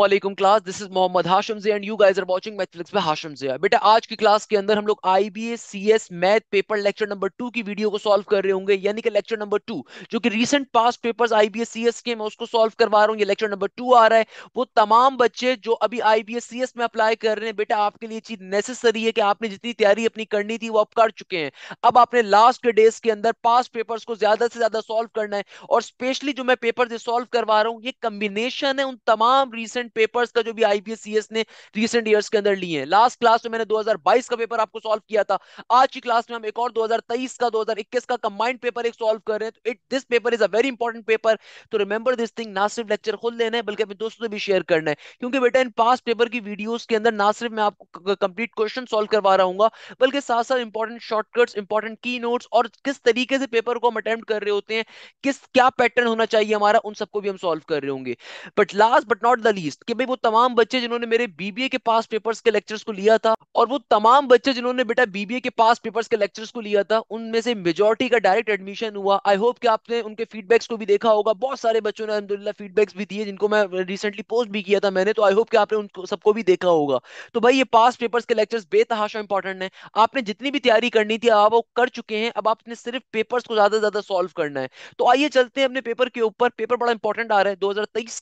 वालेकुम class this is Mohammad Hashim Zia and you guys are watching mathematics पे हाशम जिया बेटा आज की क्लास के अंदर हम लोग IBA CS math paper lecture number two की वीडियो को सॉल्व कर रहे होंगे यानी कि लेक्चर नंबर टू जो कि recent past papers IBA CS के मैं उसको सॉल्व करवा रहा हूँ ये लेक्चर नंबर टू आ रहा है वो तमाम बच्चे जो अभी आईबीए सीएस में अप्लाई कर रहे हैं बेटा आपके लिए चीज नेसेसरी है कि आपने जितनी तैयारी अपनी करनी थी वो आप कर चुके हैं अब आपने लास्ट के डेज के अंदर पास पेपर्स को ज्यादा से ज्यादा सॉल्व करना है और स्पेशली जो मैं पेपर सॉल्व करवा रहा हूँ ये कम्बिनेशन है उन तमाम रीसेंट रिसेंट पेपर्स का जो भी आईपीएससीएस ने रिसेंट ईयर्स के अंदर लिए हैं लास्ट क्लास में मैंने 2022 का पेपर आपको सॉल्व किया था आज की क्लास में हम एक और 2023 का 2021 का कंबाइंड पेपर एक सॉल्व कर रहे हैं तो it this paper is a very important paper तो रिमेंबर दिस थिंग ना सिर्फ लेक्चर खुद लेना है बल्कि अपने दोस्तों से भी शेयर करना है क्योंकि बेटा इन पास पेपर की वीडियोस के अंदर ना सिर्फ मैं आपको कंप्लीट क्वेश्चन सॉल्व करवा रहा हूँ बल्कि साथ साथ इंपॉर्टेंट शॉर्टकट्स इंपॉर्टेंट की नोट्स और किस तरीके से पेपर को हम अटेम्प्ट कर रहे होते हैं किस क्या पैटर्न होना चाहिए हमारा उन सबको भी हम सॉल्व कर रहे होंगे but last but not the least list कि भाई वो तमाम बच्चे जिन्होंने मेरे बीबीए के पास पेपर्स के लेक्चर्स को लिया था और वो तमाम बच्चे जिन्होंने बेटा बीबीए के पास पेपर्स के लेक्चर्स को लिया था उनमें से मेजोरिटी का डायरेक्ट एडमिशन हुआ आई होप कि आपने उनके फीडबैक्स को भी देखा होगा बहुत सारे बच्चों ने अलहमदुल्ला फीडबैक्स भी दिए जिनको मैं रिसेंटली पोस्ट भी किया था मैंने तो आई होप कि आपने उनको सबको भी देखा होगा तो भाई ये पास पेपर्स के लेक्चर्स बेतहाशा इंपॉर्टेंट है आपने जितनी भी तैयारी करनी थी आप वो कर चुके हैं अब आपने सिर्फ पेपर्स को ज्यादा से ज्यादा सॉल्व करना है तो आइए चलते हैं अपने पेपर के ऊपर पेपर बड़ा इंपॉर्टेंट आ रहा है दो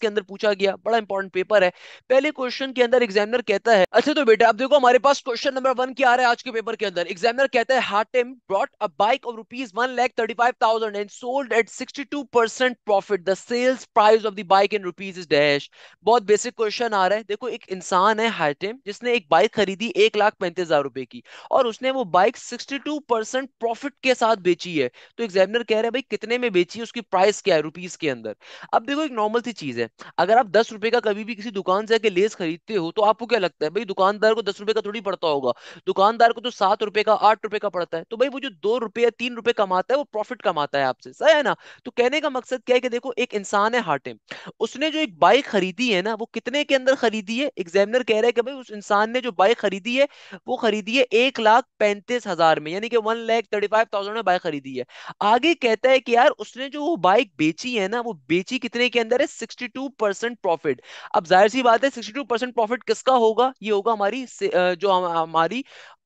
के अंदर पूछा गया बड़ा इंपॉर्टेंट पेपर पेपर है पहले क्वेश्चन के अंदर एग्जामिनर कहता है अच्छा तो बेटा अब देखो हमारे पास क्वेश्चन नंबर वन क्या आ रहा है आज के पेपर के अंदर एग्जामिनर कहता है Hatim brought a bike of rupees one lakh thirty five thousand and sold at sixty two percent profit the sales price of the bike in rupees is dash बहुत बेसिक क्वेश्चन आ रहा है देखो एक इंसान है हाटिम जिसने एक बाइक खरीदी एक लाख पैंतीस हजार रुपए की और उसने वो bike sixty two percent profit के साथ बेची है तो एग्जामिनर कह रहे हैं भाई कितने में बेची है उसकी प्राइस क्या है रुपीज के अंदर अब देखो एक नॉर्मल सी चीज है अगर आप दस रुपए का कभी भी भी किसी दुकान से आके लेस खरीदते हो तो आपको क्या लगता है भाई दुकानदार को दस रुपए का थोड़ी पड़ता होगा दुकानदार को तो सात रुपए का आठ रुपए का पड़ता है तो भाई वो जो दो रुपए या तीन रुपए कमाता है वो प्रॉफिट कमाता है आपसे सही है ना तो कहने का मकसद क्या है कि देखो एक इंसान है हाटिम उसने जो एक बाइक खरीदी है ना वो कितने के अंदर खरीदी है एग्जामिनर कह रहे हैं कि भाई उस इंसान ने जो बाइक खरीदी है वो खरीदी है एक लाख पैंतीस हजार में यानी कि one lakh thirty five thousand में बाइक खरीदी है आगे कहता है कि यार उसने जो वो बाइक बेची है ना वो बेची कितने के अंदर है सिक्सटी टू परसेंट प्रॉफिट अब अब जाहिर सी बात है 62 परसेंट प्रॉफिट किसका होगा ये होगा हमारी जो हमारी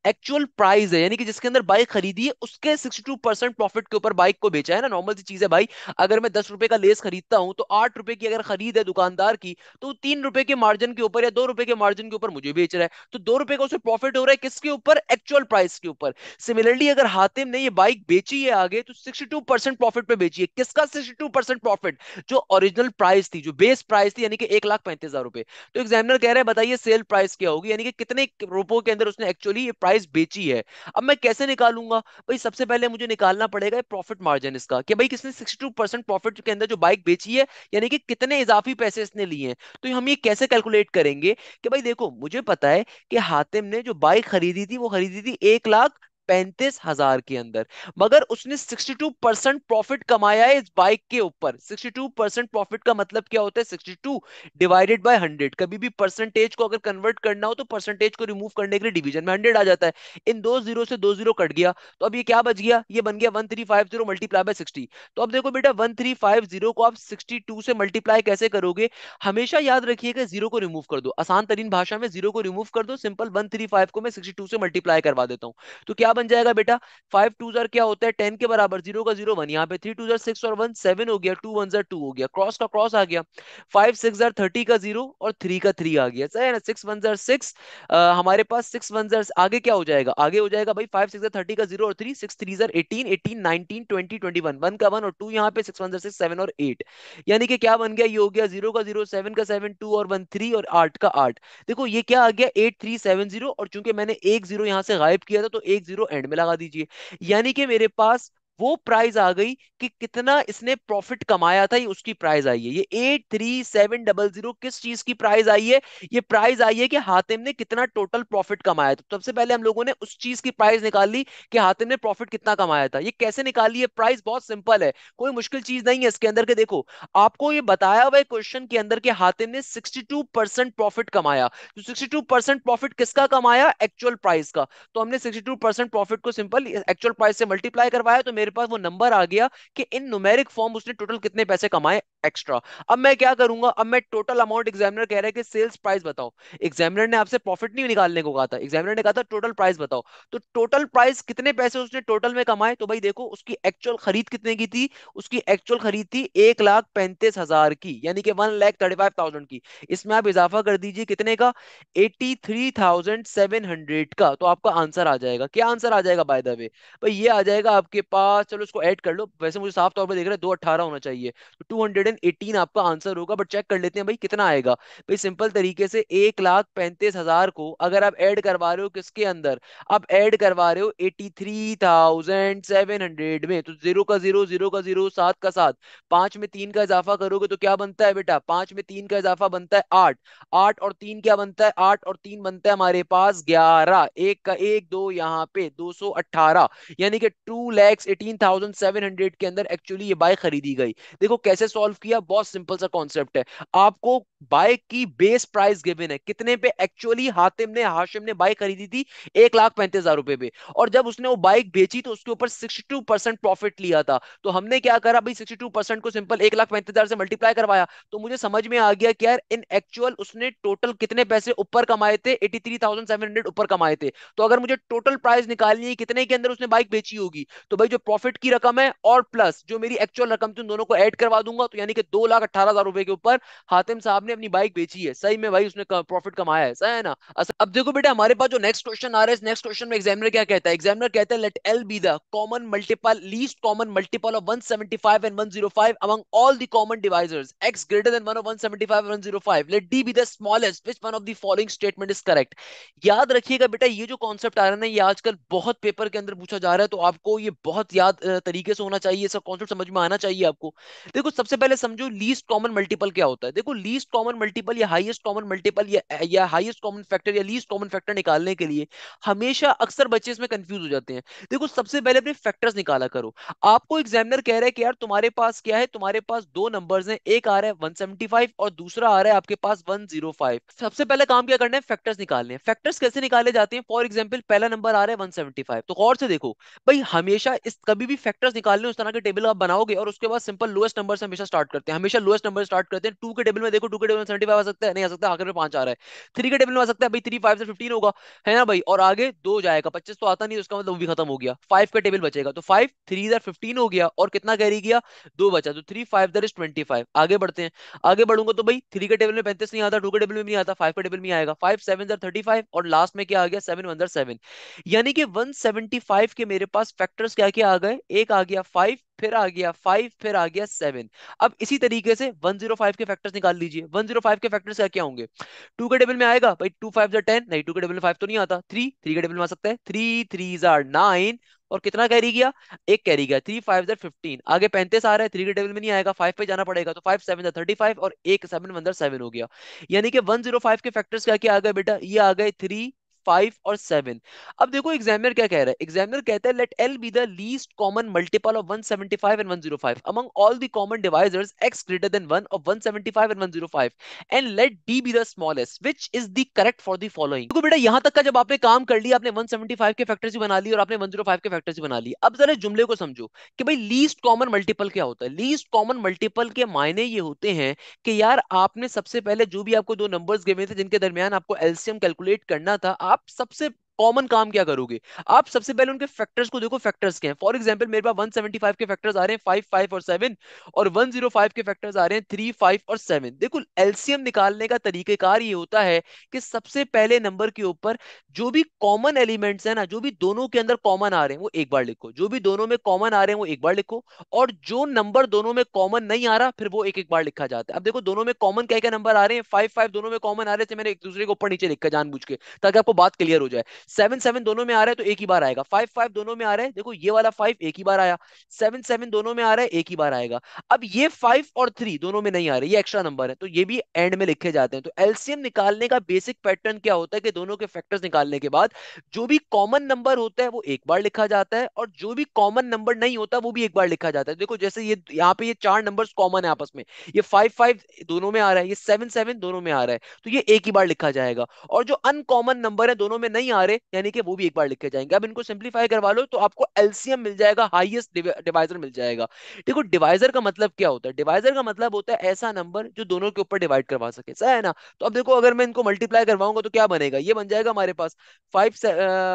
एक्चुअल प्राइस है यानी कि जिसके अंदर बाइक खरीदी है उसके 62 परसेंट प्रॉफिट के ऊपर बाइक को बेचा है ना नॉर्मल सी चीज है भाई अगर मैं दस रुपए का लेस खरीदता हूं तो आठ रुपए की अगर खरीद है दुकानदार की तो तीन रुपए के मार्जिन के ऊपर या दो रुपए के मार्जिन के ऊपर मुझे बेच रहा है तो दो रुपए का उसे प्रॉफिट हो रहा है किसके ऊपर एक्चुअल प्राइस के ऊपर सिमिलरली अगर हातिम ने यह बाइक बेची है आगे तो सिक्सटी प्रॉफिट पे बेची है किसका सिक्सटी प्रॉफिट जो ओरिजिनल प्राइस थी जो बेस प्राइस थी यानी कि एक लाख पैंतीस हजार रुपए तो एग्जामिनर कह रहे हैं बताइए सेल प्राइस क्या होगी यानी कि कितने रुपयों के अंदर उसने एक्चुअली प्राइस बेची है अब मैं कैसे निकालूंगा भाई सबसे पहले मुझे निकालना पड़ेगा प्रॉफिट मार्जिन इसका कि भाई किसने 62 परसेंट प्रॉफिट के अंदर जो बाइक बेची है यानी कि कितने इजाफी पैसे इसने लिए हैं तो हम ये कैसे कैलकुलेट करेंगे कि भाई देखो मुझे पता है कि हातिम ने जो बाइक खरीदी थी वो खरीदी थी एक लाख पैंतीस हजार के अंदर मगर उसने 62 परसेंट प्रॉफिट कमाया है इस बाइक के ऊपर 62 परसेंट प्रॉफिट का मतलब क्या होता है 62 डिवाइडेड बाय 100 कभी भी परसेंटेज को अगर कन्वर्ट करना हो तो परसेंटेज को रिमूव करने के लिए डिवीजन में 100 आ जाता है इन दो जीरो से दो जीरो कट गया तो अब ये क्या बच गया ये बन गया 1350 मल्टीप्लाई बाय सिक्सटी तो अब देखो बेटा 1350 को आप 62 से मल्टीप्लाई कैसे करोगे हमेशा याद रखिएगा जीरो को रिमूव कर दो आसान तरीन भाषा में जीरो को रिमूव कर दो सिंपल 135 को मैं 62 से मल्टीप्लाई करवा देता हूँ तो क्या बन जाएगा बेटा फाइव टू जर क्या होता है टेन के बराबर जीरो का जीरो वन यहाँ पे थ्री टू जर सिक्स और वन सेवन हो गया टू वन जर टू हो गया क्रॉस का क्रॉस आ गया फाइव सिक्स जर थर्टी का जीरो और थ्री का थ्री आ गया सही है ना सिक्स वन जर सिक्स हमारे पास सिक्स वन जर आगे क्या हो जाएगा आगे हो जाएगा भाई फाइव सिक्स थर्टी का जीरो और थ्री सिक्स थ्री जर eighteen eighteen nineteen twenty twenty one one का वन और टू यहाँ पे सिक्स वन जर सिक्स सेवन और एट यानी कि क्या बन गया ये हो गया जीरो का जीरो सेवन का सेवन टू और वन थ्री और आठ का आठ देखो ये क्या आ गया एट थ्री सेवन जीरो और चूंकि मैंने एक जीरो यहाँ से गायब किया था तो एक जीरो एंड में लगा दीजिए यानी कि मेरे पास वो प्राइस आ गई कि कितना इसने प्रॉफिट कमाया था ये उसकी प्राइस आई है ये eight three seven double zero किस चीज की प्राइस आई है ये प्राइस आई है कि हातिम ने कितना टोटल प्रॉफिट कमाया था तो सबसे पहले हम लोगों ने उस चीज की प्राइस निकाल ली कि हातिम ने प्रॉफिट कितना कमाया था ये कैसे निकाली है प्राइस बहुत सिंपल है कोई मुश्किल चीज नहीं है इसके अंदर के देखो आपको ये बताया हुआ क्वेश्चन के अंदर के हातिम ने सिक्सटी प्रॉफिट कमाया तो सिक्सटी प्रॉफिट किसका कमाया एक्चुअल प्राइस का तो हमने सिक्सटी प्रॉफिट को सिंपल एक्चुअल प्राइस से मल्टीप्लाई करवाया तो मेरे मेरे पास वो नंबर आ गया कि इन न्यूमेरिक फॉर्म उसने टोटल कितने पैसे कमाए एक्स्ट्रा अब मैं क्या करूंगा अब मैं टोटल अमाउंट एग्जामिनर कह रहा है कि सेल्स प्राइस बताओ एग्जामिनर ने आपसे प्रॉफिट नहीं निकालने को कहा था एग्जामिनर ने कहा था टोटल प्राइस बताओ तो टोटल प्राइस कितने पैसे उसने टोटल में कमाए तो भाई देखो उसकी एक्चुअल खरीद कितने की थी उसकी एक्चुअल खरीद थी एक लाख पैंतीस हजार की यानी कि one lakh thirty five thousand की इसमें आप इजाफा कर दीजिए कितने का eighty three thousand seven hundred का तो आपका आंसर आ जाएगा क्या आंसर आ जाएगा बाय द वे भाई ये आ जाएगा आपके पास चलो उसको एड कर लो वैसे मुझे साफ तौर पर देख रहे दो अट्ठारह होना चाहिए तो टू हंड्रेड 118 आपका आंसर होगा बट चेक कर लेते हैं भाई कितना आएगा भाई सिंपल तरीके से एक लाख पैंतीस हजार को अगर आप ऐड करवा रहे हो किसके अंदर आप ऐड करवा रहे हो eighty three thousand seven hundred में तो जीरो का जीरो जीरो का जीरो सात का सात पांच में तीन का इजाफा करोगे तो क्या बनता है बेटा पांच में तीन का इजाफा बनता है आठ आठ और तीन क्या बनता है आठ और तीन बनता है हमारे पास ग्यारह एक का एक दो यहाँ पे दो यानी कि टू लैक्स एटीन के अंदर एक्चुअली ये बाइक खरीदी गई देखो कैसे सॉल्व किया बहुत सिंपल सा कॉन्सेप्ट है आपको बाइक की बेस प्राइस गिवन है कितने पे एक्चुअली हातिम ने हाशिम ने बाइक खरीदी थी एक लाख पैंतीस हजार रुपए पे और जब उसने वो बाइक बेची तो उसके ऊपर सिक्सटी टू परसेंट प्रॉफिट लिया था तो हमने क्या करा भाई सिक्सटी टू परसेंट को सिंपल एक लाख पैंतीस हजार से मल्टीप्लाई करवाया तो मुझे समझ में आ गया कि यार इन एक्चुअल उसने टोटल कितने पैसे ऊपर कमाए थे eighty three thousand seven hundred ऊपर कमाए थे तो अगर मुझे टोटल प्राइस निकालनी है कितने के अंदर उसने बाइक बेची होगी तो भाई जो प्रॉफिट की रकम है और प्लस जो मेरी एक्चुअल रकम थी उन दोनों को एड करवा दूंगा तो यानी कि दो लाख अट्ठारह हजार रुपए के ऊपर हातिम साहब ने अपनी बाइक बेची है सही में भाई उसने प्रॉफिट कमाया है सही है ना अब देखो बेटा हमारे पास जो नेक्स्ट क्वेश्चन आ रहा है नेक्स्ट क्वेश्चन में एग्जामिनर क्या कहता है एग्जामिनर कहता है let L be the common multiple least common multiple of one 175 and 105 among all the common divisors x greater than 1 of 175 and 105 let D be the smallest which one of the following statement is correct याद रखिएगा बेटा ये जो concept आ रहा है ना ये आजकल बहुत पेपर के अंदर पूछा जा रहा है तो आपको ये बहुत याद तरीके से होना चाहिए सब कॉन्सेप्ट समझ में आना चाहिए आपको देखो सबसे पहले समझो लीस्ट कॉमन मल्टीपल क्या होता है देखो लीस्ट कॉमन मल्टीपल या हाईएस्ट कॉमन मल्टीपल या या हाईएस्ट कॉमन फैक्टर या लीस्ट कॉमन फैक्टर निकालने के लिए हमेशा अक्सर बच्चे इसमें कंफ्यूज हो जाते हैं देखो सबसे पहले अपने फैक्टर्स निकाला करो आपको एग्जामिनर कह रहा है कि यार तुम्हारे पास क्या है तुम्हारे पास दो नंबर है एक आ रहा है 175 और दूसरा आ रहा है आपके पास 105 सबसे पहले काम क्या करना है फैक्टर्स निकालने फैक्टर्स कैसे निकाले जाते हैं फॉर एग्जाम्पल पहला नंबर आ रहा है 175 तो और से देखो भाई हमेशा इस कभी भी फैक्टर्स निकालने उस तरह के टेबल आप बनाओगे और उसके बाद सिंपल लोएस्ट नंबर से हमेशा स्टार्ट स्टार्ट करते हैं हमेशा लोएस्ट नंबर स्टार्ट करते हैं टू के टेबल में देखो टू के टेबल में सेवेंटी फाइव आ सकता है नहीं आ सकता आखिर में पांच आ रहा है थ्री के टेबल में आ सकता है भाई थ्री फाइव से फिफ्टीन होगा है ना भाई और आगे दो जाएगा पच्चीस तो आता नहीं उसका मतलब वो भी खत्म हो गया फाइव का टेबल बचेगा तो फाइव थ्री दर फिफ्टीन हो गया और कितना कैरी किया दो बचा तो थ्री फाइव दर इज ट्वेंटी फाइव आगे बढ़ते हैं आगे बढ़ूंगा तो भाई थ्री के टेबल में पैंतीस नहीं आता टू के टेबल में नहीं आता फाइव के टेबल में आएगा फाइव सेवन दर थर्टी फाइव और लास्ट में क्या आ गया सेवन वन दर सेवन यानी कि वन सेवेंटी फाइव के मेरे पास फैक्टर्स क्या क्या आ गए एक आ गया फाइव फिर आ गया फाइव फिर आ गया सेवन अब इसी तरीके से 105 के फैक्टर्स निकाल लीजिए 105 के फैक्टर्स क्या क्या होंगे 2 के टेबल में आएगा भाई 2 5 10 नहीं 2 के टेबल में 5 तो नहीं आता 3 3 के टेबल में आ सकता है 3 3 जार नाइन और कितना कैरी गया एक कैरी गया 3 5 15 आगे 35 आ रहा है 3 के टेबल में नहीं आएगा 5 पे जाना पड़ेगा तो 5 7 35 और 1 7 7 हो गया यानी कि 105 के फैक्टर्स क्या क्या आ गए बेटा ये आ गए 3 फाइव और सेवन अब देखो एग्जामिनर क्या कह रहा है एग्जामिनर कहता है let L be the least common multiple of one seventy five and one zero five among all the common divisors of one seventy five and one zero five and let D be the smallest which is the correct for the following oh oh देखो बेटा यहां तक का जब आपने काम कर लिया आपने वन सेवेंटी फाइव के फैक्टर्स भी बना ली और आपने वन जीरो फाइव के फैक्टर्स भी बना लिए अब जरा जुमले को समझो कि भाई लीस्ट कॉमन मल्टीपल क्या होता है लीस्ट कॉमन मल्टीपल के मायने ये होते हैं कि यार आपने सबसे पहले जो भी आपको दो नंबर्स गिवे थे जिनके दरमियान आपको एलसीएम कैलकुलेट करना था आप आप सबसे कॉमन काम क्या करोगे आप सबसे पहले उनके फैक्टर्स को देखो फैक्टर्स के हैं फॉर एग्जाम्पल मेरे पास 175 के फैक्टर्स आ रहे हैं 5 5 और 7 और 105 के फैक्टर्स आ रहे हैं 3 5 और 7 देखो एलसीएम निकालने का तरीकेकार ये होता है कि सबसे पहले नंबर के ऊपर जो भी कॉमन एलिमेंट्स है ना जो भी दोनों के अंदर कॉमन आ रहे हैं वो एक बार लिखो जो भी दोनों में कॉमन आ रहे हैं वो एक बार लिखो और जो नंबर दोनों में कॉमन नहीं आ रहा फिर वो एक एक बार लिखा जाता है अब देखो दोनों में कॉमन क्या क्या नंबर आ रहे हैं फाइव फाइव दोनों में कॉमन आ रहे थे मैंने एक दूसरे को ऊपर नीचे लिखा जानबूझ के ताकि आपको बात क्लियर हो जाए सेवन सेवन दोनों में आ रहा है तो एक ही बार आएगा फाइव फाइव दोनों में आ रहा है देखो ये वाला फाइव एक ही बार आया सेवन सेवन दोनों में आ रहा है एक ही बार आएगा अब ये फाइव और थ्री दोनों में नहीं आ है ये एक्स्ट्रा नंबर है तो ये भी एंड में लिखे जाते हैं तो एलसीएम निकालने का बेसिक पैटर्न क्या होता है कि दोनों के फैक्टर्स निकालने के बाद जो भी कॉमन नंबर होता है वो एक बार लिखा जाता है और जो भी कॉमन नंबर नहीं होता वो भी एक बार लिखा जाता है देखो जैसे ये यहाँ पे ये चार नंबर कॉमन है आपस में ये फाइव फाइव दोनों में आ रहा है ये सेवन सेवन दोनों में आ रहा है तो ये एक ही बार लिखा जाएगा और जो अनकॉमन नंबर है दोनों में नहीं आ रहे यानी कि वो भी एक बार लिखे जाएंगे अब इनको सिंप्लीफाई करवा लो तो आपको एलसीएम मिल जाएगा हाईएस्ट डिवाइजर मिल जाएगा देखो डिवाइजर का मतलब क्या होता है डिवाइजर का मतलब होता है ऐसा नंबर जो दोनों के ऊपर डिवाइड करवा सके सही है ना तो अब देखो अगर मैं इनको मल्टीप्लाई करवाऊंगा तो क्या बनेगा ये बन जाएगा हमारे पास फाइव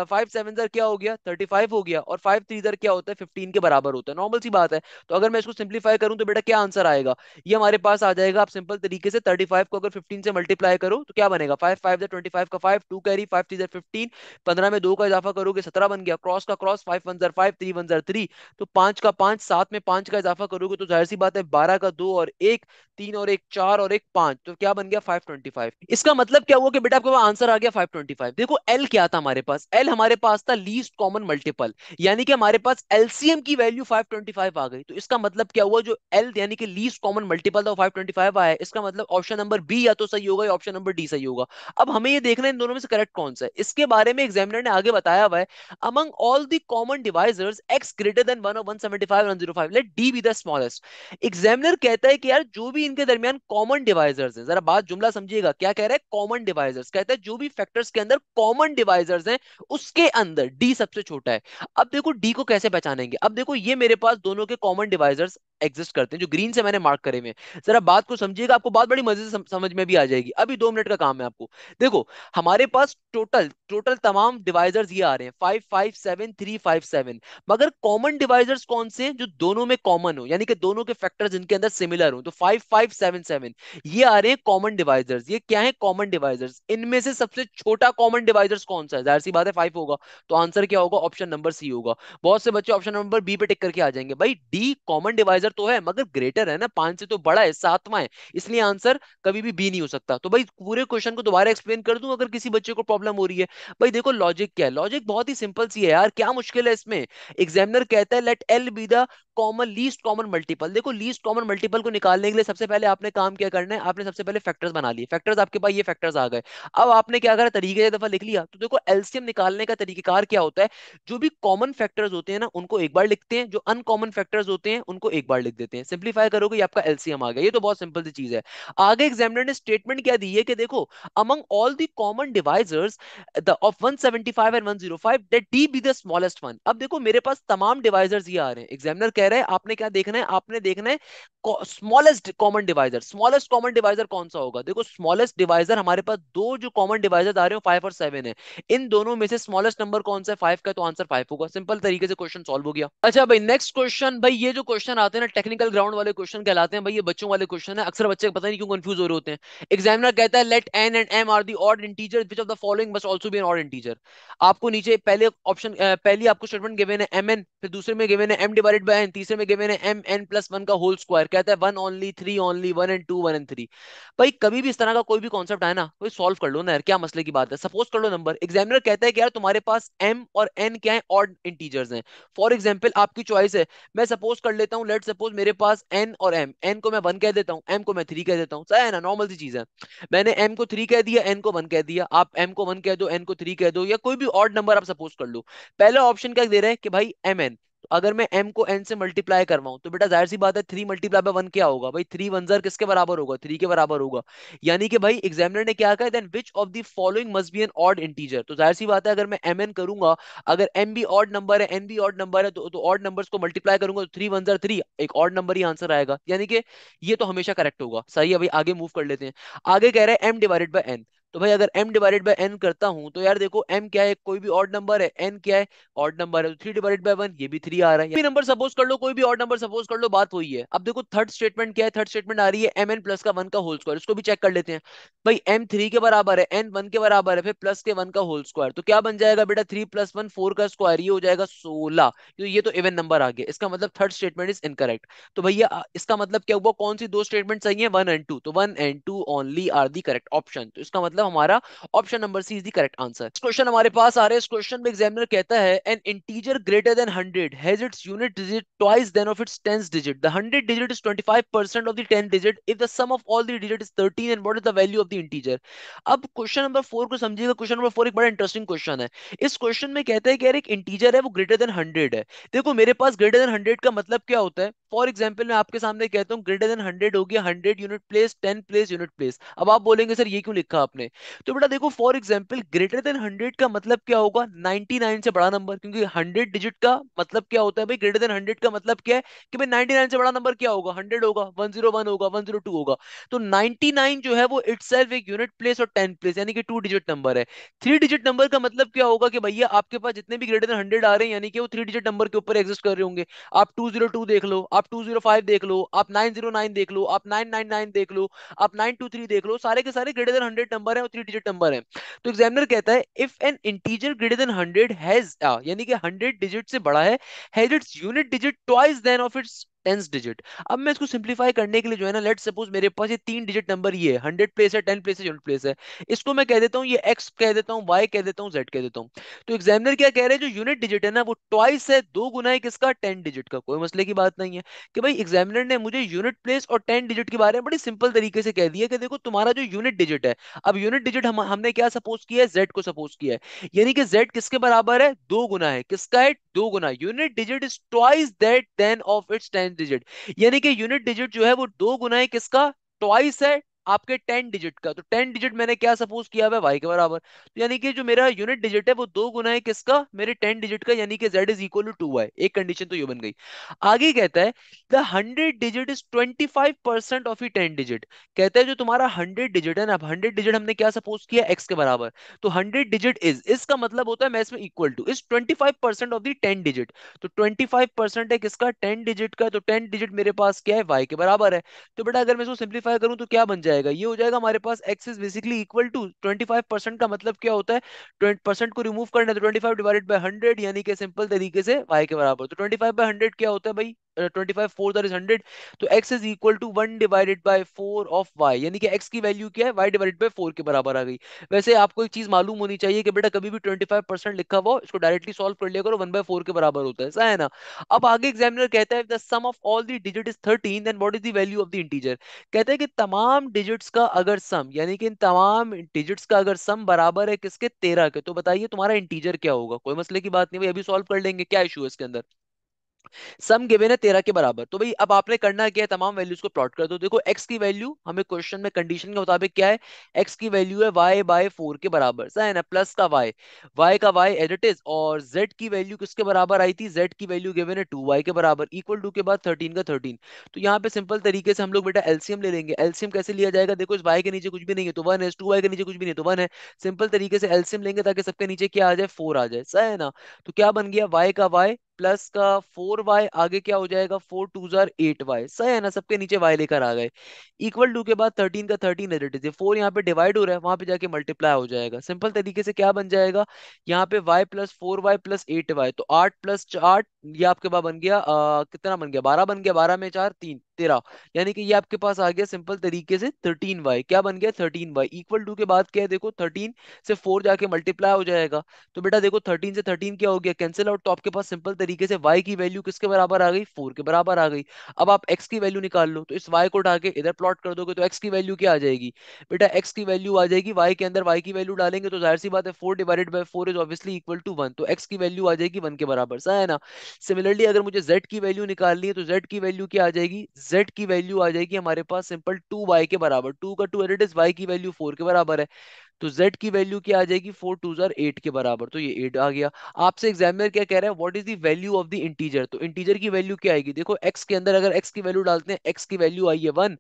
फाइव सेवन सर क्या हो गया थर्टी फाइव हो गया और फाइव थ्री सर क्या होता है फिफ्टीन के बराबर होता है नॉर्मल सी बात है तो अगर मैं इसको सिंप्लीफाई करूं तो बेटा क्या आंसर आएगा ये हमारे पास आ जाएगा आप सिंपल तरीके से थर्टी फाइव को अगर फिफ्टीन से मल्टीप्लाई करो तो क्या बनेगा फाइव फाइव ट्वेंटी फाइव का five two carry five three जर फिफ्टीन पंद्रह में दो का इजाफा करोगे सत्रह बन गया क्रॉस का क्रॉस फाइव वन जर फाइव थ्री वन जर थ्री तो पांच का पांच सात में पांच का इजाफा करोगे तो जाहिर सी बात है बारह का दो और एक तीन और एक चार और एक पांच तो क्या बन गया फाइव ट्वेंटी फाइव इसका मतलब क्या हुआ कि बेटा आपके पास आंसर आ गया फाइव ट्वेंटी फाइव देखो एल क्या था हमारे पास एल हमारे पास था लीस्ट कॉमन मल्टीपल यानी कि हमारे पास एलसीएम की वैल्यू फाइव ट्वेंटी फाइव आ गई तो इसका मतलब क्या हुआ जो एल यानी कि लीस्ट कॉमन मल्टीपल था फाइव ट्वेंटी फाइव आया इसका मतलब ऑप्शन नंबर बी या तो सही होगा या ऑप्शन नंबर डी सही होगा अब हमें ये देखना है इन दोनों में से करेक्ट कौन सा है इसके बारे में अपने एग्जामिनर ने आगे बताया हुआ है among all the common divisors X greater than one और one seventy five let D be the smallest examiner कहता है कि यार जो भी इनके दरमियान कॉमन डिवाइजर्स हैं जरा बात जुमला समझिएगा क्या कह रहा है कॉमन डिवाइजर्स कहता है जो भी फैक्टर्स के अंदर कॉमन डिवाइजर्स हैं उसके अंदर डी सबसे छोटा है अब देखो डी को कैसे पहचानेंगे अब देखो ये मेरे पास दोनों के कॉमन डिवाइजर्स एग्जिस्ट करते हैं जो ग्रीन से मैंने मार्क करे हुए जरा बात को समझिएगा आपको बात बड़ी मजे से समझ में भी आ जाएगी अभी दो मिनट का काम है आपको देखो हमारे पास टोटल टोटल तमाम डिवाइजर्स ये आ रहे हैं five five seven three five seven मगर कॉमन डिवाइजर्स कौन से जो दोनों में कॉमन हो यानी कि दोनों के फैक्टर्स इनके अंदर सिमिलर हो तो फाइव फाइव सेवन सेवन ये आ रहे हैं कॉमन डिवाइजर्स ये क्या है कॉमन डिवाइजर्स इनमें से सबसे छोटा कॉमन डिवाइजर्स कौन सा है जाहिर सी बात है फाइव होगा तो आंसर क्या होगा ऑप्शन नंबर सी होगा बहुत से बच्चे ऑप्शन नंबर बी पे टिक करके आ जाएंगे भाई डी कॉमन डिवाइजर तो है मगर ग्रेटर है ना पांच से तो बड़ा है सातवा है इसलिए आंसर कभी भी बी नहीं हो सकता तो भाई पूरे क्वेश्चन को दोबारा एक्सप्लेन कर दूं अगर किसी बच्चे को प्रॉब्लम हो रही है भाई देखो लॉजिक क्या है लॉजिक बहुत ही सिंपल सी है यार क्या मुश्किल है इसमें एग्जामिनर कहता है let L be the common least common multiple देखो लीस्ट कॉमन मल्टीपल को निकालने के लिए सबसे पहले आपने काम क्या करना है आपने सबसे पहले फैक्टर्स बना लिए फैक्टर्स आपके पास ये फैक्टर्स आ गए अब आपने क्या करा तरीके से दफा लिख लिया तो देखो एलसीएम निकालने का तरीकेकार क्या होता है जो भी कॉमन फैक्टर्स होते हैं ना उनको एक बार लिखते हैं जो अनकॉमन फैक्टर्स होते हैं उनको एक बार बार लिख देते हैं सिंप्लीफाई करोगे आपका एलसीएम आ गया ये तो बहुत सिंपल सी चीज है आगे एग्जामिनर ने स्टेटमेंट क्या दी है कि देखो among all the common divisors the of 175 and 105 that D be the smallest one अब देखो मेरे पास तमाम डिवाइजर्स ये आ रहे हैं एग्जामिनर कह रहे हैं आपने क्या देखना है आपने देखना है smallest common divisor smallest common divisor कौन सा होगा देखो स्मॉलेस्ट डिवाइजर हमारे पास दो जो कॉमन डिवाइजर आ रहे हो फाइव और सेवन है इन दोनों में से स्मॉलेस्ट नंबर कौन सा है फाइव का तो आंसर फाइव होगा सिंपल तरीके से क्वेश्चन सॉल्व हो गया अच्छा भाई नेक्स्ट क्वेश्चन भाई ये जो क्वेश्चन आते हैं ना टेक्निकल ग्राउंड वाले क्वेश्चन कहलाते हैं भाई ये बच्चों वाले क्वेश्चन है अक्सर बच्चे पता नहीं क्यों कंफ्यूज हो रहे होते हैं एग्जामिनर कहता है let N and M are the odd integer which of the following must also be an odd integer आपको नीचे पहले ऑप्शन पहली आपको स्टेटमेंट गिवन है एम एन फिर दूसरे में गिवन है एम डिवाइडेड बाय एन तीसरे में गिवन है एम एन प्लस वन का होल स्क्वायर कहता है one only three only one and two one and three भाई कभी भी इस तरह का कोई भी कॉन्सेप्ट है ना कोई सॉल्व कर लो ना यार क्या मसले की बात है सपोज कर लो नंबर एग्जामिनर कहता है कि यार तुम्हारे पास एम और एन क्या है ऑड इंटीजर्स हैं फॉर एग्जाम्पल आपकी चॉइस है मैं सपोज कर लेता हूँ लेट्स सपोज मेरे पास एन और एम एन को मैं वन कह देता हूँ एम को मैं थ्री कह देता हूँ सही है ना नॉर्मल सी चीज है मैंने एम को थ्री कह दिया एन को वन कह दिया आप एम को वन कह दो एन को थ्री कह दो या कोई भी ऑड नंबर आप सपोज कर लो पहला ऑप्शन क्या दे रहे हैं कि भाई एम एन तो अगर मैं एम को एन से मल्टीप्लाई करवाऊं तो बेटा जाहिर सी बात है थ्री मल्टीप्लाई बाय वन क्या होगा भाई थ्री वन जर किसके बराबर होगा थ्री के बराबर होगा यानी कि भाई एग्जामिनर ने क्या कहा then which of the following must be an odd integer तो जाहिर सी बात है अगर मैं एम एन करूंगा अगर एम भी ऑड नंबर है एन भी ऑड नंबर है तो, ऑड तो नंबर को मल्टीप्लाई करूंगा तो थ्री वन जर थ्री एक ऑड नंबर ही आंसर आएगा यानी कि ये तो हमेशा करेक्ट होगा सही है भाई आगे मूव कर लेते हैं आगे कह रहे हैं एम डिवाइडेड बाई एन तो भाई अगर m डिवाइडेड बाय n करता हूं तो यार देखो m क्या है कोई भी ऑड नंबर है n क्या है ऑड नंबर है तो थ्री डिवाइडेड बाय वन ये भी थ्री आ रहा है नंबर सपोज कर लो कोई भी ऑड नंबर सपोज कर लो बात वही है अब देखो थर्ड स्टेटमेंट क्या है थर्ड स्टेटमेंट आ रही है एम एन प्लस का वन का होल स्क्वायर इसको भी चेक कर लेते हैं भाई एम थ्री के बराबर है एन वन के बराबर है फिर प्लस के वन का होल स्क्वायर तो क्या बन जाएगा बेटा थ्री प्लस वन फोर का स्क्वायर ये हो जाएगा सोलह तो ये तो इवन नंबर आ गया इसका मतलब थर्ड स्टेटमेंट इज इनकरेक्ट तो भैया इसका मतलब क्या हुआ कौन सी दो स्टेटमेंट सही है वन एंड टू तो one and two only are the correct option तो इसका मतलब तो हमारा option number C is the correct answer question हमारे पास आ रहे हैं क्वेश्चन में एग्जामिनर कहता है an integer greater than 100 has its unit digit twice than of its tens digit the 100 digit is 25% of the 10 digit if the sum of all the digit is 13 and what is the value of the integer अब question number 4 को समझिएगा question number 4 एक बड़ा interesting question है इस question में कहते हैं कि यार एक इंटीजर है वो ग्रेटर देन 100 है देखो मेरे पास ग्रेटर देन 100 का मतलब क्या होता है फॉर एग्जाम्पल मैं आपके सामने कहता हूँ ग्रेटर देन हंड्रेड हो गया hundred unit place ten place unit place अब आप बोलेंगे सर ये क्यों लिखा आपने तो बेटा देखो for example greater than hundred का मतलब क्या होगा नाइनटी नाइन से बड़ा नंबर क्योंकि हंड्रेड डिजिट का मतलब क्या होता है भाई ग्रेटर देन हंड्रेड का मतलब क्या है कि भाई नाइनटी नाइन से बड़ा नंबर क्या होगा हंड्रेड होगा वन जीरो वन होगा वन जीरो टू होगा तो नाइनटी नाइन जो है वो इट्स एक यूनिट प्लेस और टेन प्लेस यानी कि टू डिजिट नंबर है थ्री डिजिट नंबर का मतलब क्या होगा कि भैया आपके पास जितने भी ग्रेटर देन हंड्रेड आ रहे हैं यानी कि वो थ्री डिजिट नंबर के ऊपर एग्जिस्ट कर रहे होंगे आप टू जीरो टू देख लो आप टू जीरो फाइव देख लो आप नाइन जीरो नाइन देख लो आप नाइन नाइन नाइन देख लो आप नाइन टू थ्री देख लो सारे के सारे ग्रेटर देन हंड्रेड नंबर है है और थ्री डिजिट नंबर है तो एग्जामिनर कहता है if an integer greater than hundred has यानी कि हंड्रेड डिजिट से बड़ा है has its unit digit twice than of its tens digit अब मैं इसको सिंप्लीफाई करने के लिए जो है ना लेट सपोज मेरे पास ये तीन डिजिट नंबर ये हंड्रेड प्लेस है टेन प्लेस है यूनिट प्लेस है इसको मैं कह देता हूँ ये एक्स कह देता हूँ वाई कह देता हूँ जेड कह देता हूँ तो एग्जामिनर क्या कह रहे हैं जो यूनिट डिजिट है ना वो ट्वाइस है दो गुना है किसका टेन डिजिट का कोई मसले की बात नहीं है कि भाई एग्जामिनर ने मुझे यूनिट प्लेस और टेन डिजिट के बारे में बड़ी सिंपल तरीके से कह दिया कि देखो तुम्हारा जो यूनिट डिजिट है अब यूनिट डिजिट हम हमने क्या सपोज किया है जेड को सपोज किया है यानी कि जेड किसके बराबर है दो गुना है किसका है दो गुना unit digit is twice that then of its ten digit यानी कि यूनिट डिजिट जो है वो दो गुना है किसका ट्वाइस है आपके टेन डिजिट का तो टेन डिजिट मैंने क्या सपोज किया हुआ वाई के बराबर तो यानी कि जो मेरा यूनिट डिजिट है वो दो गुना है किसका मेरे टेन डिजिट का यानी कि Z is equal to two एक कंडीशन तो ये बन गई आगे कहता है the hundred digit is twenty five percent of the ten digit कहता है जो तुम्हारा हंड्रेड डिजिट है ना हंड्रेड डिजिट हमने क्या सपोज किया एक्स के बराबर तो हंड्रेड डिजिट इज इसका मतलब होता है मैं इसमें इक्वल टू इस twenty five percent of the ten digit तो ट्वेंटी फाइव परसेंट है किसका टेन डिजिट का तो टेन डिजिट मेरे पास क्या है वाई के बराबर है तो बेटा अगर मैं इसको सिंप्लीफाई करूं तो क्या बन जाए जाएगा ये हो जाएगा हमारे पास X is basically equal to twenty five percent का मतलब क्या होता है ट्वेंटी परसेंट को रिमूव करना है तो twenty five divided by hundred यानी कि सिंपल तरीके से वाई के बराबर तो ट्वेंटी फाइव बाई हंड्रेड क्या होता है भाई Uh, तो आपको एक चीज मालूम होनी चाहिए कि बेटा कभी भी लिखा हुआ इसको डायरेक्टली सॉल्व कर लिया करो के बराबर होता है ऐसा है ना अब आगे एग्जामिनर कहता है sum of all the digit is then is the value of the integer कि तमाम डिजिट्स का अगर सम यानी कि इन तमाम डिजिट्स का अगर सम बराबर है किसके तेरह के तो बताइए तुम्हारा इंटीजर क्या होगा कोई मसले की बात नहीं भाई अभी सॉल्व कर लेंगे क्या इशू है इसके अंदर सम गिवन है तेरह के बराबर तो भाई अब आपने करना क्या है तमाम वैल्यूज को प्लॉट कर दो देखो एक्स की वैल्यू हमें क्वेश्चन में कंडीशन के मुताबिक क्या है एक्स की वैल्यू है वाई बाय फोर के बराबर सही है ना प्लस का वाई वाई का वाई एज इट इज और जेड की वैल्यू किसके बराबर आई थी जेड की वैल्यू गिवन है टू वाई के बराबर इक्वल टू के बाद थर्टीन का थर्टीन तो यहाँ पे सिंपल तरीके से हम लोग बेटा एलसीएम ले लेंगे एलसीएम कैसे लिया जाएगा देखो इस वाई के नीचे कुछ भी नहीं है तो वन है टू वाई के नीचे कुछ भी नहीं तो वन है सिंपल तरीके से एलसीएम लेंगे ताकि सबके नीचे क्या आ जाए फोर आ जाए सही है ना तो क्या बन गया वाई का वाई प्लस का फोर वाई आगे क्या हो जाएगा फोर टू जार एट वाई सही है ना सबके नीचे वाई लेकर आ गए इक्वल टू के बाद थर्टीन का थर्टीन रिलेटेड फोर यहाँ पे डिवाइड हो रहा है वहां पे जाके मल्टीप्लाई हो जाएगा सिंपल तरीके से क्या बन जाएगा यहाँ पे y plus four y plus eight y तो आठ प्लस आठ ये आपके पास बन गया आ, कितना बन गया बारह बन गया बारह में चार तीन तेरह यानी कि ये आपके पास आ गया सिंपल तरीके से थर्टीन वाई क्या बन गया थर्टीन वाई इक्वल टू के बाद क्या है देखो थर्टीन से फोर जाके मल्टीप्लाई हो जाएगा तो बेटा देखो थर्टीन से थर्टीन क्या हो गया कैंसिल आउट तो आपके पास सिंपल तरीके से वाई की वैल्यू किसके बराबर आ गई फोर के बराबर आ गई अब आप एक्स की वैल्यू निकाल लो तो इस वाई को उठा के इधर प्लॉट कर दोगे तो एक्स की वैल्यू क्या आ जाएगी बेटा एक्स की वैल्यू आ जाएगी वाई के अंदर वाई की वैल्यू डालेंगे तो जाहिर सी बात है four divided by four is obviously equal to one तो एक्स की वैल्यू आ जाएगी वन के बराबर सा है ना सिमिलरली अगर मुझे जेड की वैल्यू निकालनी है तो जेड की वैल्यू क्या आ जाएगी z की वैल्यू आ जाएगी हमारे पास सिंपल टू वाई के बराबर टू का टू एडिट इज वाई की वैल्यू फोर के बराबर है तो z की वैल्यू क्या आ जाएगी फोर टू जर एट के बराबर तो ये एट आ गया आपसे एग्जामिनर क्या कह रहा है what is the value of the integer तो इंटीजर की वैल्यू क्या आएगी देखो x के अंदर अगर x की वैल्यू डालते हैं x की वैल्यू आई है वन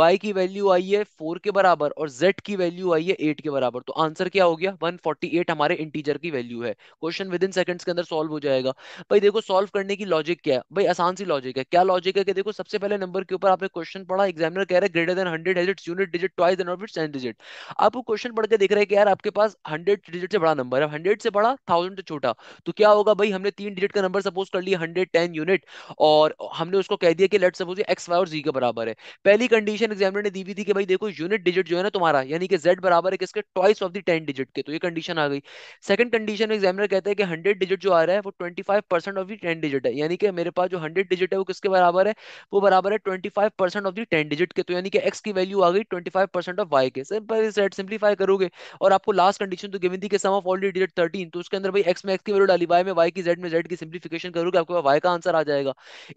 y की वैल्यू आई है फोर के बराबर और z की वैल्यू आई है एट के बराबर तो आंसर क्या हो गया वन हमारे इंटीजर की वैल्यू है क्वेश्चन विद इन सेकंड्स के अंदर सॉल्व हो जाएगा भाई देखो सॉल्व करने की लॉजिक क्या है भाई आसान सी लॉजिक है क्या लॉजिक है कि देखो सबसे पहले नंबर के ऊपर आपने क्वेश्चन पढ़ा एग्जामिनर कह रहे हैं greater than hundred has unit digit twice digit आपको क्वेश्चन पढ़ देख रहे हैं कि यार आपके पास हंड्रेड डिजिट से बड़ा नंबर है हंड्रेड से बड़ा थाउजेंड से छोटा तो क्या होगा भाई हमने तीन डिजिट का नंबर सपोज कर लिया हंड्रेड टेन यूनिट और हमने उसको कह दिया कि लेट सपोज एक्स वाई और जी के बराबर है पहली कंडीशन एग्जामिनर ने दी हुई थी कि भाई देखो यूनिट डिजिट जो है ना तुम्हारा यानी कि जेड बराबर है किसके twice of the ten digit के तो ये कंडीशन आ गई सेकंड कंडीशन में एग्जामिनर कहते हैं कि हंड्रेड डिजिट जो आ रहा है वो twenty five percent of the ten digit है यानी कि मेरे पास जो हंड्रेड डिजिट है वो किसके बराबर है वो बराबर है twenty five percent of the ten digit के तो यानी कि एक्स की वैल्यू आ गई twenty five percent of y के सिंपल सेट सिंप्लीफाई करोगे करोगे और आपको लास्ट कंडीशन तो गिवन थी कि sum of all digit thirteen तो उसके अंदर भाई एक्स में एक्स की वैल्यू डाली वाई में वाई की जेड में जेड की सिंप्लीफिकेशन करोगे आपके पास वाई का आंसर आ जाएगा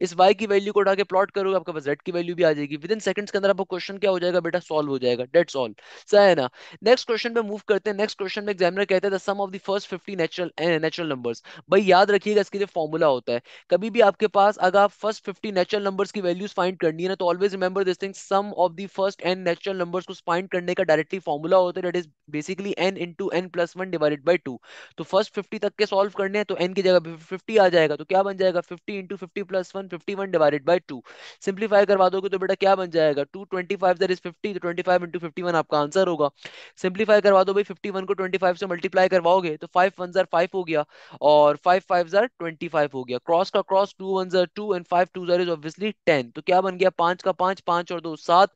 इस वाई की वैल्यू को उठा के प्लॉट करोगे आपके पास जेड की वैल्यू भी आ जाएगी विद इन सेकंड्स के अंदर आपको क्वेश्चन क्या हो जाएगा बेटा सॉल्व हो जाएगा डेट सॉल्व सही है ना नेक्स्ट क्वेश्चन पे मूव करते हैं नेक्स्ट क्वेश्चन में एग्जामिनर कहते हैं sum of the first fifty natural natural numbers भाई याद रखिएगा इसके लिए फार्मूला होता है कभी भी आपके पास अगर आप फर्स्ट फिफ्टी नेचुरल नंबर्स की वैल्यूज फाइंड करनी है ना तो always remember this thing sum of the first and natural numbers को फाइंड करने का डायरेक्टली फार्मूला होता है that is basically n into n plus one divided by two तो फर्स्ट फिफ्टी तक के सॉल्व करने हैं तो एन की जगह पे फिफ्टी आ जाएगा तो क्या बन जाएगा fifty into fifty plus one fifty one divided by two simplify करवा दोगे तो बेटा क्या बन जाएगा टू ट्वेंटी फाइव दर इज फिफ्टी तो twenty five into fifty one आपका आंसर होगा सिंप्लीफाई करवा दो भाई फिफ्टी वन को ट्वेंटी फाइव से मल्टीप्लाई करवाओगे तो फाइव वन जर फाइव हो गया और फाइव फाइव जर ट्वेंटी फाइव हो गया क्रॉस का क्रॉस टू वन जर टू एंड फाइव टू जर इज ऑब्वियसली टेन तो क्या बन गया पांच का पांच पांच और दो सात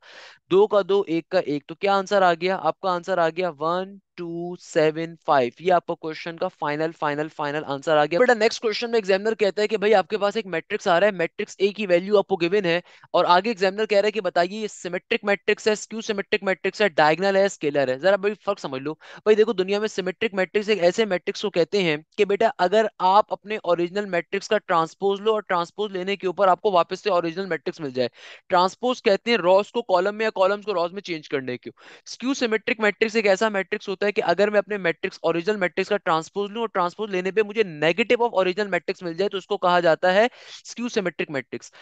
दो का दो एक का एक तो क्या आंसर आ गया आपका आंसर आ गया वन टू सेवन फाइव ये आपका क्वेश्चन का फाइनल फाइनल फाइनल आंसर आ गया बेटा नेक्स्ट क्वेश्चन में एग्जामिनर कहता है कि भाई आपके पास एक मैट्रिक्स आ रहा है मैट्रिक्स ए की वैल्यू आपको गिवन है और आगे एग्जामिनर कह रहा है कि बताइए ये सिमेट्रिक मैट्रिक्स है स्क्यू सिमेट्रिक मैट्रिक्स है डायगनल है स्केलर है जरा भाई फर्क समझ लो भाई देखो दुनिया में सिमेट्रिक मैट्रिक्स एक ऐसे मैट्रिक्स को कहते हैं कि बेटा अगर आप अपने ओरिजिनल मैट्रिक्स का ट्रांसपोज लो और ट्रांसपोज लेने के ऊपर आपको वापस से ओरिजिनल मैट्रिक्स मिल जाए ट्रांसपोज कहते हैं रॉस को कॉलम में या कॉलम को रॉस में चेंज करने के स्क्यू सिमेट्रिक मैट्रिक्स एक ऐसा मैट्रिक्स होता है है कि अगर मैं अपने मैट्रिक्स ओरिजिनल मैट्रिक्स का ट्रांसपोज लूं और ट्रांसपोज लेने पे मुझे नेगेटिव ऑफ ओरिजिनल मैट्रिक्स मिल जाए तो उसको कहा जाता है skew symmetric matrix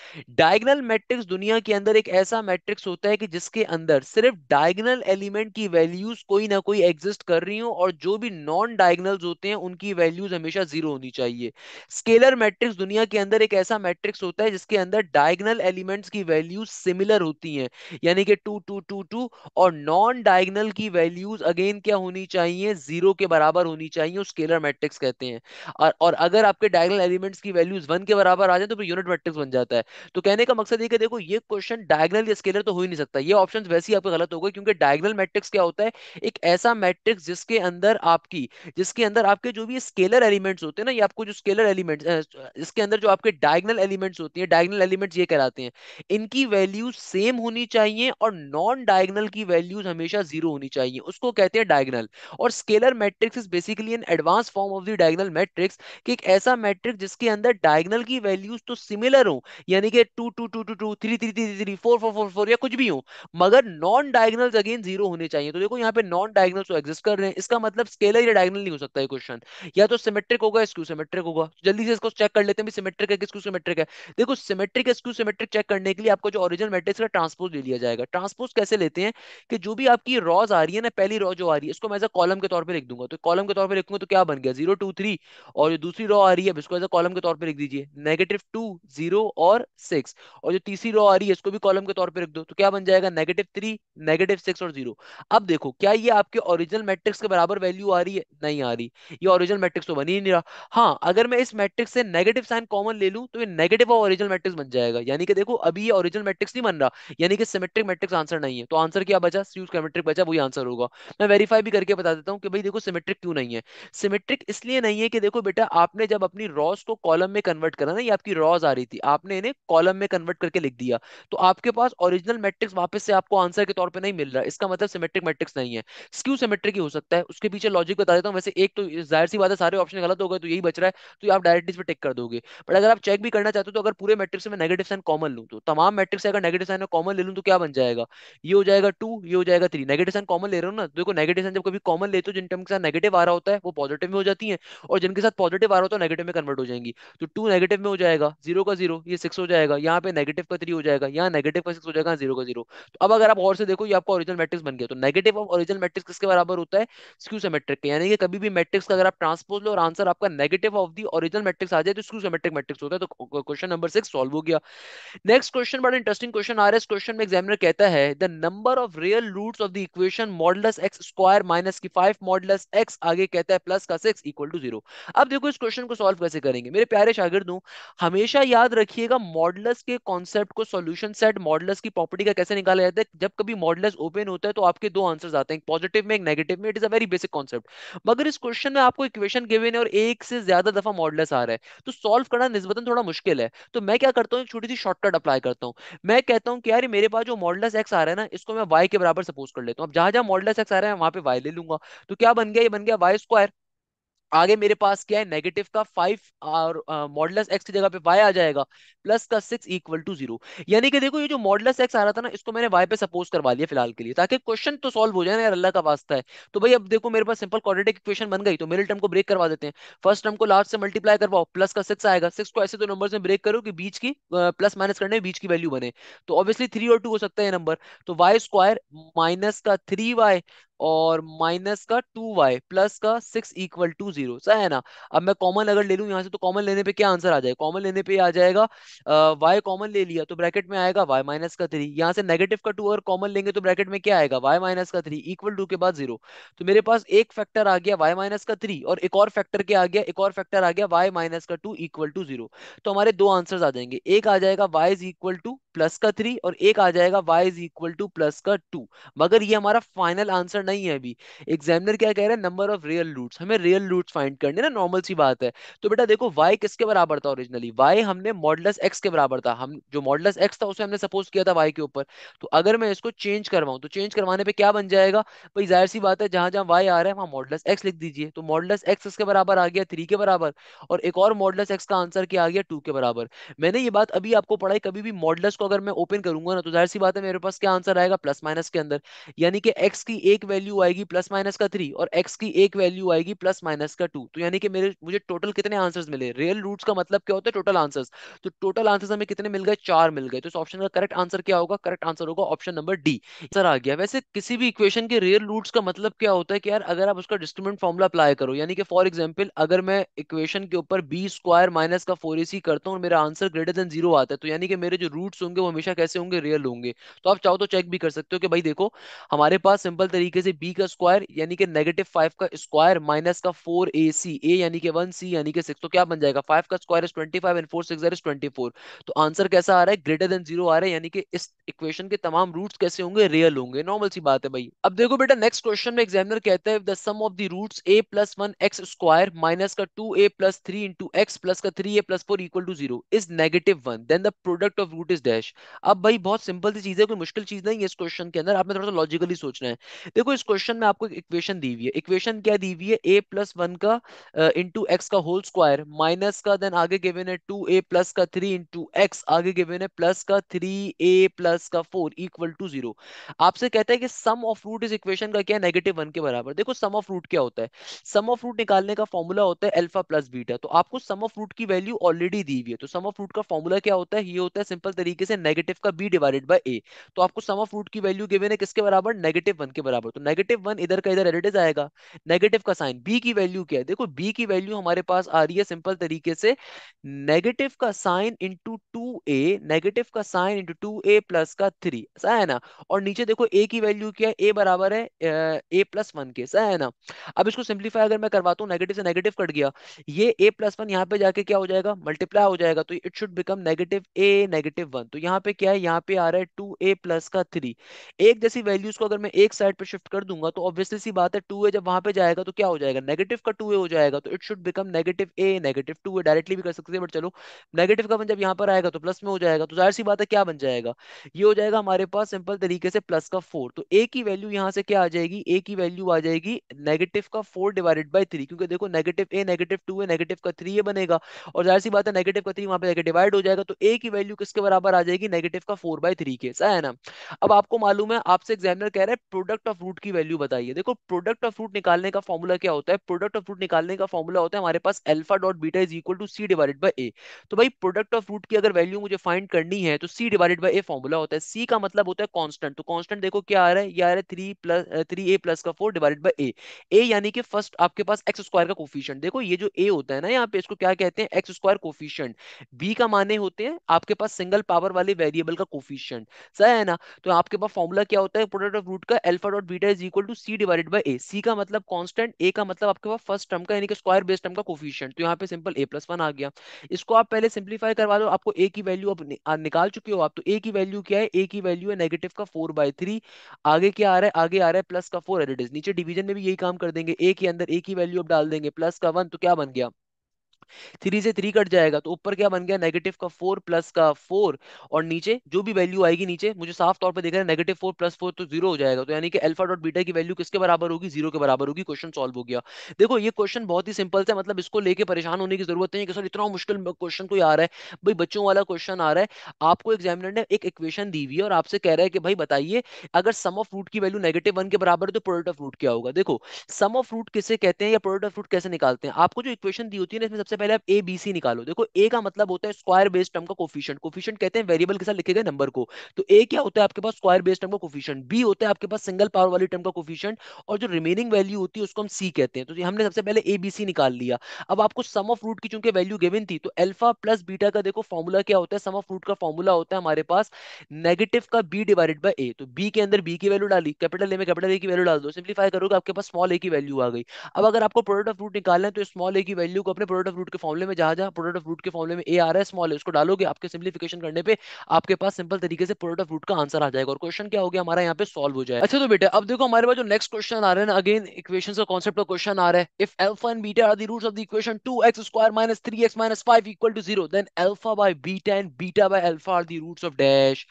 diagonal matrix दुनिया के अंदर एक ऐसा मैट्रिक्स होता है कि जिसके अंदर सिर्फ डायगोनल एलिमेंट की वैल्यूज कोई ना कोई एग्जिस्ट कर रही हो और जो भी नॉन डायगनल्स होते हैं उनकी वैल्यूज हमेशा जीरो होनी चाहिए स्केलर मैट्रिक्स दुनिया के अंदर एक ऐसा मैट्रिक्स होता है जिसके अंदर डायगोनल एलिमेंट्स की वैल्यूज सिमिलर होती हैं यानी कि टू टू टू टू और नॉन डायगोनल की वैल्यूज अगेन क्या होनी चाहिए जीरो के बराबर होनी चाहिए स्केलर मैट्रिक्स कहते हैं और, और अगर आपके डायगनल एलिमेंट्स की वैल्यूज वन के बराबर आ जाए तो फिर यूनिट मैट्रिक्स बन जाता है तो कहने का मकसद ये कि देखो ये क्वेश्चन डायगनल या स्केलर तो हो ही नहीं सकता ये ऑप्शन वैसे ही आपका गलत होगा क्योंकि डायगनल मैट्रिक्स क्या होता है एक ऐसा मैट्रिक्स जिसके अंदर आपकी जिसके अंदर आपके जो भी स्केलर एलिमेंट्स होते हैं ना ये आपको जो स्केलर एलिमेंट्स इसके अंदर जो आपके डायगनल एलिमेंट्स होती है डायगनल एलिमेंट्स ये कहलाते हैं इनकी वैल्यूज सेम होनी चाहिए और नॉन डायगनल की वैल्यूज हमेशा जीरो होनी चाहिए उसको कहते हैं डायगनल डायगोनल और scalar matrix is basically an advance form of the diagonal matrix कि एक ऐसा मैट्रिक्स जिसके अंदर डायगोनल की वैल्यूज तो सिमिलर हो यानी कि two two two two two three three three three four four four four या कुछ भी हो मगर नॉन डायगनल अगेन जीरो होने चाहिए तो देखो यहाँ पे नॉन डायगनल तो एग्जिस्ट कर रहे हैं इसका मतलब स्केलर या डायगनल नहीं हो सकता है क्वेश्चन या तो सिमेट्रिक होगा स्क्यू सिमेट्रिक होगा जल्दी से इसको चेक कर लेते हैं सिमेट्रिक है कि स्क्यू सिमेट्रिक है देखो सिमेट्रिक स्क्यू सिमेट्रिक चेक करने के लिए आपको जो ओरिजिनल मैट्रिक्स का ट्रांसपोज ले लिया जाएगा ट्रांसपोज कैसे लेते हैं कि जो भी आपकी रॉज आ रही है ना पहली रॉ जो आ रही है इसको मैं कॉलम के तौर पर लिख दूंगा तो कॉलम के तौर पर लिखूंगा तो क्या बन गया जीरो टू थ्री और जो दूसरी रॉ आ रही है इसको एज अ कॉलम के तौर पर लिख दीजिए नेगेटिव टू जीरो और सिक्स और जो तीसरी रॉ आ रही है इसको भी कॉलम के तौर पर लिख दो तो क्या बन जाएगा नेगेटिव थ्री नेगेटिव सिक्स और जीरो अब देखो क्या ये आपके ओरिजिनल मैट्रिक्स के बराबर वैल्यू आ रही है नहीं आ रही ये ओरिजिनल मैट्रिक्स तो बन ही नहीं रहा हाँ अगर मैं इस मैट्रिक्स से नेगेटिव साइन कॉमन ले लूँ तो ये नेगेटिव और ओरिजिनल मैट्रिक्स बन जाएगा यानी कि देखो अभी ये ओरिजिनल मैट्रिक्स नहीं बन रहा यानी कि सिमेट्रिक मैट्रिक्स आंसर नहीं है तो आंसर क्या बचा स्क्यू सिमेट्रिक बचा वही आंसर होगा मैं वेरीफाई भी करके बता देता हूँ कि भाई देखो सिमेट्रिक क्यों नहीं है सिमेट्रिक इसलिए नहीं है कि देखो बेटा आपने जब अपनी रॉस को कॉलम में कन्वर्ट करा ना ये आपकी रॉज आ रही थी आपने इन्हें कॉलम में कन्वर्ट करके लिख दिया तो आपके पास ओरिजिनल मैट्रिक्स वापस से आपको आंसर के तौर पर नहीं मिल रहा इसका मतलब सिमेट्रिक मैट्रिक्स नहीं है स्क्यू सिमेट्रिक ही हो सकता है उसके पीछे लॉजिक बता देता हूँ वैसे एक तो जाहिर सी बात है सारे ऑप्शन गलत हो गए तो यही बच रहा है तो आप डायरेक्ट इस पर टिक कर दोगे बट अगर आप चेक भी करना चाहते हो तो अगर पूरे मैट्रिक्स में नेगेटिव साइन कॉमन लूँ तो तमाम मैट्रिक्स अगर नेगेटिव साइन में कॉमन ले लूँ तो क्या बन जाएगा ये हो जाएगा टू ये हो जाएगा थ्री नेगेटिव साइन कॉमन ले रहे हो ना तो देखो नेगेटिव साइन जब कभी कॉमन लेते हो जिन टर्म के साथ नेगेटिव आ रहा होता है वो पॉजिटिव में हो जाती है और जिनके साथ पॉजिटिव आ रहा होता है नेगेटिव में कन्वर्ट हो जाएंगी तो टू नेगेटिव में हो जाएगा जीरो का जीरो ये सिक्स हो जाएगा यहाँ पे नेगेटिव का थ्री हो जाएगा यहाँ नेगेटिव का सिक्स हो जाएगा जीरो का जीरो तो अब अगर आप और से देखो ये आपका ओरिजिनल मैट्रिक्स बन गया तो नेगेटिव ऑफ ओरिजिनल मैट्रिक्स किसके बराबर होता है स्क्यू सिमेट्रिक के यानी कि कभी भी मैट्रिक्स का अगर आप ट्रांसपोज लो और आंसर आपका negative of the original matrix आ जाए तो स्क्यू सिमेट्रिक मैट्रिक्स होता है तो क्वेश्चन नंबर सिक्स सॉल्व हो गया नेक्स्ट क्वेश्चन बड़ा इंटरेस्टिंग क्वेश्चन आ रहा है इस क्वेश्चन में एग्जामिनर कहता है the number of real roots of the equation modulus x square minus minus की फाइव मॉडलस एक्स आगे कहता है प्लस का सिक्स इक्वल टू जीरो अब देखो इस क्वेश्चन को सॉल्व कैसे करेंगे मेरे प्यारे शागिर्दों हमेशा याद रखिएगा मॉडलस के कॉन्सेप्ट को सोल्यूशन सेट मॉडलस की प्रॉपर्टी का कैसे निकाला जाता है जब कभी मॉडलस ओपन होता है तो आपके दो आंसर आते हैं पॉजिटिव में एक नेगेटिव में it is a very basic concept मगर इस क्वेश्चन में आपको इक्वेशन गिवन है और एक से ज्यादा दफा मॉडलस आ रहा है तो सॉल्व करना निस्बतन थोड़ा मुश्किल है तो मैं क्या करता हूँ छोटी सी शॉर्टकट अप्लाई करता हूँ मैं कहता हूँ कि यार मेरे पास जो मॉडलस एक्स आ रहा है ना इसको मैं वाई के बराबर सपोज कर लेता हूँ अब जहां जहां मॉडलस एक्स आ रहा है वहां पर वाई ले लूंगा तो क्या बन गया ये बन गया वाई स्क्वायर आगे मेरे पास क्या है नेगेटिव का फाइव और मॉडलस एक्स की जगह पे वाई आ जाएगा प्लस का सिक्स इक्वल टू जीरो यानी कि देखो ये जो मॉडलस एक्स आ रहा था ना इसको मैंने वाई पे सपोज करवा लिया फिलहाल के लिए ताकि क्वेश्चन तो सॉल्व हो जाए ना यार अल्लाह का वास्ता है तो भाई अब देखो मेरे पास सिंपल क्वाड्रेटिक इक्वेशन बन गई तो मेरे टर्म को ब्रेक करवा देते हैं फर्स्ट टर्म को लास्ट से मल्टीप्लाई करवाओ प्लस का सिक्स आएगा सिक्स को ऐसे तो नंबर में ब्रेक करो कि बीच की प्लस माइनस करने में बीच की वैल्यू बने तो ऑब्वियसली थ्री और टू हो सकता है नंबर तो वाई स्क्वायर माइनस का थ्री वाई और माइनस का टू वाई प्लस का सिक्स इक्वल टू जीरो है ना अब मैं कॉमन अगर ले लू यहाँ से तो कॉमन लेने पे क्या आंसर आ जाएगा कॉमन लेने पे आ जाएगा वाई कॉमन ले लिया तो ब्रैकेट में आएगा वाई माइनस का थ्री यहाँ से नेगेटिव का टू अगर कॉमन लेंगे तो ब्रैकेट में क्या आएगा वाई माइनस का थ्री इक्वल टू के बाद जीरो तो मेरे पास एक फैक्टर आ गया वाई माइनस का थ्री और एक और फैक्टर क्या आ गया एक और फैक्टर आ गया वाई माइनस का टू इक्वल टू जीरो तो हमारे दो आंसर आ जाएंगे एक आ जाएगा y is equal to plus का थ्री और एक आ जाएगा y is equal to plus का टू मगर ये हमारा फाइनल आंसर नहीं है अभी एग्जामिनर क्या कह रहा है नंबर ऑफ रियल लूट्स हमें रियल लूट्स फाइंड करने ना नॉर्मल सी बात है तो बेटा देखो वाई किसके बराबर था ओरिजिनली वाई हमने मॉडलस एक्स के बराबर था हम जो मॉडलस एक्स था उसे हमने सपोज किया था वाई के ऊपर तो अगर मैं इसको चेंज करवाऊँ तो चेंज करवाने पर क्या बन जाएगा भाई जाहिर सी बात है जहां जहां वाई आ रहा है वहां मॉडलस एक्स लिख दीजिए तो मॉडलस एक्स इसके बराबर आ गया थ्री के बराबर और एक और मॉडलस एक्स का आंसर क्या आ गया टू के बराबर मैंने ये बात अभी आपको पढ़ाई कभी भी मॉडलस को अगर मैं ओपन करूंगा ना तो जाहिर सी बात है मेरे पास क्या आंसर आएगा प्लस माइनस के अंदर यानी कि एक्स की एक वैल्यू वैल्यू आएगी प्लस माइनस का थ्री और एक्स की एक वैल्यू आएगी प्लस माइनस का टू तो यानी कि मेरे मुझे टोटल कितने आंसर्स मिले रियल रूट्स का मतलब क्या होता है टोटल आंसर्स तो टोटल आंसर्स हमें कितने मिल गए चार मिल गए तो इस ऑप्शन का करेक्ट आंसर क्या होगा करेक्ट आंसर होगा ऑप्शन नंबर डी सर आ गया वैसे किसी भी इक्वेशन के रियल रूट्स का मतलब क्या होता है कि यार अगर आप उसका डिस्क्रिमिनेंट फॉर्मुला अप्लाई करो यानी कि फॉर एग्जाम्पल अगर मैं इक्वेशन के ऊपर बी स्क्वायर माइनस का फोर एसी करता हूँ और मेरा आंसर ग्रेटर देन जीरो आता है तो यानी कि मेरे जो रूट्स होंगे वो हमेशा कैसे होंगे रियल होंगे तो आप चाहो तो चेक भी कर सकते हो कि भाई देखो हमारे पास सिंपल तरीके तरीके से बी का स्क्वायर यानी कि नेगेटिव फाइव का स्क्वायर माइनस का फोर ए सी ए यानी कि वन सी यानी कि सिक्स तो क्या बन जाएगा फाइव का square is twenty five and four six is twenty four तो आंसर कैसा आ रहा है ग्रेटर देन जीरो आ रहा है यानी कि इस इक्वेशन के तमाम रूट्स कैसे होंगे रियल होंगे नॉर्मल सी बात है भाई अब देखो बेटा नेक्स्ट क्वेश्चन में एग्जामिनर कहता है sum of the roots a plus one x square minus का टू ए plus three into x plus का three a plus four equal to zero is negative one then the product of root is dash अब भाई बहुत simple सी चीज है कोई मुश्किल चीज नहीं है इस क्वेश्चन के अंदर आपने थोड़ा सा लॉजिकली सोचना है देखो देखो इस क्वेश्चन में आपको इक्वेशन दी हुई है इक्वेशन क्या दी हुई है ए प्लस वन का इंटू एक्स का होल स्क्वायर माइनस का देन आगे गिवन है टू ए प्लस का थ्री इंटू एक्स आगे गिवन है प्लस का थ्री ए प्लस का फोर इक्वल टू जीरो आपसे कहता है कि सम ऑफ रूट इस इक्वेशन का क्या है नेगेटिव वन के बराबर देखो सम ऑफ रूट क्या होता है सम ऑफ रूट निकालने का फॉर्मूला होता है एल्फा प्लस बीटा तो आपको सम ऑफ रूट की वैल्यू ऑलरेडी दी हुई है तो सम ऑफ रूट का फॉर्मूला क्या होता है ये होता है सिंपल तरीके से नेगेटिव का बी डिवाइडेड बाई ए तो आपको सम ऑफ रूट की वैल्यू गिवन है किसके बराबर नेगेटिव वन के बराबर तो नेगेटिव वन इधर का इधर एडिटिज आएगा नेगेटिव का साइन बी की वैल्यू क्या है देखो बी की वैल्यू हमारे पास आ रही है सिंपल तरीके से नेगेटिव का sign into two a negative का साइन इंटू टू ए प्लस का थ्री ऐसा है ना और नीचे देखो ए की वैल्यू क्या है ए बराबर है ए प्लस वन के ऐसा है ना अब इसको सिंप्लीफाई अगर मैं करवाता हूँ नेगेटिव से नेगेटिव कट गया ये ए प्लस वन यहाँ पे जाके क्या हो जाएगा मल्टीप्लाई हो जाएगा तो it should become negative a negative one तो यहाँ पे क्या है यहाँ पे आ रहा है टू ए प्लस का थ्री एक जैसी वैल्यूज को अगर मैं एक साइड पर शिफ्ट कर दूंगा तो ऑब्वियसली सी बात है टू ए जब वहां पे जाएगा तो क्या हो जाएगा नेगेटिव का टू ए हो जाएगा तो it should become negative a negative two a directly भी कर सकते हैं बट चलो नेगेटिव का वन जब यहाँ पर आएगा तो प्लस में हो जाएगा तो जाहिर सी बात है क्या बन जाएगा ये हो जाएगा हमारे पास सिंपल तरीके से प्लस का फोर तो ए की वैल्यू यहाँ से क्या आ जाएगी ए की वैल्यू आ जाएगी नेगेटिव का फोर डिवाइडेड बाई थ्री क्योंकि देखो negative a negative two a negative का थ्री ए बनेगा और जाहिर सी बात है नेगेटिव का थ्री वहां पे डिवाइड हो जाएगा तो ए की वैल्यू किसके बराबर आ जाएगी नेगेटिव का फोर बाई थ्री के ऐसा है ना अब आपको मालूम है आपसे एग्जामिनर कह रहे हैं प्रोडक्ट ऑफ रूट रूट की वैल्यू बताइए देखो प्रोडक्ट ऑफ फ्रूट निकालने का फॉर्मूला क्या होता है प्रोडक्ट ऑफ फ्रूट निकालने का फॉर्मूला होता है हमारे पास alpha dot beta is equal to c divided by ए तो भाई प्रोडक्ट ऑफ फ्रूट की अगर वैल्यू मुझे फाइंड करनी है तो c divided by a formula होता है सी का मतलब होता है कॉन्स्टेंट तो कॉन्स्टेंट देखो क्या आ रहा है ये आ रहा है three plus three a plus का four divided by a a यानी कि फर्स्ट आपके पास एक्स स्क्वायर का कोफिशियंट देखो ये जो ए होता है ना यहाँ पे इसको क्या कहते हैं एक्स स्क्वायर कोफिशियंट बी का माने होते हैं आपके पास सिंगल पावर वाले वेरिएबल का कोफिशियंट सही है ना तो आपके पास फॉर्मूला क्या होता है प्रोडक्ट ऑफ रूट का alpha dot beta is equal to c divided by a c का मतलब कांस्टेंट ए का मतलब आपके पास फर्स्ट टर्म का यानी कि स्क्वायर बेस टर्म का कोफिशियंट तो यहाँ पे सिंपल ए प्लस वन आ गया इसको आप पहले सिंप्लीफाई करवा दो आपको ए की वैल्यू अब निकाल चुके हो आप तो ए की वैल्यू क्या है ए की वैल्यू है नेगेटिव का फोर बाय थ्री आगे क्या आ रहा है आगे आ रहा है प्लस का फोर एडिट नीचे डिवीजन में भी यही काम कर देंगे ए के अंदर ए की वैल्यू अब डाल देंगे प्लस का वन तो क्या बन गया थ्री से थ्री कट जाएगा तो ऊपर क्या बन गया नेगेटिव का फोर प्लस का फोर और नीचे जो भी वैल्यू आएगी नीचे मुझे साफ तौर पर देखा नेगेटिव फोर प्लस फोर तो जीरो हो जाएगा तो यानी कि एल्फा डॉट बीटा की वैल्यू किसके बराबर होगी जीरो के बराबर होगी क्वेश्चन सोल्व हो गया देखो ये क्वेश्चन बहुत ही सिंपल था मतलब इसको लेकर परेशान होने की जरूरत नहीं कि सर इतना मुश्किल क्वेश्चन तो कोई आ रहा है भाई बच्चों वाला क्वेश्चन आ रहा है आपको एग्जामिनर ने एक इक्वेशन दी हुई है और आपसे कह रहा है कि भाई बताइए अगर सम ऑफ रूट की वैल्यू नेगेटिव वन के बराबर है तो प्रोडक्ट ऑफ रूट क्या होगा देखो सम ऑफ रूट किसे कहते हैं या प्रोडक्ट ऑफ रूट कैसे निकालते हैं आपको जो इक्वेशन दी होती है ना इसमें सबसे पहले आप ए बी सी निकालो देखो ए का मतलब होता है स्क्वायर बेस्ड टर्म का कोफिशियंट कोफिशियंट कहते हैं वेरिएबल के साथ लिखे गए नंबर को तो ए क्या होता है आपके पास स्क्वायर बेस्ड टर्म का कोफिशियंट बी होता है आपके पास सिंगल पावर वाली टर्म का कोफिशियंट और जो रिमेनिंग वैल्यू होती है उसको हम सी कहते हैं तो हमने सबसे पहले ए बी सी निकाल लिया अब आपको सम ऑफ रूट की चूंकि वैल्यू गिवन थी तो एल्फा प्लस बीटा का देखो फॉर्मूला क्या होता है सम ऑफ रूट का फॉर्मूला होता है हमारे पास नेगेटिव का बी डिवाइडेड बाई ए तो बी के अंदर बी की वैल्यू डाली कैपिटल ए में कैपिटल ए की वैल्यू डाल दो सिंप्लीफाई करोगे आपके पास स्मॉल ए की वैल्यू आ गई अब अगर आपको प्रोडक्ट ऑफ रूट निकालना है तो स्मॉल ए की वैल्यू को अपने प्रोडक्ट ऑफ रूट फ्रूट के फॉर्मूले में जहां जहां प्रोडक्ट ऑफ रूट के फॉर्मूले में ए आ रहा है स्मॉल है उसको डालोगे आपके सिंप्लीफिकेशन करने पे आपके पास सिंपल तरीके से प्रोडक्ट ऑफ रूट का आंसर आ जाएगा और क्वेश्चन क्या हो गया हमारा यहाँ पे सॉल्व हो जाए अच्छा तो बेटा अब देखो हमारे पास जो नेक्स्ट क्वेश्चन आ रहे हैं अगेन इक्वेशन का कॉन्सेप्ट ऑफ क्वेश्चन आ रहा है if alpha and beta are the roots of the equation two x square minus three x minus five equal to zero then alpha by beta and beta by alpha are the roots of dash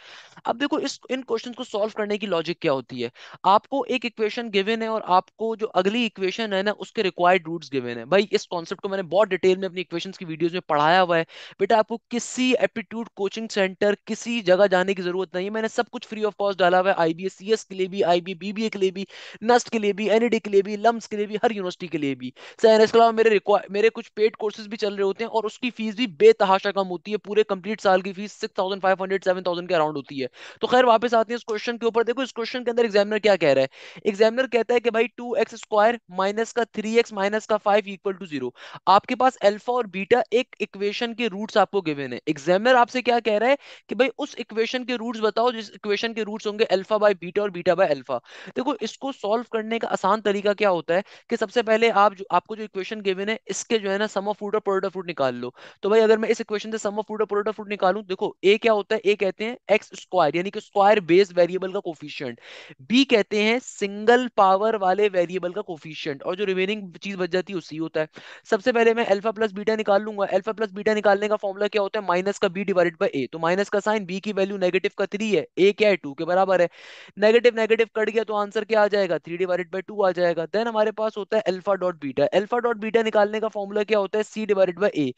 अब देखो इस इन question को solve करने की logic क्या होती है आपको एक इक्वेशन गिवन है और आपको जो अगली इक्वेशन है ना उसके रिक्वायर्ड रूट्स गिवन है भाई इस कॉन्सेप्ट को मैंने बहुत डिटेल हमने अपनी इक्वेशंस की वीडियोस में पढ़ाया हुआ है बेटा आपको किसी एप्टीट्यूड कोचिंग सेंटर किसी जगह जाने की जरूरत नहीं है मैंने सब कुछ फ्री ऑफ कॉस्ट डाला हुआ है आईबीएस सीएस के लिए भी आईबी बीबीए के लिए भी नस्ट के लिए भी एनईडी e के लिए भी लम्स के लिए भी हर यूनिवर्सिटी के लिए भी सर इसके अलावा मेरे मेरे कुछ पेड कोर्सेज भी चल रहे होते हैं और उसकी फीस भी बेतहाशा कम होती है पूरे कंप्लीट साल की fees six thousand five hundred seven thousand के अराउंड होती है तो खैर वापस आते हैं इस क्वेश्चन के ऊपर देखो इस क्वेश्चन के अंदर एग्जामिनर क्या कह रहा है एग्जामिनर कहता है कि भाई टू एक्स स्क्वायर माइनस का थ्री एक्स माइनस का फाइव इक्वल टू जीरो आपके पास अल्फा और बीटा एक इक्वेशन के रूट्स आपको गिवन है एग्जामिनर आपसे क्या कह रहा है कि भाई उस इक्वेशन के रूट्स बताओ जिस इक्वेशन के रूट्स होंगे अल्फा बाय बीटा और बीटा बाय अल्फा देखो इसको सॉल्व करने का आसान तरीका क्या होता है कि सबसे पहले आप जो आपको जो इक्वेशन गिवन है इसके जो है ना सम ऑफ फ्रूट और प्रोडक्ट ऑफ फ्रूट निकाल लो तो भाई अगर मैं इस इक्वेशन से सम ऑफ फ्रूट और प्रोडक्ट ऑफ फ्रूट निकालूं देखो ए क्या होता है ए कहते हैं एक्स स्क्वायर यानी कि स्क्वायर बेस्ड वेरिएबल का कोफिशियंट बी कहते हैं सिंगल पावर वाले वेरिएबल का कोफिशियंट और जो रिमेनिंग चीज बच जाती है उसी होता है सबसे पहले मैं अल्फा प्लस बीटा निकाल लूंगा एल्फा प्लस बीटा निकालने का फॉर्मुला क्या होता है माइनस का बी डिवाइड बाई ए तो माइनस का साइन बी की वैल्यू नेगेटिव का थ्री है ए क्या है टू के बराबर है नेगेटिव नेगेटिव कट गया तो आंसर क्या आ जाएगा थ्री डिवाइड बाई टू आ जाएगा देन हमारे पास होता है alpha dot beta alpha dot beta निकालने का फॉर्मुला क्या होता है सी डिवाइड बाई ए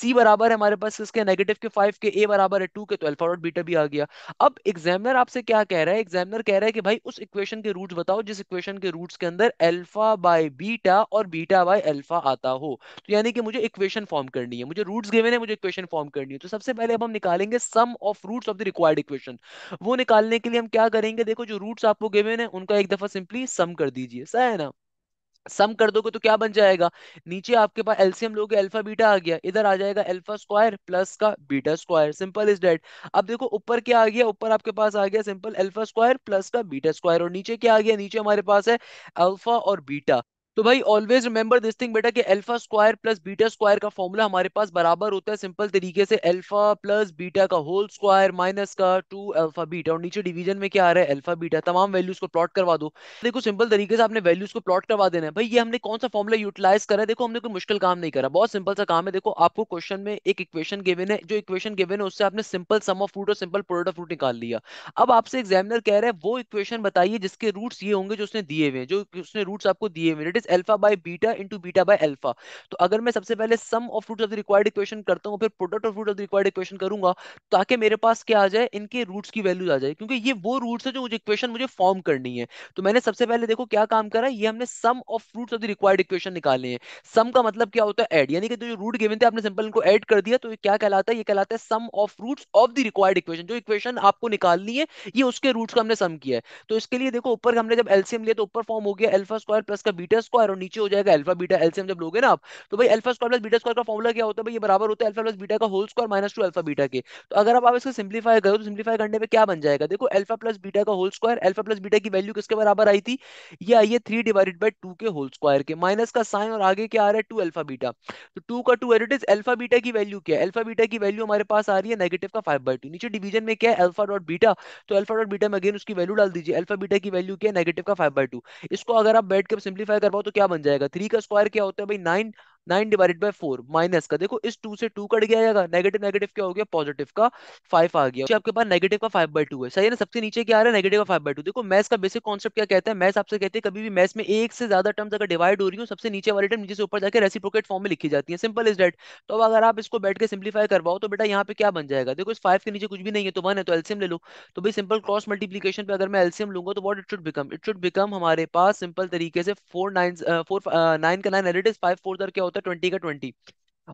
सी बराबर है हमारे पास इसके नेगेटिव के फाइव के ए बराबर है टू के तो एल्फा डॉट बीटा भी आ गया अब एग्जामिनर आपसे क्या कह रहा है एग्जामिनर कह रहा है कि भाई उस इक्वेशन के रूट बताओ जिस इक्वेशन के रूट के अंदर एल्फा बाय बीटा और बीटा बाय एल्फा आता हो तो यानी कि मुझे इक्वेशन फॉर्म करनी है मुझे रूट्स गिवन है मुझे इक्वेशन फॉर्म करनी है तो सबसे पहले अब हम निकालेंगे sum of roots of the required equation वो निकालने के लिए हम क्या करेंगे देखो जो रूट्स आपको गिवन है उनका एक दफा सिंपली सम कर दीजिए सही है ना सम कर दोगे तो क्या बन जाएगा नीचे आपके पास एलसीएम लोगे अल्फा बीटा आ गया इधर आ जाएगा अल्फा स्क्वायर प्लस का beta square simple is that अब देखो ऊपर क्या आ गया ऊपर आपके पास आ गया सिंपल अल्फा स्क्वायर प्लस का बीटा स्क्वायर और नीचे क्या आ गया नीचे हमारे पास है अल्फा और बीटा तो भाई ऑलवेज रिमेंबर दिस थिंग बेटा कि alpha square plus beta square का फॉर्मूला हमारे पास बराबर होता है सिंपल तरीके से अल्फा प्लस बीटा का होल स्क्वायर माइनस का टू अल्फा बीटा और नीचे डिवीजन में क्या आ रहा है अल्फा बीटा तमाम वैल्यूज को प्लॉट करवा दो देखो सिंपल तरीके से आपने वैल्यूज को प्लॉट करवा देना है भाई ये हमने कौन सा फॉर्मुला यूटिलाइज करा है देखो हमने कोई मुश्किल काम नहीं करा बहुत सिंपल सा काम है देखो आपको क्वेश्चन में एक इक्वेशन गिवन है जो इक्वेशन गिवन है उससे आपने सिंपल सम ऑफ फ्रूट और सिंपल प्रोडक्ट ऑफ फ्रूट निकाल लिया अब आपसे एग्जामिनर कह रहे हैं वो इक्वेशन बताइए जिसके रूट्स ये होंगे जो उसने दिए हुए हैं जो उसने रूट्स आपको दिए हुए हैं it is alpha by beta into beta by alpha तो अगर मैं सबसे पहले sum of roots of the required equation करता हूँ फिर product of root of the required equation करूंगा ताकि मेरे पास क्या आ जाए इनके रूट्स की वैल्यूज आ जाए क्योंकि ये वो रूट्स है जो मुझे इक्वेशन मुझे फॉर्म करनी है तो मैंने सबसे पहले देखो क्या काम करा ये हमने sum of roots of the required equation निकाले हैं सम का मतलब क्या होता है ऐड यानी कि जो रूट गिवन थे आपने सिंपल इनको ऐड कर दिया तो ये क्या कहलाता है ये कहलाता है sum of roots of the required equation जो इक्वेशन आपको निकालनी है ये उसके रूट्स का हमने सम किया है तो इसके लिए देखो ऊपर हमने जब एलसीएम लिया तो ऊपर फॉर्म हो गया अल्फा स्क्वायर प्लस का बीटा स्क्वायर स्क्वायर और नीचे हो जाएगा अल्फा बीटा एलसीएम जब लोगे ना आप तो भाई alpha square plus beta square का फॉर्मूला क्या होता है भाई ये बराबर होता है अल्फा प्लस बीटा का whole square minus two alpha beta के तो अगर आप इसको सिंप्लीफाई करो तो सिंप्लीफाई करने पे क्या बन जाएगा देखो अल्फा प्लस बीटा का whole square alpha plus beta की वैल्यू किसके बराबर आई थी ये आई है थ्री डिवाइडेड बाई टू के होल स्क्वायर के माइनस का साइन और आगे क्या आ रहा है टू अल्फा बीटा तो टू का two edit is alpha beta की वैल्यू क्या है अल्फा बीटा की वैल्यू हमारे पास आ रही है नेगेटिव का फाइव बाई टू नीचे डिवीजन में क्या है अल्फा डॉट बीटा तो अल्फा डॉट बीटा में अगेन उसकी वैल्यू डाल दीजिए अल्फा बीटा की वैल्यू क्या है नेगेटिव का फाइव बाई टू इसको अगर आप बैठ के सिंप्लीफाई कर पाओ तो क्या बन जाएगा थ्री का स्क्वायर क्या होता है भाई nine nine divided by four minus का देखो इस टू से टू कट गया जाएगा नेगेटिव नेगेटिव क्या हो गया पॉजिटिव का फाइव आ गया आपके पास नेगेटिव का फाइव बाई टू है सही है ना सबसे नीचे क्या आ रहा है नेगेटिव का फाइव बाई टू देखो मैथ्स का बेसिक कॉन्सेप्ट क्या कहता है मैथ्स आपसे कहते हैं कभी भी मैथ्स में एक से ज्यादा टर्म्स अगर डिवाइड हो रही हूँ सबसे नीचे वाली टर्म नीचे से ऊपर जाकर रेसिप्रोकेट फॉर्म में लिखी जाती है सिंपल इज डेट तो अगर आप इसको बैठ के सिंप्लीफाई करवाओ तो बेटा यहाँ पे क्या बन जाएगा देखो इस फाइव के नीचे कुछ भी नहीं है तो वन है तो एल्सियम ले लो तो भाई सिंपल क्रॉस मल्टीप्लीकेशन पर अगर मैं एल्सियम लूंगा तो what it should become it should become हमारे पास सिंपल तरीके से फोर नाइन फोर नाइन का nine edit is five four दर क्या होता होता है ट्वेंटी का ट्वेंटी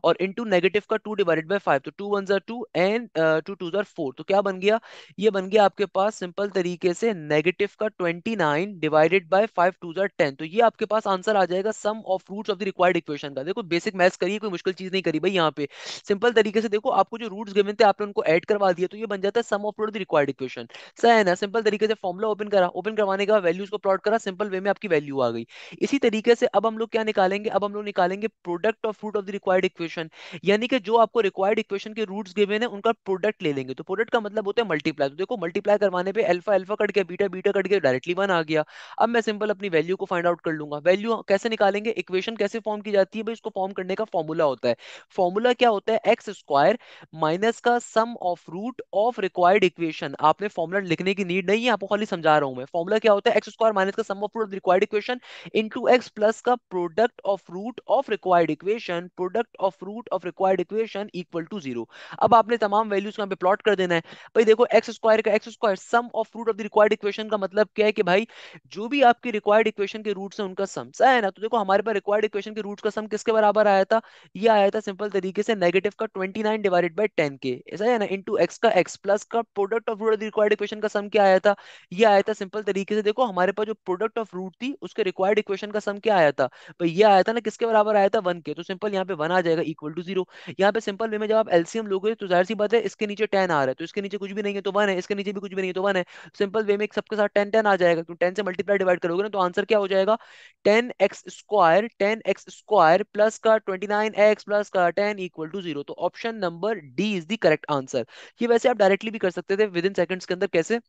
और इंटू नेगेटिव का टू डिवाइडेड बाय फाइव तो टू वन जर टू एंड टू टू जर फोर तो क्या बन गया ये बन गया आपके पास सिंपल तरीके से नेगेटिव का twenty nine divided by five two जर टेन तो ये आपके पास आंसर आ जाएगा sum of roots of the required equation का देखो बेसिक मैथ्स करिए कोई मुश्किल चीज नहीं करी भाई यहाँ पे सिंपल तरीके से देखो आपको जो रूट्स गिवन थे आपने उनको एड करवा दिया तो ये बन जाता है sum of root the required equation सही है ना सिंपल तरीके से फॉर्मुला ओपन करा ओपन करवाने का वैल्यूज को प्लॉट करा सिंपल वे में आपकी वैल्यू आ गई इसी तरीके से अब हम लोग क्या निकालेंगे अब हम लोग निकालेंगे product of root of the required equation equation यानी कि जो आपको रिक्वायर्ड इक्वेशन के रूट्स गिवन है उनका प्रोडक्ट ले लेंगे तो प्रोडक्ट का मतलब होता है मल्टीप्लाई तो देखो मल्टीप्लाई करवाने पे अल्फा अल्फा कट गया बीटा बीटा कट गया डायरेक्टली वन आ गया अब मैं सिंपल अपनी वैल्यू को फाइंड आउट कर लूंगा वैल्यू कैसे निकालेंगे इक्वेशन कैसे फॉर्म की जाती है भाई इसको फॉर्म करने का फॉर्मूला होता है फॉर्मूला क्या होता है एक्स स्क्वायर माइनस का sum of root of required equation आपने फॉर्मूला लिखने की नीड नहीं है आपको खाली समझा रहा हूं मैं फॉर्मूला क्या होता है एक्स स्क्वायर माइनस का sum of root of required equation into x plus का product of root of required equation product of of root of required equation equal to zero अब आपने तमाम वैल्यूज यहाँ पे प्लॉट कर देना है भाई देखो एक्स स्क्वायर का x square sum of root of the required equation का मतलब क्या है कि भाई जो भी आपके रिक्वायर्ड इक्वेशन के रूट है उनका सम है ना तो देखो हमारे पास रिक्वायर्ड इक्वेशन के रूट का सम किसके बराबर आया था ये आया था सिंपल तरीके से नेगेटिव का twenty nine divided by ten के ऐसा है ना इन टू एक्स का एक्स प्लस का product of root of the required equation का सम क्या आया था ये आया था सिंपल तरीके से देखो हमारे पास जो प्रोडक्ट ऑफ रूट थी उसके रिक्वायर्ड इक्वेशन का सम क्या आया था भाई ये आया था ना किसके बराबर आया था वन के तो सिंपल यहाँ पे वन आ जाएगा जाएगा इक्वल टू जीरो यहाँ पे सिंपल वे में जब आप एलसीएम लोगे तो जाहिर सी बात है इसके नीचे टेन आ रहा है तो इसके नीचे कुछ भी नहीं है तो वन है इसके नीचे भी कुछ भी नहीं है तो वन है सिंपल वे में सबके साथ टेन टेन आ जाएगा क्योंकि टेन से मल्टीप्लाई डिवाइड करोगे ना तो आंसर क्या हो जाएगा ten x square ten x square plus का ट्वेंटी नाइन एक्स प्लस का टेन इक्वल टू जीरो तो option number D is the correct answer ये वैसे आप डायरेक्टली भी कर सकते थे विद इन सेकंड्स के अंदर कैसे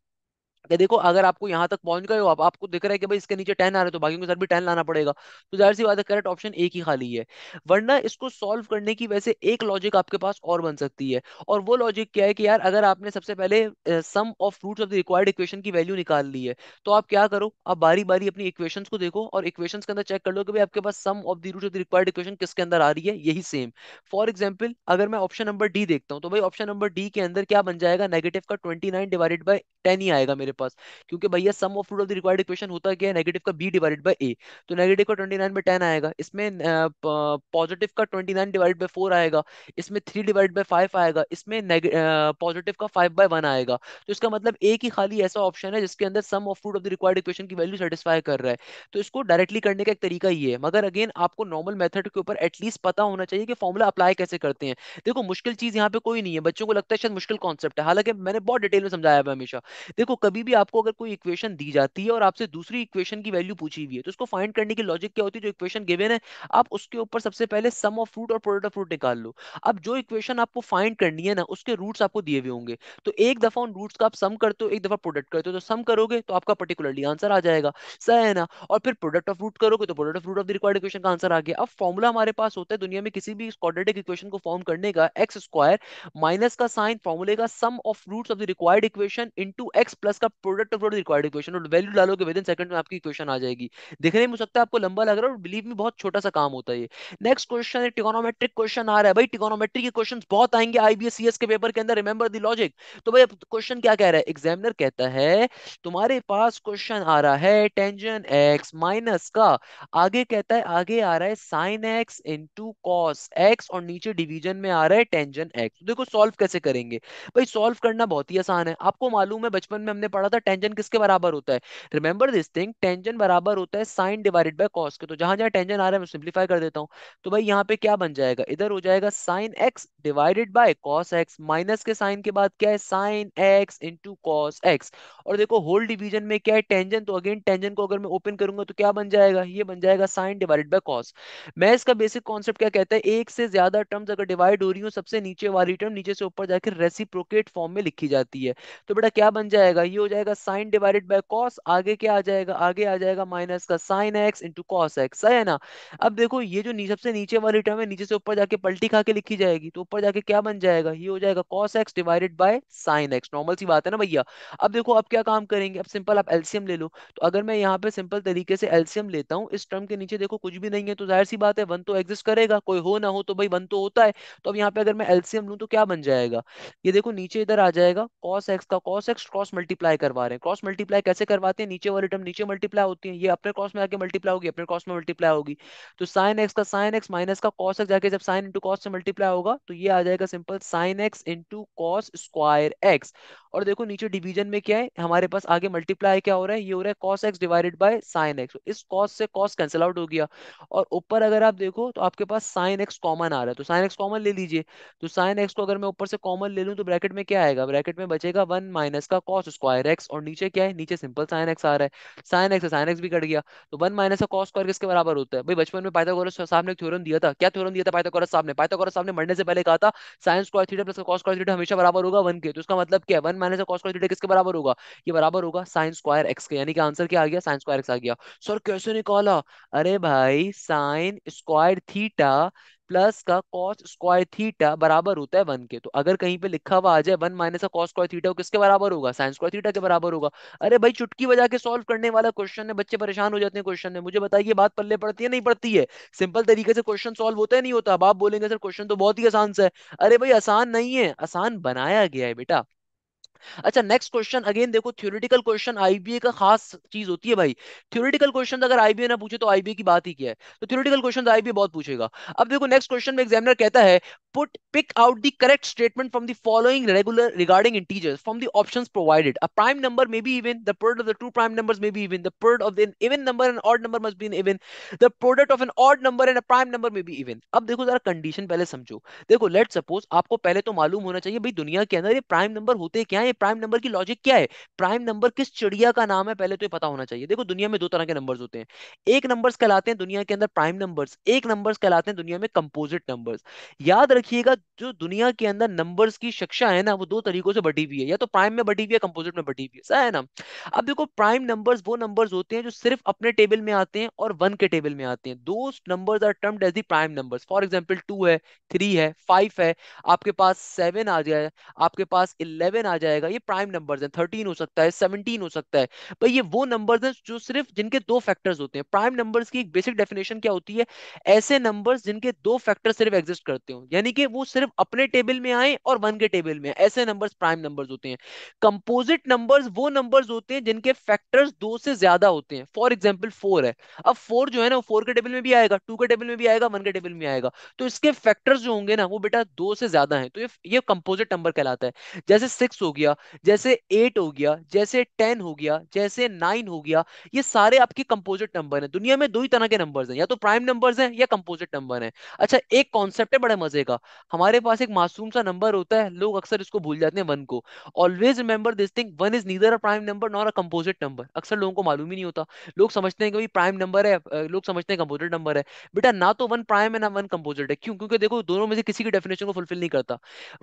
कि देखो अगर आपको यहाँ तक पहुंच गए हो आप आपको दिख रहा है कि भाई इसके नीचे टेन आ रहे तो बाकी के साथ भी टेन लाना पड़ेगा तो जाहिर सी बात है करेक्ट ऑप्शन एक ही खाली है वरना इसको सॉल्व करने की वैसे एक लॉजिक आपके पास और बन सकती है और वो लॉजिक क्या है कि यार अगर आपने सबसे पहले sum of root of the required equation की वैल्यू निकाल ली है तो आप क्या करो आप बारी बारी अपनी इक्वेशन को देखो और इक्वेशन के अंदर चेक कर लो कि भाई आपके पास sum of the root of the required equation किसके अंदर आ रही है यही सेम फॉर एग्जाम्पल अगर मैं ऑप्शन नंबर डी देखता हूँ तो भाई ऑप्शन नंबर डी के अंदर क्या बन जाएगा नेगेटिव का twenty nine divided by ten ही आएगा मेरे मेरे पास क्योंकि भैया sum of of the required equation होता क्या है नेगेटिव का बी डिवाइडेड बाई ए तो नेगेटिव का ट्वेंटी नाइन में टेन आएगा इसमें पॉजिटिव का twenty nine divide by four आएगा इसमें थ्री डिवाइड बाई फाइव आएगा इसमें पॉजिटिव का फाइव बाई वन आएगा तो इसका मतलब ए की खाली ऐसा ऑप्शन है जिसके अंदर sum of root of the required equation की वैल्यू सेटिस्फाई कर रहा है तो इसको डायरेक्टली करने का एक तरीका ये है मगर अगेन आपको नॉर्मल मेथड के ऊपर एटलीस्ट पता होना चाहिए कि फॉर्मूला अप्लाई कैसे करते हैं देखो मुश्किल चीज यहाँ पे कोई नहीं है बच्चों को लगता है शायद मुश्किल कॉन्सेप्ट है हालांकि मैंने बहुत डिटेल में समझाया है हमेशा देखो कभी कभी भी आपको अगर कोई इक्वेशन दी जाती है और आपसे दूसरी इक्वेशन की वैल्यू पूछी हुई है तो उसको फाइंड करने की लॉजिक क्या होती है जो इक्वेशन गिवेन है आप उसके ऊपर सबसे पहले सम ऑफ फ्रूट और प्रोडक्ट ऑफ फ्रूट निकाल लो अब जो इक्वेशन आपको फाइंड करनी है ना उसके रूट्स आपको दिए हुए होंगे तो एक दफा उन रूट्स का आप सम करते हो एक दफा प्रोडक्ट करते हो तो सम करोगे तो आपका पर्टिकुलरली आंसर आ जाएगा सह है ना और फिर प्रोडक्ट ऑफ रूट करोगे तो product of root of the required equation का आंसर आ गया अब फॉर्मुला हमारे पास होता है दुनिया में किसी भी क्वाड्रेटिक इक्वेशन को फॉर्म करने का एक्स स्क्वायर माइनस का साइन फॉर्मूले का sum of roots of the required equation into x plus का प्रोडक्ट ऑफ रिक्वायर्ड इक्वेशन और वैल्यू डालोगे विद इन सेकंड में आपकी इक्वेशन आ जाएगी देखने में हो सकता है आपको लंबा लग रहा है और बिलीव में बहुत छोटा सा काम होता है नेक्स्ट क्वेश्चन है टिकोनोमेट्रिक क्वेश्चन आ रहा है भाई टिकोनोमेट्री के क्वेश्चन बहुत आएंगे आईबीएससीएस e के पेपर के अंदर रिमेंबर द लॉजिक तो भाई क्वेश्चन क्या कह रहा है एग्जामिनर कहता है तुम्हारे पास क्वेश्चन आ रहा है टेंजन एक्स माइनस का आगे कहता है आगे आ रहा है sine x into cos x और नीचे डिवीजन में आ रहा है टेंजन एक्स तो देखो सॉल्व कैसे करेंगे भाई सॉल्व करना बहुत ही आसान है आपको मालूम है बचपन में हमने पढ़ा पढ़ा था टेंजन किसके बराबर होता है रिमेंबर दिस थिंग टेंजन बराबर होता है साइन डिवाइडेड बाय कॉस के तो जहां जहां टेंजन आ रहा है मैं सिंप्लीफाई कर देता हूँ तो भाई यहाँ पे क्या बन जाएगा इधर हो जाएगा sine x divided by cos x minus के साइन के बाद क्या है sine x into cos x और देखो होल डिवीजन में क्या है टेंजन तो अगेन टेंजन को अगर मैं ओपन करूंगा तो क्या बन जाएगा ये बन जाएगा साइन डिवाइडेड बाय कॉस मैं इसका बेसिक कॉन्सेप्ट क्या कहता है एक से ज्यादा टर्म्स अगर डिवाइड हो रही हो सबसे नीचे वाली टर्म नीचे से ऊपर जाकर रेसिप्रोकेट फॉर्म में लिखी जाती है तो बेटा क्या बन जाएगा ये हो जाएगा साइन डिवाइडेड बाय कॉस आगे क्या आ जाएगा आगे आ जाएगा माइनस का sine x into cos x सही है ना अब देखो ये जो सबसे नीचे वाली टर्म है नीचे से ऊपर जाके पलटी खा के लिखी जाएगी तो ऊपर जाके क्या बन जाएगा ये हो जाएगा cos x divided by sine x normal सी बात है ना भैया अब देखो अब क्या काम करेंगे अब सिंपल आप एल्सियम ले लो तो अगर मैं यहाँ पे सिंपल तरीके से एल्सियम लेता हूँ इस टर्म के नीचे देखो कुछ भी नहीं है तो जाहिर सी बात है वन तो एग्जिस्ट करेगा कोई हो ना हो तो भाई वन तो होता है तो अब यहाँ पे अगर मैं एल्सियम लू तो क्या बन जाएगा ये देखो नीचे इधर आ जाएगा कॉस एक्स का cos x cross multiply multiply करवा रहे हैं क्रॉस मल्टीप्लाई कैसे करवाते हैं नीचे वाली टर्म नीचे मल्टीप्लाई होती है ये अपने क्रॉस में आके मल्टीप्लाई होगी अपने क्रॉस में मल्टीप्लाई होगी तो साइन एक्स का साइन एक्स माइनस का कॉस एक्स जाके जब साइन इंटू कॉस से मल्टीप्लाई होगा तो ये आ जाएगा simple sine x into cos square x और देखो नीचे डिवीजन में क्या है हमारे पास आगे मल्टीप्लाई क्या हो रहा है ये हो रहा है cos x divided by sine x इस कॉस से कॉस कैंसिल आउट हो गया और ऊपर अगर आप देखो तो आपके पास साइन एक्स कॉमन आ रहा है तो साइन एक्स कॉमन ले लीजिए तो साइन एक्स को अगर मैं ऊपर से कॉमन ले लूँ तो ब्रैकेट में क्या आएगा ब्रैकेट में बचेगा वन माइनस का कॉस स्क्वायर एक्स और नीचे क्या है नीचे सिंपल साइन एक्स आ रहा है साइन एक्स साइन एक्स भी कट गया तो वन माइनस का कॉस स्क्वायर किसके बराबर होता है भाई बचपन में पाइथागोरस साहब ने थ्योरम दिया था क्या थ्योरम दिया था पाइथागोरस साहब ने पाइथागोरस साहब ने मरने से पहले कहा था sine square theta plus cos square theta हमेशा बराबर होगा वन के तो उसका मतलब क्या है माइनस है कॉस स्क्वायर थीटा किसके बराबर होगा ये बराबर होगा साइन स्क्वायर एक्स के यानी कि आंसर क्या आ गया साइन स्क्वायर एक्स आ गया सर कैसे निकाला अरे भाई साइन स्क्वायर थीटा प्लस का कॉस स्क्वायर थीटा बराबर होता है वन के तो अगर कहीं पे लिखा हुआ आ जाए वन माइनस का कॉस स्क्वायर थीटा किसके बराबर होगा साइन स्क्वायर थीटा के बराबर होगा अरे भाई चुटकी बजा के सॉल्व करने वाला क्वेश्चन है बच्चे परेशान हो जाते हैं क्वेश्चन में मुझे बताइए बात पल्ले पड़ती है नहीं पड़ती है सिंपल तरीके से क्वेश्चन सॉल्व होता है नहीं होता अब आप बोलेंगे सर क्वेश्चन तो बहुत ही आसान से है अरे भाई आसान नहीं है आसान बनाया गया है बेटा अच्छा नेक्स्ट क्वेश्चन अगेन देखो थ्योरेटिकल क्वेश्चन आईबीए का खास चीज होती है भाई थ्योरेटिकल क्वेश्चन अगर आईबीए ना पूछे तो आईबीए की बात ही क्या है तो थ्योरेटिकल क्वेश्चन आईबीए बहुत पूछेगा अब देखो नेक्स्ट क्वेश्चन में एग्जामिनर कहता है put pick out the correct statement from the following regular regarding integers from the options provided a prime number may be even the product of the two prime numbers may be even the product of the even number and odd number must be in even the product of an odd number and a prime number may be even अब देखो जरा condition पहले समझो देखो let's suppose आपको पहले तो मालूम होना चाहिए भाई दुनिया के अंदर ये प्राइम नंबर होते क्या ये प्राइम नंबर की लॉजिक क्या है प्राइम नंबर किस चिड़िया का नाम है पहले तो ये पता होना चाहिए देखो दुनिया में दो तरह के नंबर्स होते हैं एक नंबर्स कहलाते हैं दुनिया के अंदर प्राइम नंबर्स एक नंबर्स कहलाते हैं दुनिया में कंपोजिट नंबर्स याद रखिएगा जो दुनिया के अंदर नंबर्स की शिक्षा है ना वो दो तरीकों से बटी हुई है या तो प्राइम में बटी हुई है कंपोजिट में बटी हुई है है ना अब देखो प्राइम नंबर्स वो नंबर्स होते हैं जो सिर्फ अपने टेबल में आते हैं और वन के टेबल में आते हैं दो numbers are termed as the prime numbers for example two है थ्री है फाइव है आपके पास सेवन आ जाए आपके पास इलेवन आ जाए जाएगा ये प्राइम नंबर्स हैं थर्टीन हो सकता है सेवनटीन हो सकता है पर ये वो नंबर्स हैं जो सिर्फ जिनके दो फैक्टर्स होते हैं प्राइम नंबर्स की एक बेसिक डेफिनेशन क्या होती है ऐसे नंबर्स जिनके दो फैक्टर सिर्फ एग्जिस्ट करते हो यानी कि वो सिर्फ अपने टेबल में आए और वन के टेबल में ऐसे नंबर्स प्राइम नंबर्स होते हैं कंपोजिट नंबर्स वो नंबर्स होते हैं जिनके फैक्टर्स दो से ज्यादा होते हैं फॉर एग्जाम्पल फोर है अब फोर जो है ना फोर के टेबल में भी आएगा टू के टेबल में भी आएगा वन के टेबल में आएगा तो इसके फैक्टर्स जो होंगे ना वो बेटा दो से ज्यादा है तो ये कंपोजिट नंबर कहलाता है जैसे सिक्स हो गया गया जैसे एट हो गया जैसे टेन हो गया जैसे नाइन हो गया ये सारे आपके कंपोजिट नंबर हैं दुनिया में दो ही तरह के नंबर्स हैं या तो प्राइम नंबर्स हैं या कंपोजिट नंबर हैं अच्छा एक कॉन्सेप्ट है बड़े मजे का हमारे पास एक मासूम सा नंबर होता है लोग अक्सर इसको भूल जाते हैं वन को always remember this thing one is neither a prime number nor a composite number अक्सर लोगों को मालूम ही नहीं होता लोग समझते हैं कि प्राइम नंबर है लोग समझते हैं कंपोजिट नंबर है बेटा ना तो वन प्राइम है ना वन कंपोजिट है क्यों क्योंकि देखो दोनों में से किसी की डेफिनेशन को फुलफिल नहीं करता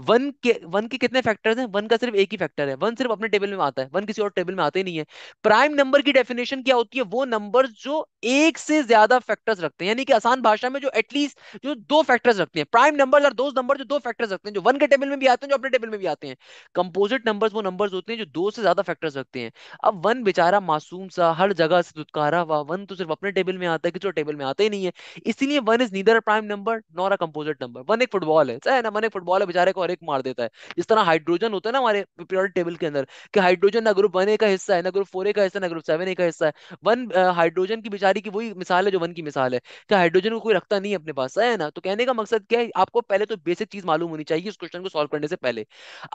वन के वन के कितने फैक्टर्स हैं वन का सिर्फ एक एक ही फैक्टर है वन सिर्फ अपने टेबल में आता है वन किसी और टेबल में आते ही नहीं है प्राइम नंबर की डेफिनेशन क्या होती है वो नंबर जो एक से ज्यादा फैक्टर्स रखते हैं यानी कि आसान भाषा में जो एटलीस्ट जो दो फैक्टर्स रखते हैं प्राइम नंबर और दो नंबर जो दो फैक्टर्स रखते हैं जो वन के टेबल में भी आते हैं जो अपने टेबल में भी आते हैं कंपोजिट नंबर वो नंबर होते हैं जो दो से ज्यादा फैक्टर्स रखते हैं अब वन बेचारा मासूम सा हर जगह से दुत्कारा हुआ वन तो सिर्फ अपने टेबल में आता है किसी और टेबल में आता ही नहीं है इसीलिए one is neither prime number nor a composite number one एक फुटबॉल है ना मन एक फुटबॉल है बेचारे को हर एक मार देता है जिस तरह हाइड्रोजन होता है ना हमारे पीरियोडिक टेबल के अंदर कि हाइड्रोजन ना ग्रुप वन ए का हिस्सा है ना ग्रुप फोर ए का हिस्सा ना ग्रुप सेवन ए का हिस्सा है वन हाइड्रोजन uh, की बेचारी की वही मिसाल है जो वन की मिसाल है कि हाइड्रोजन को कोई रखता नहीं है अपने पास है ना तो कहने का मकसद क्या है आपको पहले तो बेसिक चीज मालूम होनी चाहिए इस क्वेश्चन को सॉल्व करने से पहले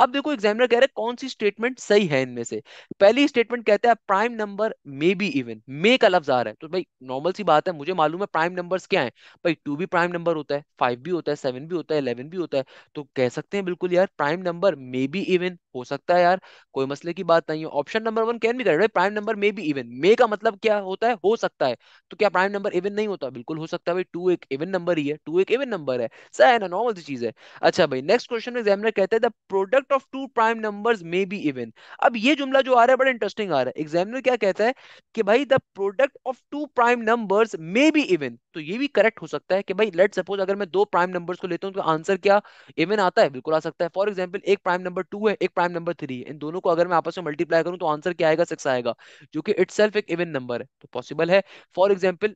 अब देखो एग्जामिनर कह रहे हैं कौन सी स्टेटमेंट सही है इनमें से पहली स्टेटमेंट कहते हैं prime number may be even may का लफ्ज आ रहा है तो भाई नॉर्मल सी बात है मुझे मालूम है प्राइम नंबर क्या है भाई टू भी प्राइम नंबर होता है फाइव भी होता है सेवन भी होता है इलेवन भी होता है तो कह सकते हैं बिल्कुल यार prime number may be even हो सकता सकता है यार कोई मसले की बात नहीं है ऑप्शन नंबर वन कैन भी करेक्ट प्राइम नंबर मे भी इवन मे का मतलब क्या होता है हो सकता है तो क्या प्राइम नंबर इवन नहीं होता बिल्कुल हो सकता है भाई टू एक इवन नंबर ही है टू एक इवन नंबर है सर है ना नॉर्मल सी चीज है अच्छा भाई नेक्स्ट क्वेश्चन में एग्जामिनर कहते हैं the product of two prime number may be even अब ये जुमला जो आ रहा है बड़ा इंटरेस्टिंग आ रहा है एग्जामिनर क्या कहता है कि भाई the product of two prime numbers may be even तो ये भी करेक्ट हो सकता है कि भाई लेट सपोज अगर मैं दो प्राइम नंबर्स को लेता हूँ तो आंसर क्या इवन आता है बिल्कुल आ सकता है फॉर एग्जाम्पल एक प्राइम नंबर टू है एक प्राइम नंबर थ्री है इन दोनों को अगर मैं आपस में मल्टीप्लाई करूँ तो आंसर क्या आएगा सिक्स आएगा जो कि इट्स एक इवन नंबर है तो पॉसिबल है फॉर एग्जाम्पल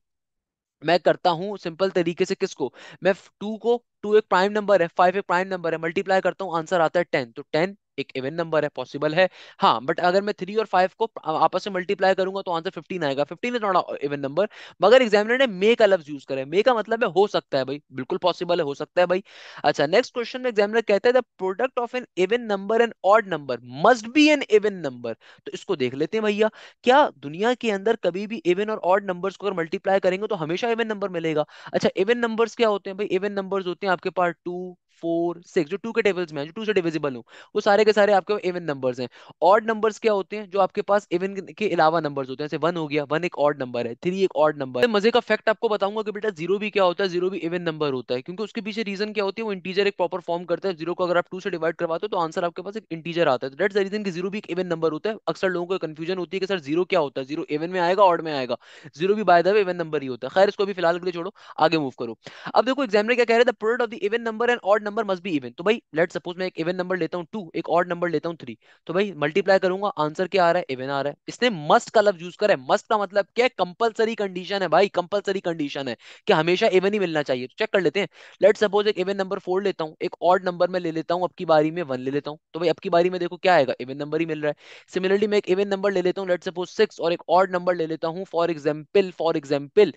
मैं करता हूँ सिंपल तरीके से किसको मैं टू को टू एक प्राइम नंबर है फाइव एक प्राइम नंबर है मल्टीप्लाई करता हूँ आंसर आता है टेन तो टेन एक इवन नंबर है पॉसिबल है हाँ बट अगर मैं थ्री और फाइव को आपस में मल्टीप्लाई करूंगा तो आंसर फिफ्टीन आएगा fifteen is not even number मगर एग्जामिनर ने मे का लफ्ज यूज करे मे का मतलब है हो सकता है भाई बिल्कुल पॉसिबल है हो सकता है भाई अच्छा नेक्स्ट क्वेश्चन में एग्जामिनर कहते हैं the product of an even number and odd number must be an even number तो इसको देख लेते हैं भैया क्या दुनिया के अंदर कभी भी इवन और ऑड नंबर्स को अगर मल्टीप्लाई करेंगे तो हमेशा इवन नंबर मिलेगा अच्छा इवन नंबर्स क्या होते हैं भाई इवन नंबर्स होते हैं आपके पास टू फोर सिक्स जो टू के टेबल्स में जो टू से डिविजिबल हो वो सारे के सारे आपके इवन नंबर्स हैं ऑड नंबर्स क्या होते हैं जो आपके पास इवन के अलावा नंबर्स होते हैं जैसे वन हो गया वन एक ऑड नंबर है थ्री एक ऑड नंबर है मजे का फैक्ट आपको बताऊंगा कि बेटा जीरो भी क्या होता है जीरो भी इवन नंबर होता है क्योंकि उसके पीछे रीजन क्या होती है वो इंटीजर एक प्रॉपर फॉर्म करता है जीरो को अगर आप टू से डिवाइड करवाते हो तो आंसर आपके पास एक इंटीजर आता है दैट्स द रीजन की जीरो भी एक इवन नंबर होता है अक्सर लोगों को कंफ्यूजन होती है कि सर जीरो क्या होता है जीरो इवन में आएगा ऑड में आएगा जीरो भी by the way even number ही होता है खैर इसको भी फिलहाल के लिए छोड़ो आगे मूव करो अब देखो एग्जामिनर क्या कह रहे हैं the product of the even number and odd number must be even तो भाई लेट सपोज मैं एक इवन नंबर लेता हूँ टू एक ऑड नंबर लेता हूँ थ्री तो भाई मल्टीप्लाई करूंगा आंसर क्या आ रहा है इवन आ रहा है इसने मस्ट का लफ्ज यूज करा है मस्ट का मतलब क्या कंपलसरी कंडीशन है भाई कंपलसरी कंडीशन है कि हमेशा इवन ही मिलना चाहिए तो चेक कर लेते हैं लेट सपोज एक इवन नंबर फोर लेता हूँ एक ऑड नंबर में ले लेता हूँ अब की बारी में वन ले लेता हूँ तो भाई अब की बारी में देखो क्या आएगा इवन नंबर ही मिल रहा है सिमिलरली मैं एक इवन नंबर ले लेता हूँ लेट सपोज सिक्स और एक ऑड नंबर ले लेता हूँ for example for example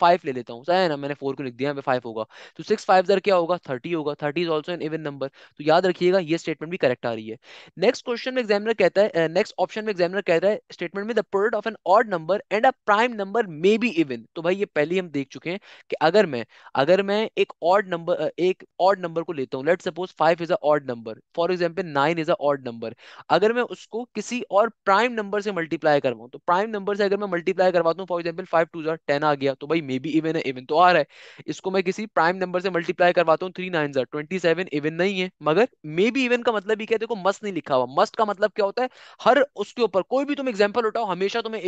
five ले लेता हूँ ना मैंने फोर को लिख दिया फाइव होगा तो सिक्स फाइव क्या होगा थर्टी थर्टी होगा thirty is also an even number तो याद रखिएगा ये स्टेटमेंट भी करेक्ट आ रही है नेक्स्ट क्वेश्चन में एग्जामिनर कहता है नेक्स्ट ऑप्शन में एग्जामिनर कहता है स्टेटमेंट में the product of an odd number and a prime number may be even तो भाई ये पहले हम देख चुके हैं कि अगर मैं अगर मैं एक ऑड नंबर एक ऑड नंबर को लेता हूँ let suppose five is a odd number for example nine is a odd number अगर मैं उसको किसी और प्राइम नंबर से मल्टीप्लाई करवाऊँ तो प्राइम नंबर से अगर मैं मल्टीप्लाई करवाता हूँ फॉर एग्जाम्पल फाइव टू जो टेन आ गया तो भाई मे बी इवन है इवन तो आ रहा है इसको मैं किसी प्राइम नंबर से मल्टीप्लाई करवाता हूँ थ्री आंसर सेवन इवन नहीं है मगर मे बी इवन का मतलब ही क्या देखो मस्ट नहीं लिखा हुआ मस्ट का मतलब क्या होता है हर उसके ऊपर कोई भी तुम एग्जाम्पल उठाओ हमेशा तुम्हें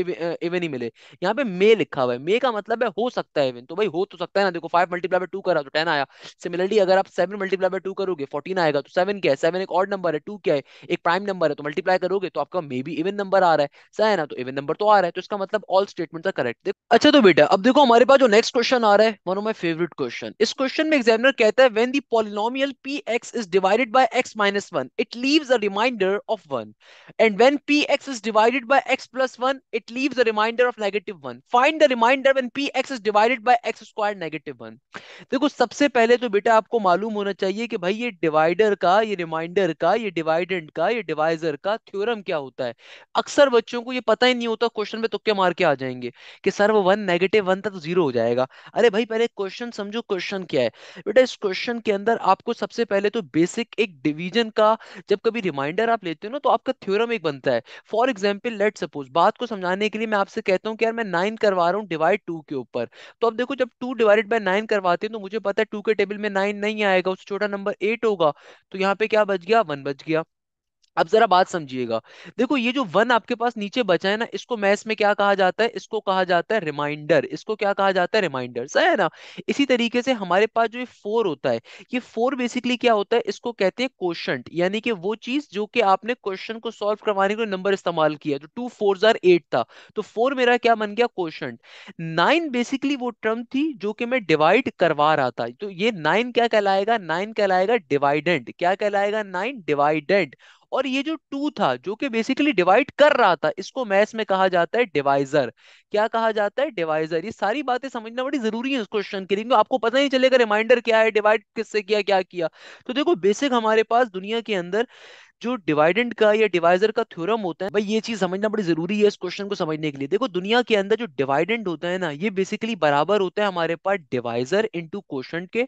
इवन ही मिले यहाँ पे मे लिखा हुआ है मे का मतलब है हो सकता है इवन तो भाई हो तो सकता है ना देखो फाइव मल्टीप्लाई टू करा तो टेन आया सिमिलरली अगर आप सेवन मल्टीप्लाई टू करोगे फोर्टीन आएगा तो सेवन क्या है सेवन एक ऑड नंबर है टू क्या है एक प्राइम नंबर है तो मल्टीप्लाई करोगे तो आपका मे बी इवन नंबर आ रहा है सही है ना तो इवन नंबर तो आ रहा है तो इसका मतलब ऑल स्टेटमेंट का करेक्ट देखो अच्छा तो बेटा अब देखो हमारे पास जो नेक्स्ट क्वेश्चन आ रहा है one of my favourite question इस क्वेश्चन में एग्जामिनर कहता है when the polynomial px is divided by x minus 1, it leaves a remainder of 1. And when px is divided by x plus 1, it leaves a remainder of negative 1. Find the remainder when px is divided by x squared negative 1. देखो सबसे पहले तो बेटा आपको मालूम होना चाहिए कि भाई ये डिवाइडर का ये रिमाइंडर का ये डिवाइडेंट का ये डिवाइजर का थ्योरम क्या होता है अक्सर बच्चों को ये पता ही नहीं होता क्वेश्चन में तुक्के मार के आ जाएंगे कि सर वो वन नेगेटिव वन था तो जीरो हो जाएगा अरे भाई पहले क्वेश्चन समझो क्वेश्चन क्या है बेटा इस क्वेश्चन के अंदर आपको सबसे पहले तो बेसिक एक डिवीजन का जब कभी रिमाइंडर आप लेते हो ना तो आपका थ्योरम एक बनता है फॉर एग्जाम्पल लेट सपोज बात को समझाने के लिए मैं आपसे कहता हूँ कि यार मैं नाइन करवा रहा हूँ डिवाइड टू के ऊपर तो अब देखो जब टू डिवाइडेड बाई नाइन करवाते हैं तो मुझे पता है टू के टेबल में नाइन नहीं आएगा उससे छोटा नंबर एट होगा तो यहाँ पे क्या बच गया वन बच गया अब जरा बात समझिएगा देखो ये जो वन आपके पास नीचे बचा है ना इसको मैथ्स में क्या कहा जाता है इसको कहा जाता है रिमाइंडर इसको क्या कहा जाता है रिमाइंडर सही है ना इसी तरीके से हमारे पास जो ये फोर होता है ये फोर बेसिकली क्या होता है इसको कहते हैं क्वेश्चन यानी कि वो चीज जो कि आपने क्वेश्चन को सॉल्व करवाने के लिए नंबर इस्तेमाल किया जो टू फोर जार था तो फोर मेरा क्या बन गया क्वेश्चन नाइन बेसिकली वो टर्म थी जो कि मैं डिवाइड करवा रहा था तो ये नाइन क्या कहलाएगा नाइन कहलाएगा डिवाइडेंट क्या कहलाएगा नाइन डिवाइडेंट और ये जो टू था जो कि बेसिकली डिवाइड कर रहा था इसको मैथ्स में कहा जाता है डिवाइजर क्या कहा जाता है डिवाइजर ये सारी बातें समझना बड़ी जरूरी है इस क्वेश्चन के लिए आपको पता नहीं चलेगा रिमाइंडर क्या है डिवाइड किससे किया क्या किया तो देखो बेसिक हमारे पास दुनिया के अंदर जो डिवाइडेंड का या डिवाइजर का थ्योरम होता है भाई ये चीज समझना बड़ी जरूरी है इस क्वेश्चन को समझने के लिए देखो दुनिया के अंदर जो डिवाइडेंड होता है ना ये बेसिकली बराबर होता है हमारे पास डिवाइजर इंटू क्वेश्चन के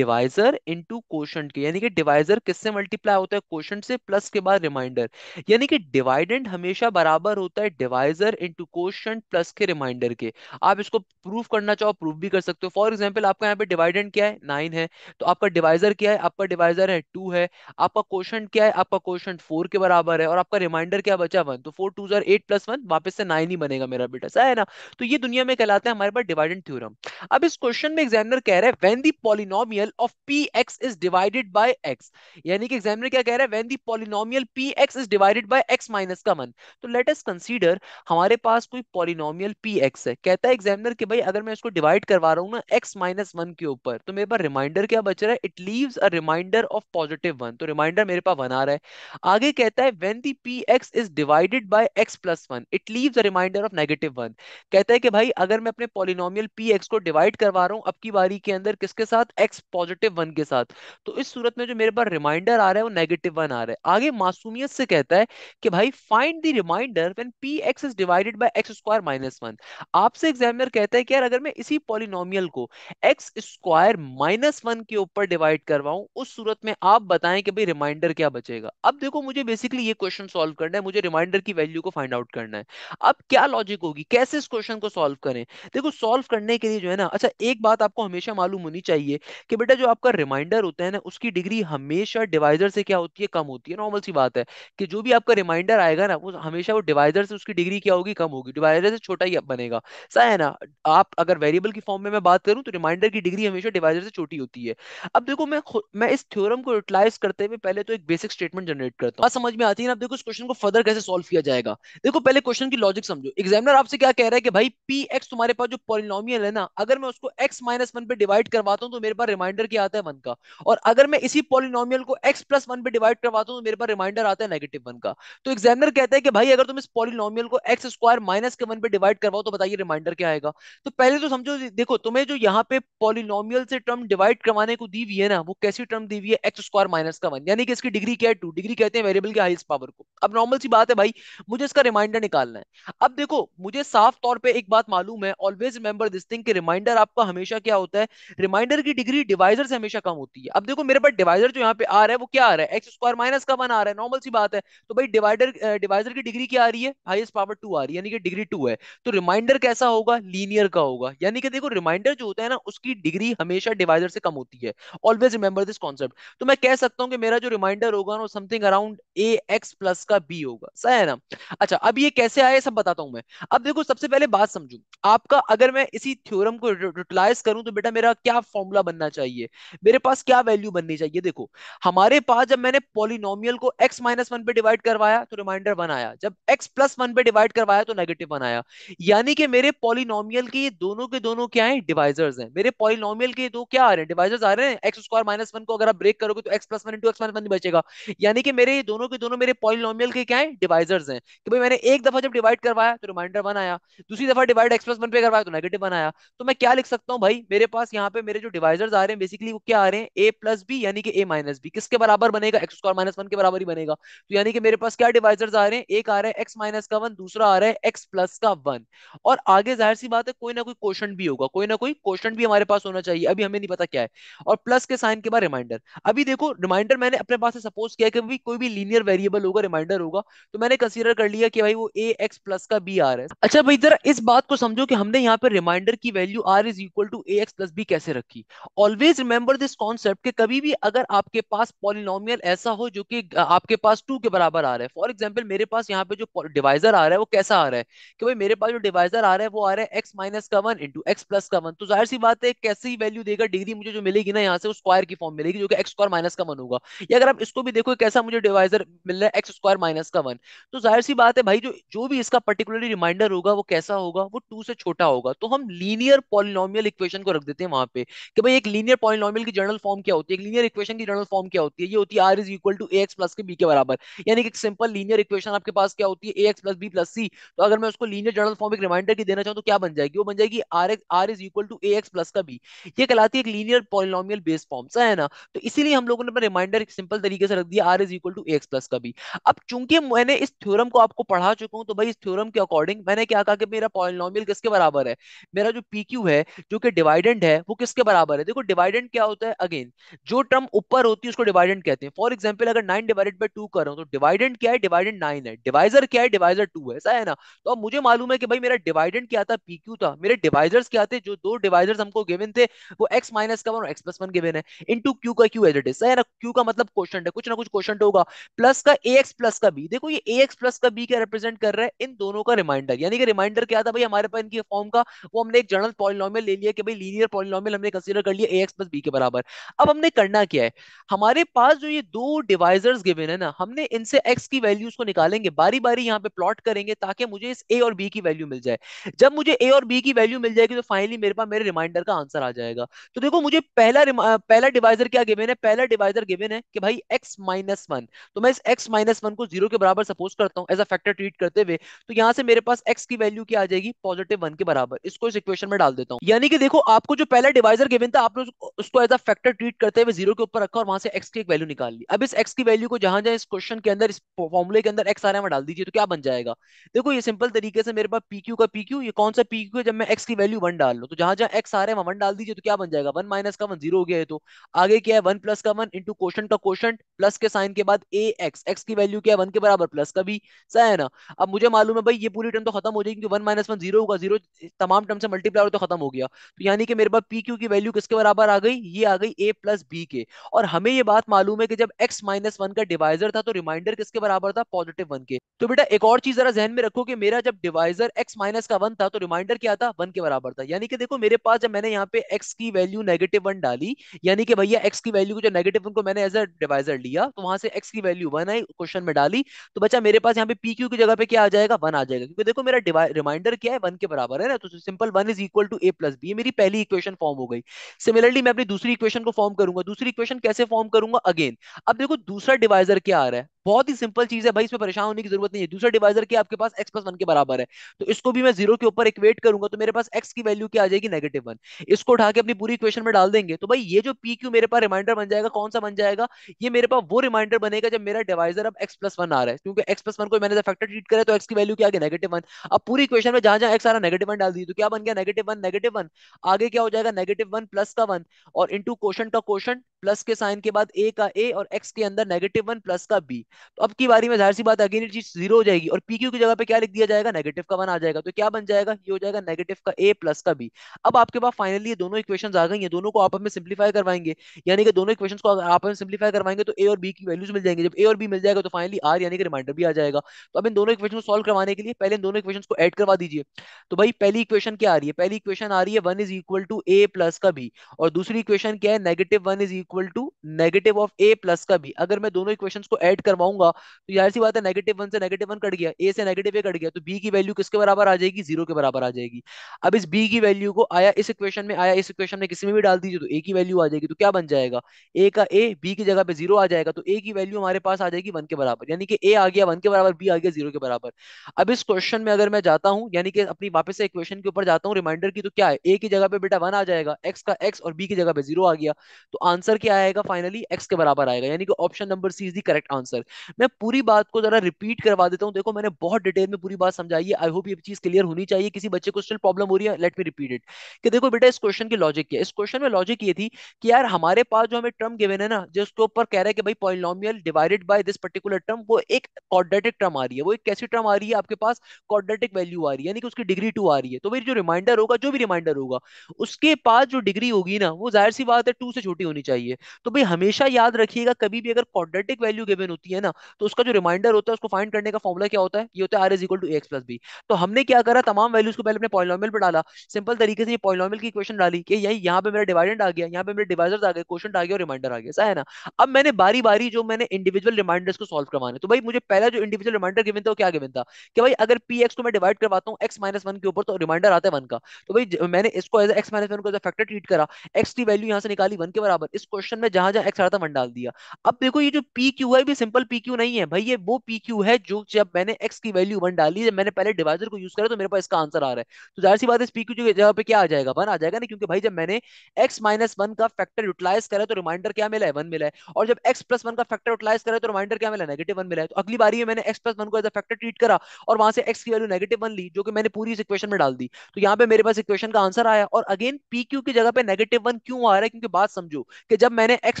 डिवाइजर इंटू क्वेश्चन के यानी कि डिवाइजर किससे मल्टीप्लाई होता है क्वेश्चन से प्लस के बाद रिमाइंडर यानी कि डिवाइडेंड हमेशा बराबर होता है डिवाइजर इंटू क्वेश्चन प्लस के रिमाइंडर के आप इसको प्रूफ करना चाहो प्रूफ भी कर सकते हो फॉर एग्जाम्पल आपका यहाँ पे डिवाइडेंड क्या है नाइन है तो आपका डिवाइजर क्या है आपका डिवाइजर है टू है आपका क्वेश्चन क्या है आपका क्वेश्चन फोर के बराबर है और आपका रिमाइंडर क्या बचा वन तो फोर टू जर एट प्लस वन वापस से नाइन ही बनेगा मेरा बेटा सही है ना तो ये दुनिया में कहलाते हैं हमारे पास डिवाइडेंट थ्योरम अब इस क्वेश्चन में एग्जामिनर कह रहे हैं when the polynomial of p x is divided by x यानी कि एग्जामिनर क्या कह रहे हैं when the polynomial p x is divided by x minus का वन तो लेट अस कंसीडर हमारे पास कोई पॉलिनोमियल पी एक्स है कहता है एग्जामिनर कि भाई अगर मैं इसको डिवाइड करवा रहा हूँ ना एक्स माइनस वन के ऊपर तो मेरे पास रिमाइंडर क्या बच रहा है it leaves a remainder of positive one तो रिमाइंडर मेरे पास वन आ रहा है आगे कहता है when the p x is divided by x plus one it leaves a remainder of negative one कहता है कि भाई अगर मैं अपने पॉलिनोमियल पी एक्स को डिवाइड करवा रहा हूँ अब की बारी के अंदर किसके साथ एक्स पॉजिटिव वन के साथ तो इस सूरत में जो मेरे पास रिमाइंडर आ रहा है वो नेगेटिव वन आ रहा है आगे मासूमियत से कहता है कि भाई find the remainder when p x is divided by x square minus one आपसे एग्जामिनर कहता है कि यार अगर मैं इसी पॉलिनोमियल को एक्स स्क्वायर माइनस वन के ऊपर डिवाइड करवाऊं उस सूरत में आप बताएं कि भाई रिमाइंडर क्या बचेगा अब देखो मुझे बेसिकली ये क्वेश्चन सॉल्व करना है मुझे रिमाइंडर की वैल्यू को फाइंड आउट करना है अब क्या लॉजिक होगी कैसे इस क्वेश्चन को सॉल्व करें देखो सॉल्व करने के लिए जो है ना अच्छा एक बात आपको हमेशा मालूम होनी चाहिए कि बेटा जो आपका रिमाइंडर होता है ना उसकी डिग्री हमेशा डिवाइजर से क्या होती है कम होती है नॉर्मल सी बात है कि जो भी आपका रिमाइंडर आएगा ना वो हमेशा वो डिवाइजर से उसकी डिग्री क्या होगी कम होगी डिवाइजर से छोटा ही बनेगा सा है ना आप अगर वेरिएबल की फॉर्म में मैं बात करूं तो रिमाइंडर की डिग्री हमेशा डिवाइजर से छोटी होती है अब देखो मैं मैं इस थ्योरम को यूटिलाइज करते हुए पहले तो एक बेसिक स्टेटमेंट जनरेट करता हूँ बात समझ में आती है ना देखो इस क्वेश्चन को फर्दर कैसे सॉल्व किया जाएगा देखो पहले क्वेश्चन की लॉजिक समझो एग्जामिनर आपसे क्या कह रहा है कि भाई पी एक्स तुम्हारे पास जो पॉलिनोमियल है ना अगर मैं उसको एक्स माइनस वन पे डिवाइड करवाता हूँ तो मेरे पास रिमाइंडर क्या आता है वन का और अगर मैं इसी पॉलिनोमियल को एक्स प्लस वन पे डिवाइड करवाता हूँ तो मेरे पास रिमाइंडर आता है नेगेटिव वन का तो एग्जामिनर कहते हैं कि भाई अगर तुम इस पॉलिनोमियल को एक्स स्क्वायर माइनस के वन पे डिवाइड करवाओ तो बताइए रिमाइंडर क्या आएगा तो पहले तो समझो देखो तुम्हें जो यहाँ पे पॉलिनोमियल से टर्म डिवाइड करवाने को दी हुई है ना वो कैसी टर्म दी हुई है एक्स स्क्वायर माइनस का वन यानी कि इसकी डिग्री क्या है टू डिग्री डिग्री कहते हैं वेरिएबल के हाइस्ट पावर को अब नॉर्मल सी बात है भाई मुझे इसका रिमाइंडर निकालना है अब देखो मुझे साफ तौर पे एक बात मालूम है ऑलवेज रिमेंबर दिस थिंग कि रिमाइंडर आपका हमेशा क्या होता है रिमाइंडर की डिग्री डिवाइजर से हमेशा कम होती है अब देखो मेरे पास डिवाइजर जो यहाँ पे आ रहा है वो क्या आ रहा है एक्स स्क्वायर माइनस का वन आ रहा है नॉर्मल सी बात है तो भाई डिवाइडर डिवाइजर की डिग्री क्या आ रही है हाइस्ट पावर टू आ रही है यानी कि डिग्री टू है तो रिमाइंडर कैसा होगा लीनियर का होगा यानी कि देखो रिमाइंडर जो होता है ना उसकी डिग्री हमेशा डिवाइजर से कम होती है ऑलवेज रिमेंबर दिस कॉन्सेप्ट तो मैं कह सकता हूँ कि मेरा जो रिमाइंडर होगा ना something something around a x plus का बी होगा सही है ना अच्छा अब ये कैसे आया सब बताता हूं मैं अब देखो सबसे पहले बात समझू आपका अगर मैं इसी थ्योरम को यूटिलाइज करूं तो बेटा मेरा क्या फॉर्मूला बनना चाहिए मेरे पास क्या वैल्यू बननी चाहिए देखो हमारे पास जब मैंने पॉलिनोमियल को एक्स माइनस पे डिवाइड करवाया तो रिमाइंडर वन आया जब एक्स प्लस पे डिवाइड करवाया तो नेगेटिव वन आया यानी कि मेरे पॉलिनोमियल के ये दोनों के दोनों क्या है डिवाइजर्स हैं मेरे पॉलिनोमियल के दो क्या आ रहे हैं डिवाइजर्स आ रहे हैं एक्स स्क्वायर माइनस वन को अगर आप ब्रेक करोगे तो x plus one into x minus one बचेगा यानी कि मेरे ये दोनों के दोनों मेरे पॉलिनोमियल के क्या है डिवाइजर्स हैं कि भाई मैंने एक दफा जब डिवाइड करवाया तो रिमाइंडर वन आया दूसरी दफा डिवाइड एक्सप्रेस वन पे करवाया तो नेगेटिव वन आया तो मैं क्या लिख सकता हूँ भाई मेरे पास यहाँ पे मेरे जो डिवाइजर्स आ रहे हैं बेसिकली वो क्या आ रहे हैं ए प्लस बी यानी कि ए माइनस बी किसके बराबर बनेगा एक्स स्क्वायर माइनस वन के बराबर ही बनेगा तो यानी कि मेरे पास क्या डिवाइजर्स आ रहे हैं एक आ रहा है एक्स माइनस का वन दूसरा आ रहा है एक्स प्लस का वन और आगे जाहिर सी बात है कोई ना कोई क्वेश्चन भी होगा कोई ना कोई क्वेश्चन भी हमारे पास होना चाहिए अभी हमें नहीं पता क्या है और प्लस के साइन के बाद रिमाइंडर अभी देखो रिमाइंडर मैंने अपने पास से सपोज किया कि भी कोई भी लीनियर वेरिएबल होगा रिमाइंडर होगा तो मैंने कंसिडर कर लिया कि भाई वो ए एक्स प्लस का बी आर है अच्छा भाई जरा इस बात को समझो कि हमने यहाँ पर रिमाइंडर की value R is equal to A x plus b कैसे रखी ऑलवेज रिमेंबर दिस कॉन्सेप्ट कि कभी भी अगर आपके पास पॉलिनोमियल ऐसा हो जो कि आपके पास टू के बराबर आ रहा है फॉर एग्जाम्पल मेरे पास यहाँ पे जो डिवाइजर आ रहा है वो कैसा आ रहा है कि भाई मेरे पास जो डिवाइजर आ रहा है वो आ रहा है एक्स माइनस का वन इंटू एक्स प्लस का वन तो जाहिर सी बात है कैसी वैल्यू देगा डिग्री मुझे जो मिलेगी ना यहाँ से वो स्क्वायर की फॉर्म मिलेगी जो कि एक्स स्क्वायर माइनस का वन होगा या अगर आप इसको भी देखो कैसा सा मुझे डिवाइजर मिल रहा है एक्स स्क्वायर माइनस का वन तो जाहिर सी बात है भाई जो जो भी इसका पर्टिकुलरली रिमाइंडर होगा वो कैसा होगा वो टू से छोटा होगा तो हम लीनियर पॉलिनोमियल इक्वेशन को रख देते हैं वहां पे कि भाई एक लीनियर पॉलिनोमियल की जनरल फॉर्म क्या होती है एक लीनियर इक्वेशन की जनरल फॉर्म क्या होती है ये होती है are is equal to A x plus के बी के बराबर यानी कि सिंपल लीनियर इक्वेशन आपके पास क्या होती है a x plus b plus c तो अगर मैं उसको लीनियर जनरल फॉर्म एक रिमाइंडर की देना चाहूँ तो क्या बन जाएगी वो बन जाएगी R x R is equal to A x plus का बी ये कहलाती है एक लीनियर पॉलिनोमियल बेस फॉर्म सा है ना तो इसीलिए हम लोगों ने अपना रिमाइंडर सिंपल तरीके से रख दिया R is equal to x plus का बी अब चूंकि मैंने इस थ्योरम को आपको पढ़ा चुका हूं तो भाई इस थ्योरम के अकॉर्डिंग मैंने क्या कहा कि मेरा पॉलिनॉमियल किसके बराबर है मेरा जो पी क्यू है जो कि डिवाइडेंट है वो किसके बराबर है देखो डिवाइडेंट क्या होता है अगेन जो टर्म ऊपर होती है उसको डिवाइडेंट कहते हैं फॉर एग्जाम्पल अगर नाइन डिवाइडेड बाई टू करो तो डिवाइडेंट क्या है डिवाइडेंट नाइन है डिवाइजर क्या है डिवाइजर टू है ऐसा है ना तो अब मुझे मालूम है कि भाई मेरा डिवाइडेंट क्या था पी क्यू था मेरे डिवाइजर्स क्या थे जो दो डिवाइजर्स हमको गिवन थे वो एक्स माइनस का वन और एक्स प्लस वन गिवन है इन टू क्यू का क्यू एज इट इज है ना क्यू का मतलब क्वेश्चन है कुछ ना कुछ क्वेश्चन रिप्रेजेंट होगा प्लस का ए एक्स प्लस का बी देखो ये ए एक्स प्लस का बी क्या रिप्रेजेंट कर रहे हैं इन दोनों का रिमाइंडर यानी कि रिमाइंडर क्या था भाई हमारे पास इनकी फॉर्म का वो हमने एक जनरल पॉलिनॉमियल ले लिया कि भाई लीनियर पॉलिनॉमियल हमने कंसीडर कर लिया ए एक्स प्लस बी के बराबर अब हमने करना क्या है हमारे पास जो ये दो डिवाइजर्स गिवन है ना हमने इनसे एक्स की वैल्यूज को निकालेंगे बारी बारी यहाँ पे प्लॉट करेंगे ताकि मुझे इस ए और बी की वैल्यू मिल जाए जब मुझे ए और बी की वैल्यू मिल जाएगी तो फाइनली मेरे पास मेरे रिमाइंडर का आंसर आ जाएगा तो देखो मुझे पहला पहला डिवाइजर क्या गिवन है पहला डिवाइजर गिवन है कि भाई एक्स माइनस वन तो मैं इस एक्स माइनस वन को जीरो के बराबर सपोज करता हूँ एज अ फैक्टर ट्रीट करते हुए तो यहाँ से मेरे पास एक्स की वैल्यू क्या आ जाएगी पॉजिटिव वन के बराबर इसको इस इक्वेशन में डाल देता हूँ यानी कि देखो आपको जो पहला डिवाइजर गिवन था आपने उसको एज अ फैक्टर ट्रीट करते हुए जीरो के ऊपर रखा और वहां से एक्स की एक वैल्यू निकाल ली अब इस एक्स की वैल्यू को जहां जहां इस क्वेश्चन के अंदर इस फॉर्मुले के अंदर एक्स आ रहा है डाल दीजिए तो क्या बन जाएगा देखो ये सिंपल तरीके से मेरे पास पी क्यू का पी क्यू ये कौन सा पी क्यू है जब मैं एक्स की वैल्यू वन डाल लू तो जहां जहां एक्स आ रहा है वहां वन डाल दीजिए तो क्या बन जाएगा वन माइनस का वन जीरो हो गया है तो आगे क्या है वन प्लस का वन इंटू क्वेश्चन का क्वेश्चन प्लस के साइन के बाद ए एक्स एक्स की वैल्यू क्या है वन के बराबर प्लस का भी सही है ना अब मुझे मालूम है भाई ये पूरी टर्म तो खत्म हो जाएगी वन माइनस वन जीरो होगा जीरो तमाम टर्म से मल्टीप्लाई तो खत्म हो गया तो यानी कि मेरे पास पी क्यू की वैल्यू किसके बराबर आ गई ये आ गई ए प्लस बी के और हमें ये बात मालूम है कि जब एक्स माइनस वन का डिवाइजर था तो रिमाइंडर किसके बराबर था पॉजिटिव वन के तो बेटा एक और चीज जरा जहन में रखो कि मेरा जब डिवाइजर एक्स माइनस का वन था तो रिमाइंडर क्या था वन के बराबर था यानी कि देखो मेरे पास जब मैंने यहाँ पे एक्स की वैल्यू नेगेटिव वन डाली यानी कि भैया एक्स की वैल्यू को जो नेगेटिव वन को मैंने एज अ डिवाइजर लिया तो वहां से से एक्स की वैल्यू वन आई क्वेश्चन में डाली तो बच्चा मेरे पास यहाँ पे पी क्यू की जगह पे क्या आ जाएगा वन आ जाएगा क्योंकि देखो मेरा रिमाइंडर क्या है वन के बराबर है ना तो simple one is equal to A plus b मेरी पहली इक्वेशन फॉर्म हो गई सिमिलरली मैं अपनी दूसरी इक्वेशन को फॉर्म करूंगा दूसरी इक्वेशन कैसे फॉर्म करूंगा अगेन अब देखो दूसरा डिवाइजर क्या आ रहा है बहुत ही सिंपल चीज है भाई इसमें परेशान होने की जरूरत नहीं है दूसरा डिवाइजर क्या आपके पास एक्स प्लस वन के बराबर है तो इसको भी मैं जीरो के ऊपर इक्वेट करूंगा तो मेरे पास एक्स की वैल्यू क्या आ जाएगी नेगेटिव वन इसको उठा के अपनी पूरी इक्वेशन में डाल देंगे तो भाई ये जो पी क्यू मेरे पास रिमाइंडर बन जाएगा कौन सा बन जाएगा ये मेरे पास वो रिमाइंडर बनेगा जब मेरा डिवाइजर अब एक्स प्लस वन आ रहा है क्योंकि एक्स प्लस वन को मैंने फैक्टर ट्रीट करें तो एक्स की वैल्यू क्या आ नेगेटिव वन अब पूरी इक्वेशन में जहां जहां एक्स आ रहा नेगेटिव वन डाल दी तो क्या बन गया नेगेटिव वन नेगेटिव वन आगे क्या हो जाएगा नेगेटिव वन प्लस का वन और इंटू क्वेश्चन का क्वेश्चन प्लस के साइन के बाद ए का ए और एक्स के अंदर नेगेटिव वन प्लस का बी तो अब की बारी में जाहिर सी बात अगेन ये चीज जीरो हो जाएगी और पी क्यू की जगह पे क्या लिख दिया जाएगा नेगेटिव का वन आ जाएगा तो क्या बन जाएगा ये हो जाएगा नेगेटिव का ए प्लस का बी अब आपके पास फाइनली ये दोनों इक्वेशन आ गई है दोनों को आप में सिंप्लीफाई करवाएंगे यानी कि दोनों इक्वेशन को आप में सिंप्लीफाई करवाएंगे तो ए और बी की वैल्यूज मिल जाएंगे जब ए और बी मिल जाएगा तो फाइनली आर यानी कि रिमाइंडर भी आ जाएगा तो अब इन दोनों इक्वेशन को सॉल्व करवाने के लिए पहले इन दोनों इक्वेशन को एड करवा दीजिए तो भाई पहली इक्वेशन क्या आ रही है पहली इक्वेशन आ रही है one is equal to A plus का बी और दूसरी इक्वेशन क्या है negative one is equal to negative of a plus का बी अगर मैं दोनों इक्वेशन को एड करवाऊ घुमाऊंगा तो यार सी बात है नेगेटिव वन से नेगेटिव वन कट गया ए से नेगेटिव ए कट गया तो बी की वैल्यू किसके बराबर आ जाएगी जीरो के बराबर आ जाएगी अब इस बी की वैल्यू को आया इस इक्वेशन में आया इस इक्वेशन में किसी में भी डाल दीजिए तो ए की वैल्यू आ जाएगी तो क्या बन जाएगा ए का ए बी की जगह पे जीरो आ जाएगा तो ए की वैल्यू हमारे पास आ जाएगी वन के बराबर यानी कि ए आ गया वन के बराबर बी आ गया जीरो के बराबर अब इस क्वेश्चन में अगर मैं जाता हूँ यानी कि अपनी वापस से इक्वेशन के ऊपर जाता हूँ रिमाइंडर की तो क्या है ए की जगह पे बेटा वन आ जाएगा एक्स का एक्स और बी की जगह पे जीरो आ गया तो आंसर क्या आएगा फाइनली एक्स के बराबर आएगा यानी कि option number C is the correct answer मैं पूरी बात को जरा रिपीट करवा देता हूँ देखो मैंने बहुत डिटेल में पूरी बात समझाई है आई होप ये चीज क्लियर होनी चाहिए किसी बच्चे को स्टिल प्रॉब्लम हो रही है लेट मी रिपीट इट कि देखो बेटा इस क्वेश्चन की लॉजिक क्या है इस क्वेश्चन में लॉजिक ये थी कि यार हमारे पास जो हमें टर्म गिवन है ना जिसके ऊपर कह रहे हैं कि भाई polynomial divided by this particular term वो एक कॉर्डेटिक टर्म आ रही है वो एक कैसी टर्म आ रही है आपके पास कॉर्डेटिक वैल्यू आ रही है यानी कि उसकी डिग्री टू आ रही है तो फिर जो रिमाइंडर होगा जो भी रिमाइंडर होगा उसके पास जो डिग्री होगी ना वो जाहिर सी बात है टू से छोटी होनी चाहिए तो भाई हमेशा याद रखिएगा कभी भी अगर क्वाड्रेटिक वैल्यू गिवन होती है है ना तो उसका जो रिमाइंडर होता है उसको फाइंड करने का फॉर्मुला क्या होता है ये होता है are is equal to x plus b तो हमने क्या करा तमाम वैल्यूज को पहले अपने पॉलिनॉमियल पर डाला सिंपल तरीके से ये की क्वेश्चन डाली कि यही यहाँ पे मेरा डिवाइडेंट आ गया यहाँ पे मेरे डिवाइजर्स आ गए क्वेश्चन आ गया और रिमाइंडर आ गया ऐसा है ना अब मैंने बारी बारी जो मैंने इंडिविजुअल रिमाइंडर्स को सॉल्व करवाने तो भाई मुझे पहला जो इंडिविजुअल रिमाइंडर गिवन था वो क्या गिवन था कि भाई अगर पी एक्स को मैं डिवाइड करवाता हूँ एक्स माइनस वन के ऊपर तो रिमाइंडर आता है वन का तो भाई मैंने इसको एज एक्स माइनस वन को फैक्टर ट्रीट करा एक्स की वैल्यू यहाँ से निकाली वन के बराबर इस क्वेश्चन में जहां जहां एक्स आ रहा था वन डाल दिया अब देखो ये जो पी क्यू है भी सिंपल पी क्यू नहीं है भाई ये वो पी क्यू है जो जब मैंने एक्स की वैल्यू वन डाली जब मैंने पहले डिवाइजर को यूज करा तो मेरे पास इसका आंसर आ रहा है तो जाहिर सी बात है इस PQ की जगह पे क्या आ जाएगा वन आ जाएगा ना क्योंकि भाई जब मैंने एक्स माइनस वन का फैक्टर यूटिलाइज करा तो रिमाइंडर क्या मिला है वन मिला है और जब एक्स प्लस वन का फैक्टर यूटिलाइज करा तो रिमाइंडर क्या मिला नेगेटिव वन मिला है तो अगली बार मैंने एक्स प्लस वन को एज अ फैक्टर ट्रीट करा और वहां से एक्स की वैल्यू नेगेटिव वन ली जो कि मैंने पूरी इस इक्वेशन में डाल दी तो यहाँ पे मेरे पास इक्वेशन का आंसर आया और अगेन पी क्यू की जगह पे नेगेटिव वन क्यों आ रहा है क्योंकि बात समझो कि जब मैंने एक्स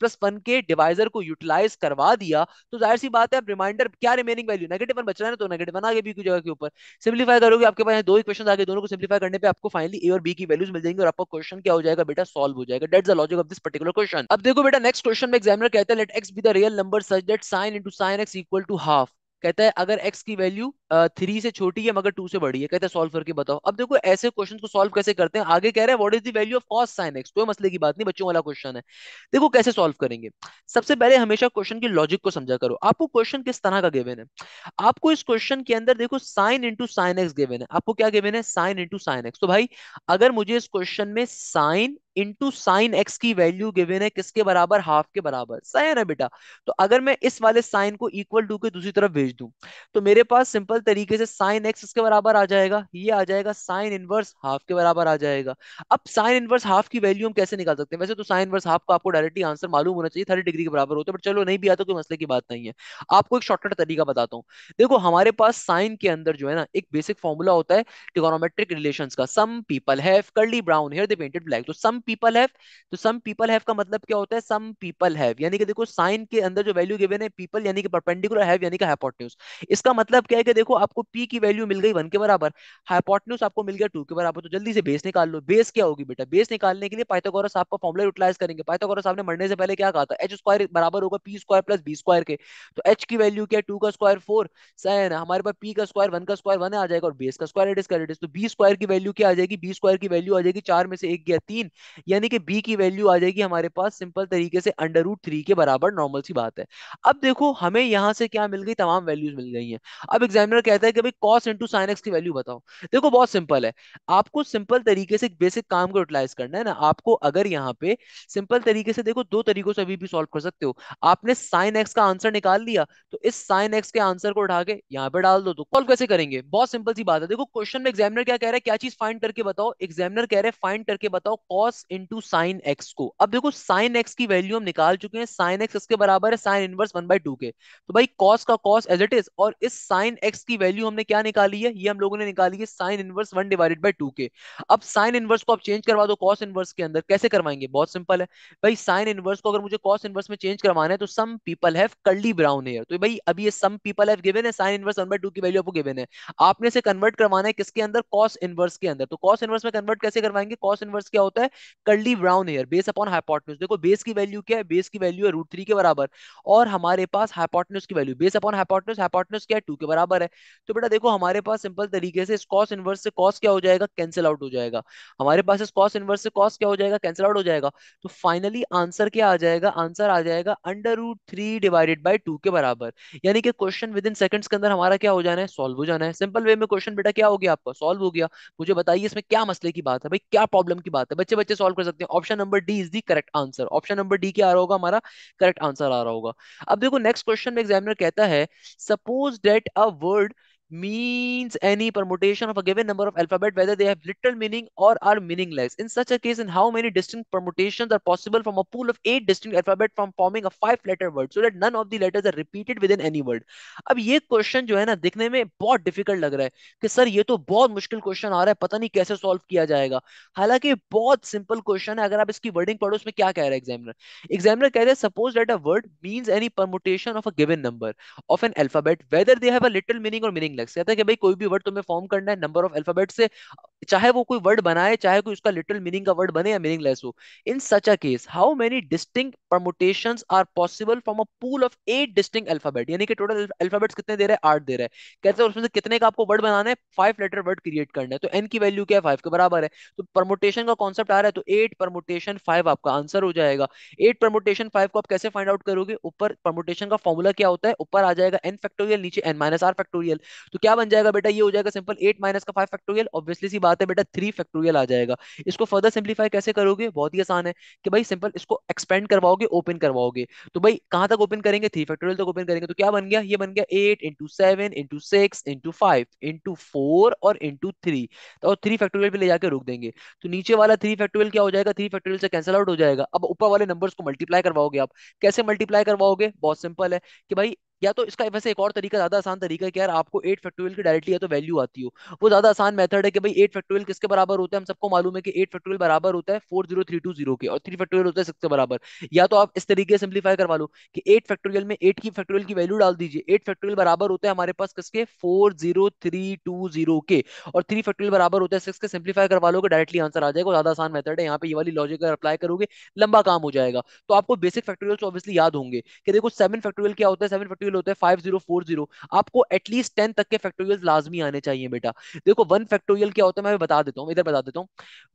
प्लस वन के डिवाइजर को यूटिलाइज करवा दिया तो जाहिर सी बात है रिमाइंडर क्या रिमेनिंग वैल्यू नेगेटिव वन बच है ना तो नेगेटिव वन आगे बी की जगह के ऊपर सिंप्लीफाई करोगे आपके पास दो इक्वेशन आगे दोनों को सिंप्लीफाई करने पे आपको फाइनली ए और बी की वैल्यूज मिल जाएंगे और आपका क्वेश्चन क्या हो जाएगा बेटा सॉल्व हो जाएगा that the logic of this particular question अब देखो बेटा नेक्स्ट क्वेश्चन में एग्जामिनर कहता है let x be the real number such that sine into sine x equal to half कहता है अगर एक्स की वैल्यू थ्री से छोटी है मगर टू से बड़ी है कहता है सॉल्व करके बताओ अब देखो ऐसे क्वेश्चन को सॉल्व कैसे करते हैं आगे कह रहे हैं what is the value of cos sine x कोई मसले की बात नहीं बच्चों वाला क्वेश्चन है देखो कैसे सॉल्व करेंगे सबसे पहले हमेशा क्वेश्चन की लॉजिक को समझा करो आपको क्वेश्चन किस तरह का गिवन है आपको इस क्वेश्चन के अंदर देखो sine into sine x given है आपको क्या गेवेन है साइन इंटू साइन एक्स तो भाई अगर मुझे इस क्वेश्चन में साइन इंटू साइन एक्स की वैल्यू गिवेन है किसके बराबर हाफ के बराबर सही है ना बेटा तो अगर मैं इस वाले साइन को इक्वल टू के दूसरी तरफ भेज दू तो मेरे पास सिंपल तरीके से साइन एक्स इसके बराबर आ जाएगा ये आ जाएगा साइन इनवर्स हाफ के बराबर आ जाएगा अब साइन इनवर्स हाफ की वैल्यू हम कैसे निकाल सकते हैं वैसे तो साइन इनवर्स हाफ का आपको डायरेक्टली आंसर मालूम होना चाहिए थर्टी डिग्री के बराबर होता तो, है बट चलो नहीं भी आता तो कोई मसले की बात नहीं है आपको एक शॉर्टकट तरीका बताता हूँ देखो हमारे पास साइन के अंदर जो है ना एक बेसिक फॉर्मूला होता है टिकोनोमेट्रिक रिलेशन का some people have curly brown hair they painted black तो सम पीपल हैव तो सम पीपल हैव का मतलब क्या होता है सम पीपल हैव यानी कि देखो साइन के अंदर जो वैल्यू गिवन है पीपल यानी कि परपेंडिकुलर हैव यानी कि हाइपोटेन्यूज इसका मतलब क्या है कि देखो आपको पी की वैल्यू मिल गई वन के बराबर हाइपोटेन्यूज आपको मिल गया टू के बराबर तो जल्दी से बेस निकाल लो बेस क्या होगी बेटा बेस निकालने के लिए पाइथागोरस आपको फॉर्मुला यूटिलाइज करेंगे पाइथागोरस आपने मरने से पहले क्या कहा था एच स्क्वायर बराबर होगा p square plus b square के तो एच की वैल्यू क्या टू का स्क्वायर फोर साइन हमारे पास पी का स्क्वायर वन का स्क्वायर वन आ जाएगा और बेस का स्क्वायर एट इसका तो बी स्क्वायर की वैल्यू क्या आ जाएगी बी स्क्वायर की वैल्यू आ जाएगी चार में से एक गया तीन यानी कि बी की वैल्यू आ जाएगी हमारे पास सिंपल तरीके से अंडर रूट थ्री के बराबर नॉर्मल सी बात है अब देखो हमें यहाँ से क्या मिल गई तमाम वैल्यूज मिल गई हैं अब एग्जामिनर कहता है कि भाई कॉस इंटू साइन एक्स की वैल्यू बताओ देखो बहुत सिंपल है आपको सिंपल तरीके से बेसिक काम को यूटिलाइज करना है ना आपको अगर यहाँ पे सिंपल तरीके से देखो दो तरीकों से अभी भी सॉल्व कर सकते हो आपने साइन एक्स का आंसर निकाल लिया तो इस साइन एक्स के आंसर को उठा के यहाँ पे डाल दो तो कॉल कैसे करेंगे बहुत सिंपल सी बात है देखो क्वेश्चन में एग्जामिनर क्या कह रहा है क्या चीज फाइंड करके बताओ एग्जामिनर कह रहे हैं फाइंड करके बताओ कॉस इंटू साइन एक्स को अब देखो साइन एक्स की वैल्यू हम निकाल चुके हैं साइन एक्स इसके बराबर है sine inverse one by two के तो भाई कॉस का कॉस एज इट इज और इस साइन एक्स की वैल्यू हमने क्या निकाली है ये हम लोगों ने निकाली है sine inverse one divided by two के अब साइन इनवर्स को आप चेंज करवा दो कॉस इनवर्स के अंदर कैसे करवाएंगे बहुत सिंपल है भाई साइन इनवर्स को अगर मुझे कॉस इनवर्स में चेंज करवाना है तो some people have curly brown hair तो भाई अभी ये सम पीपल हैव गिवन है sine inverse one by two की वैल्यू आपको गिवन है आपने इसे कन्वर्ट करवाना है किसके अंदर कॉस इनवर्स के अंदर तो कॉस इनवर्स में कन्वर्ट कैसे करवाएंगे कॉस इनवर्स क्या होता है curly brown hair base upon hypotenuse देखो बेस की वैल्यू क्या है बेस की वैल्यू है रूट थ्री के बराबर और हमारे पास हाइपोटन्यूज की value base upon hypotenuse hypotenuse क्या है टू के बराबर है तो बेटा देखो हमारे पास सिंपल तरीके से कॉस इनवर्स से कॉस क्या हो जाएगा कैंसिल आउट हो जाएगा हमारे पास इस कॉस इनवर्स से कॉस क्या हो जाएगा कैंसिल आउट हो जाएगा तो फाइनली आंसर क्या आ जाएगा आंसर आ जाएगा under root three divided by two के बराबर यानी कि क्वेश्चन विद इन सेकंड के अंदर हमारा क्या हो जाना है सॉल्व हो जाना है सिंपल वे में क्वेश्चन बेटा क्या हो गया आपका सॉल्व हो गया मुझे बताइए इसमें क्या मसले की बात है भाई क्या प्रॉब्लम की बात है बच्चे बच्चे सॉल्व कर सकते हैं option number D is the correct answer option number d क्या आ रहा होगा हमारा करेक्ट आंसर आ रहा होगा अब देखो नेक्स्ट क्वेश्चन में एग्जामिनर कहता है suppose that a word means any permutation of a given number of alphabet whether they have literal meaning or are meaningless in such a case in how many distinct permutations are possible from a pool of eight distinct alphabet from forming a five letter word so that none of the letters are repeated within any word ab ye question jo hai na dikhne mein bahut difficult lag raha hai ki sir ye to bahut mushkil question aa raha hai pata nahi kaise solve kiya jayega halanki bahut simple question hai agar aap iski wording padho usme kya keh raha hai examiner examiner keh raha hai suppose that a word means any permutation of a given number of an alphabet whether they have a little meaning or meaning syntax कहता है कि भाई कोई भी word तुम्हें form करना है number of alphabet से चाहे वो कोई वर्ड बनाए चाहे कोई उसका लिटरल मीनिंग का वर्ड बने या मीनिंगलेस हो in such a case how many distinct permutation are possible from a pool of eight distinct alphabet यानी कि टोटल अल्फाबेट्स कितने दे रहे हैं आठ दे रहे हैं कहते हैं उसमें से कितने का आपको वर्ड बनाना है फाइव लेटर वर्ड क्रिएट करना है तो एन की वैल्यू क्या है फाइव के बराबर है तो परमोटेशन का कॉन्सेप्ट आ रहा है तो एट परमोटेशन फाइव आपका आंसर हो जाएगा एट परमोटेशन फाइव को आप कैसे फाइंड आउट करोगे ऊपर परमोटेशन का फॉर्मूला क्या होता है ऊपर आ जाएगा एन फैक्टोरियल नीचे एन माइनस आर फैक्टोरियल तो क्या बन जाएगा बेटा ये हो जाएगा सिंपल एट माइनस का फाइव फैक्टोरियल ऑब्वियसली सी बात है बेटा थ्री फैक्टोरियल आ जाएगा इसको फर्दर सिंप्लीफाई कैसे करोगे बहुत ही आसान है कि भाई सिंपल इसको एक्सपेंड करवाओगे ओपन करवाओगे तो भाई कहां तक ओपन करेंगे थ्री फैक्टोरियल तक ओपन करेंगे तो क्या बन गया ये बन गया eight into seven into six into five into four और इंटू थ्री और थ्री फैक्टोरियल भी ले जाकर रोक देंगे तो नीचे वाला थ्री फैक्टोरियल क्या हो जाएगा थ्री फैक्टोरियल से कैंसिल आउट हो जाएगा अब ऊपर वाले नंबर्स को मल्टीप्लाई करवाओगे आप कैसे मल्टीप्लाई करवाओगे बहुत सिंपल है कि भाई या तो इसका वैसे एक और तरीका ज्यादा आसान तरीका है कि यार आपको एट फैक्टोरियल की डायरेक्टली या तो वैल्यू आती हो वो ज्यादा आसान मेथड है कि भाई एट फैक्टोरियल किसके बराबर होता है हम सबको मालूम है कि एट फैक्टोरियल बराबर होता है four zero three two zero के और थ्री फैक्टोरियल होता है सिक्स के बराबर या तो आप इस तरीके से सिंप्लीफाई करवा लो कि एट फैक्टोरियल में एट की फैक्टोरियल की वैल्यू डाल दीजिए एट फैक्टोरियल बराबर होता है हमारे पास किसके four zero three two zero के और थ्री फैक्टोरियल बराबर होता है सिक्स के सिंप्लीफाई करवा लो डायरेक्टली आंसर आ जाएगा ज्यादा आसान मेथड है यहाँ पे ये वाली लॉजिक अगर अप्लाई करोगे लंबा काम हो जाएगा तो आपको बेसिक फैक्टोरियल ऑब्वियसली याद होंगे कि देखो सेवन फैक्टोरियल क्या होता है सेवन फैक्टोरियल फैक्टोरियल होता है फाइव जीरो फोर जीरो आपको एटलीस्ट टेन तक के फैक्टोरियल लाजमी आने चाहिए बेटा देखो वन फैक्टोरियल क्या होता है मैं बता देता हूँ इधर बता देता हूँ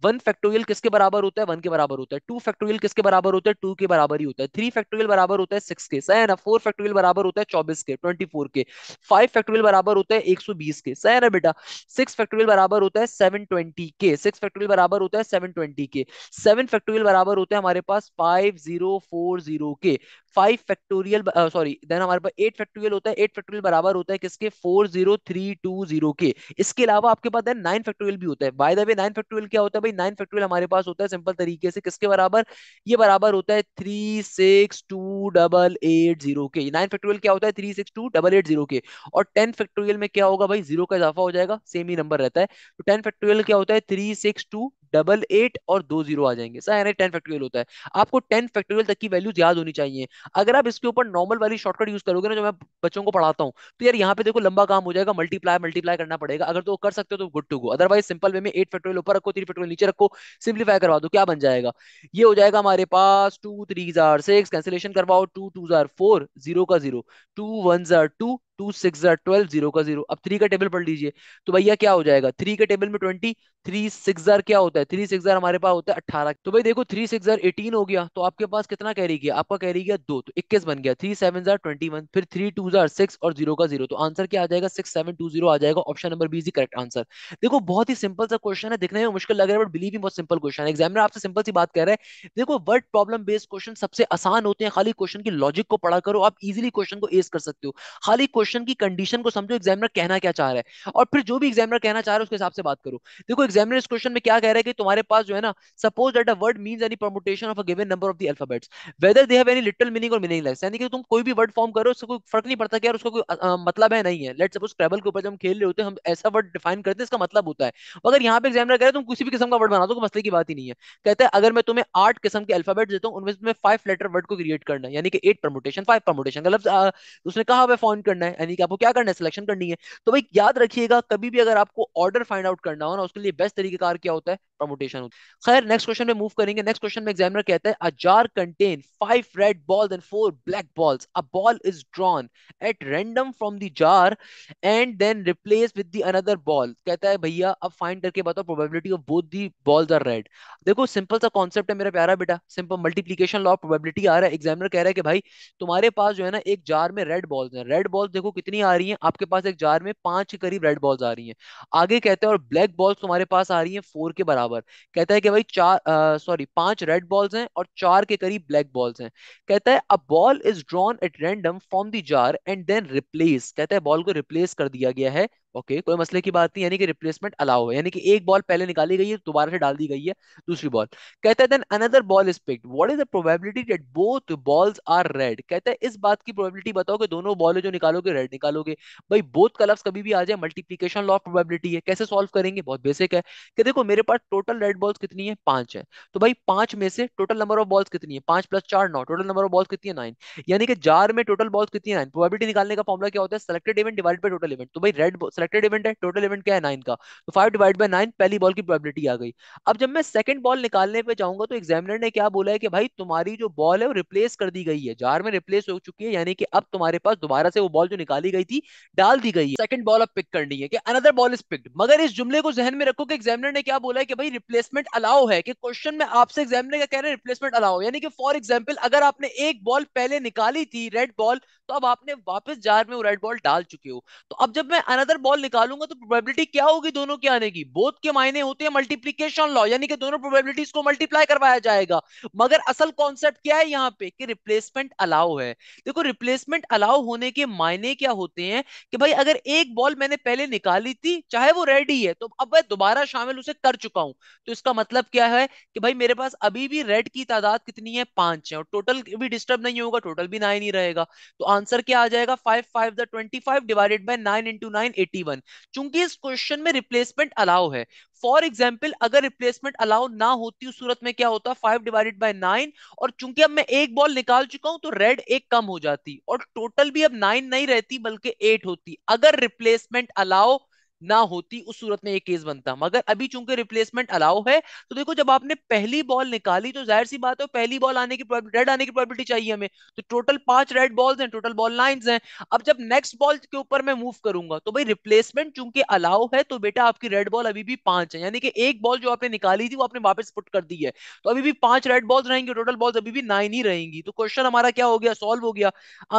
वन फैक्टोरियल किसके बराबर होता है वन के बराबर होता है टू फैक्टोरियल किसके बराबर होता है टू के बराबर ही होता है थ्री फैक्टोरियल बराबर होता है सिक्स के सही ना फोर फैक्टोरियल बराबर होता है चौबीस के ट्वेंटी फोर के फाइव फैक्टोरियल बराबर होता है एक सौ बीस के सही ना बेटा सिक्स फैक्टोरियल बराबर होता है सेवन ट्वेंटी के सिक्स फैक्टोरियल बराबर होता है सेवन ट्वेंटी के सेवन फैक्टोरियल बराबर होता है हमारे पास फाइव जीरो फोर जीरो के फाइव फैक्टोरियल सॉरी देन हमारे पास एट फैक्टोरियल होता है एट फैक्टोरियल बराबर होता है किसके four zero three two zero के इसके अलावा आपके पास है नाइन फैक्टोरियल भी होता है by the way nine factorial क्या होता है भाई नाइन फैक्टोरियल हमारे पास होता है सिंपल तरीके से किसके बराबर ये बराबर होता है three six two double eight zero के नाइन फैक्टोरियल क्या होता है three six two double eight zero के और टेन फैक्टोरियल में क्या होगा भाई जीरो का इजाफा हो जाएगा सेम ही नंबर रहता है तो टेन फैक्टोरियल क्या होता है three six two double eight और दो जीरो आ जाएंगे सर यानी टेन फैक्टोरियल होता है आपको टेन फैक्टोरियल तक की वैल्यूज याद होनी चाहिए अगर आप इसके ऊपर नॉर्मल वाली शॉर्टकट यूज करोगे ना जो मैं बच्चों को पढ़ाता हूँ तो यार यहाँ पे देखो लंबा काम हो जाएगा मल्टीप्लाई मल्टीप्लाई करना पड़ेगा अगर तो कर सकते हो तो good to go otherwise simple way में एट फैक्टोरियल ऊपर रखो थ्री फैक्टोरियल नीचे रखो सिंप्लीफाई करवा दो क्या बन जाएगा ये हो जाएगा हमारे पास टू थ्री जार सिक्स कैंसिलेशन करवाओ टू टू जार फोर जीरो का जीरो टू वन जार two two six twelve zero का जीरो अब थ्री का टेबल पढ़ लीजिए तो भैया क्या हो जाएगा थ्री के टेबल में ट्वेंटी थ्री सिक्स जार क्या होता है थ्री सिक्स हमारे पास होता है अट्ठारह तो भाई देखो थ्री सिक्स जार एटीन हो गया तो आपके पास कितना कैरी किया आपका कैरी किया दो तो इक्कीस बन गया थ्री सेवन जार ट्वेंटी वन फिर थ्री टू जार सिक्स और जीरो का जीरो तो आंसर क्या आ जाएगा सिक्स सेवन टू जीरो आ जाएगा ऑप्शन नंबर बी जी करेक्ट आंसर देखो बहुत ही सिंपल सा क्वेश्चन है दिखने में मुश्किल लग रहा है बट बिलीव ही बहुत सिंपल क्वेश्चन है एग्जामिनर आपसे सिंपल सी बात कर रहे हैं देखो वर्ड प्रॉब्लम बेस्ड क्वेश्चन सबसे आसान होते हैं खाली क्वेश्चन की लॉजिक को पढ़ा करो आप इजिली क्वेश्चन को एस कर सकते हो खाली क्वेश्चन की कंडीशन को समझो एग्जामिनर कहना क्या चाह रहा है और फिर जो भी एग्जामिनर कहना चाह रहा है उसके हिसाब से बात करो देखो एग्जामिनर इस क्वेश्चन में क्या कह रहा है कि तुम्हारे पास जो है ना suppose that a word mean any permutation of a given number of the alphabets whether they have any little meaning or meaningless यानी कि तुम कोई भी वर्ड फॉर्म करो उससे कोई फर्क नहीं पड़ता कि यार उसका कोई मतलब है नहीं है लेट सपोज स्क्रैबल के ऊपर जब हम खेल रहे होते हैं हम ऐसा वर्ड डिफाइन करते हैं इसका मतलब होता है अगर यहाँ पे एग्जामिनर कह रहे तुम किसी भी किस्म का वर्ड बना दो मसले की बात ही नहीं है कहते हैं अगर मैं तुम्हें आठ किस्म के अल्फाबेट देता हूँ उनमें तुम्हें फाइव लेटर वर्ड को क्रिएट करना है यानी कि एट प्रमोटेशन फाइव प्रमोटेशन का लफ्ज उसने कहा हुआ फॉर्म करना है है यानी कि आपको क्या करना है सिलेक्शन करनी है तो भाई याद रखिएगा कभी भी अगर आपको ऑर्डर फाइंड आउट करना हो ना उसके लिए बेस्ट तरीकेकार क्या होता है प्रमोटेशन होती है खैर नेक्स्ट क्वेश्चन में मूव करेंगे नेक्स्ट क्वेश्चन में एग्जामिनर कहता है a jar contain five red balls and four black balls a ball is drawn at random from the jar and then replace with the another ball कहता है भैया अब find करके बताओ probability of both the balls are red देखो simple सा concept है मेरा प्यारा बेटा सिंपल मल्टीप्लीकेशन लॉ प्रोबेबिलिटी आ रहा है एग्जामिनर कह रहा है कि भाई तुम्हारे पास जो है ना एक जार में रेड बॉल्स हैं रेड बॉल्स देखो कितनी आ रही हैं आपके पास एक जार में पांच के करीब रेड बॉल्स आ रही हैं आगे कहते हैं और ब्लैक बॉल्स तुम्हारे पास आ रही हैं फोर के बराबर बराबर कहता है कि भाई चार सॉरी पांच रेड बॉल्स हैं और चार के करीब ब्लैक बॉल्स हैं कहता है a ball is drawn at random from the jar and then replace कहता है बॉल को रिप्लेस कर दिया गया है ओके कोई मसले की बात नहीं यानी कि रिप्लेसमेंट अलाउ है यानी कि एक बॉल पहले निकाली गई है दोबारा से डाल दी गई है दूसरी बॉल कहता है then another ball is picked what is the probability that both balls are red कहता है इस बात की प्रोबेबिलिटी बताओ कि दोनों बॉल जो निकालोगे रेड निकालोगे भाई बोथ कलर्स कभी भी आ जाए मल्टीप्लीकेशन लॉ ऑफ प्रोबेबिलिटी है कैसे सॉल्व करेंगे बहुत बेसिक है कि देखो मेरे पास टोटल रेड बॉल्स कितनी है पांच है तो भाई पांच में से टोटल नंबर ऑफ बॉल्स कितनी है पांच प्लस चार नौ टोटल नंबर ऑफ बॉल्स कितनी है नाइन यानी कि जार में टोटल बॉल्स कितनी है नाइन प्रोबेबिलिटी निकालने का फॉर्मुला क्या होता है selected event divide by total event तो भाई रेड बॉल सिलेक्टेड इवेंट है टोटल इवेंट क्या है नाइन का तो फाइव डिवाइड बाई नाइन पहली बॉल की प्रोबेबिलिटी आ गई अब जब मैं सेकंड बॉल निकालने पर जाऊंगा तो एग्जामिनर ने क्या बोला है कि भाई तुम्हारी जो बॉल है वो रिप्लेस कर दी गई है जार में रिप्लेस हो चुकी है यानी कि अब तुम्हारे पास दोबारा से वो बॉल जो निकाली गई थी डाल दी गई है सेकंड बॉल अब पिक करनी है कि अनदर बॉल इज पिक्ड मगर इस जुमले को जहन में रखो कि एग्जामिनर ने क्या बोला है कि भाई रिप्लेसमेंट अलाउ है कि क्वेश्चन में आपसे एग्जामिनर का कह रहे हैं रिप्लेसमेंट अलाउ यानी कि फॉर एग्जाम्पल अगर आपने एक बॉल पहले निकाली थी रेड बॉल तो अब आपने वापस जार में वो रेड बॉल डाल चुके हो तो अब जब मैं अनदर बॉल निकालूंगा तो प्रोबेबिलिटी क्या होगी दोनों के आने की बोथ के मायने होते हैं मल्टीप्लीकेशन लॉ यानी कि दोनों प्रोबेबिलिटीज को मल्टीप्लाई करवाया जाएगा मगर असल कॉन्सेप्ट क्या है यहाँ पे कि रिप्लेसमेंट अलाउ है देखो रिप्लेसमेंट अलाउ होने के मायने क्या होते हैं कि भाई अगर एक बॉल मैंने पहले निकाली थी चाहे वो रेडी है तो अब मैं दोबारा शामिल उसे कर चुका हूं तो इसका मतलब क्या है कि भाई मेरे पास अभी भी रेड की तादाद कितनी है पांच है और टोटल भी डिस्टर्ब नहीं होगा टोटल भी नाइन ही रहेगा तो आंसर क्या आ जाएगा five five the twenty five divided by nine into nine eighty eighty one चूंकि इस क्वेश्चन में रिप्लेसमेंट अलाउ है फॉर एग्जाम्पल अगर रिप्लेसमेंट अलाउ ना होती उस सूरत में क्या होता फाइव डिवाइडेड बाई नाइन और चूंकि अब मैं एक बॉल निकाल चुका हूं तो रेड एक कम हो जाती और टोटल भी अब नाइन नहीं रहती बल्कि एट होती अगर रिप्लेसमेंट अलाउ ना होती उस सूरत में ये केस बनता मगर अभी चूंकि रिप्लेसमेंट अलाउ है तो देखो जब आपने पहली बॉल निकाली तो जाहिर सी बात है पहली बॉल आने की रेड आने की प्रॉबिलिटी चाहिए हमें तो टोटल पांच रेड बॉल्स हैं टोटल बॉल लाइन्स हैं अब जब नेक्स्ट बॉल के ऊपर मैं मूव करूंगा तो भाई रिप्लेसमेंट चूंकि अलाउ है तो बेटा आपकी रेड बॉल अभी भी पांच है यानी कि एक बॉल जो आपने निकाली थी वो आपने वापस पुट कर दी है तो अभी भी पांच रेड बॉल्स रहेंगे टोटल बॉल्स अभी भी नाइन ही रहेंगी तो क्वेश्चन हमारा क्या हो गया सॉल्व हो गया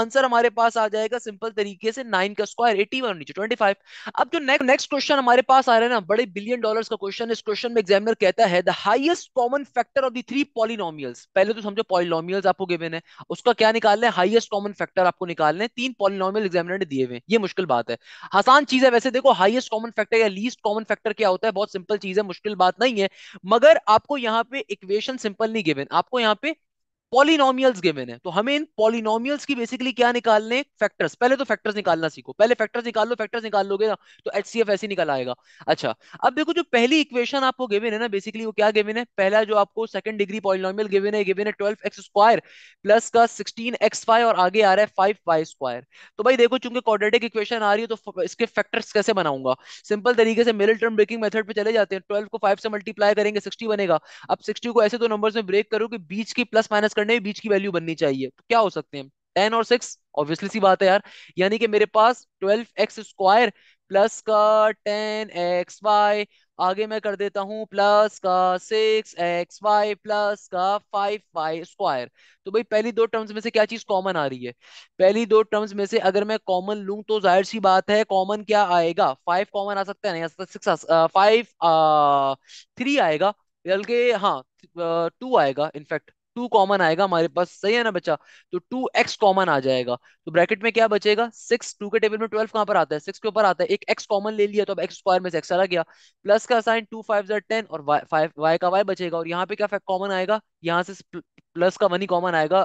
आंसर हमारे पास आ जाएगा सिंपल तरीके से नाइन का स्क्वायर एटी वन नीचे ट्वेंटी फाइव अब जो नेक्स्ट नेक्स्ट क्वेश्चन हमारे पास आ रहा है ना बड़े बिलियन डॉलर्स का क्वेश्चन इस क्वेश्चन में एग्जामिनर कहता है the highest common factor of the three polynomials पहले तो समझो पॉलिनोमियल्स आपको गिवन है उसका क्या निकालना है हाईएस्ट कॉमन फैक्टर आपको निकालना है तीन पॉलिनोमियल एग्जामिनर ने दिए हुए ये मुश्किल बात है आसान चीज है वैसे देखो हाईएस्ट कॉमन फैक्टर या लीस्ट कॉमन फैक्टर क्या होता है बहुत सिंपल चीज है मुश्किल बात नहीं है मगर आपको यहाँ पे इक्वेशन सिंपल नहीं गिवन आपको यहाँ पे पॉलिनोमियल्स गिवन है तो हमें इन पॉलिनोमियल्स की बेसिकली क्या निकालने फैक्टर्स पहले तो फैक्टर्स निकालना सीखो पहले फैक्टर्स निकाल लो फैक्टर्स निकाल लोगे ना तो एच सी एफ ऐसे निकल आएगा अच्छा अब देखो जो पहली इक्वेशन आपको गिवन है ना बेसिकली वो क्या गिवन है पहला जो आपको सेकंड डिग्री पॉलिनोमियल गिवन है गिवन है ट्वेल्व एक्स स्क्वायर प्लस का सिक्सटीन एक्स फाइव और आगे आ रहा है फाइव वाई स्क्वायर तो भाई देखो चूंकि क्वाड्रेटिक इक्वेशन आ रही है तो इसके फैक्टर्स कैसे बनाऊंगा सिंपल तरीके से मिडिल टर्म ब्रेकिंग मेथड पे चले जाते हैं ट्वेल्व को फाइव से मल्टीप्लाई करेंगे सिक्सटी बनेगा अब सिक्सटी को ऐसे दो नंबर में ब्रेक करो कि बीच की प्लस माइनस नए बीच की वैल्यू बननी चाहिए तो क्या हो सकते हैं टेन और सिक्स ऑब्वियसली सी बात है यार यानी कि मेरे पास ट्वेल्व एक्स स्क्वायर प्लस का टेन एक्स वाई आगे मैं कर देता हूँ प्लस का सिक्स एक्स वाई प्लस का फाइव वाई स्क्वायर तो भाई पहली दो टर्म्स में से क्या चीज कॉमन आ रही है पहली दो टर्म्स में से अगर मैं कॉमन लूँ तो जाहिर सी बात है कॉमन क्या आएगा फाइव कॉमन आ सकता है नहीं तो आ सकता सिक्स फाइव थ्री आएगा बल्कि हाँ टू आएगा इनफैक्ट टू कॉमन आएगा हमारे पास सही है ना बच्चा तो टू एक्स कॉमन आ जाएगा तो ब्रैकेट में क्या बचेगा सिक्स टू के टेबल में ट्वेल्व कहां पर आता है सिक्स के ऊपर आता है एक एक्स कॉमन ले लिया तो अब एक्स स्क्वायर में से एक्स चला गया प्लस का साइन टू फाइव जर टेन और वाई वाई का वाई बचेगा और यहाँ पे क्या कॉमन आएगा यहाँ से प्लस का वन ही कॉमन आएगा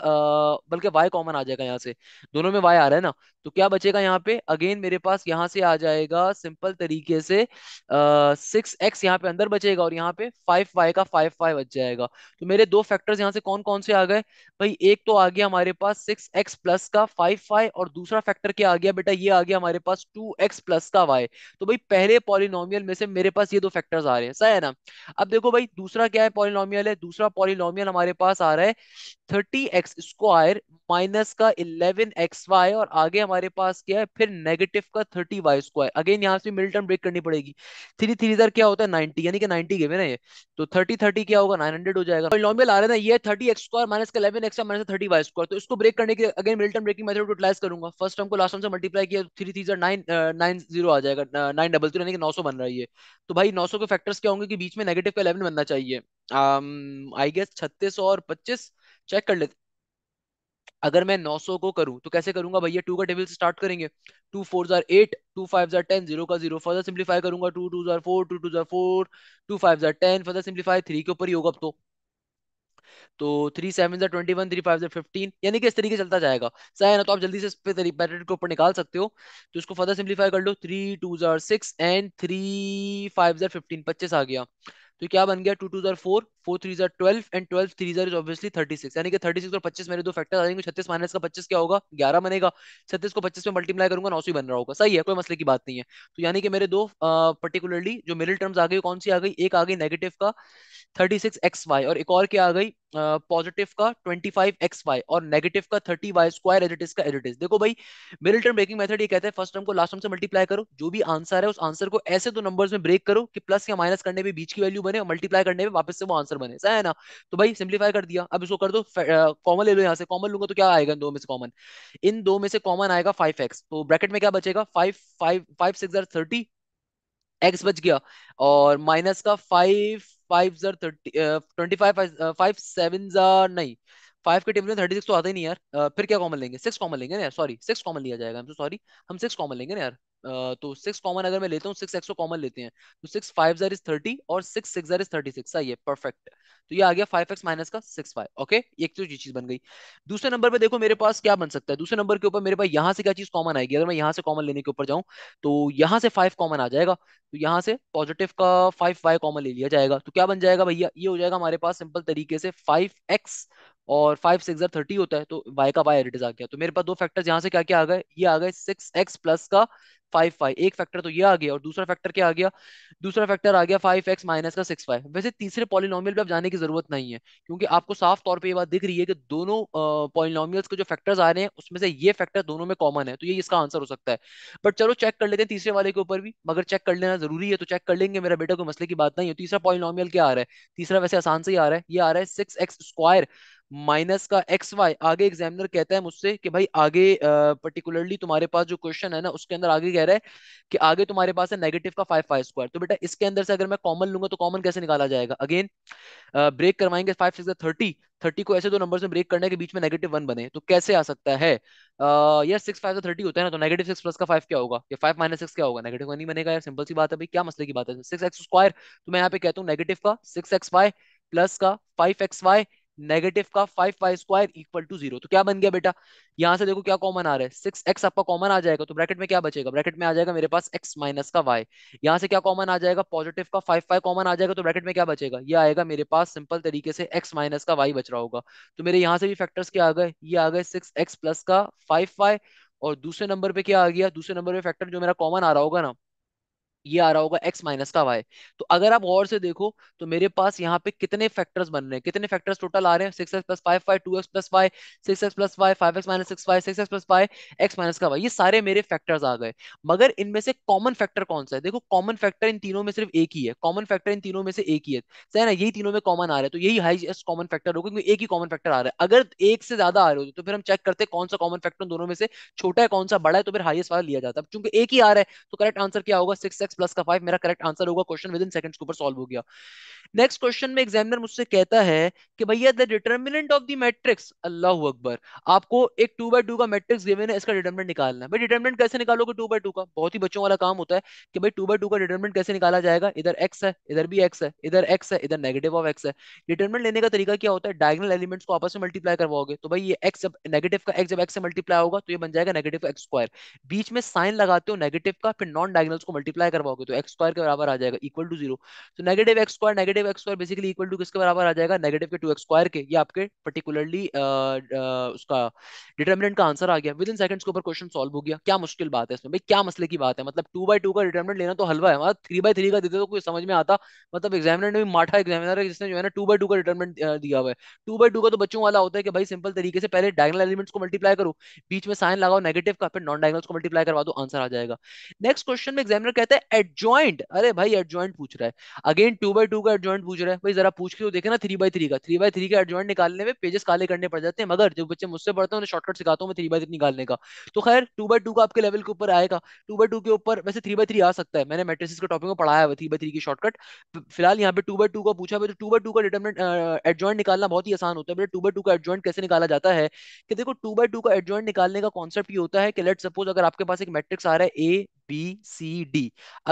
बल्कि वाई कॉमन आ जाएगा यहाँ से दोनों में वाई आ रहा है ना तो क्या बचेगा यहाँ पे अगेन मेरे पास यहाँ से आ जाएगा सिंपल तरीके से सिक्स एक्स यहाँ पे अंदर बचेगा और यहाँ पे फाइव वाई का फाइव वाई बच जाएगा तो मेरे दो फैक्टर्स यहाँ से कौन कौन से आ गए भाई एक तो आ गया हमारे पास सिक्स एक्स प्लस का फाइव वाई और दूसरा फैक्टर क्या आ गया बेटा ये आ गया हमारे पास टू एक्स प्लस का वाई तो भाई पहले पॉलिनोमियल में से मेरे पास ये दो फैक्टर्स आ रहे हैं सही है ना अब देखो भाई दूसरा क्या है पॉलिनोमियल है दूसरा पॉलिनोमियल हमारे पास आ रहा है थर्टी एक्स स्क्वायर माइनस का इलेवन एक्स वाई और आगे हमारे पास क्या है फिर नेगेटिव का थर्टी वाई स्क्वायर अगेन यहाँ से मिड टर्म ब्रेक करनी पड़ेगी थ्री थ्री इधर क्या होता है नाइनटी यानी कि नाइनटी गिवन है ये तो थर्टी थर्टी क्या होगा नाइन हंड्रेड हो जाएगा तो आ रहे ना ये थर्टी एक्स स्क्वायर माइनस का eleven x minus thirty y square तो इसको ब्रेक करने के again mid term breaking method utilize करूंगा फर्स्ट टर्म को लास्ट टर्म से मल्टीप्लाई किया three three nine nine zero आ जाएगा नाइन डबल थ्री यानी कि नौ सौ बन रही है तो भाई नौ सौ के फैक्टर्स क्या होंगे कि बीच में नेगेटिव का इलेवन बनना चाहिए आई um, गेस छत्तीस और पच्चीस चेक कर लेते अगर मैं 900 को करूं तो कैसे करूंगा भैया टू का टेबल से स्टार्ट करेंगे टू फोर जार एट टू फाइव जार टेन जीरो का जीरो फर्दर सिंप्लीफाई करूंगा टू टू जार फोर टू टू जार फोर टू फाइव जार टेन फर्दर सिंप्लीफाई थ्री के ऊपर ही होगा अब तो तो थ्री सेवन जार ट्वेंटी वन थ्री फाइव जार फिफ्टीन यानी कि इस तरीके चलता जाएगा सही है ना तो आप जल्दी से इस पे पैटर्न के ऊपर निकाल सकते हो तो इसको फर्दर सिंप्लीफाई कर लो थ्री टू जार सिक्स एंड थ्री फाइव जार फिफ्टीन पच्चीस आ गया तो क्या बन गया टू टू जार फोर दो फैक्टर छत्तीस माइनस का पच्चीस क्या होगा ग्यारह मल्टीप्लाई करूंगा नौ बन रहा होगा की बात नहीं है तो यानी कि मेरे दो पर्टिकुलरली एक आ का थर्टी एक्स वाई और एक और आ गई पॉजिटिव का और को लास्ट टर्म से मल्टीप्लाई करो जो भी आंसर है उस आंसर को ऐसे दो नंबर में ब्रेक करो कि प्लस या माइनस करने में बीच की वैल्यू बने और मल्टीप्लाई करने में वापस से वो आंसर आंसर बने ऐसा है ना तो भाई सिंप्लीफाई कर दिया अब इसको कर दो कॉमन ले लो यहाँ से कॉमन लूंगा तो क्या आएगा दो में से कॉमन इन दो में से कॉमन आएगा फाइव एक्स तो ब्रैकेट में क्या बचेगा five five five six are thirty x बच गया और माइनस का फाइव फाइव जर थर्टी ट्वेंटी फाइव सेवन जार नहीं फाइव के टेबल में थर्टी सिक्स तो आता ही नहीं यार फिर क्या कॉमन लेंगे सिक्स कॉमन लेंगे ना यार सॉरी सिक्स कॉमन लिया जाएगा सॉरी हम सिक्स कॉमन लेंगे ना यार तो सिक्स कॉमन अगर मैं लेता हूँ सिक्स एक्सो कॉमन लेते हैं तो सिक्स फाइव जर इज थर्टी और सिक्स सिक्स जर इज थर्टी सिक्स सही है परफेक्ट तो ये आ गया फाइव एक्स माइनस का सिक्स फाइव ओके एक तो ये चीज बन गई दूसरे नंबर पे देखो मेरे पास क्या बन सकता है दूसरे नंबर के ऊपर मेरे पास यहाँ से क्या चीज कॉमन आएगी अगर मैं यहाँ से कॉमन लेने के ऊपर जाऊँ तो यहाँ से फाइव कॉमन आ जाएगा तो यहाँ से पॉजिटिव का फाइव वाई कॉमन ले लिया जाएगा तो क्या बन जाएगा भैया ये हो जाएगा हमारे पास सिंपल तरीके से फाइव एक्स और फाइव सिक्स थर्टी होता है तो वाई का वाई आ गया तो मेरे पास दो फैक्टर्स यहाँ से क्या क्या आ गए ये आ गए सिक्स एक्स प्लस का फाइव फाइव एक फैक्टर तो ये आ गया और दूसरा फैक्टर क्या आ गया दूसरा फैक्टर आ गया फाइव एक्स माइनस का सिक्स फाइव वैसे तीसरे पॉलिनोमियल पे जाने की जरूरत नहीं है क्योंकि आपको साफ तौर पर यह बात दिख रही है कि दोनों पॉलिनॉमियल्स के जो फैक्टर्स आ रहे हैं उसमें से ये फैक्टर दोनों में कॉमन है तो ये इसका आंसर हो सकता है बट चलो चेक कर लेते हैं तीसरे वाले के ऊपर भी मगर चेक कर लेना जरूरी है तो चेक कर लेंगे मेरा बेटा को मसले की बात नहीं है तीसरा पॉलिनोमियल क्या आ रहा है तीसरा वैसे आसान से ही आ रहा है ये आ रहा है सिक्स एक्स स्क्वायर माइनस का एक्स वाई आगे एग्जामिनर कहता है मुझसे कि भाई आगे पर्टिकुलरली तुम्हारे पास जो क्वेश्चन है ना उसके अंदर आगे कह रहा है कि आगे तुम्हारे पास है नेगेटिव का फाइव फाइव स्क्वायर तो बेटा इसके अंदर से अगर मैं कॉमन लूंगा तो कॉमन कैसे निकाला जाएगा अगेन ब्रेक करवाएंगे फाइव सिक्स थर्टी थर्टी को ऐसे दो नंबर में ब्रेक करने के बीच में नेगेटिव वन बने तो कैसे आ सकता है यार सिक्स फाइव से थर्टी होता है ना तो नेगेटिव सिक्स प्लस का फाइव क्या होगा कि फाइव माइनस सिक्स क्या होगा नेगेटिव वन ही बनेगा यार सिंपल सी बात है भाई क्या मसले की बात है सिक्स एक्स स्क्वायर तो मैं यहाँ पे कहता हूँ नेगेटिव का सिक्स एक्स वाई प्लस का फाइव एक्स वाई नेगेटिव का five five square equal to zero तो क्या बन गया बेटा यहां से देखो क्या कॉमन आ रहा है सिक्स एक्स आपका कॉमन आ जाएगा तो ब्रैकेट में क्या बचेगा ब्रैकेट में आ जाएगा मेरे पास एक्स माइनस का वाई यहां से क्या कॉमन आ जाएगा पॉजिटिव का फाइव फाइव कॉमन आ जाएगा तो ब्रैकेट में क्या बचेगा ये आएगा मेरे पास सिंपल तरीके से एक्स माइनस का वाई बच रहा होगा तो मेरे यहाँ से भी फैक्टर्स क्या आ गए ये आ गए सिक्स एक्स प्लस का फाइव वाई और दूसरे नंबर पे क्या आ गया दूसरे नंबर पे फैक्टर जो मेरा कॉमन आ रहा होगा ना ये आ रहा होगा एक्स माइनस का वाई तो अगर आप और से देखो तो मेरे पास यहाँ पे कितने फैक्टर्स बन रहे हैं कितने फैक्टर्स टोटल आ रहे हैं six x plus five five two x plus five six x plus five five x minus six five six x plus five x minus का वाई ये सारे मेरे फैक्टर्स आ गए मगर इनमें से कॉमन फैक्टर कौन सा है देखो कॉमन फैक्टर इन तीनों में सिर्फ एक ही है कॉमन फैक्टर इन तीनों में से एक ही है सही ना यही तीनों में कॉमन आ रहा है तो यही एस्ट कॉमन फैक्टर होगा क्योंकि एक ही कॉमन फैक्टर आ रहा है अगर एक से ज्यादा आ रहे हो तो फिर हम चेक करते हैं कौन सा कॉमन फैक्टर दोनों में से छोटा है कौन सा बड़ा है तो फिर हाईएस्ट वाला लिया जाता है चूंकि एक ही आ रहा है तो करेक्ट आंसर क्या होगा सिक्स एक्स प्लस का फाइव मेरा करेक्ट आंसर होगा क्वेश्चन विद इन सेकंड के ऊपर सॉल्व हो गया नेक्स्ट क्वेश्चन में एग्जामिनर मुझसे कहता है कि भैया the determinant of the matrix अल्लाह अकबर आपको एक टू बाई टू का मैट्रिक्स गिवन है इसका डिटर्मिनेंट निकालना है भाई डिटर्मिनेंट कैसे निकालोगे टू बाई टू का बहुत ही बच्चों वाला काम होता है कि भाई टू बाई टू का डिटर्मिनेंट कैसे निकाला जाएगा इधर एक्स है इधर भी एक्स है इधर एक्स है इधर नेगेटिव ऑफ एक्स है डिटर्मिनेंट लेने का तरीका क्या होता है डायगनल एलिमेंट्स को आपस में मल्टीप्लाई करवाओगे तो भाई ये एक्स जब नेगेटिव का एक्स जब एक्स से मल्टीप्लाई होगा तो ये बन जाएगा नेगेटिव एक्स स्क्वायर बीच में साइन लगाते हो नेगेटिव का फिर नॉन डायगनल्स को मल्टीप्लाई करवाओगे तो एक्स स्क्वायर के बराबर आ जाएगा इक्वल टू जीरो तो negative x square negative x square basically equal to किसके बराबर आ जाएगा नेगेटिव के टू एक्स स्क्वायर के ये आपके पर्टिकुलरली उसका डिटर्मिनेंट का आंसर आ गया विद इन सेकंड्स के ऊपर क्वेश्चन सॉल्व हो गया क्या मुश्किल बात है इसमें भाई क्या मसले की बात है मतलब टू बाई टू का डिटर्मिनेंट लेना तो हलवा है मतलब थ्री बाई थ्री का देते तो कोई समझ में आता मतलब एग्जामिनर ने भी माठा एग्जामिनर है जिसने जो है ना टू बाई टू का डिटर्मिनेंट दिया हुआ है टू बाई टू का तो बच्चों वाला होता है कि भाई सिंपल तरीके से पहले डायगनल एलिमेंट्स को मल्टीप्लाई करो बीच में साइन लगाओ नेगेटिव का फिर नॉन डायगनल्स को मल्टीप्लाई करवा दो आंसर आ जाएगा नेक्स्ट क्वेश्चन में एग्जामिनर कहता है एडजॉइंट अरे भाई एडजॉइंट पूछ रहा है अगेन टू बाई टू का एडजॉइंट पूछ रहा है भाई जरा पूछ के तो देखे ना थ्री बाई थ्री का थ्री बाई थ्री का एडजॉइंट निकालने में पेजेस काले करने पड़ जाते हैं मगर जो बच्चे मुझसे पढ़ते हैं उन्हें शॉर्टकट सिखाता हूँ मैं थ्री बाई थ्री निकालने का तो खैर टू बाई टू का आपके लेवल के ऊपर आएगा टू बाई टू के ऊपर वैसे थ्री बाई थ्री आ सकता है मैंने मेट्रिसिस के टॉपिक में पढ़ाया हुआ थ्री बाई थ्री की शॉर्टकट फिलहाल यहाँ पे टू बाई टू का पूछा टू बाई टू का डिटर्मिनेंट एडजॉइंट निकालना बहुत ही आसान होता है टू बाई टू का एडजॉइंट कैसे निकाला जाता है कि देखो टू बाई टू का एडजॉइंट निकालने का कॉन्सेप्ट ये होता है कि लेट सपोज अगर आपके पास एक मैट्रिक्स आ रहा है ए बी सी डी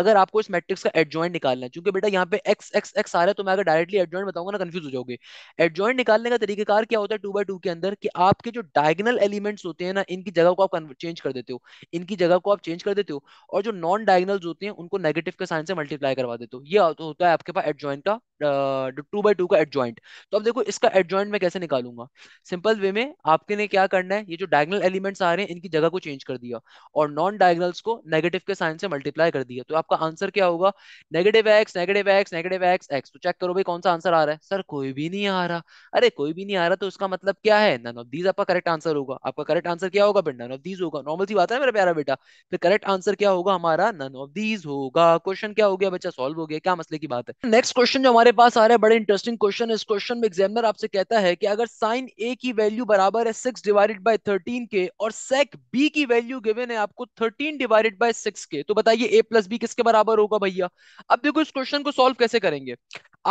अगर आपको इस मैट्रिक्स का एडजॉइंट निकालना है क्योंकि बेटा यहाँ पे एक्स एक्स एक्स आ रहा है तो मैं अगर डायरेक्टली एडजॉइंट बताऊंगा ना कंफ्यूज हो जाओगे एडजॉइंट निकालने का तरीकेकार क्या होता है टू बाय टू के अंदर कि आपके जो डायगनल एलिमेंट्स होते हैं ना इनकी जगह को आप चेंज कर देते हो इनकी जगह को आप चेंज कर देते हो और जो नॉन डायगनल होते हैं उनको नेगेटिव के साइन से मल्टीप्लाई करवा देते हो ये होता है आपके पास एडजॉइंट का टू बाई टू का एडजॉइंट तो अब देखो इसका एडजॉइंट मैं कैसे निकालूंगा सिंपल वे में आपके ने क्या करना है ये जो डायगनल एलिमेंट्स आ रहे हैं इनकी जगह को चेंज कर दिया और नॉन डायगनल्स को नेगेटिव के साइन से मल्टीप्लाई कर दिया तो आपका आंसर क्या होगा negative x negative x negative x x तो चेक करो भाई कौन सा आंसर आ रहा है सर कोई भी नहीं आ रहा अरे कोई भी नहीं आ रहा तो उसका मतलब क्या है नन ऑफ दीज आपका करेक्ट आंसर होगा आपका करेक्ट आंसर क्या होगा नन ऑफ दीज होगा नॉर्मल सी बात है मेरा प्यारा बेटा फिर करेक्ट आंसर क्या होगा हमारा नन ऑफ दीज होगा क्वेश्चन क्या हो गया बच्चा सॉल्व हो गया क्या मसले की बात है नेक्स्ट क्वेश्चन जो हमारे हमारे पास आ रहे हैं बड़े इंटरेस्टिंग क्वेश्चन इस क्वेश्चन में एग्जामिनर आपसे कहता है कि अगर साइन ए की वैल्यू बराबर है सिक्स डिवाइडेड बाय थर्टीन के और सेक बी की वैल्यू गिवन है आपको थर्टीन डिवाइडेड बाय सिक्स के तो बताइए ए प्लस बी किसके बराबर होगा भैया अब देखो इस क्वेश्चन को सॉल्व कैसे करेंगे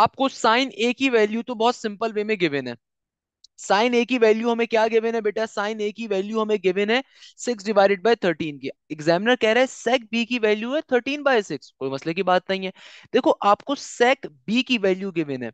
आपको साइन ए की वैल्यू तो बहुत सिंपल वे में गिवेन है साइन ए की वैल्यू हमें क्या गिवन है बेटा साइन ए की वैल्यू हमें गिवन है सिक्स डिवाइडेड बाय थर्टीन की एग्जामिनर कह रहा है सेक बी की वैल्यू है थर्टीन बाय सिक्स कोई मसले की बात नहीं है देखो आपको सेक बी की वैल्यू गिवन है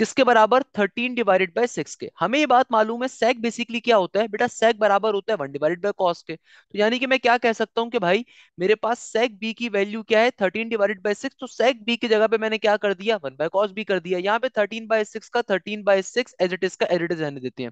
किसके बराबर थर्टीन डिवाइडेड बाय सिक्स के हमें ये बात मालूम है सेक बेसिकली क्या होता है बेटा सेक बराबर होता है वन डिवाइडेड बाय कॉस के तो यानी कि मैं क्या कह सकता हूँ कि भाई मेरे पास सेक बी की वैल्यू क्या है थर्टीन डिवाइडेड बाय सिक्स तो सेक बी की जगह पे मैंने क्या कर दिया वन बाय कॉस बी कर दिया यहाँ पे थर्टीन बाय सिक्स का thirteen by six as it is का एज इट इज रहने देते हैं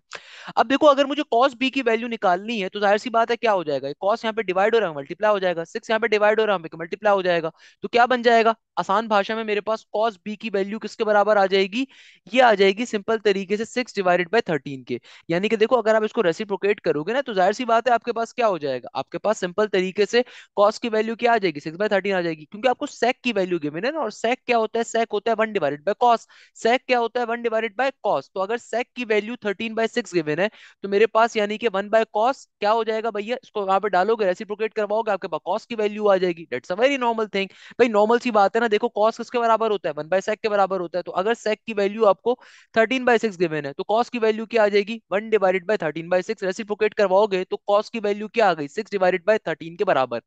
अब देखो अगर मुझे कॉस बी की वैल्यू निकालनी है तो जाहिर सी बात है क्या हो जाएगा कॉस यहाँ पे डिवाइड हो रहा है मल्टीप्लाई हो जाएगा सिक्स यहाँ पे डिवाइड हो रहा है मल्टीप्लाई हो जाएगा तो क्या बन जाएगा आसान भाषा में मेरे पास कॉस बी की वैल्यू किसके बराबर आ जाएगी ये आ जाएगी सिंपल तरीके से सिक्स डिवाइडेड बाई थर्टीन के यानी कि देखो अगर आप इसको रेसिप्रोकेट करोगे ना तो जाहिर सी बात है आपके पास क्या हो जाएगा आपके पास सिंपल तरीके से कॉस की वैल्यू क्या आ जाएगी सिक्स बाय थर्टीन आ जाएगी क्योंकि आपको सेक की वैल्यू गिवन है ना और सेक क्या होता है सेक होता है one divided by cos sec क्या होता है वन डिवाइडेड बाय कॉस तो अगर सेक की value thirteen by six given है तो मेरे पास यानी कि वन बाय कॉस क्या हो जाएगा भैया इसको यहाँ पे डालोगे रेसिप्रोकेट करवाओगे आपके पास कॉस की वैल्यू आ जाएगी that's a very normal thing भाई नॉर्मल सी बात है ना देखो कॉस किसके बराबर होता है वन बाय सेक के बराबर होता है तो अगर सेक की वैल्यू वैल्यू आपको थर्टीन बाई सिक्स गिवेन है तो कॉस की वैल्यू क्या आ जाएगी one divided by thirteen by six reciprocate करवाओगे तो कॉस की वैल्यू क्या आ गई सिक्स डिवाइडेड बाई थर्टीन के बराबर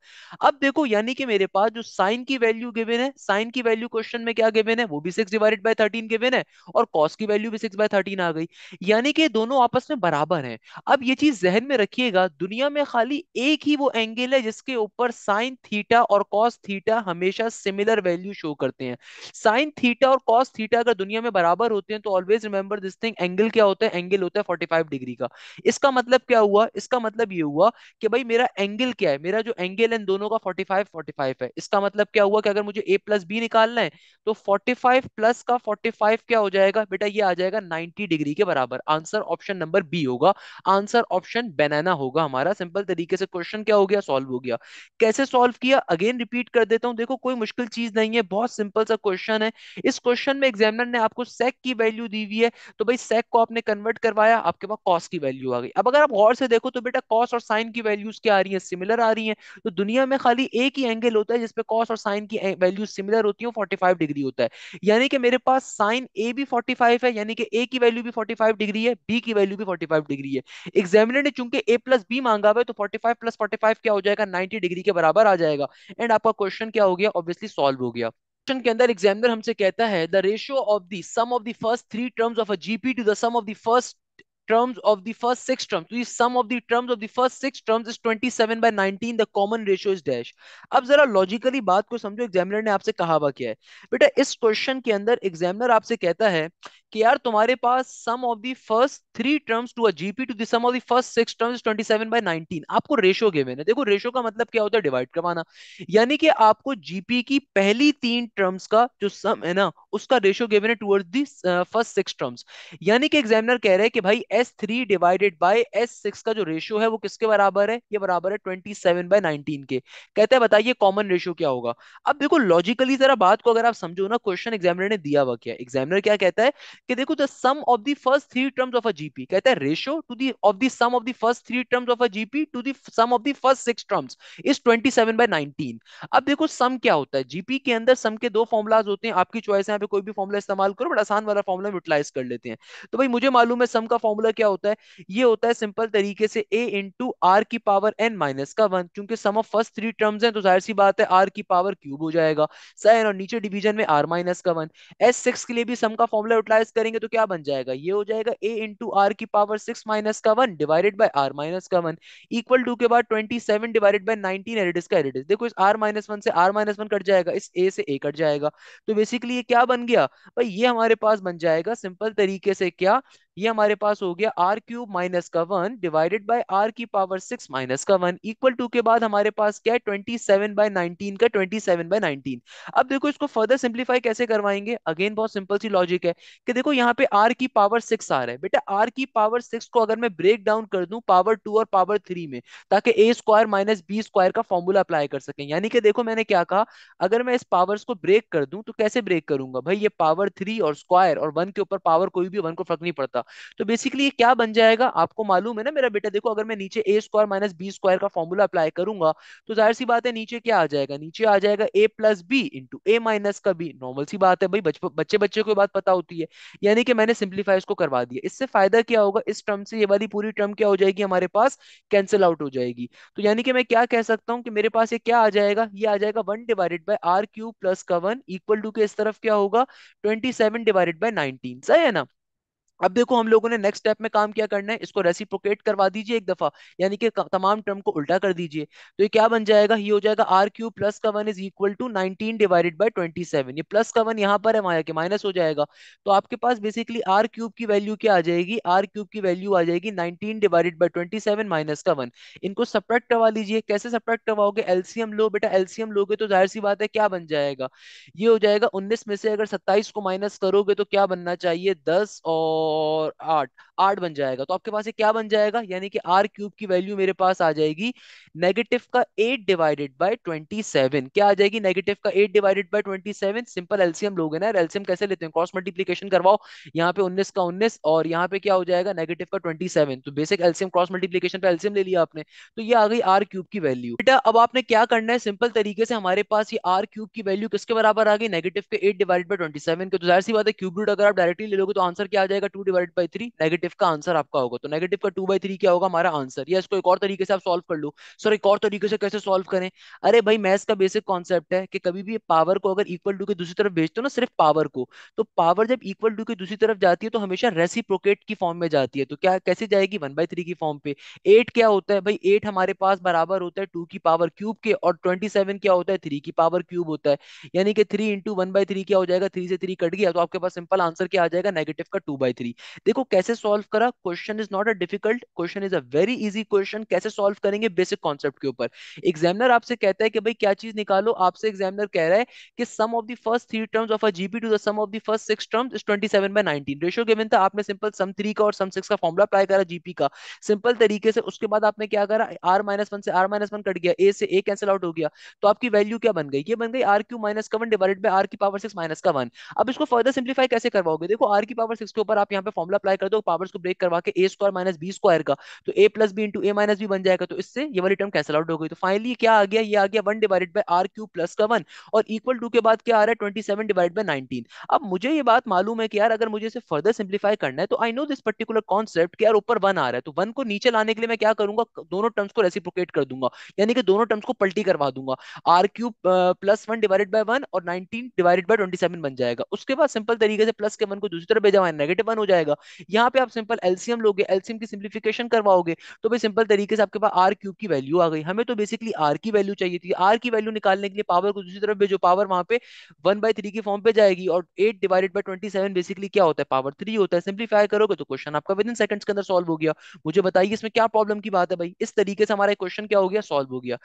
अब देखो यानी कि मेरे पास जो साइन की वैल्यू गिवेन है साइन की वैल्यू क्वेश्चन में क्या गिवेन है वो भी six divided by thirteen given है और कॉस की वैल्यू भी सिक्स बाय थर्टीन आ गई यानी कि दोनों आपस में बराबर है अब ये चीज जहन में रखिएगा दुनिया में खाली एक ही वो एंगल है जिसके ऊपर साइन थीटा और कॉस थीटा हमेशा सिमिलर वैल्यू शो करते हैं साइन थीटा और कॉस थीटा अगर दुनिया में बराबर बराबर होते हैं तो always remember this thing angle क्या होता है एंगल होता है फोर्टी फाइव डिग्री का इसका मतलब क्या हुआ इसका मतलब ये हुआ कि भाई मेरा एंगल क्या है मेरा जो एंगल इन दोनों का फोर्टी फाइव फोर्टी फाइव है इसका मतलब क्या हुआ कि अगर मुझे ए प्लस बी निकालना है तो फोर्टी फाइव प्लस का फोर्टी फाइव क्या हो जाएगा बेटा ये आ जाएगा नाइनटी डिग्री के बराबर आंसर ऑप्शन नंबर बी होगा आंसर ऑप्शन बनाना होगा हमारा सिंपल तरीके से क्वेश्चन क्या हो गया सॉल्व हो गया कैसे सॉल्व किया अगेन रिपीट कर देता हूँ देखो कोई मुश्किल चीज नहीं है बहुत सिंपल सा क्वेश्चन है इस क्वेश्चन में एग्जामिनर ने आपको सेक्स सेक की वैल्यू दी हुई है तो भाई सेक को आपने कन्वर्ट करवाया आपके पास कॉस की वैल्यू आ गई अब अगर आप गौर से देखो तो बेटा कॉस और साइन की वैल्यूज क्या आ रही है सिमिलर आ रही है तो दुनिया में खाली एक ही एंगल होता है जिसपे कॉस और साइन की वैल्यू सिमिलर होती है फोर्टी फाइव डिग्री होता है यानी कि मेरे पास साइन ए भी फोर्टी फाइव है यानी कि ए की वैल्यू भी फोर्टी फाइव डिग्री है बी की वैल्यू भी फोर्टी फाइव डिग्री है एग्जामिनर ने चूंकि ए प्लस बी मांगा हुआ है तो forty five plus forty five क्या हो जाएगा नाइनटी डिग्री के बराबर आ जाएगा एंड आपका क्वेश्चन क्या हो गया ऑब्वियसली सॉल्व हो गया के अंदर एग्जामिनर हमसे कहता है the ratio of the sum of the first three terms of a GP to the sum of the first terms of the first six terms. So the sum of the terms of the first six terms is 27 by 19. The common ratio is dash. अब जरा logically बात को समझो examiner ने आपसे कहा हुआ क्या है बेटा इस क्वेश्चन के अंदर एग्जामिनर आपसे कहता है कि यार तुम्हारे पास sum of the first three terms to a GP to the sum of the first six terms 27 by 19 आपको रेशो गिवन है देखो रेशो का मतलब क्या होता है डिवाइड करवाना यानी कि आपको जीपी की पहली तीन टर्म्स का जो सम है ना उसका रेशो गिवन है towards the first six terms यानी कि एग्जामिनर कह रहे हैं कि भाई S three divided by S six का जो रेशियो है वो किसके बराबर है ये बराबर है ट्वेंटी सेवन बाई नाइनटीन के कहते हैं बताइए कॉमन रेशियो क्या होगा अब देखो लॉजिकली जरा बात को अगर आप समझो ना क्वेश्चन एग्जामिनर ने दिया हुआ क्या एग्जामिनर क्या कहता है कि देखो the sum of the first three terms of a GP कहता है ratio to the of the sum of the first three terms of a GP to the sum of the first six terms is twenty seven by nineteen अब देखो सम क्या होता है GP के अंदर सम के दो फॉर्मुलाज होते हैं आपकी चॉइस है यहाँ पे कोई भी फॉर्मुला इस्तेमाल करो बड़ा आसान वाला फॉर्मुला यूटिलाइज कर लेते हैं तो भाई मुझे मालूम है सम का फॉर्मुला वाला क्या होता है ये होता है सिंपल तरीके से ए इंटू आर की पावर एन माइनस का वन क्योंकि sum of first three terms हैं तो जाहिर सी बात है आर की पावर क्यूब हो जाएगा साइन और नीचे डिवीजन में आर माइनस का वन एस सिक्स के लिए भी सम का फॉर्मुला यूटिलाइज करेंगे तो क्या बन जाएगा ये हो जाएगा ए इंटू आर की पावर सिक्स माइनस का one divided by R minus का वन इक्वल टू के बाद twenty seven divided by nineteen एरिडिस का एरिडिस देखो इस आर माइनस वन से आर माइनस वन कट जाएगा इस ए से ए कट जाएगा तो बेसिकली ये क्या बन गया भाई ये हमारे पास बन जाएगा सिंपल तरीके से क्या ये हमारे पास हो गया आर क्यूब माइनस का वन डिवाइडेड बाई आर की पावर सिक्स माइनस का वन इक्वल टू के बाद हमारे पास क्या है ट्वेंटी सेवन बाय नाइनटीन का ट्वेंटी सेवन बाई नाइनटीन अब देखो इसको फर्दर सिंप्लीफाई कैसे करवाएंगे अगेन बहुत सिंपल सी लॉजिक है कि देखो यहाँ पे आर की पावर सिक्स आ रहा है बेटा आर की पावर सिक्स को अगर मैं ब्रेक डाउन कर दू पावर टू और पावर थ्री में ताकि A square minus B square का फॉर्मूला अप्लाई कर सके यानी कि देखो मैंने क्या कहा अगर मैं इस पावर्स को ब्रेक कर दू तो कैसे ब्रेक करूंगा भाई ये पावर थ्री और स्क्वायर और वन के ऊपर पावर कोई भी वन को फर्क नहीं पड़ता का तो बेसिकली ये क्या बन जाएगा आपको मालूम है ना मेरा बेटा देखो अगर मैं नीचे A square minus B square का फॉर्मूला अप्लाई करूंगा तो जाहिर सी बात है नीचे क्या आ जाएगा नीचे आ जाएगा A plus B into A minus का बी नॉर्मल सी बात है भाई बच्चे बच्चे, बच्चे को बात पता होती है यानी कि मैंने सिंप्लीफाई इसको करवा दिया इससे फायदा क्या होगा इस टर्म से ये वाली पूरी टर्म क्या हो जाएगी हमारे पास कैंसिल आउट हो जाएगी तो यानी कि मैं क्या कह सकता हूँ कि मेरे पास ये क्या आ जाएगा ये आ जाएगा one divided by R cube plus का वन इक्वल टू के इस तरफ क्या होगा twenty seven divided by nineteen सही है ना अब देखो हम लोगों ने नेक्स्ट स्टेप में काम क्या करना है इसको रेसिप्रोकेट करवा दीजिए एक दफा यानी कि तमाम टर्म को उल्टा कर दीजिए तो ये क्या बन जाएगा ये हो जाएगा आर क्यू प्लस का one is equal to nineteen divided by twenty seven ये प्लस का वन यहाँ पर है माया के माइनस हो जाएगा तो आपके पास बेसिकली आर क्यूब की वैल्यू क्या आ जाएगी आर क्यूब की वैल्यू आ जाएगी nineteen divided by twenty seven minus का वन इनको सप्रैक्ट करवा लीजिए कैसे सप्रैक्ट करवाओगे एलसीएम लो बेटा एलसीएम लोगे तो जाहिर सी बात है क्या बन जाएगा ये हो जाएगा उन्नीस में से अगर सत्ताईस को माइनस करोगे तो क्या बनना चाहिए दस और for art आठ बन जाएगा तो आपके पास ये क्या बन जाएगा यानी कि आर क्यूब की वैल्यू मेरे पास आ जाएगी नेगेटिव का eight divided by twenty seven क्या आ जाएगी नेगेटिव का eight divided by twenty seven simple LCM लोग ना एल्सियम कैसे लेते हैं क्रॉस मल्टीप्लीकेशन करवाओ यहाँ पे उन्नीस का उन्नीस और यहाँ पे क्या हो जाएगा नेगेटिव का ट्वेंटी सेवन तो बेसिक एल्सियम क्रॉस मल्टीप्लीकेशन पे एल्सियम ले लिया आपने तो ये आ गई आर क्यूब की वैल्यू बेटा अब आपने क्या करना है सिंपल तरीके से हमारे पास ये आर क्यूब की वैल्यू किसके बराबर आ गई नेगेटिव के eight divided by twenty seven के तो जाहिर सी बात है क्यूब रूट अगर आप डायरेक्टली ले लोगे तो आंसर क्या आ जाएगा two divided by three negative negative का आंसर आपका होगा तो नेगेटिव का टू बाई थ्री क्या होगा हमारा आंसर या इसको एक और तरीके से आप सॉल्व कर लो सर एक और तरीके से कैसे सॉल्व करें अरे भाई मैथ्स का बेसिक कॉन्सेप्ट है कि कभी भी पावर को अगर इक्वल टू के दूसरी तरफ भेजते हो ना सिर्फ पावर को तो पावर जब इक्वल टू के दूसरी तरफ जाती है तो हमेशा रेसिप्रोकेट की फॉर्म में जाती है तो क्या कैसे जाएगी वन बाई की फॉर्म पे एट क्या होता है भाई एट हमारे पास बराबर होता है टू की पावर क्यूब के और ट्वेंटी क्या होता है थ्री की पावर क्यूब होता है यानी कि थ्री इंटू वन क्या हो जाएगा थ्री से थ्री कट गया तो आपके पास सिंपल आंसर क्या आ जाएगा नेगेटिव का टू बाई देखो कैसे सॉल्व सॉल्व करा question is not a difficult question is a very easy question कैसे सॉल्व करेंगे बेसिक कॉन्सेप्ट के ऊपर एग्जामिनर आपसे कहता है कि भाई क्या चीज निकालो आपसे एग्जामिनर कह रहा है कि sum of the first three terms of a GP to the sum of the first six terms is 27 by 19 ratio given था आपने सिंपल सम 3 का और सम 6 का फार्मूला अप्लाई करा जीपी का सिंपल तरीके से उसके बाद आपने क्या करा r 1 से r 1 कट गया a से a कैंसिल आउट हो गया तो आपकी वैल्यू क्या बन गई ये बन गई आर क्यू माइनस का 1 डिवाइडेड बाय r की पावर 6 माइनस का 1 अब इसको फर्दर सिंपलीफाई कैसे करवाओगे देखो r की पावर 6 के ऊपर आप यहां पे फार्मूला अप्लाई कर दो पावर पावर्स को ब्रेक करवा के A square minus B square का तो A plus B into A minus B बन जाएगा तो इससे ये वाली टर्म कैंसल आउट हो गई तो फाइनली क्या आ गया ये आ गया one divided by R cube plus का वन और इक्वल टू के बाद क्या आ रहा है twenty seven divide by nineteen अब मुझे ये बात मालूम है कि यार अगर मुझे इसे फर्दर सिंप्लीफाई करना है तो I know this particular concept कि यार ऊपर वन आ रहा है तो वन को नीचे लाने के लिए मैं क्या करूंगा दोनों टर्म्स को रेसिप्रोकेट कर दूंगा यानी कि दोनों टर्म्स को पलटी करवा दूंगा R cube plus one divided by one और nineteen divided by twenty seven बन जाएगा उसके बाद सिंपल तरीके से प्लस के वन को दूसरी तरफ भेजा हुआ नेगेटिव वन हो जाएगा यहाँ पे आप सिंपल एलसीएम लोगे एलसीएम की सिंप्लीफिकेशन करवाओगे तो भाई सिंपल तरीके से आपके पास आर क्यूब की वैल्यू आ गई हमें तो बेसिकली आर की वैल्यू चाहिए थी आर की वैल्यू निकालने के लिए पावर को दूसरी तरफ भेजो पावर वहां पे वन बाय थ्री की फॉर्म पे जाएगी और eight divided by twenty basically क्या होता है पावर थ्री होता है सिंप्लीफाई करोगे तो क्वेश्चन आपका विद इन सेकंड के अंदर सॉल्व हो गया मुझे बताइए इसमें क्या प्रॉब्लम की बात है भाई इस तरीके से हमारा क्वेश्चन क्या हो गया सॉल्व हो गया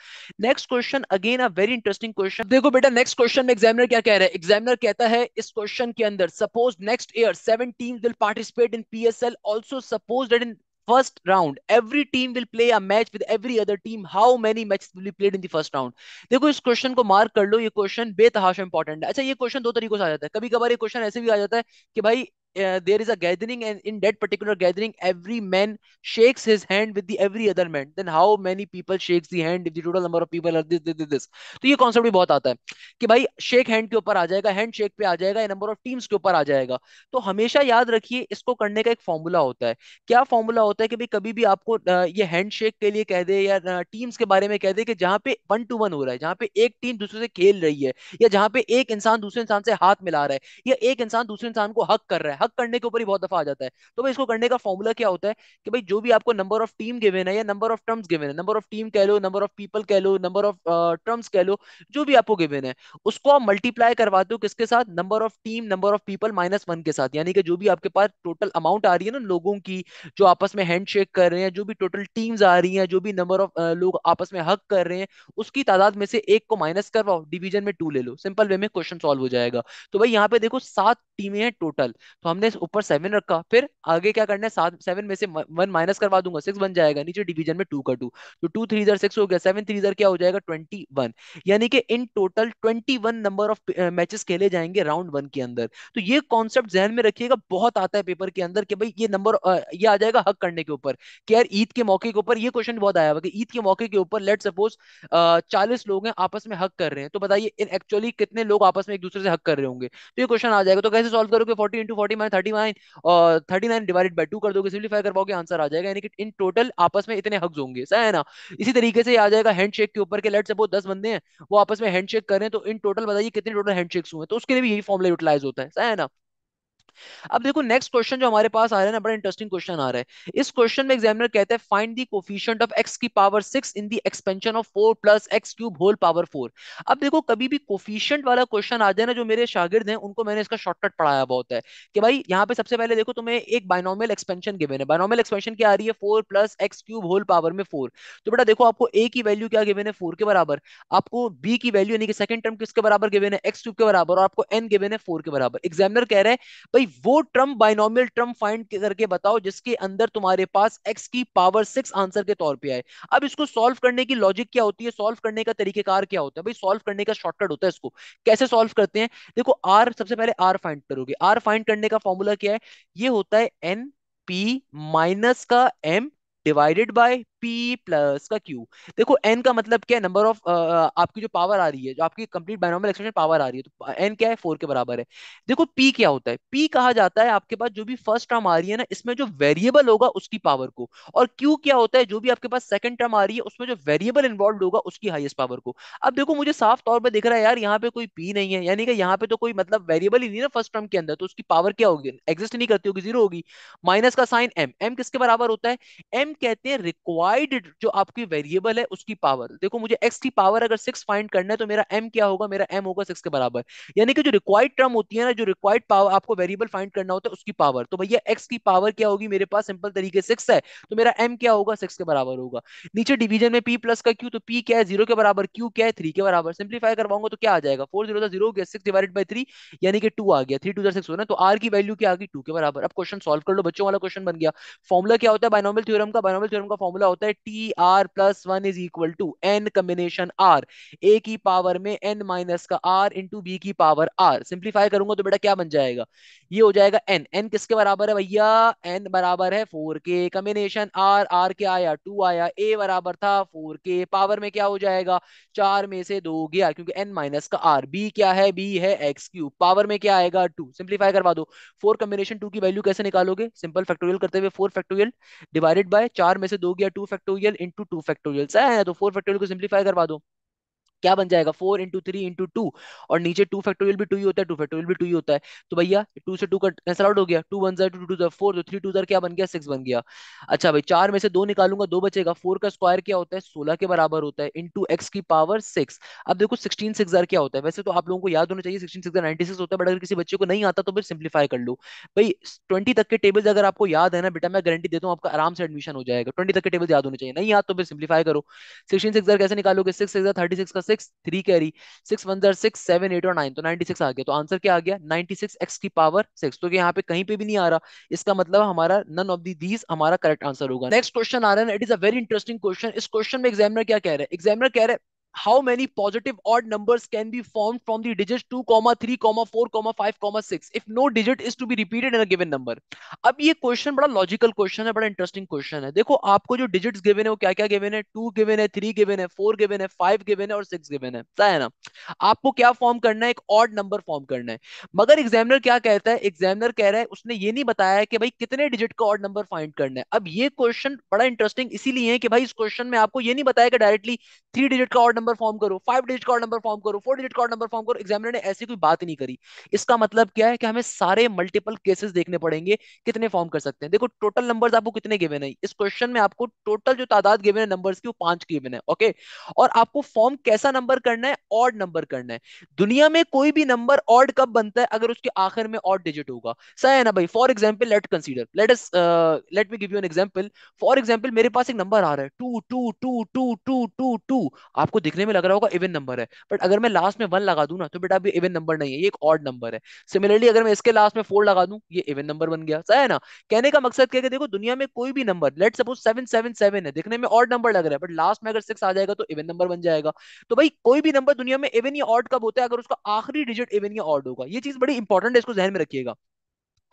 next question again a very interesting question देखो बेटा नेक्स्ट क्वेश्चन में एग्जामिनर क्या कह रहा है एग्जामिनर कहता है इस क्वेश्चन के अंदर suppose next year seven teams will participate in PSL also suppose that in first round every team will play a match with every other team how many matches will be played in the first round देखो इस question को mark कर लो ये question बेतहाशा important है अच्छा ये question दो तरीकों से आ जाता है कभी कभार ये क्वेश्चन ऐसे भी आ जाता है कि भाई uh, there is a gathering and in that particular gathering every man shakes his hand with the every other man then how many people shakes the hand if the total number of people are this this this तो ये concept भी बहुत आता है कि भाई shake hand के ऊपर आ जाएगा हैंड शेक पे आ जाएगा नंबर ऑफ टीम्स के ऊपर आ जाएगा तो हमेशा याद रखिए इसको करने का एक फॉर्मूला होता है क्या फॉर्मूला होता है कि भाई कभी भी आपको uh, ये हैंड शेक के लिए कह दे या टीम्स uh, के बारे में कह दे कि जहाँ पे वन टू वन हो रहा है जहाँ पे एक टीम दूसरे से खेल रही है या जहाँ पे एक इंसान दूसरे इंसान से हाथ मिला रहा है या एक इंसान दूसरे इंसान को हक कर रहा है भाग करने के ऊपर ही बहुत दफा आ जाता है तो भाई इसको करने का फॉर्मूला क्या होता है कि भाई जो भी आपको नंबर ऑफ टीम गिवन है या नंबर ऑफ टर्म्स गिवन है नंबर ऑफ टीम कह लो नंबर ऑफ पीपल कह लो नंबर ऑफ टर्म्स कह लो जो भी आपको गिवन है उसको आप मल्टीप्लाई करवाते हो किसके साथ number of team number of people minus one के साथ यानी कि जो भी आपके पास टोटल अमाउंट आ रही है ना लोगों की जो आपस में हैंड शेक कर रहे हैं जो भी टोटल टीम्स आ रही हैं जो भी नंबर ऑफ लोग आपस में हक कर रहे हैं उसकी तादाद में से एक को माइनस करवाओ डिवीजन में टू ले लो सिंपल वे में क्वेश्चन सॉल्व हो जाएगा तो भाई यहाँ पे देखो सात टीमें हैं टोटल तो हमने ऊपर सेवन रखा फिर आगे क्या करना है सात सेवन में से वन माइनस करवा दूंगा सिक्स बन जाएगा नीचे डिवीजन में टू का टू तो टू थ्री जर सिक्स हो गया सेवन थ्री जर क्या हो जाएगा ट्वेंटी वन यानी कि in total twenty one number of matches खेले जाएंगे राउंड वन के अंदर तो ये कॉन्सेप्ट जहन में रखिएगा बहुत आता है पेपर के अंदर कि भाई ये नंबर ये आ जाएगा हक करने के ऊपर कि यार ईद के मौके के ऊपर ये क्वेश्चन बहुत आया हुआ ईद के मौके के ऊपर लेट सपोज चालीस लोग हैं आपस में हक कर रहे हैं तो बताइए एक्चुअली कितने लोग आपस में एक दूसरे से हक कर रहे होंगे तो ये क्वेश्चन आ जाएगा तो कैसे सॉल्व करोगे forty into thirty minus thirty nine thirty nine divide by two कर दोगे सिंप्लीफाई कर पाओगे आंसर आ जाएगा यानी कि इन टोटल आपस में इतने हक्स होंगे सही है ना इसी तरीके से आ जाएगा हैंड शेक के ऊपर के लेट सपोज दस बंदे हैं वो आपस में हैंड हैंडशेक करें तो इन टोटल बताइए कितने टोटल हैंड शेक्स हुए तो उसके लिए भी यही फॉर्मुला यूटिलाइज होता है सही है ना अब देखो नेक्स्ट क्वेश्चन जो हमारे पास आ रहा है ना बड़ा इंटरेस्टिंग क्वेश्चन आ रहा है इस क्वेश्चन में एग्जामिनर कहते हैं find the coefficient of X की power six in the expansion of four plus X cube whole power four अब देखो कभी भी कोफिशियंट वाला क्वेश्चन आ जाए ना जो मेरे शागिर्द हैं उनको मैंने इसका शॉर्टकट पढ़ाया बहुत है कि भाई यहाँ पे सबसे पहले देखो तुम्हें एक बाइनोमियल एक्सपेंशन गिवन है बाइनोमियल एक्सपेंशन क्या आ रही है four plus X cube whole power में फोर तो बेटा देखो आपको ए की वैल्यू क्या गिवन है फोर के बराबर आपको बी की वैल्यू यानी कि सेकंड टर्म किसके बराबर गिवन है एक्स क्यूब के बराबर और आपको एन गिवन है फोर के बराबर एग्जामिनर कह रहे हैं भाई भाई वो ट्रम बाइनोमियल ट्रम फाइंड करके बताओ जिसके अंदर तुम्हारे पास एक्स की पावर सिक्स आंसर के तौर पे आए अब इसको सॉल्व करने की लॉजिक क्या होती है सॉल्व करने का तरीकेकार क्या होता है भाई सॉल्व करने का शॉर्टकट होता है इसको कैसे सॉल्व करते हैं देखो आर सबसे पहले आर फाइंड करोगे आर फाइंड करने का फॉर्मूला क्या है ये होता है एन पी माइनस का M divided by P plus का क्यू देखो एन का मतलब क्या है नंबर ऑफ आपकी जो पावर आ रही है जो आपकी कंप्लीट बाइनोमियल एक्सप्रेशन पावर आ रही है तो एन क्या है फोर के बराबर है देखो पी क्या होता है पी कहा जाता है आपके पास जो भी फर्स्ट टर्म आ रही है ना इसमें जो वेरिएबल होगा उसकी पावर को और क्यू क्या होता है जो भी आपके पास सेकंड टर्म आ रही है उसमें जो वेरिएबल इन्वॉल्व होगा उसकी हाइएस्ट पावर को अब देखो मुझे साफ तौर पर दिख रहा है यार यहाँ पे कोई पी नहीं है यानी कि यहाँ पे तो कोई मतलब वेरिएबल ही नहीं ना फर्स्ट टर्म के अंदर तो उसकी पावर क्या होगी एग्जिस्ट नहीं करती होगी जीरो होगी माइनस का साइन एम एम किसके बराबर होता है एम कहते हैं रिक्वायर डिवाइड जो आपकी वेरिएबल है उसकी पावर देखो मुझे एक्स की पावर अगर सिक्स फाइंड करना है तो मेरा एम क्या होगा मेरा एम होगा सिक्स के बराबर यानी कि जो रिक्वायर्ड टर्म होती है ना जो रिक्वायर्ड पावर आपको वेरिएबल फाइंड करना होता है उसकी पावर तो भैया एक्स की पावर क्या होगी मेरे पास सिंपल तरीके सिक्स है तो मेरा एम क्या होगा सिक्स के बराबर होगा नीचे डिवीजन में पी प्लस का क्यू तो पी क्या है जीरो के बराबर क्यू क्या है थ्री के बराबर सिंप्लीफाई करवाऊंगा तो क्या आ जाएगा four zero zero six divide by three यानी कि टू आ गया थ्री टू सिक्स हो रहा तो आर की वैल्यू क्या आ गई टू के बराबर अब क्वेश्चन सोल्व कर लो बच्चों वाला क्वेश्चन बन गया फॉर्मुला क्या होता है बाइनोमल थ्योरम का बाइनोमल थ्योरम का फॉर्मुला होता है T R plus one is equal to N combination R A की पावर में एन माइनस का आर इंटू बी की पावर आर सिंप्लीफाई करूंगा तो बेटा क्या बन जाएगा ये हो जाएगा एन एन किसके बराबर है भैया एन बराबर है फोर के कम्बिनेशन आर आर क्या आया टू आया ए बराबर था फोर के पावर में क्या हो जाएगा चार में से दो गया क्योंकि एन माइनस का आर बी क्या है बी है एक्स क्यूब पावर में क्या आएगा टू सिंप्लीफाई करवा दो फोर कम्बिनेशन टू की वैल्यू कैसे निकालोगे सिंपल फैक्टोरियल करते हुए फोर फैक्टोरियल डिवाइडेड बाय चार में से दो गया two two factorial into two factorial है तो फोर फैक्टोरियल को सिंप्लीफाई करवा दो क्या बन जाएगा four into three into two और नीचे टू फैक्टोरियल भी टू ही होता है टू फैक्टोरियल भी टू ही होता है तो भैया टू से टू का कैंसल आउट हो गया टू वन जर टू टू जर फोर तो थ्री टू जर क्या बन गया सिक्स बन गया अच्छा भाई चार में से दो निकालूंगा दो बचेगा फोर का स्क्वायर क्या होता है सोलह के बराबर होता है इंटू एक्स की पावर सिक्स अब देखो सिक्सटीन सिक्स क्या होता है वैसे तो आप लोगों को याद होना चाहिए सिक्सटीन सिक्स नाइनटी सिक्स होता है बट अगर किसी बच्चे को नहीं आता तो फिर सिंप्लीफाई कर लो भाई ट्वेंटी तक के टेबल्स अगर आपको याद है ना बेटा मैं गारंटी देता हूँ आपका आराम से एडमिशन हो जाएगा ट्वेंटी तक के टेबल्स याद होने चाहिए नहीं याद तो फिर सिंप्लीफाई करो सिक्सटीन सिक्स कैसे निकालोगे सिक्स सिक्स थर्टी सिक्स का six three carry six one जर सिक्स सेवन एट और नाइन तो नाइनटी सिक्स आ गया तो आंसर क्या आ गया नाइनटी सिक्स एक्स की पावर सिक्स तो यहाँ पे कहीं पे भी नहीं आ रहा इसका मतलब हमारा नन ऑफ दीज हमारा करेक्ट आंसर होगा नेक्स्ट क्वेश्चन आ रहा है it is a very interesting question इस क्वेश्चन में एग्जामिनर क्या कह रहे हैं एग्जामिनर कह रहे हैं how many positive odd numbers can be formed from the digits 2 comma 3 comma 4 comma 5 comma 6 if no digit is to be repeated in a given number अब ये क्वेश्चन बड़ा लॉजिकल क्वेश्चन है बड़ा इंटरेस्टिंग क्वेश्चन है देखो आपको जो digits given है वो क्या क्या गिवन है टू गिवन है थ्री गिवन है फोर गिवन है फाइव गिवन है और सिक्स गिवन है तय है ना आपको क्या फॉर्म करना है एक ऑड नंबर फॉर्म करना है मगर एग्जामिनर क्या कहता है एग्जामिनर कह रहा है उसने ये नहीं बताया कि भाई कितने डिजिट का ऑड नंबर फाइंड करना है अब ये क्वेश्चन बड़ा इंटरेस्टिंग इसीलिए है कि भाई इस क्वेश्चन में आपको ये नहीं बताया कि डायरेक्टली थ्री डिजिट का ऑड नंबर नंबर फॉर्म करो फाइव डिजिट कार्ड नंबर फॉर्म करो फोर डिजिट कार्ड नंबर फॉर्म करो एग्जामिनर ने ऐसी कोई बात नहीं करी इसका मतलब क्या है कि हमें सारे मल्टीपल केसेस देखने पड़ेंगे कितने फॉर्म कर सकते हैं देखो टोटल नंबर आपको कितने गिवेन है इस क्वेश्चन में आपको टोटल जो तादाद गिवेन है नंबर की वो पांच गिवेन है ओके और आपको फॉर्म कैसा नंबर करना है ऑड नंबर करना है दुनिया में कोई भी नंबर ऑड कब बनता है अगर उसके आखिर में ऑड डिजिट होगा सही है ना भाई for example let consider let's let me give you an example for example मेरे पास एक नंबर आ रहा है two two two two two two two आपको दिख दिखने में लग रहा होगा इवन नंबर है बट अगर मैं लास्ट में वन लगा दू ना तो बेटा अभी इवन नंबर नहीं है ये एक ऑड नंबर है सिमिलरली अगर मैं इसके लास्ट में फोर लगा दू ये इवन नंबर बन गया सही है ना कहने का मकसद क्या है देखो दुनिया में कोई भी number let suppose seven seven seven है दिखने में ऑड नंबर लग रहा है बट लास्ट में अगर सिक्स आ जाएगा तो इवन नंबर बन जाएगा तो भाई कोई भी नंबर दुनिया में इवन या ऑड कब होता है अगर उसका आखिरी डिजिट इवन या ऑड होगा ये चीज बड़ी इंपॉर्टेंट है इसको जहन में रखिएगा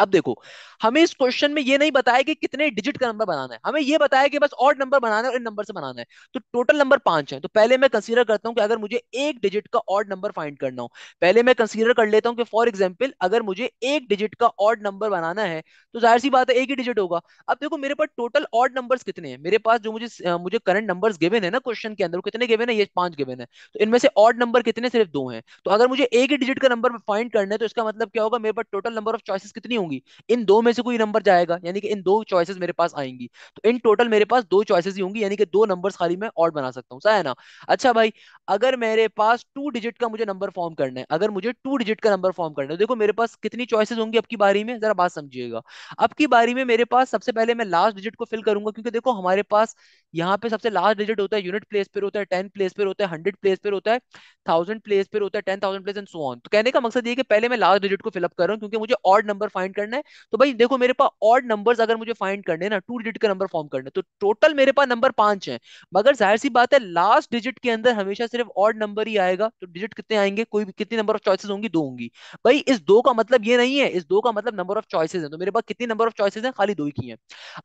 अब देखो हमें इस क्वेश्चन में ये नहीं बताया कि कितने डिजिट का नंबर बनाना है हमें ये बताया कि बस ऑड नंबर बनाना है और इन नंबर से बनाना है तो टोटल नंबर पांच है तो पहले मैं कंसीडर करता हूं कि अगर मुझे एक डिजिट का ऑड नंबर फाइंड करना हो पहले मैं कंसीडर कर लेता हूं कि फॉर एग्जाम्पल अगर मुझे एक डिजिट का ऑड नंबर बनाना है तो जाहिर सी बात है एक ही डिजिट होगा अब देखो मेरे पास टोटल ऑड नंबर कितने हैं मेरे पास जो मुझे मुझे करंट नंबर गिवन है ना क्वेश्चन के अंदर कितने गिवन है ये पांच गिवन है तो इनमें से ऑड नंबर कितने सिर्फ दो हैं तो अगर मुझे एक ही डिजिट का नंबर फाइंड करना है तो इसका मतलब क्या होगा मेरे पास टोटल नंबर ऑफ चॉइसिस कितनी होंगी इन दो में से कोई नंबर जाएगा यानी कि इन दो चॉइसेस मेरे पास आएंगी तो इन टोटल मेरे पास दो चॉइसेस ही होंगी यानी कि दो नंबर्स खाली मैं ऑड बना सकता हूँ सही है ना अच्छा भाई अगर मेरे पास टू डिजिट का मुझे नंबर फॉर्म करना है अगर मुझे टू डिजिट का नंबर फॉर्म करना है तो देखो मेरे पास कितनी चॉइसेस होंगी अब की बारी में जरा बात समझिएगा अब की बारी में मेरे पास सबसे पहले मैं लास्ट डिजिट को फिल करूंगा क्योंकि देखो हमारे पास यहाँ पे सबसे लास्ट डिजिट होता है यूनिट प्लेस पर होता है टेन प्लेस पर होता है हंड्रेड प्लेस पर होता है थाउजेंड प्लेस पर होता है ten thousand place and so on तो कहने का मकसद ये कि पहले मैं लास्ट डिजिट को फिलअप कर रहा हूँ क्योंकि मुझे ऑड नंबर फाइंड करना है तो भाई देखो मेरे पास ऑड नंबर अगर मुझे फाइंड करने ना टू डिजिट का नंबर फॉर्म करने तो टोटल मेरे पास नंबर पांच है मगर जाहिर सी बात है लास्ट डिजिट के अंदर हमेशा सिर्फ ऑड नंबर ही आएगा तो डिजिट कितने आएंगे कोई कितनी नंबर ऑफ चॉइसेस होंगी दो होंगी भाई इस दो का मतलब ये नहीं है इस दो का मतलब नंबर ऑफ चॉइसेस है तो मेरे पास कितनी नंबर ऑफ चॉइसेस है खाली दो ही की है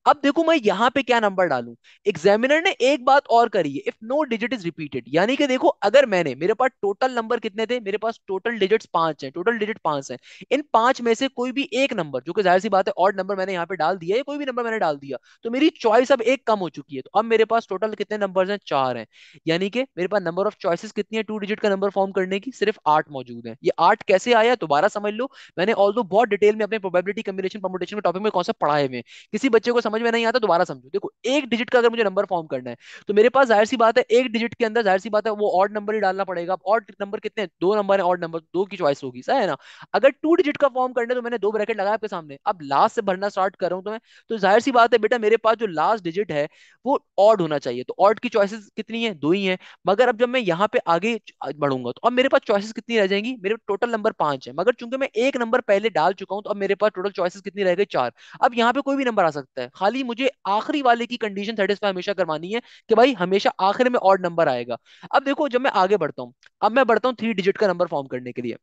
अब देखो मैं यहाँ पे क्या नंबर डालू एग्जाम एग्जामिनर ने एक बात और करी है if no digit is repeated यानी कि देखो अगर मैंने मेरे पास टोटल नंबर कितने थे मेरे पास टोटल डिजिट पांच हैं टोटल डिजिट पांच हैं इन पांच में से कोई भी एक नंबर जो कि जाहिर सी बात है और नंबर मैंने यहाँ पे डाल दिया है कोई भी नंबर मैंने डाल दिया तो मेरी चॉइस अब एक कम हो चुकी है तो अब मेरे पास टोटल कितने नंबर है चार है यानी कि मेरे पास नंबर ऑफ चॉइसिस कितनी है टू डिजिट का नंबर फॉर्म करने की सिर्फ आठ मौजूद है ये आठ कैसे आया दोबारा समझ लो मैंने ऑल दो बहुत डिटेल में अपने प्रोबेबिलिटी कम्बिनेशन परमुटेशन के टॉपिक में कौन सा पढ़ाए हुए किसी बच्चे को समझ में नहीं आता दोबारा समझो देखो एक डिजिट का अगर मुझे नंबर परफॉर्म करना है तो मेरे पास जाहिर सी बात है एक डिजिट के अंदर जाहिर सी बात है वो ऑड नंबर ही डालना पड़ेगा ऑड नंबर कितने दो नंबर है ऑड नंबर दो की चॉइस होगी सही है ना अगर टू डिजिट का फॉर्म करना है तो मैंने दो ब्रैकेट लगाया आपके सामने अब लास्ट से भरना स्टार्ट कर रहा हूं तो मैं तो जाहिर सी बात है बेटा मेरे पास जो लास्ट डिजिट है वो ऑड होना चाहिए तो ऑड की चॉइसेस कितनी है दो ही है मगर अब जब मैं यहाँ पे आगे बढ़ूंगा तो अब मेरे पास चॉइसेस कितनी रह जाएंगी मेरे टोटल नंबर पांच है मगर चूंकि मैं एक नंबर पहले डाल चुका हूँ तो अब मेरे पास टोटल चॉइसेस कितनी रह गई चार अब यहाँ पे कोई भी नंबर आ सकता है खाली मुझे आखिरी वाले की कंडीशन सेटिस्फाई हमेशा करवानी है कि भाई हमेशा आखिर में ऑड नंबर आएगा अब देखो जब मैं आगे बढ़ता हूँ अब मैं बढ़ता हूँ थ्री डिजिट का नंबर फॉर्म करने के लिए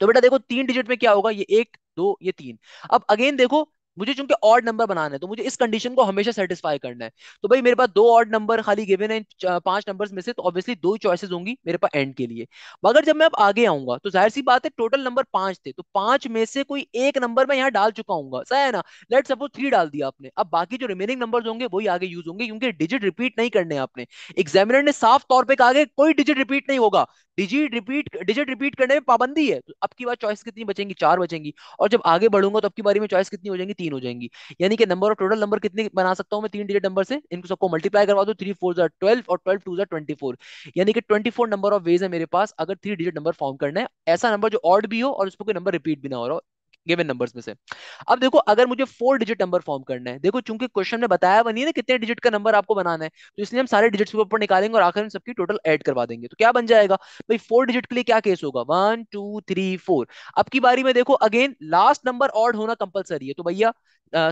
तो बेटा देखो तीन डिजिट में क्या होगा ये एक दो ये तीन अब अगेन देखो मुझे चूंकि ऑड नंबर बनाना है तो मुझे इस कंडीशन को हमेशा सेटिस्फाई करना है तो भाई मेरे पास दो ऑड नंबर खाली गिवन है पांच नंबर्स में से तो ऑब्वियसली दो चॉइसेस होंगी मेरे पास एंड के लिए मगर जब मैं अब आगे आऊंगा तो जाहिर सी बात है टोटल नंबर पांच थे तो पांच में से कोई एक नंबर मैं यहाँ डाल चुका हूँ सही है ना लेट सपोज थ्री डाल दिया आपने अब बाकी जो रिमेनिंग नंबर होंगे वही आगे यूज होंगे क्योंकि डिजिट रिपीट नहीं करने आपने एग्जामिनर ने साफ तौर पर कहा कोई डिजिट रिपीट नहीं होगा डिजिट रिपीट डिजिट रिपीट करने में पाबंदी है तो अब की बार चॉइस कितनी बचेंगी चार बचेंगी और जब आगे बढ़ूंगा तो अब की बारे में चॉइस कितनी हो जाएंगी तीन हो जाएंगी यानी कि नंबर ऑफ टोटल नंबर कितने बना सकता हूं मैं तीन डिजिट नंबर से इनको सबको मल्टीप्लाई करवा दो थ्री फोर ट्वेल्व और ट्वेल्व टू ट्वेंटी फोर यानी कि twenty four number of ways है मेरे पास अगर थ्री डिजिट नंबर फॉर्म करना है ऐसा नंबर जो ऑड भी हो और उसको कोई नंबर रिपीट भी ना हो रहा हो गिवन नंबर्स में से अब देखो अगर मुझे फोर डिजिट नंबर फॉर्म करना है देखो चूंकि क्वेश्चन ने बताया वही नहीं ना कितने डिजिट का नंबर आपको बनाना है तो इसलिए हम सारे डिजिट्स के ऊपर निकालेंगे और आखिर में सबकी टोटल ऐड करवा देंगे तो क्या बन जाएगा भाई फोर डिजिट के लिए क्या केस होगा वन टू थ्री फोर अब की बारी में देखो अगेन लास्ट नंबर ऑड होना कंपलसरी है तो भैया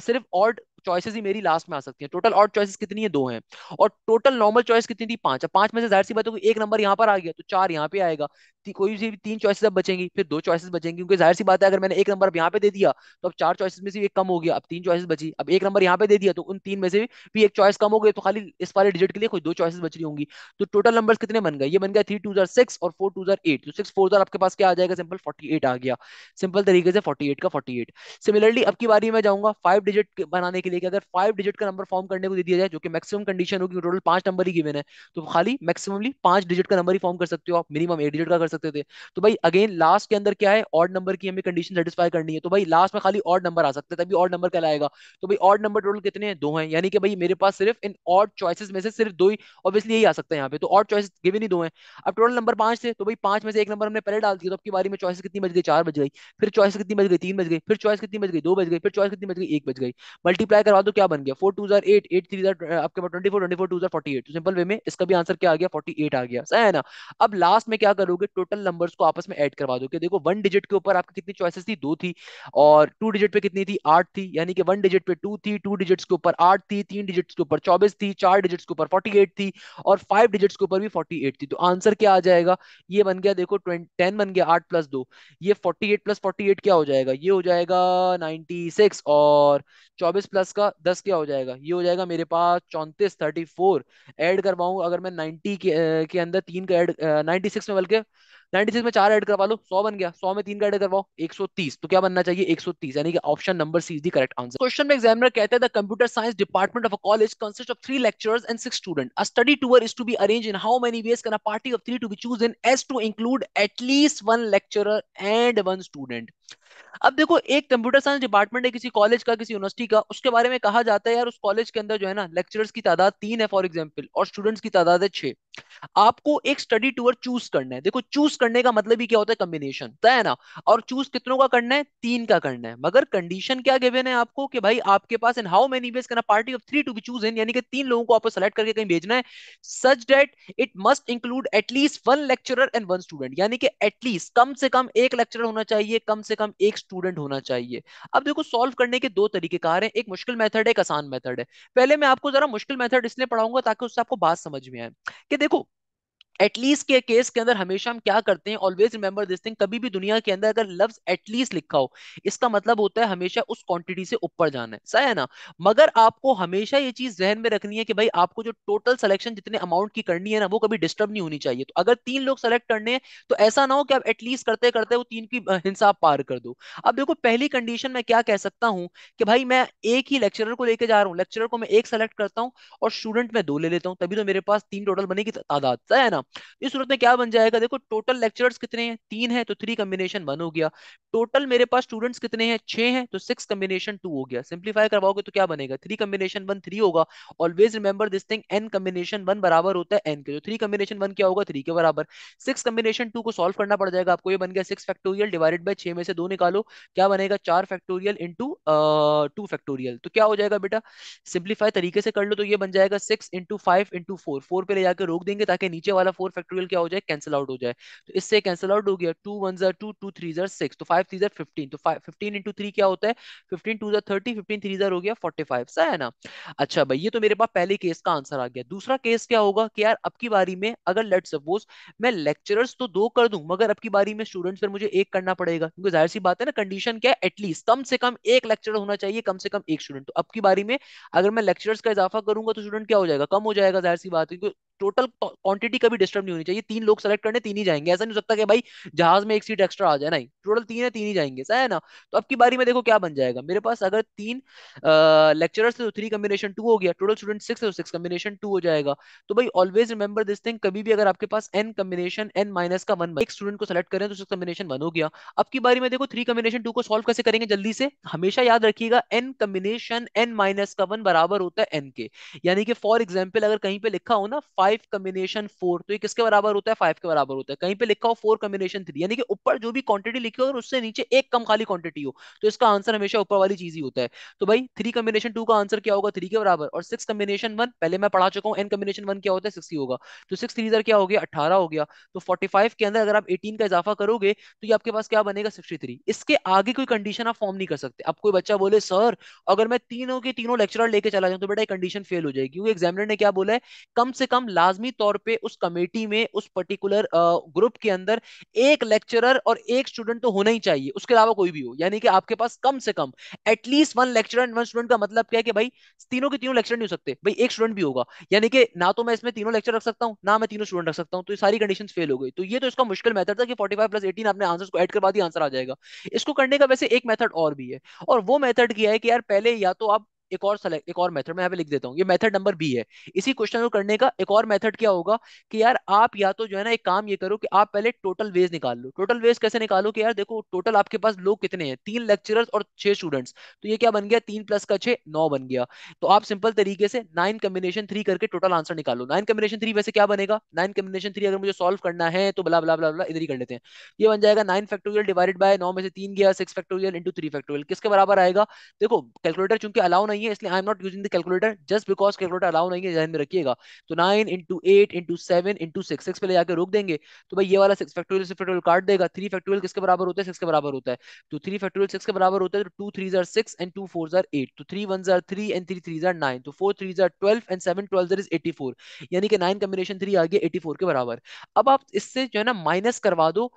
सिर्फ ऑड चॉइसेस ही मेरी लास्ट में आ सकती है टोटल ऑड चॉइसेस कितनी है दो हैं और टोटल नॉर्मल चॉइस कितनी थी पांच पांच में से जाहिर सी बात है एक नंबर यहाँ पर आ गया तो चार यहाँ पे आएगा कोई भी तीन चॉइसेस अब बचेंगी फिर दो चॉइसेस बचेंगी क्योंकि जाहिर सी बात है अगर मैंने एक नंबर यहाँ पे दे दिया तो अब चार चॉइसेस में से एक कम हो गया अब तीन चॉइसेस बची अब एक नंबर यहाँ पे दे दिया तो उन तीन में से भी एक चॉइस कम हो गई तो खाली इस वाले डिजिट के लिए कोई दो चॉइसेस बच रही होंगी तो टोटल नंबर कितने बन गए ये बन गया थ्री टू सिक्स और फोर टू एट तो सिक्स फोर आपके पास क्या आ जाएगा सिंपल फोर्टी एट आ गया सिंपल तरीके से फोर्टी एट का फोर्टी एट सिमिलरली अब की बारी में जाऊंगा फाइव डिजिट बनाने के लिए कि अगर फाइव डिजिट का नंबर फॉर्म करने को दे दिया जाए जो कि मैक्सिमम कंडीशन होगी टोटल पांच नंबर ही गिवन है तो खाली मैक्सिमली पांच डिजिट का नंबर ही फॉर्म कर सकते हो आप मिनिमम एट डिजिट का कर सकते थे तो भाई अगेन लास्ट के अंदर क्या है ऑड नंबर की हमें कंडीशन सेटिस्फाई करनी है तो भाई लास्ट में खाली ऑड नंबर आ सकते है तभी ऑड नंबर कहलाएगा तो भाई ऑड नंबर टोटल कितने हैं दो हैं यानी कि भाई मेरे पास सिर्फ इन ऑड चॉइसिस में से सिर्फ दो ही ऑब्वियसली यही आ सकता है यहाँ पे तो ऑड चॉइस गिवन ही दो हैं अब टोटल नंबर पांच थे तो भाई पांच में से एक नंबर हमने पहले डाल दिया तो आपकी बारी में चॉइस कितनी बज गई चार बज गई फिर चॉइस कितनी बज गई तीन बज गई फिर चॉइस कितनी बज गई दो बज गई फिर चॉइस कितनी बज गई एक बज गई मल्टीप्लाई मल्टीप्लाई करवा दो क्या बन गया फोर टू जार एट एट थ्री जार आपके पास twenty four twenty four two जार फोर्टी एट सिंपल वे में इसका भी आंसर क्या आ गया फोर्टी एट आ गया सही है ना अब लास्ट में क्या करोगे टोटल नंबर्स को आपस में ऐड करवा दो कि देखो वन डिजिट के ऊपर आपकी कितनी चॉइसेस थी दो थी और टू डिजिट पे कितनी थी आठ थी यानी कि वन डिजिट पे टू थी टू डिजिट्स के ऊपर आठ थी तीन डिजिट्स के ऊपर चौबीस थी चार डिजिट्स के ऊपर फोर्टी एट थी और फाइव डिजिट्स के ऊपर भी फोर्टी एट थी तो आंसर क्या आ जाएगा ये बन गया देखो टेन बन गया आठ प्लस दो ये forty eight plus forty eight क्या हो जाएगा ये हो जाएगा नाइनटी सिक्स और चौबीस प्लस दस का दस क्या हो जाएगा ये हो जाएगा मेरे पास चौंतीस थर्टी फोर एड करवाऊँ अगर मैं नाइनटी के, के अंदर तीन का एड नाइन्टी सिक्स में बल्कि नाइनटी सिक्स में चार ऐड करवा लो सौ बन गया सौ में तीन का ऐड करवाओ एक सौ तीस तो क्या बनना चाहिए एक सौ तीस यानी कि option number C is the correct answer question में एग्जामिनर कहते हैं the computer science department of college consist of three lecturers and six student a study tour is to be arrange in how many ways can a party of three to be chosen as to include at least one lecturer and one student अब देखो एक computer science department है किसी college का किसी university का उसके बारे में कहा जाता है यार उस कॉलेज के अंदर जो है ना लेक्चरर्स की तादाद तीन है फॉर एग्जाम्पल और स्टूडेंट्स की तादाद है छह आपको एक स्टडी टूर चूज करना है देखो चूज करने का मतलब ही क्या होता है कॉम्बिनेशन तय तो है ना और चूज कितनों का करना है तीन का करना है मगर कंडीशन क्या गिवन है आपको कि भाई आपके पास in how many ways can party of three to be chosen यानी कि तीन लोगों को आपको सेलेक्ट करके कहीं भेजना है such that it must include at least one lecturer and one student यानी कि एटलीस्ट कम से कम एक लेक्चरर होना चाहिए कम से कम एक स्टूडेंट होना चाहिए अब देखो सॉल्व करने के दो तरीके तरीकेकार हैं एक मुश्किल मेथड है एक आसान मेथड है पहले मैं आपको जरा मुश्किल मेथड इसलिए पढ़ाऊंगा ताकि उससे आपको बात समझ में आए कि देखो एटलीस्ट के केस के अंदर हमेशा हम क्या करते हैं ऑलवेज रिमेंबर दिस थिंग कभी भी दुनिया के अंदर अगर लव्स एटलीस्ट लिखा हो इसका मतलब होता है हमेशा उस क्वांटिटी से ऊपर जाना है सही है ना मगर आपको हमेशा ये चीज जहन में रखनी है कि भाई आपको जो टोटल सिलेक्शन जितने अमाउंट की करनी है ना वो कभी डिस्टर्ब नहीं होनी चाहिए तो अगर तीन लोग सेलेक्ट करने हैं तो ऐसा ना हो कि आप एटलीस्ट करते करते वो तीन की हिंसा पार कर दो अब देखो पहली कंडीशन में क्या कह सकता हूँ कि भाई मैं एक ही लेक्चरर को लेकर जा रहा हूँ लेक्चरर को मैं एक सेलेक्ट करता हूँ और स्टूडेंट में दो ले लेता हूँ तभी तो मेरे पास तीन टोटल बनेगी तादाद है ना इस सूरत में क्या बन जाएगा देखो टोटल लेक्चरर्स कितने हैं तीन है तो थ्री कम्बिनेशन वन हो गया टोटल मेरे पास स्टूडेंट्स कितने हैं छह हैं तो सिक्स कम्बिनेशन टू हो गया सिंप्लीफाई करवाओगे तो क्या बनेगा थ्री कम्बिनेशन वन थ्री होगा always remember this thing n combination one बराबर होता है एन के तो थ्री कम्बिनेशन वन क्या होगा थ्री के बराबर सिक्स कम्बिनेशन टू को सॉल्व करना पड़ जाएगा आपको ये बन गया सिक्स फैक्टोरियल डिवाइडेड बाई छ में से दो निकालो क्या बनेगा चार फैक्टोरियल इन टू फैक्टोरियल तो क्या हो जाएगा बेटा सिंप्लीफाई तरीके से कर लो तो ये बन जाएगा six into five into four four पे ले जाकर रोक देंगे ताकि नीचे वाला फोर फैक्टोरियल क्या हो जाए कैंसिल आउट हो जाए तो इससे कैंसिल आउट हो गया टू वन जर टू टू थ्री जर सिक्स तो फाइव थ्री जर फिफ्टीन तो फिफ्टीन इंटू थ्री क्या होता है फिफ्टीन टू जर थर्टी फिफ्टीन थ्री जर हो गया फोर्टी फाइव सा है ना अच्छा भाई ये तो मेरे पास पहले केस का आंसर आ गया दूसरा केस क्या होगा कि यार अब की बारी में अगर लेट सपोज मैं लेक्चरर्स तो दो कर दूं मगर अब की बारी में स्टूडेंट्स पर मुझे एक करना पड़ेगा क्योंकि जाहिर सी बात है ना कंडीशन क्या है एटलीस्ट कम से कम एक लेक्चर होना चाहिए कम से कम एक स्टूडेंट तो अब की बारी में अगर मैं लेक्चरर्स का इजाफा करूंगा तो स्टूडेंट क्या हो जाएगा कम हो जाएगा जाहिर सी बात है टोटल क्वांटिटी कभी डिस्टर्ब नहीं होनी चाहिए तीन लोग सेलेक्ट करने तीन ही जाएंगे ऐसा नहीं हो सकता कि भाई जहाज में एक सीट एक्स्ट्रा आ जाए नहीं टोटल तीन है तीन ही जाएंगे सही है ना तो अब की बारी में देखो क्या बन जाएगा मेरे पास अगर तीन लेक्चर थे तो थ्री कम्बिनेशन टू हो गया टोटल स्टूडेंट सिक्स है तो सिक्स कम्बिनेशन टू हो जाएगा तो भाई ऑलवेज रिमेंबर दिस थिंग कभी भी अगर आपके पास एन कम्बिनेशन एन माइनस का वन एक स्टूडेंट को सेलेक्ट करें तो सिक्स कम्बिनेशन वन हो गया अब की बारी में देखो थ्री कम्बिनेशन टू को सॉल्व कैसे करेंगे जल्दी से हमेशा याद रखिएगा एन कम्बिनेशन एन माइनस का वन बराबर होता है एन के यानी कि फॉर एग्जाम्पल अगर कहीं पे लिखा हो ना फाइव फाइव कम्बिनेशन फोर तो ये किसके बराबर होता है फाइव के बराबर होता है कहीं पे लिखा हो फोर कम्बिनेशन थ्री यानी कि ऊपर जो भी क्वांटिटी लिखी हो और उससे नीचे एक कम खाली क्वांटिटी हो तो इसका आंसर हमेशा ऊपर वाली चीज ही होता है तो भाई थ्री कम्बिनेशन टू का आंसर क्या होगा थ्री के बराबर और सिक्स कम्बिनेशन वन पहले मैं पढ़ा चुका हूँ एन कम्बिनेशन वन क्या होता है सिक्स होगा तो सिक्स थ्री क्या हो गया अठारह हो गया तो फोर्टी फाइव के अंदर अगर आप एटीन का इजाफा करोगे तो ये आपके पास क्या बनेगा सिक्सटी थ्री इसके आगे कोई कंडीशन आप फॉर्म नहीं कर सकते अब कोई बच्चा बोले सर अगर मैं तीनों के तीनों लेक्चर लेके चला जाऊँ तो बेटा कंडीशन फेल हो जाएगी क्योंकि एग्जामिनर ने क्या बोला है कम से कम लाजमी तौर पे उस कमेटी में उस पर्टिकुलर ग्रुप के अंदर एक लेक्चरर और एक स्टूडेंट तो होना ही चाहिए उसके अलावा कोई भी हो यानी कि आपके पास कम से कम at least one lecturer and one student का मतलब क्या है कि भाई तीनों के तीनों लेक्चर नहीं हो सकते भाई एक स्टूडेंट भी होगा यानी कि ना तो मैं इसमें तीनों लेक्चर रख सकता हूँ ना मैं तीनों स्टूडेंट रख सकता हूँ तो ये सारी कंडीशन फेल हो गई तो ये तो इसका मुश्किल मेथड था कि फोर्टी फाइव प्लस एटीन आपने आंसर को एड करवा दिया आंसर आ जाएगा इसको करने का वैसे एक मेथड और भी है और वो मेथड किया है कि यार पहले या तो आप एक और सेलेक्ट एक और मेथड मैं यहाँ पे लिख देता हूँ ये मेथड नंबर बी है इसी क्वेश्चन को करने का एक और मेथड क्या होगा कि यार आप या तो जो है ना एक काम ये करो कि आप पहले टोटल वेज निकाल लो टोटल वेज कैसे निकालो कि यार देखो टोटल आपके पास लोग कितने हैं तीन लेक्चरर्स और छह स्टूडेंट्स तो ये क्या बन गया तीन प्लस का छह नौ बन गया तो आप सिंपल तरीके से नाइन कम्बिनेशन थ्री करके टोटल आंसर निकालो नाइन कम्बिनेशन थ्री वैसे क्या बनेगा नाइन कम्बिनेशन थ्री अगर मुझे सॉल्व करना है तो बला बला बला बला इधर ही कर लेते हैं ये बन जाएगा नाइन फैक्टोरियल डिवाइड बाय नौ में से तीन गया six factorial into three factorial किसके बराबर आएगा देखो कैलकुलेटर चूंकि अलाउ नहीं नहीं है इसलिए I am not using the calculator just because calculator allow नहीं है जहन में रखिएगा तो nine into eight into seven into six six पहले जाकर रोक देंगे तो भाई ये वाला सिक्स फैक्टोरियल से फैक्टोरियल काट देगा थ्री फैक्टोरियल किसके बराबर होता है सिक्स के बराबर होता है तो थ्री फैक्टोरियल सिक्स के बराबर होता है तो टू थ्री जार सिक्स एंड टू फोर जार एट तो थ्री वन जार थ्री एंड थ्री थ्री जार नाइन तो फोर थ्री जार ट्वेल्व एंड सेवन ट्वेल्व जार इज एटी फोर यानी कि नाइन कम्बिनेशन थ्री आ गया एटी फोर के बराबर अब आप इससे जो है ना माइनस करवा दो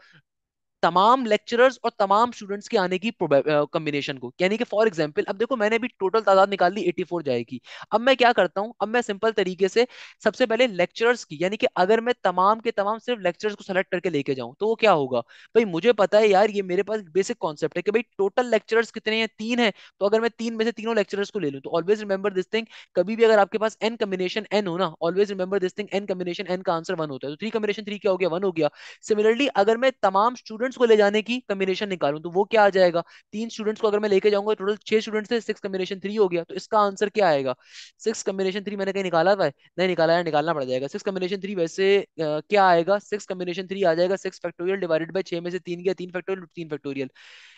तमाम लेक्चरर्स और तमाम स्टूडेंट्स के आने की कॉम्बिनेशन को यानी कि फॉर एग्जांपल अब देखो मैंने अभी टोटल तादाद निकाल ली 84 जाएगी अब मैं क्या करता हूँ अब मैं सिंपल तरीके से सबसे पहले लेक्चरर्स की यानी कि अगर मैं तमाम के तमाम सिर्फ लेक्चरर्स को सेलेक्ट करके लेके जाऊँ तो वो क्या होगा भाई मुझे पता है यार ये मेरे पास बेसिक कॉन्सेप्ट है कि भाई टोटल लेक्चरर्स कितने हैं तीन है तो अगर मैं तीन में से तीनों लेक्चरर्स को ले लूँ तो ऑलवेज रिमेंबर दिस थिंग कभी भी अगर आपके पास एन कम्बिनेशन एन हो ना always remember this thing n combination n का आंसर वन होता है तो थ्री कम्बिनेशन थ्री क्या हो गया वन हो गया सिमिलरली अगर मैं तमाम स्टूडेंट स्टूडेंट्स को ले जाने की कम्बिनेशन निकालूं तो वो क्या आ जाएगा तीन स्टूडेंट्स को अगर मैं लेके जाऊंगा टोटल छह स्टूडेंट्स से सिक्स कम्बिनेशन थ्री हो गया तो इसका आंसर क्या आएगा सिक्स कम्बिनेशन थ्री मैंने कहीं निकाला था नहीं निकाला है निकालना पड़ जाएगा सिक्स कम्बिनेशन थ्री वैसे क्या आएगा सिक्स कम्बिनेशन थ्री आ जाएगा सिक्स फैक्टोरियल डिवाइडेड बाई छह में से तीन गया तीन फैक्टोरियल तीन फैक्टोरियल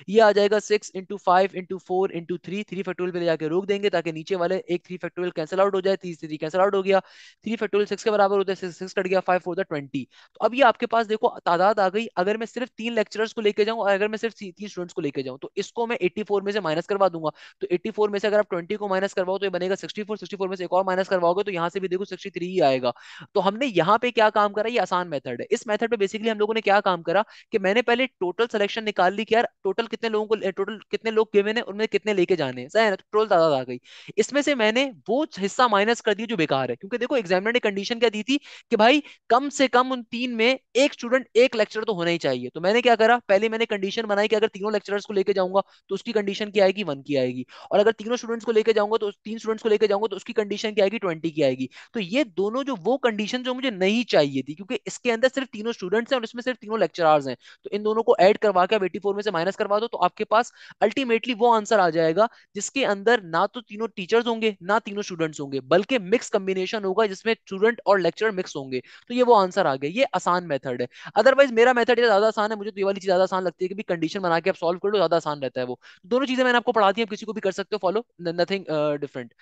ये आ जाएगा six into five into four into three three factorial पर जाकर रोक देंगे ताकि नीचे वाले एक थ्री फैक्टोरियल कैंसिल आउट हो जाए तीस थ्री कैंसिल आउट हो गया थ्री फैक्टोरियल सिक्स के बराबर होता है सिक्स कट गया फाइव फोर था ट्वेंटी तो अब ये आपके पास देखो तादाद आ गई अगर मैं सिर्फ तीन लेक्चरर्स को लेकर जाऊं अगर मैं सिर्फ तीन स्टूडेंट्स को लेकर जाऊं तो इसको मैं 84 में से माइनस करवा दूंगा तो 84 में से अगर आप 20 को माइनस करवाओ तो ये बनेगा 64 64 में से एक और माइनस करवाओगे तो यहाँ से भी देखो 63 ही आएगा तो हमने यहाँ पे क्या काम करा ये आसान मेथड है इस मेथड पे बेसिकली हम लोगों ने क्या काम करा कि मैंने पहले टोटल सिलेक्शन निकाल ली कि यार टोटल कितने लोगों को टोटल कितने लोग गिवन है उनमें कितने लेके जाने हैं सही है ना टोटल तो तादाद आ गई इसमें से मैंने वो हिस्सा माइनस कर दिया जो बेकार है क्योंकि देखो एग्जामिनर ने कंडीशन क्या दी थी कि भाई कम से कम उन तीन में एक स्टूडेंट एक लेक्चर तो होना ही चाहिए तो मैंने क्या करा पहले मैंने कंडीशन बनाई कि अगर तीनों लेक्चरर्स को लेकर जाऊंगा तो उसकी कंडीशन क्या आएगी वन की आएगी और अगर तीनों स्टूडेंट्स को लेकर जाऊंगा तो तीन स्टूडेंट्स को लेकर जाऊंगा तो उसकी कंडीशन क्या आएगी ट्वेंटी की आएगी तो ये दोनों जो वो कंडीशन जो मुझे नहीं चाहिए थी क्योंकि इसके अंदर सिर्फ तीनों स्टूडेंट्स हैं और इसमें सिर्फ तीनों लेक्चरार्स हैं तो इन दोनों को एड करवा के एटी में से माइनस करवा दो तो आपके पास अल्टीमेटली वो आंसर आ जाएगा जिसके अंदर ना तो तीनों टीचर्स होंगे ना तीनों स्टूडेंट्स होंगे बल्कि मिक्स कॉम्बिनेशन होगा जिसमें स्टूडेंट और लेक्चर मिक्स होंगे तो ये वो आंसर आ गया ये आसान मेथड है अदरवाइज मेरा मेथड ज्यादा आसान है मुझे तो तो ये वाली चीज ज्यादा आसान लगती है कि भी कंडीशन बना के आप सॉल्व कर लो तो ज्यादा आसान रहता है वो तो दोनों चीजें मैंने आपको पढ़ा दी आप किसी को भी कर सकते हो फॉलो नथिंग डिफरेंट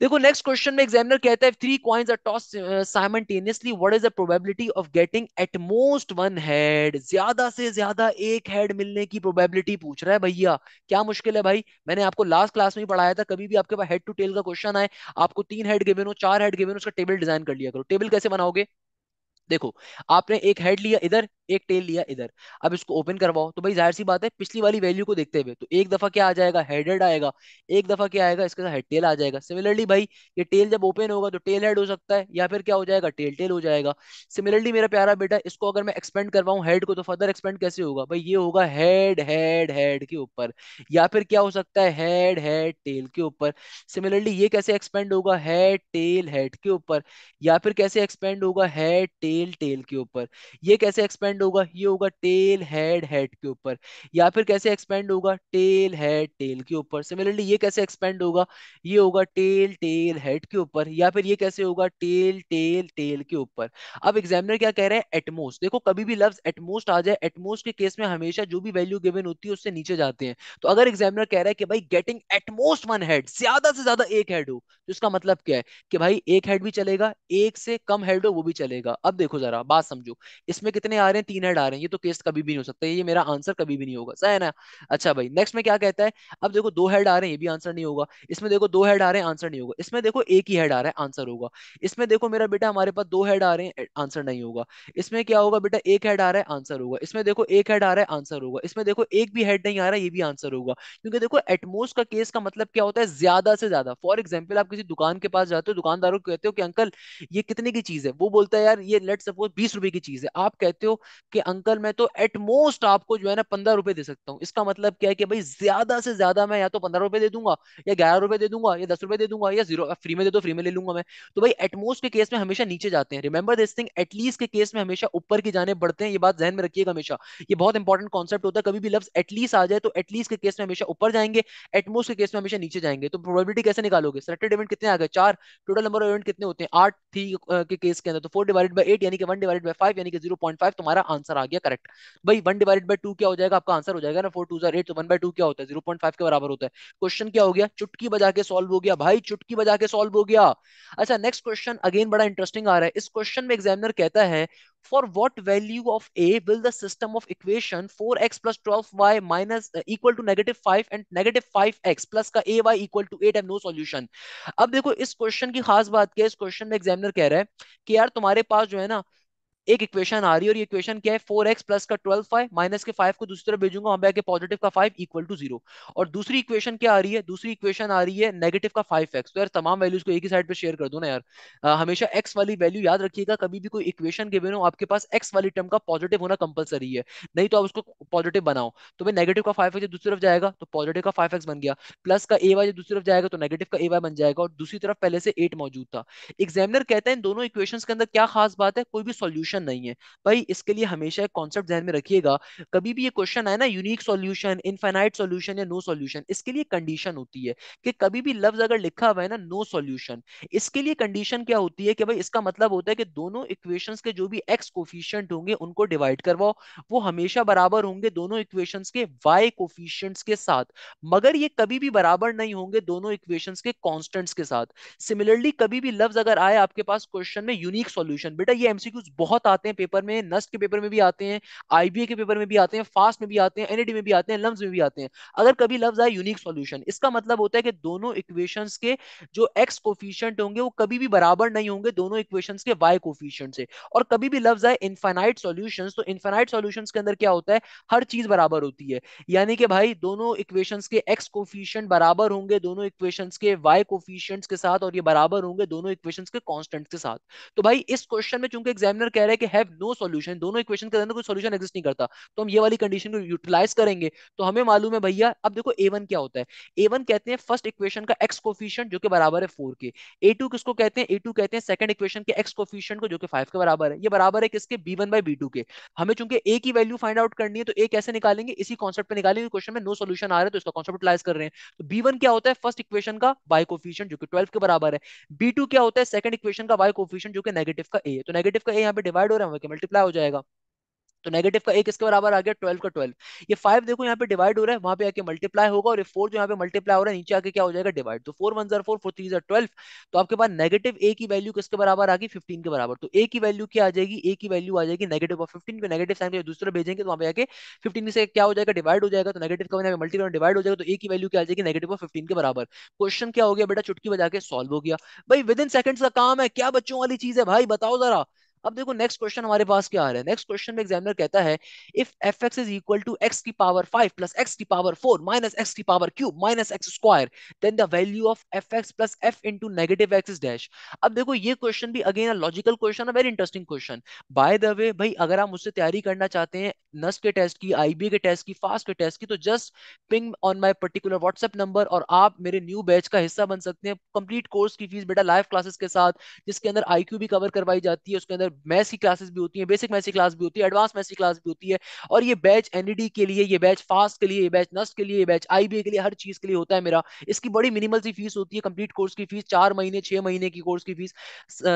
देखो नेक्स्ट क्वेश्चन में एग्जामिनर कहता है three coins are toss simultaneously what is the probability of getting at most one head ज्यादा से ज्यादा एक हेड मिलने की प्रोबेबिलिटी पूछ रहा है भैया क्या मुश्किल है भाई मैंने आपको लास्ट क्लास में ही पढ़ाया था कभी भी आपके पास हेड टू टेल का क्वेश्चन आए आपको तीन हेड गिवेन हो चार हेड गिवेन हो उसका टेबल डिजाइन कर लिया करो टेबल कैसे बनाओगे देखो आपने एक हेड लिया इधर एक टेल लिया इधर अब इसको ओपन करवाओ तो भाई जाहिर सी बात है पिछली वाली वैल्यू को देखते हुए तो एक दफा क्या आ जाएगा हेडेड आएगा एक दफा क्या आएगा इसके साथ हेड टेल आ जाएगा सिमिलरली भाई ये टेल जब ओपन होगा तो टेल हेड हो सकता है या फिर क्या हो जाएगा टेल टेल हो जाएगा सिमिलरली मेरा प्यारा बेटा इसको अगर मैं एक्सपेंड करवाऊँ हेड को तो फर्दर एक्सपेंड कैसे होगा भाई ये होगा हेड हेड हेड के ऊपर या फिर क्या हो सकता है हेड हेड टेल के ऊपर सिमिलरली ये कैसे एक्सपेंड होगा हेड टेल हेड के ऊपर या फिर कैसे एक्सपेंड होगा हेड टेल टेल के ऊपर ये कैसे एक्सपेंड एक्सपेंड होगा ये होगा टेल हेड हेड के ऊपर या फिर कैसे एक्सपेंड होगा टेल हेड टेल के ऊपर सिमिलरली ये कैसे एक्सपेंड होगा ये होगा टेल टेल हेड के ऊपर या फिर ये कैसे होगा टेल टेल टेल के ऊपर अब एग्जामिनर क्या कह रहे हैं एटमोस्ट देखो कभी भी लव्स एटमोस्ट आ जाए एटमोस्ट के केस में हमेशा जो भी वैल्यू गिवन होती है उससे नीचे जाते हैं तो अगर एग्जामिनर कह रहा है कि भाई गेटिंग एटमोस्ट वन हेड ज्यादा से ज्यादा एक हेड हो तो इसका मतलब क्या है कि भाई एक हेड भी चलेगा एक से कम हेड हो वो भी चलेगा अब देखो जरा बात समझो इसमें कितने आ रहे हैं तीन हेड आ रहे हैं ये तो केस कभी भी नहीं हो सकता ये मेरा आंसर कभी भी नहीं होगा सही है ना अच्छा भाई नेक्स्ट में क्या कहता है अब देखो दो हेड आ रहे हैं ये भी आंसर नहीं होगा इसमें देखो दो हेड आ रहे हैं आंसर नहीं होगा इसमें देखो एक ही हेड आ रहा है आंसर होगा इसमें देखो मेरा बेटा हमारे पास दो हेड आ रहे हैं आंसर नहीं होगा इसमें क्या होगा बेटा एक हेड आ रहा है आंसर होगा इसमें देखो एक हेड आ रहा है आंसर होगा इसमें देखो एक भी हेड नहीं आ रहा है ये भी आंसर होगा क्योंकि देखो एटमोस्ट का केस का मतलब क्या होता है ज्यादा से ज्यादा फॉर एग्जाम्पल आप किसी दुकान के पास जाते हो दुकानदारों को कहते हो कि अंकल ये कितने की चीज है वो बोलता है यार ये लेट सपोज बीस रुपए की चीज है आप कहते हो कि अंकल मैं तो एटमोस्ट आपको जो है ना पंद्रह रुपए दे सकता हूँ इसका मतलब क्या है कि भाई ज्यादा से ज्यादा मैं या तो पंद्रह रुपए दे दूंगा या ग्यारह रुपए दे दूंगा या दस रुपए दे दूंगा या जीरो फ्री में दे दो फ्री में ले लूंगा मैं तो भाई एटमोस्ट के केस में हमेशा नीचे जाते हैं रिमेंबर दिस थिंग एटलीस्ट के केस में हमेशा ऊपर की जाने बढ़ते हैं ये बात जहन में रखिएगा हमेशा ये बहुत इंपॉर्टेंट कॉन्सेप्ट होता है कभी भी लफ्ज एटलीस्ट आ जाए तो एटलीस्ट के केस में हमेशा ऊपर जाएंगे एटमोस्ट के केस में हमेशा नीचे जाएंगे तो प्रोबेबिलिटी कैसे निकालोगे सिलेक्टेड इवेंट कितने आ गए चार टोटल नंबर ऑफ इवेंट कितने होते हैं आठ थी के केस के अंदर तो फोर डिवाइड बाई एट यानी कि वन डिवाइड बाई फाइव यानी कि जीरो पॉइंट फाइव तुम्हारा हमारा आंसर आ गया करेक्ट भाई वन डिवाइड बाई टू क्या हो जाएगा आपका आंसर हो जाएगा ना फोर टू जर एट वन बाई टू क्या होता है जीरो पॉइंट फाइव के बराबर होता है क्वेश्चन क्या हो गया चुटकी बजा के सॉल्व हो गया भाई चुटकी बजा के सॉल्व हो गया अच्छा नेक्स्ट क्वेश्चन अगेन बड़ा इंटरेस्टिंग आ रहा है इस क्वेश्चन में एग्जामिनर कहता है for what value of a will the system of equation 4x plus 12y minus uh, equal to negative 5 and negative 5x plus का ay equal to 8 have no solution अब देखो इस क्वेश्चन की खास बात क्या है इस क्वेश्चन में एग्जामिनर कह रहा है कि यार तुम्हारे पास जो है ना एक इक्वेशन आ रही है और ये इक्वेशन क्या है फोर एक्स प्लस का ट्वेल्व फाइव माइनस के फाइव को दूसरी तरफ भेजूंगा वहां पे पॉजिटिव का फाइव इक्वल टू जीरो और दूसरी इक्वेशन क्या आ रही है दूसरी इक्वेशन आ रही है नेगेटिव का फाइव एक्स तो यार तमाम वैल्यूज को एक ही साइड पर शेयर कर दो ना यार आ, हमेशा एक्स वाली वैल्यू याद रखिएगा कभी भी कोई इक्वेशन के हो आपके पास एक्स वाली टर्म का पॉजिटिव होना कंपलसरी है नहीं तो आप उसको पॉजिटिव बनाओ तो भाई नेगेटिव का फाइव एक्स दूसरी तरफ जाएगा तो पॉजिटिव का फाइव एक्स बन गया प्लस का ए वाई दूसरी तरफ जाएगा तो नेगेटिव का ए वाई बन जाएगा और दूसरी तरफ पहले से एट मौजूद था एग्जामिनर कहते हैं दोनों इक्वेशन के अंदर क्या खास बात है कोई भी सोल्यूशन सोल्यूशन नहीं है भाई इसके लिए हमेशा एक कॉन्सेप्ट ध्यान में रखिएगा कभी भी ये क्वेश्चन आए ना यूनिक सोल्यूशन इनफाइनाइट सोल्यूशन या नो सोल्यूशन इसके लिए कंडीशन होती है कि कभी भी लफ्ज अगर लिखा हुआ है ना नो सोल्यूशन इसके लिए कंडीशन क्या होती है कि भाई इसका मतलब होता है कि दोनों इक्वेशन के जो भी एक्स कोफिशियंट होंगे उनको डिवाइड करवाओ वो हमेशा बराबर होंगे दोनों इक्वेशन के वाई कोफिशियंट के साथ मगर ये कभी भी बराबर नहीं होंगे दोनों इक्वेशन के कांस्टेंट्स के साथ सिमिलरली कभी भी लफ्ज अगर आए आपके पास क्वेश्चन में यूनिक सोल्यूशन बेटा ये एमसीक्यूज बहुत बहुत आते हैं पेपर में नस्ट के पेपर में भी आते हैं आईबीए के पेपर में भी आते हैं फास्ट में भी आते हैं एनएडी में भी आते हैं लम्स में भी आते हैं अगर कभी लफ्ज आए यूनिक सोल्यूशन इसका मतलब होता है कि दोनों इक्वेशन के जो एक्स कोफिशियंट होंगे वो कभी भी बराबर नहीं होंगे दोनों इक्वेशन के वाई कोफिशियंट से और कभी भी लफ्ज आए इन्फाइनाइट सोल्यूशन तो इन्फाइनाइट सोल्यूशन के अंदर क्या होता है हर चीज बराबर होती है यानी कि भाई दोनों इक्वेशन के एक्स कोफिशियंट बराबर होंगे दोनों इक्वेशन के वाई कोफिशियंट के साथ और ये बराबर होंगे दोनों इक्वेशन के कॉन्स्टेंट के साथ तो भाई इस क्वेश्चन में चूंकि एग्जामिनर कह रहे रहा है कि हैव नो सॉल्यूशन दोनों इक्वेशन के अंदर कोई सॉल्यूशन एग्जिस्ट नहीं करता तो हम ये वाली कंडीशन को यूटिलाइज करेंगे तो हमें मालूम है भैया अब देखो ए क्या होता है ए कहते हैं फर्स्ट इक्वेशन का एक्स कोफिशियंट जो कि बराबर है फोर के ए किसको कहते हैं ए कहते हैं सेकंड इक्वेशन के एक्स कोफिशियंट को जो कि फाइव के बराबर है ये बराबर है किसके B one by B two के हमें चूंकि ए की वैल्यू फाइंड आउट करनी है तो ए कैसे निकालेंगे इसी कॉन्सेप्ट पे निकालेंगे क्वेश्चन में नो सोल्यूशन आ रहा है तो इसका कॉन्सेप्ट यूटिलाइज कर रहे हैं तो बी क्या होता है फर्स्ट इक्वेशन का बाई कोफिशियंट जो कि ट्वेल्व के बराबर है बी क्या होता है सेकंड इक्वेशन का बाई कोफिशियंट जो कि नेगेटिव का ए है तो नेगेटिव का ए यहाँ पे डिवाइड डिवाइड हो रहे हैं वहीं मल्टीप्लाई हो जाएगा तो नेगेटिव का एक इसके बराबर आ गया ट्वेल्व का ट्वेल्व ये फाइव देखो यहाँ पे डिवाइड हो रहा है वहां पे आके मल्टीप्लाई होगा और ये फोर जो यहाँ पे मल्टीप्लाई हो रहा है नीचे आके क्या हो जाएगा डिवाइड तो फोर वन जर फोर फोर थ्री जर ट्वेल्व तो आपके पास नेगेटिव ए की वैल्यू किसके बराबर आ गई फिफ्टीन के बराबर तो ए की वैल्यू क्या आ जाएगी ए की वैल्यू आ जाएगी नेगेटिव और फिफ्टीन पे नेगेटिव साइन जो दूसरे भेजेंगे तो वहाँ पे आके फिफ्टीन से क्या हो जाएगा डिवाइड हो जाएगा तो नेगेटिव का यहाँ पे मल्टीप्लाई डिवाइड हो जाएगा तो ए की वैल्यू क्या आ जाएगी नेगेटिव और फिफ्टीन के बराबर क्वेश्चन क्या हो गया बेटा चुटकी बजा के सॉल्व हो गया भाई विद इन सेकंड का काम है क्या बच्चों वाली चीज है भाई बताओ जरा अब देखो नेक्स्ट क्वेश्चन हमारे पास क्या आ रहा है नेक्स्ट क्वेश्चन में एग्जामिनर कहता है if f x is equal to x की पावर फाइव प्लस एक्स की पावर फोर माइनस एक्स की power cube minus x square then the value of f x plus f into negative x is dash अब देखो ये question भी again logical question है very interesting question by the way भाई अगर आप मुझसे तैयारी करना चाहते हैं नस के टेस्ट की आईबी के टेस्ट की फास्ट के टेस्ट की तो just ping on my particular WhatsApp number और आप मेरे न्यू बैच का हिस्सा बन सकते हैं कंप्लीट कोर्स की फीस बेटा लाइव क्लासेस के साथ जिसके अंदर आईक्यू भी कवर करवाई जाती है उसके अंदर मैथ्स की क्लासेस भी होती है बेसिक मैथ्स की क्लास भी होती है एडवांस मैथ्स की क्लास भी होती है और ये बैच एनडी के लिए ये बैच फास्ट के लिए ये बैच नस्ट के लिए ये बैच आई के लिए हर चीज के लिए होता है मेरा इसकी बड़ी मिनिमल सी फीस होती है कंप्लीट कोर्स की फीस चार महीने छह महीने की कोर्स की फीस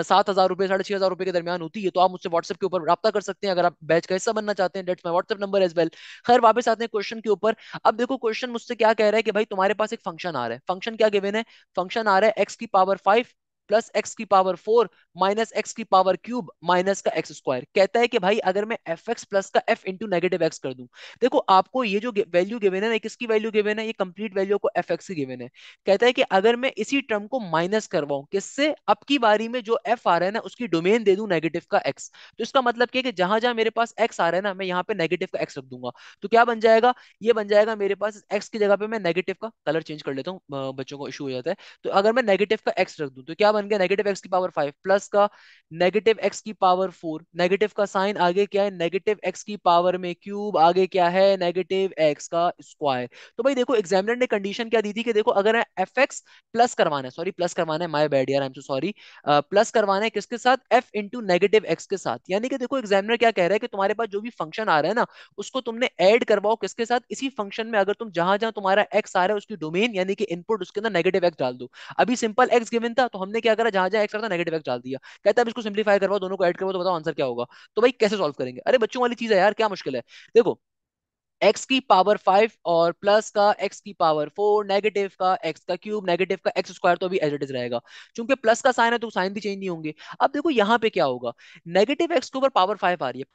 सात हजार रुपए साढ़े छह हजार रुपए के दरमियान होती है तो आप मुझसे व्हाट्सएप के ऊपर रब्ता कर सकते हैं अगर आप बैच का हिस्सा बनना चाहते हैं that's my WhatsApp number as well खैर वापस आते हैं क्वेश्चन के ऊपर अब देखो क्वेश्चन मुझसे क्या कह रहा है कि भाई तुम्हारे पास एक फंक्शन आ रहा है फंक्शन क्या गिवन है फंक्शन आ रहा है एक्स की पावर फाइव प्लस एक्स की पावर फोर माइनस एक्स की पावर क्यूब माइनस का एक्स स्क्वायर कहता है कि भाई अगर मैं एफ एक्स प्लस का एफ इंटू नेगेटिव एक्स कर दूं देखो आपको ये जो वैल्यू गिवेन है ना किसकी वैल्यू गिवेन है ये कंप्लीट वैल्यू को एफ एक्स गिवेन है कहता है कि अगर मैं इसी टर्म को माइनस करवाऊं किससे अब की बारी में जो एफ आ रहा है ना उसकी डोमेन दे दू नेगेटिव का एक्स तो इसका मतलब क्या है कि जहां जहां मेरे पास एक्स आ रहा है ना मैं यहाँ पे नेगेटिव का एक्स रख दूंगा तो क्या बन जाएगा ये बन जाएगा मेरे पास एक्स की जगह पे मैं नेगेटिव का कलर चेंज कर लेता हूँ बच्चों को इशू हो जाता है तो अगर मैं नेगेटिव का एक्स रख दू तो क्या बन गया नेगेटिव एक्स की पावर फाइव प्लस का नेगेटिव एक्स की पावर फोर नेगेटिव का साइन आगे क्या है नेगेटिव एक्स की पावर में क्यूब आगे क्या है नेगेटिव एक्स का स्क्वायर तो भाई देखो एग्जामिनर ने कंडीशन क्या दी थी कि देखो अगर एफ एक्स प्लस करवाना है सॉरी प्लस करवाना है माई बैड यार I am so sorry plus करवाना है किसके साथ एफ इंटू नेगेटिव एक्स के साथ यानी कि देखो एग्जामिनर क्या कह रहा है कि तुम्हारे पास जो भी फंक्शन आ रहा है ना उसको तुमने एड करवाओ किसके साथ इसी फंक्शन में अगर तुम जहां जहां तुम्हारा एक्स आ रहा है उसकी डोमेन यानी कि इनपुट उसके अंदर नेगेटिव एक्स डाल दो अभी सिंपल एक्स गिवन था तो हमने क्या करा जहां जहां एक्स था नेगेटिव एक्स डाल दिया कहता है इसको सिंप्लीफाई करवाओ दोनों को एड करवाओ तो बताओ आंसर क्या होगा तो भाई कैसे सॉल्व करेंगे अरे बच्चों वाली चीज है यार क्या मुश्किल है देखो एक्स की पावर फाइव और प्लस का एक्स की पावर फोर नेगेटिव का एक्स का क्यूब नेगेटिव का एक्स स्क्वायर तो अभी एज इट इज रहेगा क्योंकि प्लस का साइन है तो साइन भी चेंज नहीं होंगे अब देखो यहाँ पे क्या होगा नेगेटिव एक्स के ऊपर पावर फाइव आ रही है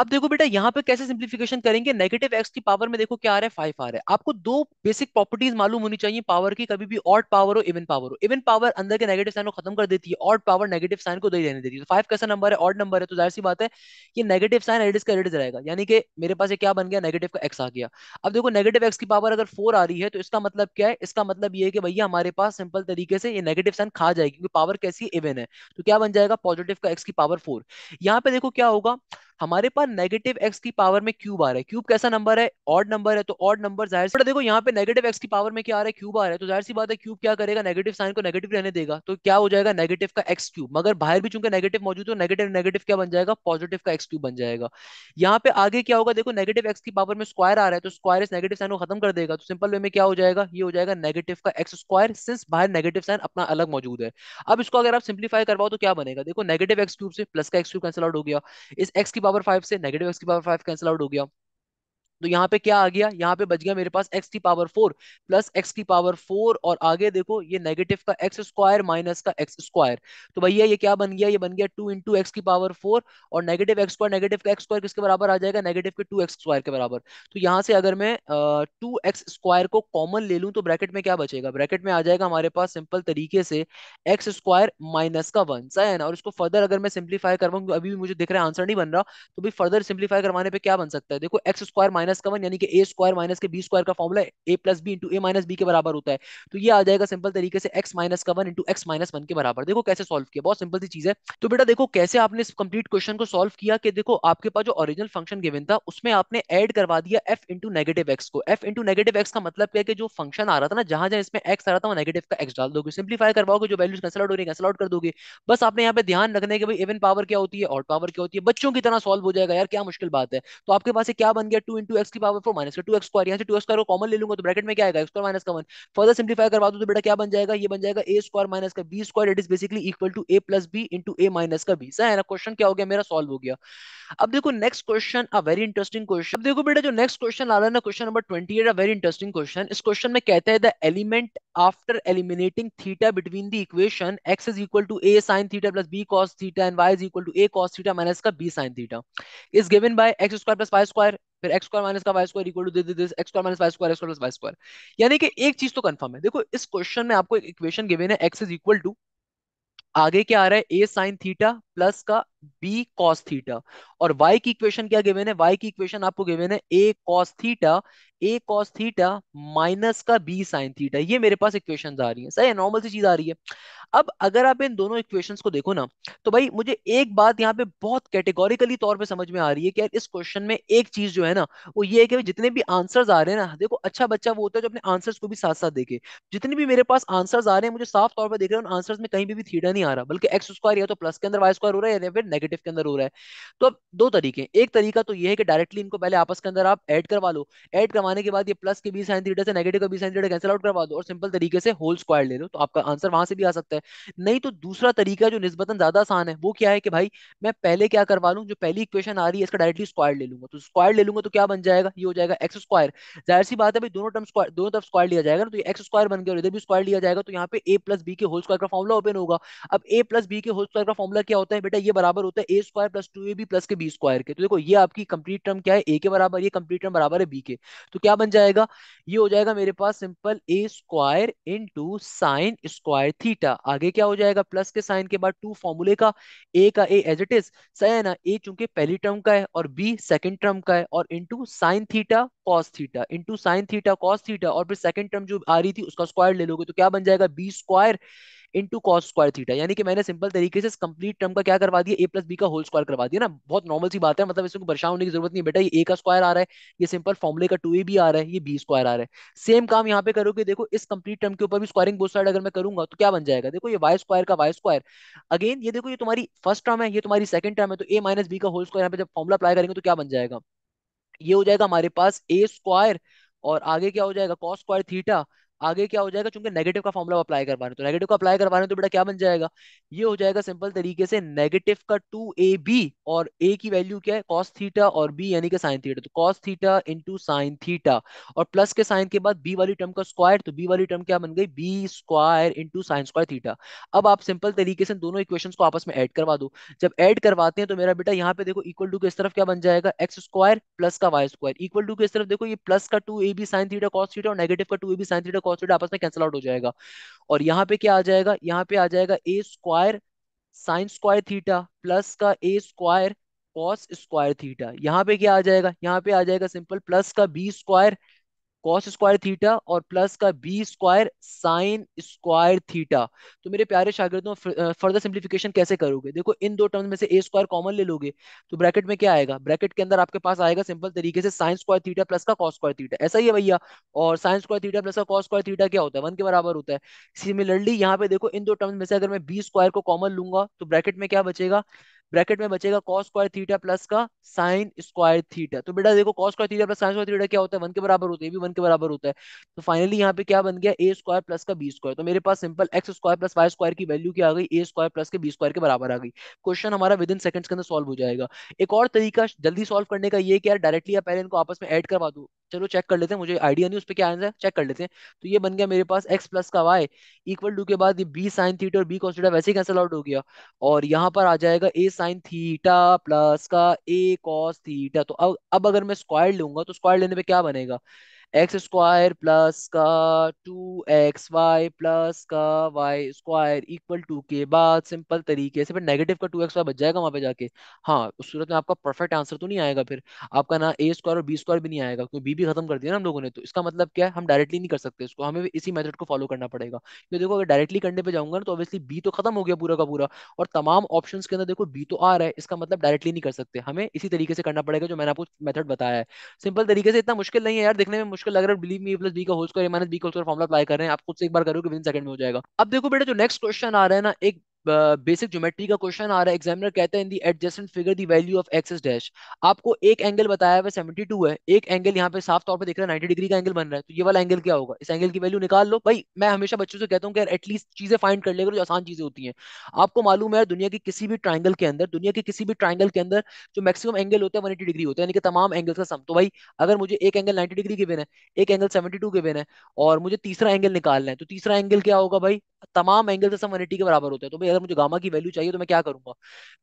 अब देखो बेटा यहाँ पे कैसे सिंप्लीफिकेशन करेंगे नेगेटिव एक्स की पावर में देखो क्या आ रहा है फाइव आ रहा है आपको दो बेसिक प्रॉपर्टीज मालूम होनी चाहिए पावर की कभी भी ऑड पावर हो इवन पावर हो इवन पावर अंदर के नेगेटिव साइन को खत्म कर देती है ऑड पावर नेगेटिव साइन को दे देने देती है तो फाइव कैसा नंबर है ऑड नंबर है तो जाहिर सी बात है कि नेगेटिव साइन एडिस का एडिस रहेगा यानी कि मेरे पास ये क्या बन गया नेगेटिव का एक्स आ गया अब देखो नेगेटिव एक्स की पावर अगर फोर आ रही है तो इसका मतलब क्या है इसका मतलब ये है कि भैया हमारे पास सिंपल तरीके से ये नेगेटिव साइन खा जाएगी क्योंकि पावर कैसी इवन है तो क्या बन जाएगा पॉजिटिव का एक्स की पावर फोर यहाँ पे देखो क्या होगा हमारे पास नेगेटिव एक्स की पावर में क्यूब आ रहा है क्यूब कैसा नंबर है ऑड नंबर है तो ऑड नंबर जाहिर से देखो यहाँ पे नेगेटिव एक्स की पावर में क्या आ रहा है क्यूब आ रहा है तो जाहिर सी बात है क्यूब क्या करेगा नेगेटिव साइन को नेगेटिव रहने देगा तो क्या हो जाएगा नेगेटिव का एक्स क्यूब मगर बाहर भी चूंकि नेगेटिव मौजूद हो नेगेटिव नेगेटिव क्या बन जाएगा पॉजिटिव का एक्स क्यूब बन जाएगा यहाँ पे आगे क्या होगा देखो नेगेटिव एक्स की पावर में स्क्वायर आ रहा है तो स्क्वायर इस नेगेटिव साइन को खत्म कर देगा तो सिंपल वे में क्या हो जाएगा ये हो जाएगा नेगेटिव का एक्स स्क्वायर सिंस बाहर नेगेटिव साइन अपना अलग मौजूद है अब इसको अगर आप सिंप्लीफाई करवाओ तो क्या बनेगा देखो नेगेटिव एक्स क्यूब से प्लस का एक्स क्यूब कैंसिल आउट हो गया इस एक्स की पावर फाइव से नेगेटिव एक्स की पावर फाइव कैंसिल आउट हो गया तो यहाँ पे क्या आ गया यहाँ पे बच गया मेरे पास x की पावर फोर प्लस x की पावर फोर और आगे देखो ये नेगेटिव का एक्स स्क्वायर माइनस का एक्स स्क्वायर तो भैया ये क्या बन गया ये बन गया टू इंटू एक्स की पावर फोर और नेगेटिव एक्स स्क्वायर नेगेटिव का एक्स स्क्वायर किसके बराबर आ जाएगा नेगेटिव के टू एक्स स्क्वायर के बराबर तो यहाँ से अगर मैं टू एक्स स्क्वायर को कॉमन ले लूँ तो ब्रैकेट में क्या बचेगा ब्रैकेट में आ जाएगा हमारे पास सिंपल तरीके से एक्स स्क्वायर माइनस का वन सही है ना और इसको फर्दर अगर मैं सिंप्लीफाई करवाऊँ अभी भी मुझे दिख रहा है आंसर नहीं बन रहा तो भी फर्दर सिंप्लीफाई करवाने पर क्या बन सकता है देखो एक्स स्क्वायर माइनस माइनस का वन यानी कि ए स्क्वायर माइनस के बी स्क्वायर का formula a plus B into A minus b के बराबर होता है तो ये आ जाएगा सिंपल तरीके से एक्स माइनस का one into x minus one के बराबर देखो कैसे सॉल्व किया बहुत सिंपल सी चीज है तो बेटा देखो कैसे आपने इस कंप्लीट क्वेश्चन को सॉल्व किया कि देखो आपके पास जो ओरिजिनल फंक्शन गिवन था उसमें आपने ऐड करवा दिया एफ इंटू नेगेटिव एक्स को एफ इंटू नेगेटिव एक्स का मतलब क्या है कि जो फंक्शन आ रहा था ना जहां जहां इसमें एक्स आ रहा था वो नेगेटिव का एक्स डाल दोगे सिंप्लीफाई करवाओगे जो वैल्यूज कैंसल आउट हो रही है कैंसल आउट कर दोगे बस आपने यहाँ पे ध्यान रखने के भाई इवन पावर क्या होती है और पावर क्या होती है बच्चों की तरह सॉल्व हो जाएगा यार क्या मुश्किल बात है तो आपके पास क्या बन गया टू इंटू एक्स की पावर फोर माइनस का टू एक्स स्क्वायर यहाँ से टू एक्स स्क्वायर को कॉमन ले लूंगा तो ब्रैकेट में क्या आएगा एक्स स्क्वायर माइनस का वन फर्दर सिंप्लीफाई करवा दो तो बेटा क्या बन जाएगा ये बन जाएगा ए स्क्वायर माइनस का B square it is basically equal to A plus B into A minus का बी सर क्वेश्चन क्या हो गया मेरा सॉल्व हो गया अब देखो next question a very interesting question अब देखो बेटा जो नेक्स्ट क्वेश्चन आ रहा है ना question number twenty eight a very interesting question इस क्वेश्चन में कहता है the element after eliminating theta between the equation x is equal to a sine theta plus b cos theta and y is equal to a cos theta minus का b sine theta is given by x square plus y square फिर x square minus का y square equal to this this x square minus y square x square y square यानी कि एक चीज तो confirm है देखो इस क्वेश्चन में आपको एक इक्वेशन गिवन है एक्स इज इक्वल टू आगे क्या आ रहा है ए साइन थीटा प्लस का बी कॉस थीटा और वाई की इक्वेशन क्या गिवन है वाई की इक्वेशन आपको गिवन है a cos theta a cos theta minus का बी साइन थीटा ये मेरे पास इक्वेशन आ रही है सही है नॉर्मल सी चीज आ रही है अब अगर आप इन दोनों इक्वेशंस को देखो ना तो भाई मुझे एक बात यहाँ पे बहुत कैटेगोरिकली तौर पे समझ में आ रही है कि यार इस क्वेश्चन में एक चीज जो है ना वो ये है कि जितने भी आंसर्स आ रहे हैं ना देखो अच्छा बच्चा वो होता है जो अपने आंसर्स को भी साथ साथ देखे जितने भी मेरे पास आंसर्स आ रहे हैं मुझे साफ तौर पर देख रहे हैं उन आंसर्स में कहीं भी, भी थीटा नहीं आ रहा बल्कि एक्स स्क्वायर या तो प्लस के अंदर वाई स्क्वायर हो रहा है या तो फिर नेगेटिव के अंदर हो रहा है तो अब दो तरीके एक तरीका तो ये है कि डायरेक्टली इनको पहले आपस के अंदर आप एड करवा लो एड करवा आने के बाद ये प्लस के बी साइन थीटा से नेगेटिव का b sine theta cancel out करवा दो और सिंपल तरीके से होल स्क्वायर ले लो तो आपका आंसर वहां से भी आ सकता है नहीं तो दूसरा तरीका जो निस्बतन ज्यादा आसान है वो क्या है कि भाई मैं पहले क्या करवा लूँ जो पहली इक्वेशन आ रही है इसका डायरेक्टली स्क्वायर ले लूंगा तो स्क्वायर ले लूंगा तो क्या बन जाएगा ये हो जाएगा एक्स स्क्वायर जाहिर सी बात है भाई दोनों टर्म स्क्वायर दोनों तरफ स्क्वायर लिया जाएगा ना तो एक्स स्क्वायर बन गया और इधर भी स्क्वायर लिया जाएगा तो यहाँ पे ए प्लस बी के होल स्क्वायर का फॉर्मुला ओपन होगा अब ए प्लस बी के होल स्क्वायर का फॉर्मुला क्या होता है बेटा ये बराबर होता है ए square plus two a b plus के बी स्क्वायर के तो देखो ये आपकी कंप्लीट टर्म क्या है ए के बराबर ये कंप्लीट टर्म बराबर है बी के तो क्या बन जाएगा ये हो जाएगा मेरे पास simple a square into sine square theta आगे क्या हो जाएगा प्लस के साइन के बाद टू फॉर्मूले का ए का ए एज इट इज सही है ना ए चूंकि पहली टर्म का है और बी सेकेंड टर्म का है और into sine theta cos theta into sine theta cos theta और फिर सेकेंड टर्म जो आ रही थी उसका स्क्वायर ले लोगे तो क्या बन जाएगा b square into cos square theta यानी कि मैंने सिंपल तरीके से कंप्लीट टर्म का क्या करवा दिया ए प्लस बी का होल स्क्वायर करवा दिया ना बहुत नॉर्मल सी बात है मतलब इसमें परेशान होने की जरूरत नहीं बेटा ये ए का स्क्वायर आ रहा है ये सिंपल फॉर्मुले का टू ए भी आ रहा है ये बी स्क्वायर आ रहा है सेम काम यहाँ पे करोगे देखो इस कंप्लीट टर्म के ऊपर भी स्क्वायरिंग बोथ साइड अगर मैं करूंगा तो क्या बन जाएगा देखो ये वाई स्क्वायर का वाई स्क्वायर अगेन ये देखो ये तुम्हारी फर्स्ट टर्म है ये तुम्हारी सेकंड टर्म है तो ए माइनस बी का होल स्क्वायर यहाँ पे जब फॉर्मुला अप्लाई करेंगे तो क्या बन जाएगा ये हो जाएगा हमारे पास ए स्क्वायर और आगे क्या हो जाएगा कॉस स्क्वायर थीटा आगे क्या हो जाएगा चूंकि नेगेटिव का फॉर्मुला अप्लाई करवा रहे तो नेगेटिव को अप्लाई करवा रहे तो बेटा क्या बन जाएगा ये हो जाएगा सिंपल तरीके से नेगेटिव का टू ए बी और ए की वैल्यू क्या है कॉस थीटा और बी यानी कि साइन थीटा तो cos theta into sine theta और प्लस के साइन के बाद बी वाली टर्म का स्क्वायर तो बी वाली टर्म क्या बन गई b square into sine square theta अब आप सिंपल तरीके से दोनों इक्वेशन को आपस में एड करवा दो जब एड करवाते हैं तो मेरा बेटा यहाँ पे देखो इक्वल टू के इस तरफ क्या बन जाएगा एक्स स्क्वायर प्लस का वाई स्क्वायर इक्वल टू के इस तरफ देखो ये प्लस का two a b sine theta cos theta और नेगेटिव का two a b sine theta constant आपस में कैंसिल आउट हो जाएगा और यहाँ पे क्या आ जाएगा यहाँ पे आ जाएगा a square sine square theta plus का a square cos square theta यहाँ पे क्या आ जाएगा यहाँ पे आ जाएगा सिंपल प्लस का B square cos square theta और प्लस का B square sine square theta तो मेरे प्यारे शागिर्दों फर्दर सिंप्लीफिकेशन कैसे करोगे देखो इन दो टर्म्स में से ए स्क्वायर कॉमन ले लोगे तो ब्रैकेट में क्या आएगा ब्रैकेट के अंदर आपके पास आएगा सिंपल तरीके से साइन स्क्वायर थीटा प्लस का कॉस स्क्वायर थीटा ऐसा ही है भैया और साइन स्क्वायर थीटा प्लस का कॉस स्क्वायर थीटा क्या होता है वन के बराबर होता है सिमिलरली यहाँ पे देखो इन दो टर्म्स में से अगर मैं बी स्क्वायर को कॉमन लूंगा तो ब्रैकेट में क्या बचेगा ब्रैकेट में बचेगा कॉस स्क्वायर थीटा प्लस का साइन स्क्वायर थीटा तो बेटा देखो cos square theta plus sine square theta क्या होता है वन के बराबर होता है भी वन के बराबर होता है तो फाइनली यहाँ पे क्या बन गया ए स्क्वायर प्लस का बी स्क्वायर तो मेरे पास simple x square plus y square की वैल्यू क्या आ गई ए स्क्वायर प्लस के बी स्क्वायर के बराबर आ गई क्वेश्चन हमारा विद इन सेकंड के अंदर सॉल्व हो जाएगा एक और तरीका जल्दी सॉल्व करने का ये क्या डायरेक्टली आप पहले इनको आपस में एड करवा दो चलो चेक कर लेते हैं मुझे आइडिया नहीं उस पर क्या आंसर है चेक कर लेते हैं तो ये बन गया मेरे पास एक्स प्लस का वाई इक्वल टू के बाद ये बी साइन थीटा और बी कॉस थीटा वैसे ही कैंसिल आउट हो गया और यहाँ पर आ जाएगा ए साइन थीटा प्लस का ए कॉस थीटा तो अब अब अगर मैं स्क्वायर लूंगा तो स्क्वायर लेने पर क्या बनेगा एक्स स्क्वायर प्लस का टू एक्स वाई प्लस का वाई स्क्वायर इक्वल टू के बाद सिंपल तरीके से फिर नेगेटिव का टू एक्स वाई बच जाएगा वहां पे जाके हाँ उस सूरत में आपका परफेक्ट आंसर तो नहीं आएगा फिर आपका ना ए स्क्वायर और बी स्क्वायर भी नहीं आएगा क्योंकि बी भी खत्म कर दिया ना हम लोगों ने तो इसका मतलब क्या है हम डायरेक्टली नहीं कर सकते इसको हमें इसी मेथड को फॉलो करना पड़ेगा क्योंकि देखो अगर डायरेक्टली करने पर जाऊंगा ना तो ऑब्वियसली बी तो खत्म हो गया पूरा का पूरा और तमाम ऑप्शन के अंदर देखो बी तो आ रहा है इसका मतलब डायरेक्टली नहीं कर सकते हमें इसी तरीके से करना पड़ेगा जो मैंने आपको मेथड बताया है सिंपल तरीके से इतना मुश्किल नहीं है यार देखने में मुश्किल लग रहा है बिलीव मी प्लस बी का होल स्क्वायर माइनस बी का होल स्क्वायर फॉर्मुला अप्लाई कर रहे हैं आप खुद से एक बार करोगे विद इन सेकंड में हो जाएगा अब देखो बेटा जो नेक्स्ट क्वेश्चन आ रहा है ना एक बेसिक ज्योमेट्री का क्वेश्चन आ रहा है एग्जामिनर कहता है in the adjacent figure the value of x dash आपको एक एंगल बताया हुआ सेवेंटी टू है एक एंगल यहाँ पे साफ तौर पर देख रहा है नाइन्टी डिग्री का एंगल बन रहा है तो ये वाला एंगल क्या होगा इस एंगल की वैल्यू निकाल लो भाई मैं हमेशा बच्चों से कहता हूँ कि एटलीस्ट चीजें फाइंड कर लेकर जो आसान चीजें होती है आपको मालूम है दुनिया की किसी भी ट्राइंगल के अंदर दुनिया के किसी भी ट्राइंगल के अंदर जो मैक्सिमम एंगल होता है वन डिग्री होता है यानी कि तमाम एंगल का सम तो भाई अगर मुझे एक एंगल नाइन्टी डिग्री के बिन है एक एंगल सेवेंटी टू बिन है और मुझे तीसरा एंगल निकालना है तो तीसरा एंगल क्या होगा भाई तमाम एंगल का सम वन के बराबर होता है तो भाई अगर मुझे गामा की वैल्यू चाहिए तो मैं क्या करूंगा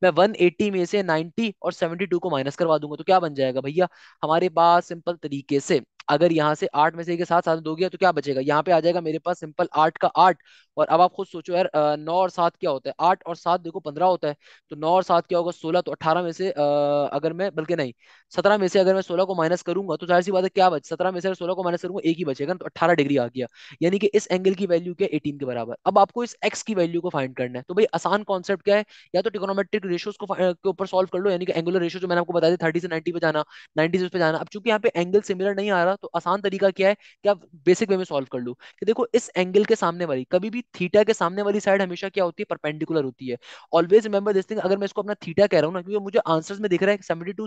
मैं 180 में से नाइनटी और टू को माइनस करवा दूंगा तो क्या बन जाएगा भैया हमारे पास सिंपल तरीके से अगर यहाँ से आठ में से एक साथ साथ दो गया तो क्या बचेगा यहाँ पे आ जाएगा मेरे पास सिंपल आठ का आठ और अब आप खुद सोचो यार नौ और सात क्या होता है आठ और सात देखो पंद्रह होता है तो नौ और सात क्या होगा सोलह तो अठारह में से अगर मैं बल्कि नहीं सत्रह में से अगर मैं सोलह को माइनस करूंगा तो जाहिर सी बात है क्या बच सत्रह में से सोलह को माइनस करूंगा एक ही बचेगा तो अठारह डिग्री आ गया यानी कि इस एंगल की वैल्यू क्या एटीन के बराबर अब आपको इस एक्स की वैल्यू को फाइंड करना है तो भाई आसान कॉन्सेप्ट क्या है या तो टिकोनोमेट्रिक रेशियोज को के ऊपर सॉल्व कर लो यानी कि एंगुलर रेशियो जो मैंने आपको दिया थर्टी से नाइन्टी पे जाना नाइन्टी से पे जाना अब चूंकि यहाँ पे एंगल सिमिलर नहीं आ रहा तो आसान तरीका क्या है कि आप बेसिक वे में सॉल्व कर लो कि देखो इस एंगल के सामने वाली कभी भी थीटा के सामने वाली साइड हमेशा क्या होती है परपेंडिकुलर होती है ऑलवेज रिमेंबर दिस थिंग अगर मैं इसको अपना थीटा कह रहा हूँ ना क्योंकि मुझे आंसर में दिख रहा है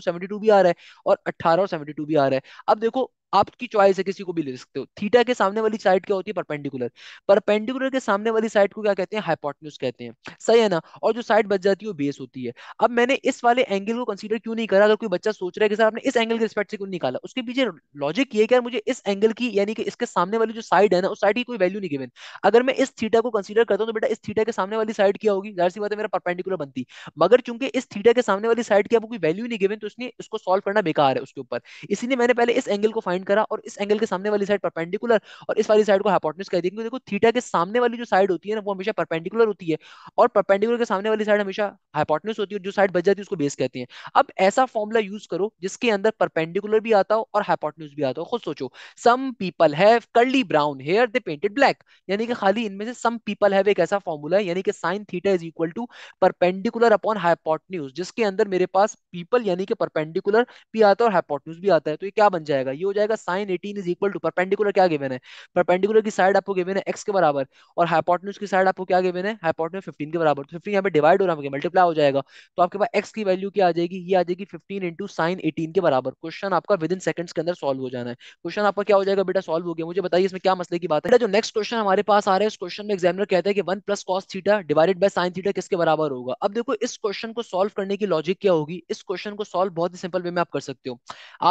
सेवेंटी टू भी आ रहा है और अट्ठारह और सेवेंटी टू भी आ रहा है अब देखो आपकी चॉइस है किसी को भी ले सकते हो थीटा के सामने वाली साइड क्या होती है परपेंडिकुलर परपेंडिकुलर के सामने वाली साइड को क्या कहते हैं हाइपोटन्यूज कहते हैं सही है ना और जो साइड बच जाती है वो बेस होती है अब मैंने इस वाले एंगल को कंसीडर क्यों नहीं करा अगर कोई बच्चा सोच रहा है कि सर आपने इस एंगल के रिस्पेक्ट से क्यों निकाला उसके पीछे लॉजिक ये क्या मुझे इस एंगल की यानी कि इसके सामने वाली जो साइड है ना उस साइड की कोई वैल्यू नहीं गिवन अगर मैं इस थीटा को कंसीडर करता हूँ तो बेटा इस थीटा के सामने वाली साइड क्या होगी जाहिर सी बात है मेरा परपेंडिकुलर बनती मगर चूंकि इस थीटा के सामने वाली साइड की आपको कोई वैल्यू नहीं गिवन तो इसने इसको सॉल्व करना बेकार है उसके ऊपर इसीलिए मैंने पहले इस एंगल को फाइंड साइन करा और इस एंगल के सामने वाली साइड परपेंडिकुलर और इस वाली साइड को हाइपोटेन्यूज कह देंगे देखो थीटा के सामने वाली जो साइड होती है ना वो हमेशा परपेंडिकुलर होती है और परपेंडिकुलर के सामने वाली साइड हमेशा हाइपोटेन्यूज होती है जो साइड बच जाती है उसको बेस कहते हैं अब ऐसा फॉर्मूला यूज करो जिसके अंदर परपेंडिकुलर भी आता हो और हाइपोटेन्यूज भी आता हो खुद सोचो some people have curly brown hair they painted black यानी कि खाली इनमें से सम पीपल हैव एक ऐसा फॉर्मूला है यानी कि sine theta is equal to perpendicular upon hypotenuse जिसके अंदर मेरे पास पीपल यानी कि परपेंडिकुलर भी आता है और हाइपोटेन्यूज भी आता है तो ये क्या बन जाएगा ये हो जाएगा का sine eighteen is equal to perpendicular क्या गिवन है परपेंडिकुलर की साइड आपको गिवन है एक्स के बराबर और हाइपोटेन्यूज की साइड आपको क्या गिवन है हाइपोटेन्यूज फिफ्टीन के बराबर तो फिफ्टीन यहाँ पे डिवाइड हो रहा है मल्टीप्लाई हो जाएगा तो आपके पास एक्स की वैल्यू क्या आ जाएगी ये आ जाएगी फिफ्टीन इंटू साइन एटीन के बराबर क्वेश्चन आपका विद इन सेकंड्स के अंदर सॉल्व हो जाना है क्वेश्चन आपका क्या हो जाएगा बेटा सॉल्व हो गया मुझे बताइए इसमें क्या मसले की बात है जो नेक्स्ट क्वेश्चन हमारे पास आ रहा है इस क्वेश्चन में एग्जामिनर कहते हैं कि one plus cos theta divided by sine theta किसके बराबर होगा अब देखो इस क्वेश्चन को सॉल्व करने की लॉजिक क्या होगी इस क्वेश्चन को सॉल्व बहुत ही सिंपल वे में आप कर सकते हो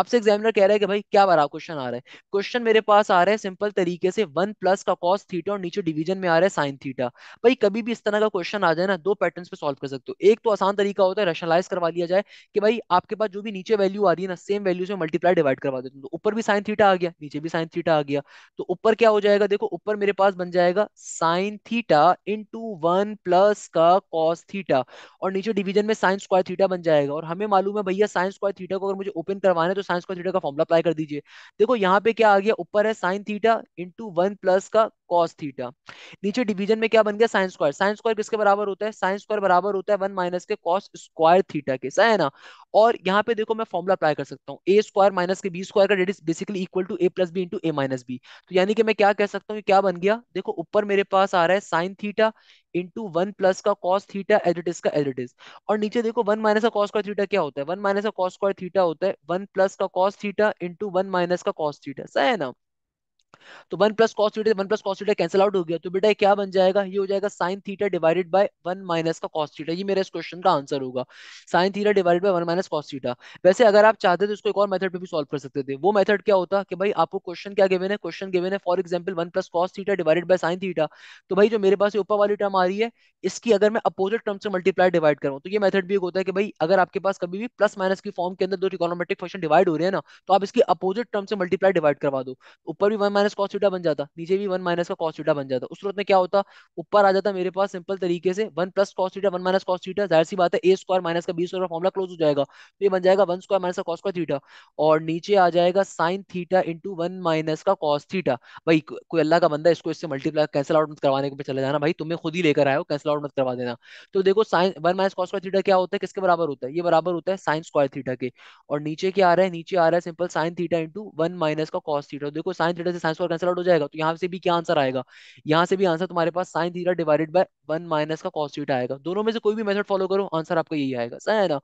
आपसे एग्जामिनर कह रहा है कि भाई क्या बराबर क्वेश्चन आ रहा है क्वेश्चन मेरे पास आ रहा है सिंपल तरीके से वन प्लस का कॉस थीटा और नीचे डिवीजन में आ रहा है साइन थीटा भाई कभी भी इस तरह का क्वेश्चन आ जाए ना दो पैटर्न पे सॉल्व कर सकते हो एक तो आसान तरीका होता है रेशनलाइज करवा लिया जाए कि भाई आपके पास जो भी नीचे वैल्यू आ रही है ना सेम वैल्यू से मल्टीप्लाई डिवाइड करवा देते हो तो ऊपर भी साइन थीटा आ गया नीचे भी साइन थीटा आ गया तो ऊपर क्या हो जाएगा देखो ऊपर मेरे पास बन जाएगा sine theta into one plus का कॉस थीटा और नीचे डिवीजन में साइन स्क्वायर थीटा बन जाएगा और हमें मालूम है भैया साइन स्क्वायर थीटा को अगर मुझे ओपन करवाना है तो साइन स्क्वायर थीटा का फॉर्मुला अप्लाई कर दीजिए देखो यहाँ पे क्या आ गया ऊपर है sine theta into one plus का कॉस थीटा नीचे डिवीजन में क्या बन गया साइन स्क्वायर साइन स्क्वायर किसके बराबर होता है साइन स्क्वायर बराबर होता है वन माइनस के कॉस स्क्वायर थीटा के सही है ना और यहाँ पे देखो मैं फॉर्मुला अप्लाई कर सकता हूँ ए स्क्वायर माइनस के बी स्क्वायर का that is basically equal to A plus B into A minus B तो यानी कि मैं क्या कह सकता हूँ क्या बन गया देखो ऊपर मेरे पास आ रहा है sine theta into one plus का cos theta as it is का एज इट इज और नीचे देखो वन माइनस का कॉस स्क्वायर थीटा क्या होता है वन माइनस का कॉस स्क्वायर थीटा होता है वन प्लस का cos theta into one minus का कॉस थीटा सही है ना तो one plus cos theta one plus cos theta cancel out हो गया तो बेटा क्या बन जाएगा ये हो जाएगा sine theta divided by one minus का कॉस थीटा ये मेरे इस क्वेश्चन का आंसर होगा sine theta divided by one minus cos theta वैसे अगर आप चाहते तो इसको एक और मेथड पे भी सॉल्व कर सकते थे वो मेथड क्या होता कि भाई आपको क्वेश्चन क्या गिवन है क्वेश्चन गिवन है for example one plus cos theta divided by sine theta तो भाई जो मेरे पास ऊपर वाली टर्म आ रही है इसकी अगर मैं अपोजिट टर्म से मल्टीप्लाई डिवाइड करूँ तो ये मेथड भी एक होता है कि भाई अगर आपके पास कभी भी प्लस माइनस की फॉर्म के अंदर दो ट्रिकोनोमेट्रिक फंक्शन डिवाइड हो रहे हैं ना तो आप इसकी अपोजिट टर्म से मल्टीप्लाई डिवाइड करवा दो ऊपर भी वन माइनस कॉस थीटा बन जाता नीचे भी वन माइनस का कॉस थीटा बन जाता उस रोत में क्या होता ऊपर आ जाता मेरे पास सिंपल तरीके से one plus cos theta one minus cos theta जाहिर सी बात है ए स्क्वायर माइनस का बी स्क्वायर फॉर्मला क्लोज हो जाएगा तो ये बन जाएगा वन स्क्वायर माइनस का कॉस का थीटा और नीचे आ जाएगा sine theta into one minus का कॉस थीटा भाई कोई अल्लाह का बंदा इसको इससे मल्टीप्लाई कैंसिल आउट मत करवाने पे चला जाना भाई तुम्हें खुद ही लेकर आए हो कैंसिल आउट मत करवा देना तो देखो साइन वन माइनस कॉस का थीटा क्या होता है किसके बराबर होता है ये बराबर होता है साइन स्क्वायर थीटा के और नीचे क्या आ रहा है नीचे आ रहा है simple sine theta into one minus का कॉस थीटा देखो साइन थीटा से साइन और कैंसल आउट हो जाएगा तो यहाँ से भी क्या आंसर आएगा यहाँ से भी आंसर तुम्हारे पास sine theta divided by one minus का कॉस थीटा आएगा दोनों में से कोई भी मेथड फॉलो करो आंसर आपका यही आएगा सही है ना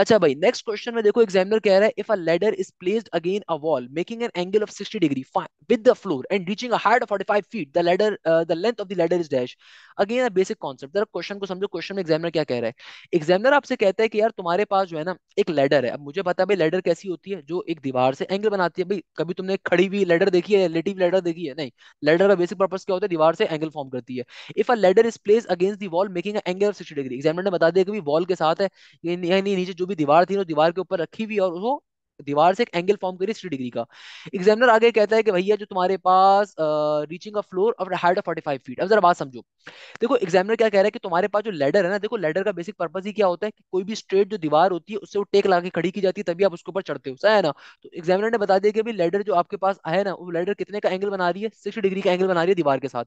अच्छा भाई नेक्स्ट क्वेश्चन में देखो एग्जामिनर कह रहा है if a ladder is placed again a wall making an angle of sixty degree with the floor and reaching a height of 45 feet the ladder the length of the ladder is dash again a basic concept जरा question को समझो question में examiner क्या कह रहा है examiner आपसे कहता है कि यार तुम्हारे पास जो है ना एक लेडर है अब मुझे पता है भाई लेडर कैसी होती है जो एक दीवार से एंगल बनाती है भाई कभी तुमने खड़ी हुई लेडर देखी है रिलेटिव लेडर देखी है नहीं लेडर का बेसिक पर्पस क्या होता है दीवार से एंगल फॉर्म करती है if a ladder is place against the wall making angle of sixty degree examiner ने बता दिया कि वॉल के साथ है यानी नीचे जो भी दीवार थी वो दीवार के ऊपर रखी हुई और वो दीवार से एक एंगल फॉर्म करिए थ्री डिग्री का एग्जामिनर आगे कहता है कि भैया जो तुम्हारे पास reaching of floor of height of forty five feet अब जरा बात समझो देखो एग्जामिनर क्या कह रहा है कि तुम्हारे पास जो लेडर है ना देखो लेडर का बेसिक पर्पज ही क्या होता है कि कोई भी स्ट्रेट जो दीवार होती है उससे वो टेक लगा के खड़ी की जाती है तभी आप उसके ऊपर चढ़ते हो सह है ना तो एग्जामिनर ने बता दिया कि भाई लेडर जो आपके पास है ना वो लेडर कितने का एंगल बना रही है सिक्स डिग्री का एंगल बना रही है दीवार के साथ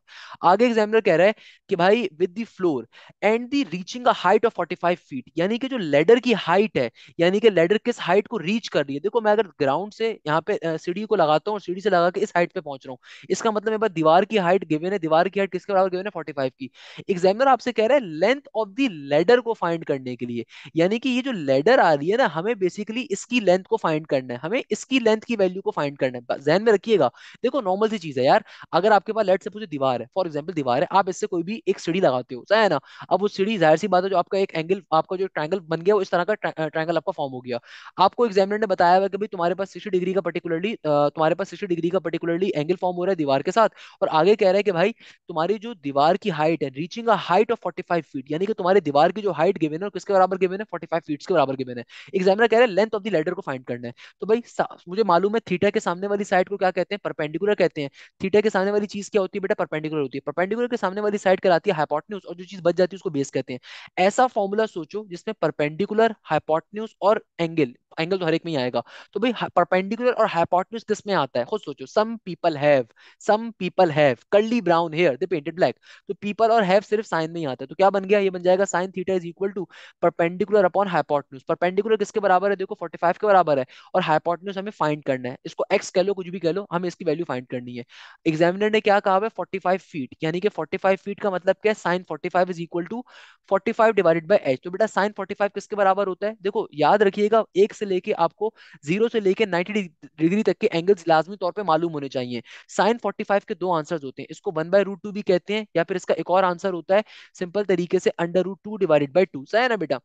आगे एग्जामिनर कह रहा है कि भाई with the floor and the reaching height of forty feet यानी कि जो लेडर की हाइट है यानी कि लेडर किस हाइट को रीच कर रही है देखो मैं अगर ग्राउंड से यहाँ पे सीढ़ी को लगाता हूँ सीढ़ी से लगा के इस हाइट पे पहुंच रहा हूँ इसका मतलब मेरे पास दीवार की हाइट गिवन है दीवार की हाइट किसके बराबर गिवन है 45 की एग्जामिनर आपसे कह रहे हैं लेंथ ऑफ दी लेडर को फाइंड करने के लिए यानी कि ये जो लेडर आ रही है ना हमें बेसिकली इसकी लेंथ को फाइंड करना है हमें इसकी लेंथ की वैल्यू को फाइंड करना है जहन में रखिएगा देखो नॉर्मल सी चीज है यार अगर आपके पास लेट से पूछे दीवार है फॉर एग्जाम्पल दीवार है आप इससे कोई भी एक सीढ़ी लगाते हो चाहे ना अब वो सीढ़ी जाहिर सी बात है जो आपका एक एंगल आपका जो ट्राइंगल बन गया वो इस तरह का ट्राइंगल आपका फॉर्म हो गया आपको एग्जामिनर ने बताया बताया हुआ कि भाई तुम्हारे पास सिक्सटी डिग्री का पर्टिकुलरली तुम्हारे पास सिक्सटी डिग्री का पर्टिकुलरली एंगल फॉर्म हो रहा है दीवार के साथ और आगे कह रहे हैं कि भाई तुम्हारी जो दीवार की हाइट है reaching a height of forty five feet यानी कि तुम्हारी दीवार की जो हाइट गिवन है किसके बराबर गिवन है फोर्टी फाइव फीट के बराबर गिवन है एग्जामिनर कह रहे हैं लेंथ ऑफ द लेटर को फाइंड करना है तो भाई मुझे मालूम है थीटा के सामने वाली साइड को क्या कहते हैं परपेंडिकुलर कहते हैं थीटा के सामने वाली चीज क्या होती है बेटा परपेंडिकुलर होती है परपेंडिकुलर के सामने वाली साइड कराती है हाइपोटन्यूज और जो चीज बच जाती है उसको बेस कहते हैं ऐसा फॉर्मूला सोचो जिसमें परपेंडिकुलर हाइपोटन्यूज और एंगल एंगल तो हर एक में ही आएगा तो भाई परपेंडिकुलर और हाइपोटेन्यूस किस में आता है खुद सोचो some people have some people have curly brown hair they painted black तो पीपल और हैव सिर्फ साइन में ही आता है तो क्या बन गया ये बन जाएगा sine theta is equal to perpendicular upon hypotenuse perpendicular किसके बराबर है देखो 45 के बराबर है और हाइपोटेन्यूस हमें फाइंड करना है इसको एक्स कह लो कुछ भी कह लो हमें इसकी वैल्यू फाइंड करनी है एग्जामिनर ने क्या कहा है 45 फीट यानी कि 45 फीट का मतलब क्या है sine 45 is equal to 45 divided by H तो बेटा साइन 45 किसके बराबर होता है देखो याद रखिएगा एक से लेके आपको जीरो से लेके 90 डिग्री तक के एंगल्स लाजमी तौर पर मालूम होने चाहिए साइन फोर्टी फाइव के दो आंसर होते हैं इसको वन बाय रूट टू भी कहते हैं या फिर इसका एक और आंसर होता है सिंपल तरीके से under root two divided by two सही है ना बेटा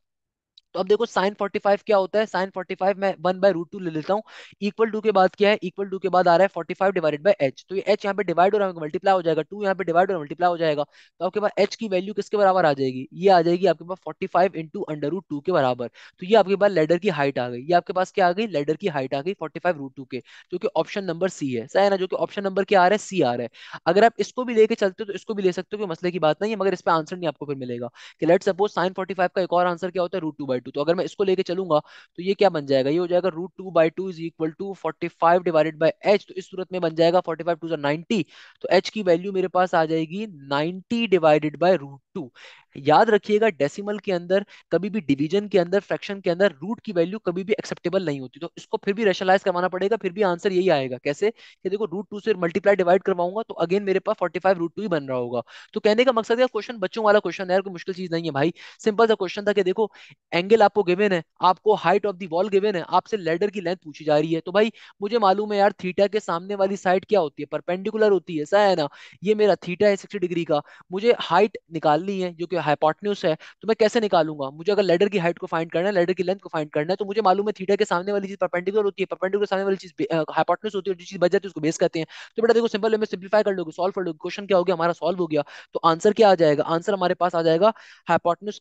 तो अब देखो साइन फोर्टी फाइव क्या होता है साइन फोर्टी फाइव मैं वन बाय रूट टू ले लेता हूँ इक्वल टू के बाद क्या है इक्वल टू के बाद आ रहा है forty five divide by H तो एच यहाँ पे डिवाइड हो रहा है मल्टीप्लाई हो जाएगा टू यहाँ पे डिवाइड हो मल्टीप्लाई हो जाएगा तो आपके पास एच की वैल्यू किसके बराबर आ जाएगी ये आ जाएगी आपके पास forty five into under root two के बराबर तो ये आपके पास लेडर की हाइट आ गई ये आपके पास क्या आ गई लेडर की हाइट आ गई फोर्टी फाइव रूट टू के जो कि ऑप्शन नंबर सी है सही है ना जो कि ऑप्शन नंबर क्या आ रहा है सी आ रहा है अगर आप इसको भी लेके चलते हो तो इसको भी ले सकते हो कोई मसले की बात नहीं है मगर इस पर आंसर नहीं आपको फिर मिलेगा कि लेट सपोज साइन फोर्टी का एक और आंसर क्या होता है रूट टू बाई टू तो अगर मैं इसको लेके चलूंगा तो ये क्या बन जाएगा ये हो जाएगा root two by two is equal to forty five divided by H तो इस सूरत में बन जाएगा फोर्टी फाइव टू नाइनटी तो एच की वैल्यू मेरे पास आ जाएगी ninety divided by root two याद रखिएगा डेसिमल के अंदर कभी भी डिवीजन के अंदर फ्रैक्शन के अंदर रूट की वैल्यू कभी भी एक्सेप्टेबल नहीं होती तो इसको फिर भी रेशलाइज करवाना पड़ेगा फिर भी आंसर यही आएगा कैसे कि देखो रूट टू से मल्टीप्लाई डिवाइड करवाऊंगा तो अगेन मेरे पास फोर्टी फाइव रूट टू ही बन रहा होगा तो कहने का मकसद है क्वेश्चन बच्चों वाला क्वेश्चन है कोई मुश्किल चीज नहीं है भाई सिंपल सा क्वेश्चन था कि देखो एंगल आपको गिवेन है आपको height of the wall given है आपसे लेडर की लेंथ पूछी जा रही है तो भाई मुझे मालूम है यार थीटा के सामने वाली साइड क्या होती है परपेंडिकुलर होती है ऐसा है ना ये मेरा थीटा है सिक्सटी डिग्री का मुझे हाइट निकालनी है जो कि हाइपोटन्यूस है तो मैं कैसे निकालूंगा मुझे अगर लेडर की हाइट को फाइंड करना है लेडर की लेंथ को फाइंड करना है तो मुझे मालूम है थीटा के सामने वाली चीज परपेंडिकुलर होती है परपेंडिकुलर सामने वाली चीज हाइपोटन्यूस होती है जो चीज बच जाती है उसको बेस कहते हैं तो बेटा देखो सिंपल में सिंप्लीफाई कर लो सॉल्व कर लोगे क्वेश्चन क्या हो गया हमारा सॉल्व हो गया तो आंसर क्या आ जाएगा आंसर हमारे पास आ जाएगा हाइपोटन्यूस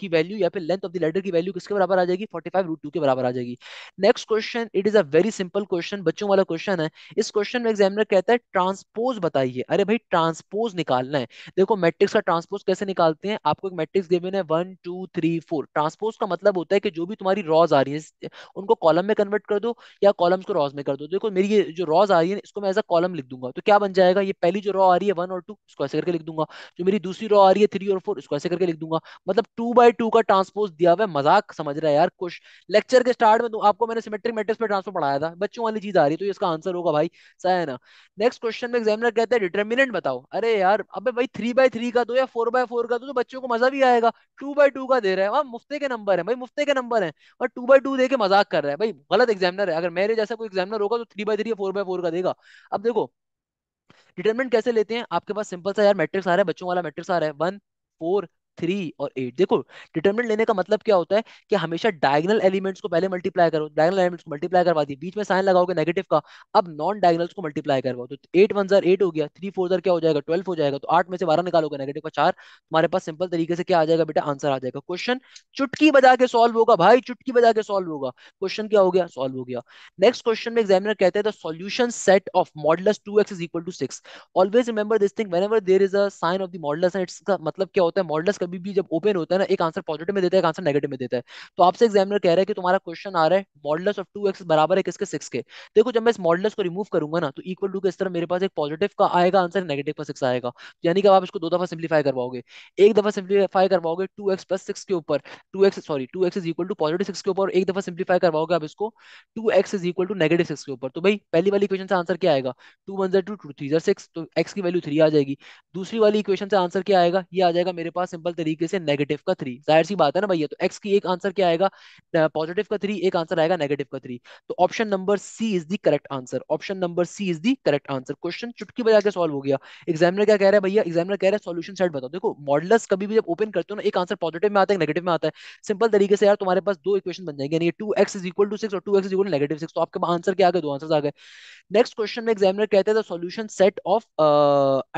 की वैल्यू या फिर लेंथ ऑफ द लेडर की वैल्यू किसके बराबर आ जाएगी फोर्टी फाइव रूट टू के बराबर आ जाएगी next question it is a very simple question बच्चों वाला क्वेश्चन है इस क्वेश्चन में एग्जामिनर कहता है ट्रांसपोज बताइए अरे भाई ट्रांसपोज निकालना है देखो मैट्रिक्स का ट्रांसपोज कैसे निकालते हैं हैं आपको एक मैट्रिक्स गिवन है one two three four transpose का मतलब होता है कि जो भी तुम्हारी रॉज आ रही है उनको कॉलम में कन्वर्ट कर दो या कॉलम्स को रॉज में कर दो देखो मेरी ये जो रॉज आ रही है इसको मैं एज अ कॉलम लिख दूंगा तो क्या बन जाएगा ये पहली जो रॉ आ रही है वन और टू इसको ऐसे करके लिख दूंगा जो मेरी दूसरी रॉ आ रही है थ्री और फोर इसको ऐसे करके लिख दूंगा मतलब टू बाई टू का ट्रांसपोज दिया हुआ है मजाक समझ रहा है यार कुछ लेक्चर के स्टार्ट में तो आपको मैंने सिमेट्रिक मैट्रिक्स पर ट्रांसफर पढ़ाया था बच्चों वाली चीज आ रही है तो इसका आंसर होगा भाई सही है ना नेक्स्ट क्वेश्चन में एग्जामिनर कहता है डिटर्मिनेंट बताओ अरे यार अबे भाई थ्री बाय थ्री का दो या फोर बाय फोर का दो तो बच्चों को मजा भी आएगा टू बाई टू का दे रहा है वहां मुफ्ते के नंबर है भाई मुफ्ते के नंबर है और टू बाई टू दे के मजाक कर रहा है भाई गलत एग्जामिनर है अगर मेरे जैसा कोई एग्जामिनर होगा तो three by three four by four का देगा अब देखो डिटर्मेंट कैसे लेते हैं आपके पास सिंपल सा यार मैट्रिक्स आ रहा है बच्चों वाला मैट्रिक्स आ रहा है वन फोर थ्री और एट देखो डिटर्मिनेंट लेने का मतलब क्या होता है कि हमेशा डायगनल एलिमेंट्स को पहले मल्टीप्लाई करो डायगनल एलिमेंट्स को मल्टीप्लाई करवा दी बीच में साइन लगाओगे नेगेटिव का अब नॉन डायगनल्स को मल्टीप्लाई करवाओ तो एट वन जर एट हो गया थ्री फोर जर क्या हो जाएगा ट्वेल्व हो जाएगा तो आठ में से बारह निकालोगे नेगेटिव का चार तुम्हारे पास सिंपल तरीके से क्या आ जाएगा बेटा आंसर आ जाएगा क्वेश्चन चुटकी बजा के सॉल्व होगा भाई चुटकी बजा के सॉल्व होगा क्वेश्चन क्या हो गया सॉल्व हो गया नेक्स्ट क्वेश्चन में एग्जामिनर कहते हैं solution set of modulus X is equal to six always remember this thing ever there is a sign of the modulus and it's मतलब क्या होता है मॉडलस कभी भी जब ओपन होता है ना एक आंसर पॉजिटिव में देता है एक आंसर नेगेटिव में देता है तो आपसे एग्जामिनर कह रहा है कि तुम्हारा क्वेश्चन आ रहा है मॉडलस ऑफ टू एक्स बराबर है किसके सिक्स के देखो जब मैं इस मॉडलस को रिमूव करूंगा ना तो इक्वल टू के इस तरह मेरे पास एक पॉजिटिव का आएगा आंसर नेगेटिव का सिक्स आएगा यानी कि आप इसको दो दफा सिंप्लीफाई करवाओगे एक दफा सिंप्लीफाई करवाओगे टू एक्स प्लस सिक्स के ऊपर two X sorry two X is equal to positive six के ऊपर एक दफा सिंप्लीफाई करवाओगे आप इसको two X is equal to negative six के ऊपर तो भाई पहली वाली इक्वेशन से आंसर क्या आएगा टू वन जर टू टू थ्री जर सिक्स तो एक्स की वैल्यू थ्री आ जाएगी दूसरी वाली इक्वेशन से आंसर क्या आएगा ये आ जाएगा मेरे पास सिंपल नॉर्मल तरीके से नेगेटिव का थ्री जाहिर सी बात है ना भैया तो एक्स की एक आंसर क्या आएगा पॉजिटिव का थ्री एक आंसर आएगा नेगेटिव का थ्री तो option number C is the correct answer option number C is the correct answer question चुटकी बजा के सॉल्व हो गया एग्जामिनर क्या कह रहा है भैया एग्जामिनर कह रहा है सोल्यूशन सेट बताओ देखो मॉडल्स कभी भी जब ओपन करते हो ना एक आंसर पॉजिटिव में आता है नेगेटिव में आता है सिंपल तरीके से यार तुम्हारे पास दो इक्वेशन बन जाएंगे two X is equal to six और two X equal negative six तो आपके पास आंसर क्या आ गए दो आंसर आ गए नेक्स्ट क्वेश्चन में एग्जामिनर कहते हैं the solution set of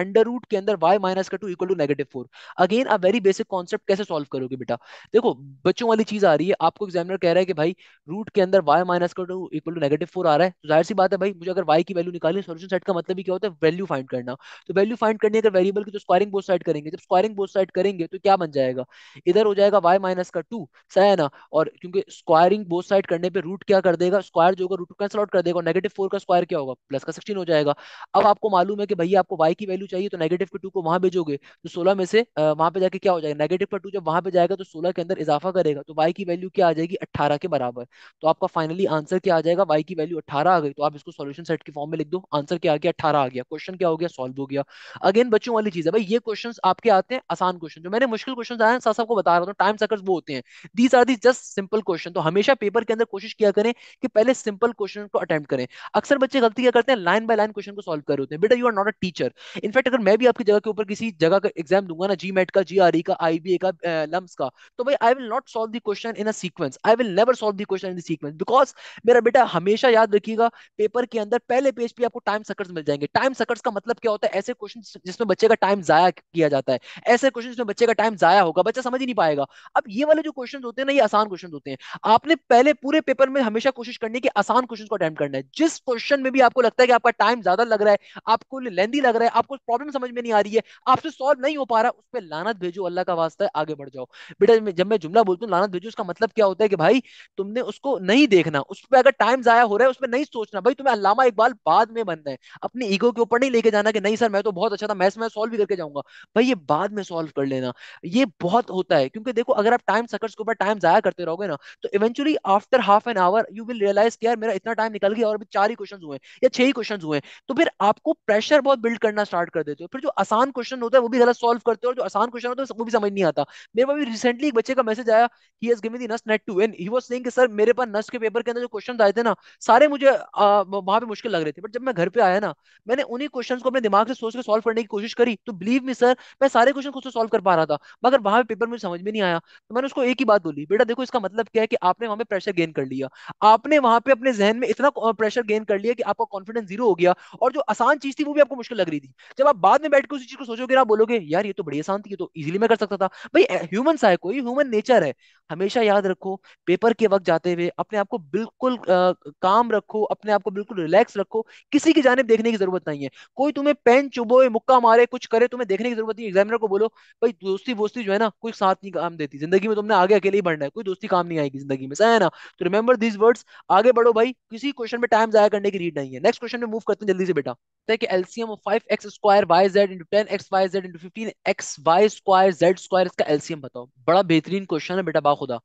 under root के अंदर वाई माइनस का two equal to negative four again a very basic concept कैसे सॉल्व करोगे बेटा देखो बच्चों वाली चीज आ रही है आपको एग्जामिनर कह रहा है कि भाई रूट के अंदर वाई माइनस का two equal to negative four आ रहा है तो जाहिर सी बात है भाई मुझे अगर वाई की वैल्यू निकाली सोल्यूशन सेट का मतलब क्या होता है वैल्यू फाइंड करना तो वैल्यू फाइंड करने अगर वेरियबल की तो स्क्वायरिंग बोथ साइड करेंगे जब स्क्वायरिंग बोथ साइड करेंगे तो क्या बन जाएगा इधर हो जाएगा वाई माइनस का टू सही है ना और क्योंकि स्क्वायरिंग बोथ साइड करने पर रूट क्या कर देगा स्क्वायर जो होगा रूट कैंसल आउट कर देगा नेगेटिव फोर का स्क्वायर क्या होगा प्लस का सिक्सटीन हो जाएगा अब आपको मालूम है कि भैया आपको वाई की वैल्यू चाहिए तो नेगेटिव के टू को वहां भेजोगे तो सोलह में से वहां पे जाके क्या हो जाएगा नेगेटिव पर टू जब वहां पे जाएगा तो सोलह के अंदर इजाफा करेगा तो वाई की वैल्यू क्या आ जाएगी अट्ठारह के बराबर तो आपका फाइनली आंसर क्या आ जाएगा वाई की वैल्यू अठारह आ गई तो आप इसको सोल्यूशन सेट के फॉर्म में लिख दो आंसर क्या आ गया अठारह आ गया क्वेश्चन क्या हो गया सॉल्व हो गया अगेन बच्चों वाली चीज है भाई ये क्वेश्चन आपके आते हैं आसान क्वेश्चन जो मैंने मुश्किल क्वेश्चन आया साथ सबको बता रहा हूँ टाइम सकर्स वो होते हैं these are the just simple question तो हमेशा पेपर के अंदर कोशिश किया करें कि पहले सिंपल क्वेश्चन को अटेम्प्ट करें अक्सर बच्चे गलती क्या करते हैं लाइन बाय लाइन क्वेश्चन को सॉल्व कर रहे होते हैं बेटा you are not a teacher in fact अगर मैं भी आपकी जगह के ऊपर किसी जगह का एग्जाम दूंगा ना जी मेट का जी आर का आई बी ए का लम्स uh, का तो भाई I will not solve the question in a sequence I will never solve the question in the sequence because मेरा बेटा हमेशा याद रखिएगा पेपर के अंदर पहले पेज पे आपको टाइम सकर्स मिल जाएंगे टाइम सकर्स का मतलब क्या होता है ऐसे क्वेश्चन जिसमें बच्चे का टाइम जाया किया जाता है ऐसे क्वेश्चन जिसमें बच्चे का टाइम जाया होगा बच्चा समझ ही नहीं पाएगा अब ये वाले जो क्वेश्चन होते हैं ना ये आसान क्वेश्चन होते हैं आपने पहले पूरे पेपर में हमेशा कोशिश करनी है कि आसान क्वेश्चन को अटेम्प्ट करना है जिस क्वेश्चन में भी आपको लगता है कि आपका टाइम ज्यादा लग रहा है आपको लेंदी लग रहा है आपको प्रॉब्लम समझ में नहीं आ रही है आपसे सॉल्व नहीं हो पा रहा उस पर लानत भेजो अल्लाह अल्लाह का वास्ता है आगे बढ़ जाओ बेटा जब मैं जुमला बोलता हूँ लानत भेजो उसका मतलब क्या होता है कि भाई तुमने उसको नहीं देखना उस पर अगर टाइम जाया हो रहा है उसमें नहीं सोचना भाई तुम्हें अलामा इकबाल बाद में बनना है अपने ईगो के ऊपर नहीं लेके जाना कि नहीं सर मैं तो बहुत अच्छा था मैथ्स में सॉल्व भी करके जाऊंगा भाई ये बाद में सॉल्व कर लेना ये बहुत होता है क्योंकि देखो अगर आप टाइम सकर्स के ऊपर टाइम जाया करते रहोगे ना तो eventually after half an hour you will realize कि यार मेरा इतना टाइम निकल गया और अभी चार ही क्वेश्चन हुए या छह ही क्वेश्चन हुए तो फिर आपको प्रेशर बहुत बिल्ड करना स्टार्ट कर देते हो फिर जो आसान क्वेश्चन होता है वो भी गलत सॉल्व करते हो जो आसान क्वेश्चन होता है वो भी समझ नहीं आता मेरे पास रिसेंटली एक बच्चे का मैसेज आया ही हैज गिवन द नस्ट नेट to and he was saying कि सर मेरे पास नस्ट के पेपर के अंदर जो क्वेश्चन आए थे ना सारे मुझे वहां पे मुश्किल लग रहे थे बट जब मैं घर पे आया ना मैंने उन्हीं क्वेश्चन को अपने दिमाग से सोच के सॉल्व करने की कोशिश करी तो बिलीव मी सर मैं सारे क्वेश्चन खुद से सॉल्व कर पा रहा था मगर वहां पे पेपर मुझे समझ में नहीं आया तो मैंने उसको एक ही बात बोली बेटा देखो इसका मतलब क्या है कि आपने वहां पे प्रेशर गेन कर लिया आपने वहां पे अपने जहन में इतना प्रेशर गेन कर लिया कि आपका कॉन्फिडेंस जीरो हो गया और जो आसान चीज थी वो भी आपको मुश्किल लग रही थी जब आप बाद में बैठ के उसी चीज को सोचोगे ना बोलोगे यार ये तो बड़ी आसान थी ये तो इजिली में कर सकता था भाई ह्यूमन सा है कोई ह्यूमन नेचर है हमेशा याद रखो पेपर के वक्त जाते हुए अपने आप को बिल्कुल आ, काम रखो अपने आप को बिल्कुल रिलैक्स रखो किसी की जानब देखने की जरूरत नहीं है कोई तुम्हें पेन चुभोए मुक्का मारे कुछ करे तुम्हें देखने की जरूरत नहीं एग्जामिनर को बोलो भाई दोस्ती वोस्ती जो है ना कोई साथ नहीं काम देती जिंदगी में तुमने आगे अकेले ही बढ़ना है कोई दोस्ती काम नहीं आएगी जिंदगी में सही है ना तो रिमेंबर दीज वर्ड्स आगे बढ़ो भाई किसी क्वेश्चन में टाइम जाया करने की रीड नहीं है नेक्स्ट क्वेश्चन में मूव करते हैं जल्दी से बेटा ठीक है LCM of 5x square yz 10xyz 15xy square Z square इसका एलसीएम बताओ बड़ा बेहतरीन क्वेश्चन है बेटा बाखुदा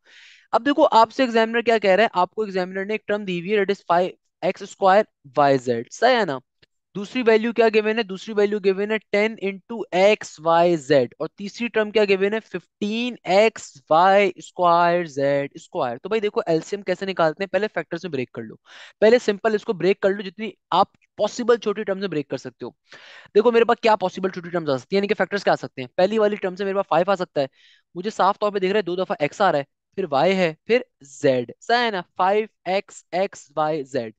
अब देखो आपसे एग्जामिनर क्या कह रहा है आपको एग्जामिनर ने एक टर्म दी हुई है एक्स स्क्वायर वाई जेड सही है ना दूसरी वैल्यू क्या गिवेन है दूसरी वैल्यू गिवेन है ten into X Y Z और तीसरी टर्म क्या गिवेन है fifteen X Y square Z square तो भाई देखो एलसीएम कैसे निकालते हैं पहले फैक्टर्स में ब्रेक कर लो पहले सिंपल इसको ब्रेक कर लो जितनी आप पॉसिबल छोटी टर्म से ब्रेक कर सकते हो देखो मेरे पास क्या पॉसिबल छोटी टर्म्स आ सकती है यानी कि फैक्टर्स क्या आ सकते हैं पहली वाली टर्म से मेरे पास फाइव आ सकता है मुझे साफ तौर पर देख रहे दो दफा एक्स आ रहा है फिर वाई है फिर जेड सही है ना five X X Y Z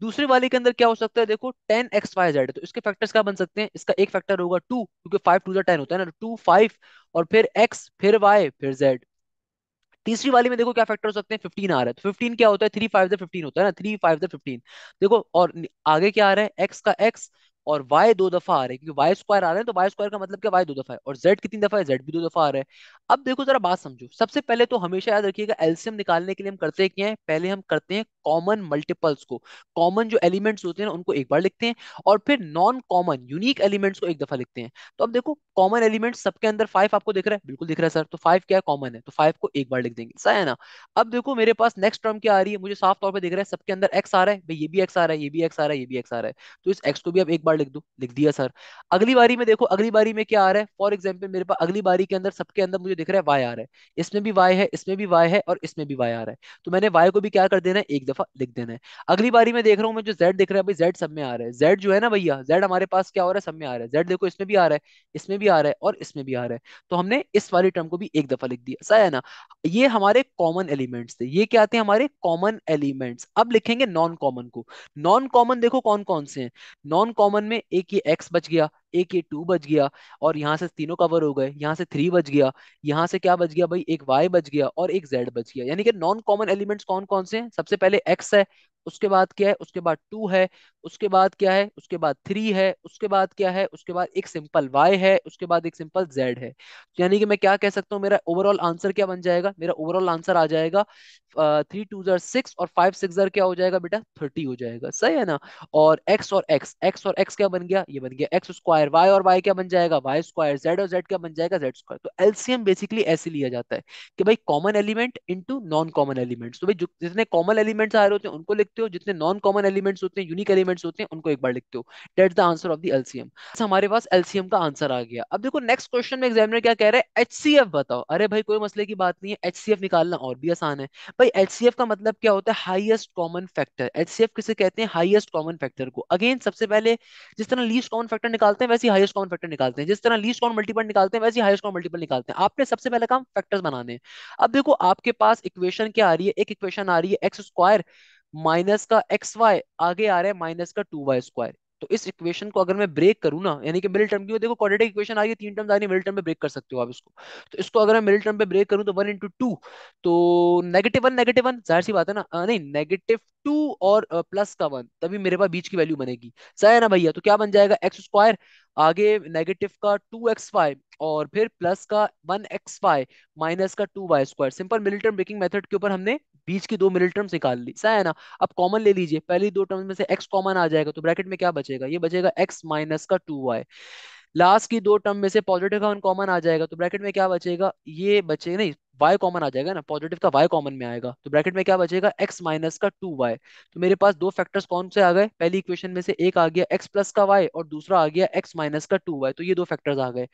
दूसरे वाले के अंदर क्या हो सकता है देखो टेन एक्स वाई जेड तो इसके फैक्टर्स क्या बन सकते हैं इसका एक फैक्टर होगा टू क्योंकि फाइव टू टेन होता है ना टू तो फाइव और फिर एक्स फिर वाई फिर जेड तीसरी वाली में देखो क्या फैक्टर हो सकते हैं फिफ्टीन आ रहा है तो फिफ्टीन क्या होता है थ्री फाइव फिफ्टीन होता है ना थ्री फाइव फिफ्टीन देखो और आगे क्या आ रहा है एक्स का एक्स और वाई दो दफा आ रहे हैं क्योंकि वाई स्क्वायर आ रहे हैं तो वाई स्क्वायर का मतलब क्या y दो दफा है और z कितनी दफा है z भी दो दफा आ रहा है अब देखो जरा बात समझो सबसे पहले तो हमेशा याद रखिएगा एलसीएम निकालने के लिए हम करते क्या है पहले हम करते हैं कॉमन मल्टीपल्स को कॉमन जो एलिमेंट्स होते हैं उनको एक बार लिखते हैं और फिर नॉन कॉमन यूनिक एलिमेंट्स को एक दफा लिखते हैं तो अब देखो कॉमन एलिमेंट सबके अंदर फाइव आपको दिख रहा है बिल्कुल दिख रहा है सर तो फाइव क्या कॉमन है तो फाइव को एक बार लिख देंगे सही है ना अब देखो मेरे पास नेक्स्ट टर्म क्या आ रही है मुझे साफ तौर पर दिख रहा है सबके अंदर एक्स आ रहा है ये भी एक्स आ रहा है ये भी एक्स आ रहा है ये भी एक्स आ रहा है तो इस एक्स को भी अब एक बार लिख दू लिख दिया सर अगली बारी में देखो अगली बारी में क्या आ रहा है फॉर एग्जाम्पल मेरे पास अगली बारी के अंदर सबके अंदर मुझे दिख रहा है वाई आ रहा है इसमें भी वाई है इसमें भी वाई है और इसमें भी वाई आ रहा है तो मैंने वाई को भी क्या कर देना है एक दफा लिख देना है अगली बारी में देख रहा हूँ मैं जो जेड दिख रहा है जेड सब में आ रहा है जेड जो है ना भैया जेड हमारे पास क्या हो रहा है सब में आ रहा है जेड देखो इसमें भी आ रहा है इसमें भी आ रहा है और इसमें भी आ रहा है तो हमने इस वाली टर्म को भी एक दफा लिख दिया सही है ना ये हमारे कॉमन एलिमेंट्स थे ये क्या आते हैं हमारे कॉमन एलिमेंट्स अब लिखेंगे नॉन कॉमन को नॉन कॉमन देखो कौन कौन से हैं नॉन कॉमन वन में एक ये एक्स बच गया एक ये टू बच गया और यहाँ से तीनों कवर हो गए यहाँ से थ्री बच गया यहाँ से क्या बच गया भाई एक वाई बच गया और एक जेड बच गया यानी कि नॉन कॉमन एलिमेंट्स कौन कौन से हैं सबसे पहले एक्स है उसके बाद क्या है उसके बाद टू है उसके बाद क्या है उसके बाद थ्री है उसके बाद क्या है उसके बाद एक सिंपल वाई है उसके बाद एक सिंपल जेड है तो यानी कि मैं क्या कह सकता हूँ मेरा ओवरऑल आंसर क्या बन जाएगा मेरा ओवरऑल आंसर आ जाएगा थ्री टू जर सिक्स और फाइव सिक्स जर क्या हो जाएगा बेटा थर्टी हो जाएगा सही है ना और एक्स और एक्स एक्स और एक्स क्या बन गया ये बन गया एक्स स्क्वायर वाई और वाई क्या बन जाएगा वाई स्क्वायर जेड और जेड क्या बन जाएगा जेड स्क्वायर तो एलसीएम बेसिकली ऐसे लिया जाता है कि भाई common element into non common element तो भाई जितने कॉमन एलिमेंट्स आ रहे होते हैं उनको लिख लिखते हो जितने नॉन कॉमन एलिमेंट्स होते हैं यूनिक एलिमेंट्स होते हैं उनको एक बार लिखते हो that the answer of the LCM हमारे पास एलसीएम का आंसर आ गया अब देखो नेक्स्ट क्वेश्चन में एग्जामिनर क्या कह रहा है एचसीएफ बताओ अरे भाई कोई मसले की बात नहीं है एचसीएफ निकालना और भी आसान है भाई एचसीएफ का मतलब क्या होता है हाइएस्ट कॉमन फैक्टर एचसीएफ किसे कहते हैं हाइएस्ट कॉमन फैक्टर को अगेन सबसे पहले जिस तरह लीस्ट कॉमन फैक्टर निकालते हैं वैसे हाईएस्ट कॉमन फैक्टर निकालते हैं जिस तरह लीस्ट कॉमन मल्टीपल निकालते हैं वैसे हाईएस्ट कॉमन मल्टीपल निकालते हैं आपने सबसे पहले काम फैक्टर्स बनाने अब देखो आपके पास इक्वेशन क्या आ रही है एक इक्वेशन आ रही है एक्स स्क्वायर माइनस का एक्स वाई आगे आ रहा है माइनस का टू वाई स्क्वायर तो इस इक्वेशन को अगर मैं ब्रेक करूँ ना यानी कि मिडिल टर्म की देखो क्वाड्रेटिक इक्वेशन आ गई तीन टर्म आ रही मिडिल टर्म पे ब्रेक कर सकते हो आप इसको तो इसको अगर मैं मिडिल टर्म पे ब्रेक करूँ तो वन इंटू टू तो नेगेटिव वन नेगेटिव वन जाहिर सी बात है ना नहीं नेगेटिव टू और प्लस का वन तभी मेरे पास बीच की वैल्यू बनेगी सही है ना भैया तो क्या बन जाएगा एक्स स्क्वायर आगे नेगेटिव का टू एक्स फाइव और फिर प्लस का वन एक्स फाइव माइनस का two y square simple middle term breaking method के ऊपर हमने बीच की दो मिडिल टर्म्स निकाल ली सही है ना अब कॉमन ले लीजिए पहली दो टर्म्स में से एक्स कॉमन आ जाएगा तो ब्रैकेट में क्या बचेगा ये बचेगा एक्स माइनस का टू वाई लास्ट की दो टर्म में से पॉजिटिव का वन कॉमन आ जाएगा तो ब्रैकेट में क्या बचेगा ये बचेगा नहीं y कॉमन आ जाएगा ना पॉजिटिव का तो y कॉमन में आएगा तो ब्रैकेट में क्या बचेगा x माइनस का टू वाई तो मेरे पास दो फैक्टर्स कौन से आ गए पहली इक्वेशन में से एक आ गया x प्लस का y और दूसरा आ गया x माइनस का टू वाई तो ये दो फैक्टर्स आ गए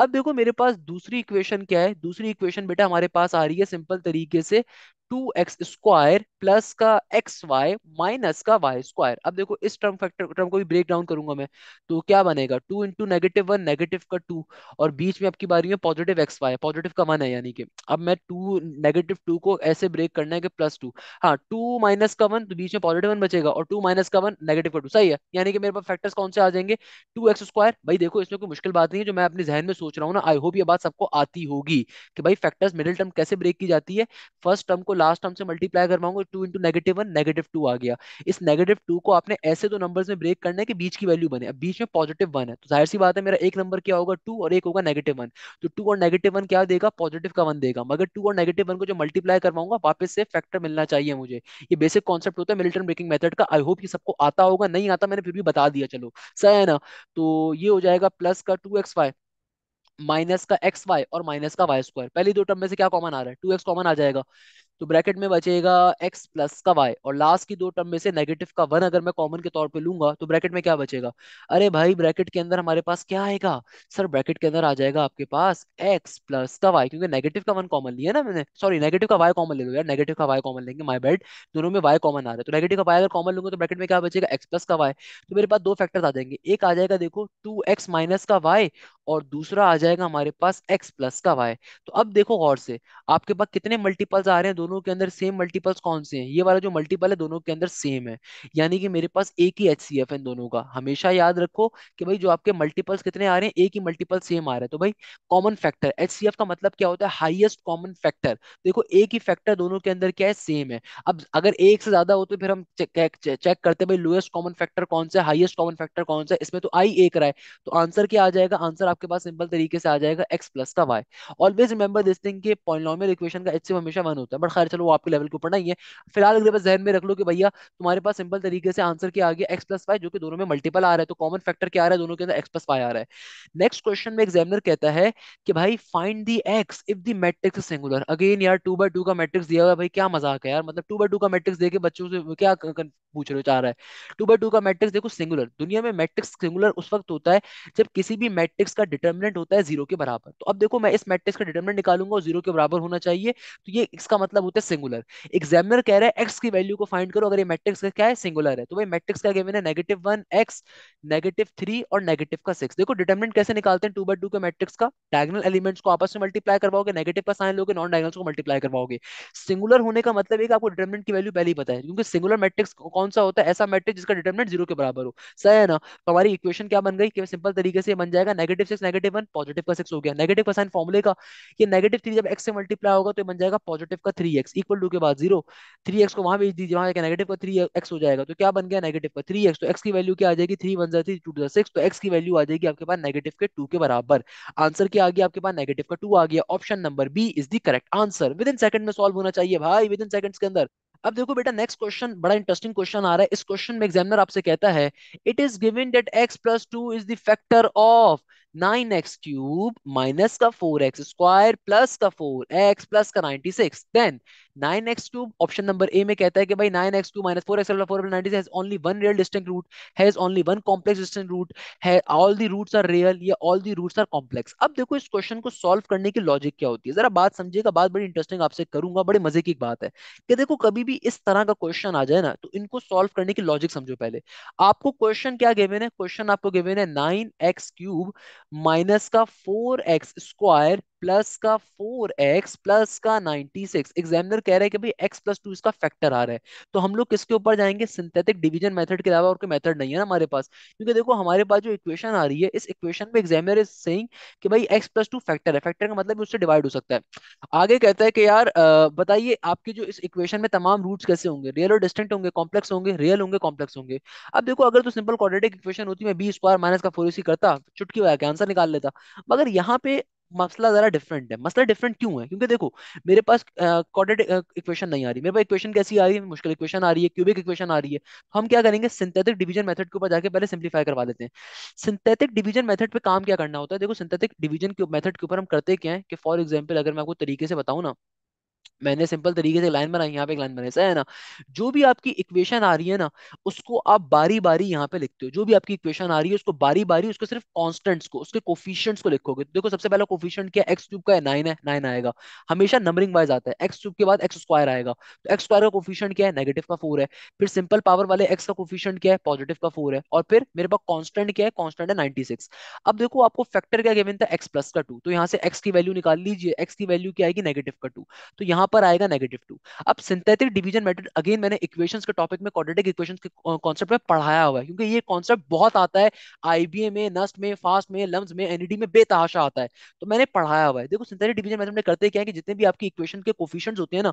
अब देखो मेरे पास दूसरी इक्वेशन क्या है दूसरी इक्वेशन बेटा हमारे पास आ रही है सिंपल तरीके से टू एक्स स्क्वायर प्लस का एक्स वाई माइनस का वाई स्क्वायर अब देखो इस टर्म फैक्टर टर्म को भी ब्रेक डाउन करूंगा मैं तो क्या बनेगा two into negative one negative का टू और बीच में आपकी बारी में पॉजिटिव एक्स वाई पॉजिटिव का वन है यानी कि अब मैं टू नेगेटिव टू को ऐसे ब्रेक करना है कि प्लस टू हाँ टू माइनस का वन तो बीच में पॉजिटिव वन बचेगा और टू माइनस का वन नेगेटिव का टू सही है यानी कि मेरे पास फैक्टर्स कौन से आ जाएंगे टू एक्स स्क्वायर भाई देखो इसमें कोई मुश्किल बात नहीं है जो मैं अपने जहन में सोच रहा हूँ ना आई होप ये बात सबको आती होगी कि भाई फैक्टर्स मिडिल टर्म कैसे ब्रेक की जाती है फर्स्ट टर्म को लास्ट टर्म से मल्टीप्लाई करवाऊंगा two into negative one negative two आ गया इस नेगेटिव टू को आपने ऐसे दो नंबर में ब्रेक करना है कि बीच की वैल्यू बने अब बीच में पॉजिटिव वन है तो जाहिर सी बात है मेरा एक नंबर क्या होगा टू और एक होगा नेगेटिव वन तो टू और नेगेटिव वन क्या देगा पॉजिटिव का वन देगा अगर टू और नेगेटिव वन को जो मल्टीप्लाई करवाऊंगा वापस से फैक्टर मिलना चाहिए मुझे ये बेसिक कॉन्सेप्ट होता है मिल्टन ब्रेकिंग मेथड का आई होप ये सबको आता होगा नहीं आता मैंने फिर भी बता दिया चलो सही है ना तो ये हो जाएगा प्लस का टू माइनस का एक्स वाई और माइनस का वाई स्क्वायर पहली दो टर्म में से क्या कॉमन आ रहा है टू एक्स कॉमन आ जाएगा तो ब्रैकेट में बचेगा एक्स प्लस का वाई और लास्ट की दो टर्म में से नेगेटिव का वन अगर मैं कॉमन के तौर पे लूंगा तो ब्रैकेट में क्या बचेगा अरे भाई ब्रैकेट के अंदर हमारे पास क्या आएगा सर ब्रैकेट के अंदर आ जाएगा आपके पास एक्स प्लस का वाई क्योंकि नेगेटिव का वन कॉमन लिया ना मैंने सॉरी नेगेटिव का वाई कॉमन ले लो यार नेगेटिव का वाई कॉमन लेंगे माई बेड दोनों में वाई कॉमन आ रहा है तो नेगेटिव का वाई अगर कॉमन लूंगा तो ब्रैकेट में क्या बचेगा एक्स प्लस का वाई तो मेरे पास दो फैक्टर्स आ जाएंगे एक आ जाएगा देखो टू एक्स माइनस का वाई और दूसरा आ जाएगा हमारे पास एक्स प्लस का वाई तो अब देखो गौर से आपके पास कितने मल्टीपल्स आ रहे हैं दोनों के अंदर सेम मल्टीपल्स कौन से हैं ये वाला जो मल्टीपल है दोनों के अंदर सेम है यानी कि मेरे पास एक ही एच सी एफ है दोनों का हमेशा याद रखो कि भाई जो आपके मल्टीपल्स कितने आ रहे हैं एक ही मल्टीपल सेम आ रहा है तो भाई common factor H C F का मतलब क्या होता है हाइएस्ट कॉमन फैक्टर देखो एक ही फैक्टर दोनों के अंदर क्या है सेम है अब अगर एक से ज्यादा हो तो फिर हम चेक, चेक, चेक करते हैं भाई लोएस्ट कॉमन फैक्टर कौन सा हाइएस्ट कॉमन फैक्टर कौन सा इसमें तो आई एक रहा है तो आंसर क्या आ जाएगा आंसर आपके पास सिंपल तरीके से आ जाएगा एक्स प्लस का y always remember this thing के पॉलिनोमियल इक्वेशन का एच हमेशा वन होता है बट खैर चलो वो आपके लेवल के ऊपर नहीं है फिलहाल अगर बस जहन में रख लो कि भैया तुम्हारे पास सिंपल तरीके से आंसर क्या आ गया एक्स प्लस वाई जो कि दोनों में मल्टीपल आ रहा है तो कॉमन फैक्टर क्या आ रहा है दोनों के अंदर एक्स प्लस वाई आ रहा है नेक्स्ट क्वेश्चन में एग्जामिनर कहता है कि भाई find the x if the matrix singular again यार टू बाई टू का मैट्रिक्स दिया हुआ भाई क्या मजाक है यार मतलब टू बाई टू का मैट्रिक्स देके बच्चों से क्या पूछ रहे तो चाह रहा है टू बाई टू का मैट्रिक्स देखो सिंगुलर दुनिया में मैट्रिक्स सिंगुलर उस वक्त होता है जब किसी भी मैट्रिक्स का डिटर्मिनेंट होता है जीरो के बराबर तो अब देखो मैं इस मैट्रिक्स का डिटर्मिनेंट निकालूंगा और जीरो के बराबर होना चाहिए तो ये इसका मतलब होता है सिंगुलर एग्जामिनर कह रहा है एक्स की वैल्यू को फाइंड करो अगर ये मैट्रिक्स का क्या है सिंगुलर है तो भाई मैट्रिक्स का गेवन है negative one x negative three और नेगेटिव का सिक्स देखो डिटर्मिनेंट कैसे निकालते हैं टू बाई टू के मैट्रिक्स का डायगनल एलिमेंट्स को आपस में मल्टीप्लाई करवाओगे नेगेटिव का साइन लोगे नॉन डायगनल्स को मल्टीप्लाई करवाओगे सिंगुलर होने का मतलब एक आपको डिटर्मिनेंट की वैल्यू पहले ही पता है क्योंकि सिंगुलर मैट्रिक्स कौन सा होता है ऐसा मैट्रिक जिसका डिटर्मिनेंट जीरो के बराबर हो सही है ना तो हमारी इक्वेशन क्या बन गई कि सिंपल तरीके से बन जाएगा negative six negative one positive का सिक्स हो गया नेगेटिव का साइन फॉर्मुले का ये नेगेटिव थ्री जब एक्स से मल्टीप्लाई होगा तो बन जाएगा पॉजिटिव का थ्री एक्स इक्वल टू के बाद जीरो थ्री एक्स को वहां भेज दीजिए वहां नेगेटिव का थ्री एक्स हो जाएगा तो क्या बन गया नेगेटिव का थ्री एक्स तो एक्स की वैल्यू क्या आ जाएगी थ्री वन जै थ्री टू सिक्स तो एक्स की वैल्यू आ जाएगी आपके पास नेगेटिव के टू के बराबर आंसर क्या आ गया आपके पास नेगेटिव का टू आ गया option number B is the correct answer within second में सॉल्व होना चाहिए भाई विद इन सेकंड्स के अंदर अब देखो बेटा नेक्स्ट क्वेश्चन बड़ा इंटरेस्टिंग क्वेश्चन आ रहा है इस क्वेश्चन में एग्जामिनर आपसे कहता है it is given that x plus two is the factor of nine x cube minus का फोर एक्स स्क्वायर प्लस का फोर एक्स प्लस का six then nine x two option number A में कहता है कि भाई nine x two minus four x four ninety has only one real distant root has only one complex distinct root है all the roots are real या all the roots are complex अब देखो इस क्वेश्चन को solve करने की logic क्या होती है जरा बात समझिएगा बात बड़ी इंटरेस्टिंग आपसे करूंगा बड़े मजे की बात है कि देखो कभी भी इस तरह का क्वेश्चन आ जाए ना तो इनको सॉल्व करने की लॉजिक समझो पहले आपको क्वेश्चन क्या गिवन है क्वेश्चन आपको गिवन है नाइन एक्स क्यूब माइनस का फोर एक्स स्क्वायर प्लस का फोर एक्स प्लस का नाइनटी सिक्स एग्जामिनर कह रहे हैं कि भाई एक्स प्लस टू इसका फैक्टर आ रहा है तो हम लोग किसके ऊपर जाएंगे सिंथेटिक डिवीजन मेथड के अलावा और कोई मेथड नहीं है ना हमारे पास क्योंकि देखो हमारे पास जो इक्वेशन आ रही है इस इक्वेशन में एग्जामिनर इज सेइंग कि भाई एक्स प्लस टू फैक्टर है फैक्टर का मतलब उससे डिवाइड हो सकता है आगे कहता है कि यार बताइए आपके जो इस इक्वेशन में तमाम रूट्स कैसे होंगे रियल और डिस्टेंट होंगे कॉम्प्लेक्स होंगे रियल होंगे कॉम्प्लेक्स होंगे अब देखो अगर तो सिंपल क्वाड्रेटिक इक्वेशन होती मैं बी स्क्वायर माइनस का फोर करता चुटकी हो के आंसर निकाल लेता मगर यहाँ पे मसला जरा डिफरेंट है मसला डिफरेंट क्यों है क्योंकि देखो मेरे पास uh, इक्वेशन नहीं आ रही मेरे पास इक्वेशन कैसी आ रही है मुश्किल इक्वेशन आ रही है क्यूबिक इक्वेशन आ रही है हम क्या करेंगे सिंथेटिक डिवीजन मेथड के ऊपर जाके पहले सिंप्लीफाई करवा देते हैं सिंथेटिक डिवीजन मेथड पे काम क्या करना होता है देखो सिंथेटिक डिवीजन मेथड के ऊपर हम करते क्या है कि फॉर एग्जाम्पल अगर मैं आपको तरीके से बताऊँ ना मैंने सिंपल तरीके से लाइन बनाई यहाँ पे एक लाइन बनाई है ना जो भी आपकी इक्वेशन आ रही है ना उसको आप बारी बारी यहाँ पे लिखते हो जो भी आपकी इक्वेशन आ रही है उसको बारी बारी उसको सिर्फ कॉन्स्टेंट्स को उसके कोफिशियंट्स को लिखोगे तो देखो सबसे पहला कोफिशियंट क्या एक्स क्यूब का है नाइन है नाइन आएगा हमेशा नंबरिंग वाइज आता है एक्स क्यूब के बाद एक्स स्क्वायर आएगा तो एक्स स्क्वायर का कोफिशियंट क्या है नेगेटिव का फोर है फिर सिंपल पावर वाले एक्स का कोफिशियंट क्या है पॉजिटिव का फोर है और फिर मेरे पास कॉन्स्टेंट क्या है कॉन्स्टेंट है नाइनटी सिक्स अब देखो आपको फैक्टर क्या गिवन था एक्स प्लस का टू तो यहाँ से एक्स की वैल्यू निकाल लीजिए एक्स की वैल्यू क्या आएगी नेगेटिव का टू तो यहाँ पर आएगा नेगेटिव टू अब सिंथेटिक डिवीजन मेथड अगेन मैंने इक्वेशंस के टॉपिक में क्वाड्रेटिक इक्वेशंस के कॉन्सेप्ट में पढ़ाया हुआ है क्योंकि ये कॉन्सेप्ट बहुत आता है आईबीए में नस्ट में फास्ट में लम्स में एनईडी में बेतहाशा आता है तो मैंने पढ़ाया हुआ है देखो सिंथेटिक डिवीजन मेथड में करते क्या है कि जितने भी आपकी इक्वेशन के कोफिशियंट होते हैं ना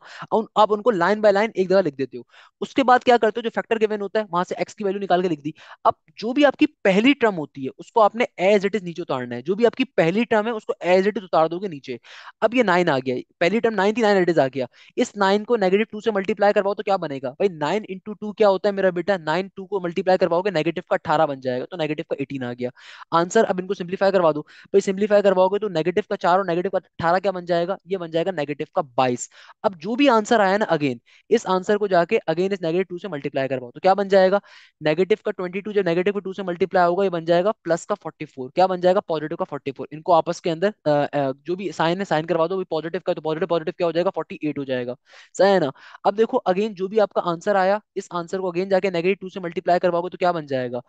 आप उनको लाइन बाय लाइन एक जगह लिख देते हो उसके बाद क्या करते हो जो फैक्टर गिवन होता है वहां से एक्स की वैल्यू निकाल के लिख दी अब जो भी आपकी पहली टर्म होती है उसको आपने एज इट इज नीचे उतारना है जो भी आपकी पहली टर्म है उसको एज इट इज उतार दोगे नीचे अब ये नाइन आ गया पहली टर्म नाइन थी नाइन इट इज क्या गया इस नाइन को नेगेटिव टू से मल्टीप्लाई करवाओ तो क्या बनेगा भाई नाइन इंटू टू क्या होता है मेरा बेटा नाइन टू को मल्टीप्लाई करवाओगे नेगेटिव का अठारह बन जाएगा तो नेगेटिव का एटीन आ गया आंसर अब इनको सिंप्लीफाई करवा दो भाई सिंप्लीफाई करवाओगे तो नेगेटिव का चार और नेगेटिव का अठारह क्या बन जाएगा ये बन जाएगा नेगेटिव का बाईस अब जो भी आंसर आया ना अगेन इस आंसर को जाके अगेन इस नेगेटिव टू से मल्टीप्लाई करवाओ तो क्या बन जाएगा नेगेटिव का ट्वेंटी टू जब नेगेटिव टू से मल्टीप्लाई होगा ये बन जाएगा प्लस का फोर्टी फोर क्या बन जाएगा पॉजिटिव का फोर्टी फोर इनको आपस के अंदर जो भी साइन है साइन करवा दो पॉजिटिव का तो पॉजिटिव पॉजिटिव क्या हो जाएगा फोर्टी एट हो जाएगा सही है ना अब देखो अगेन जो भी आपका आंसर आया इस आंसर को अगेन जाके नेगेटिव टू से मल्टीप्लाई करवाओगे तो क्या बन जाएगा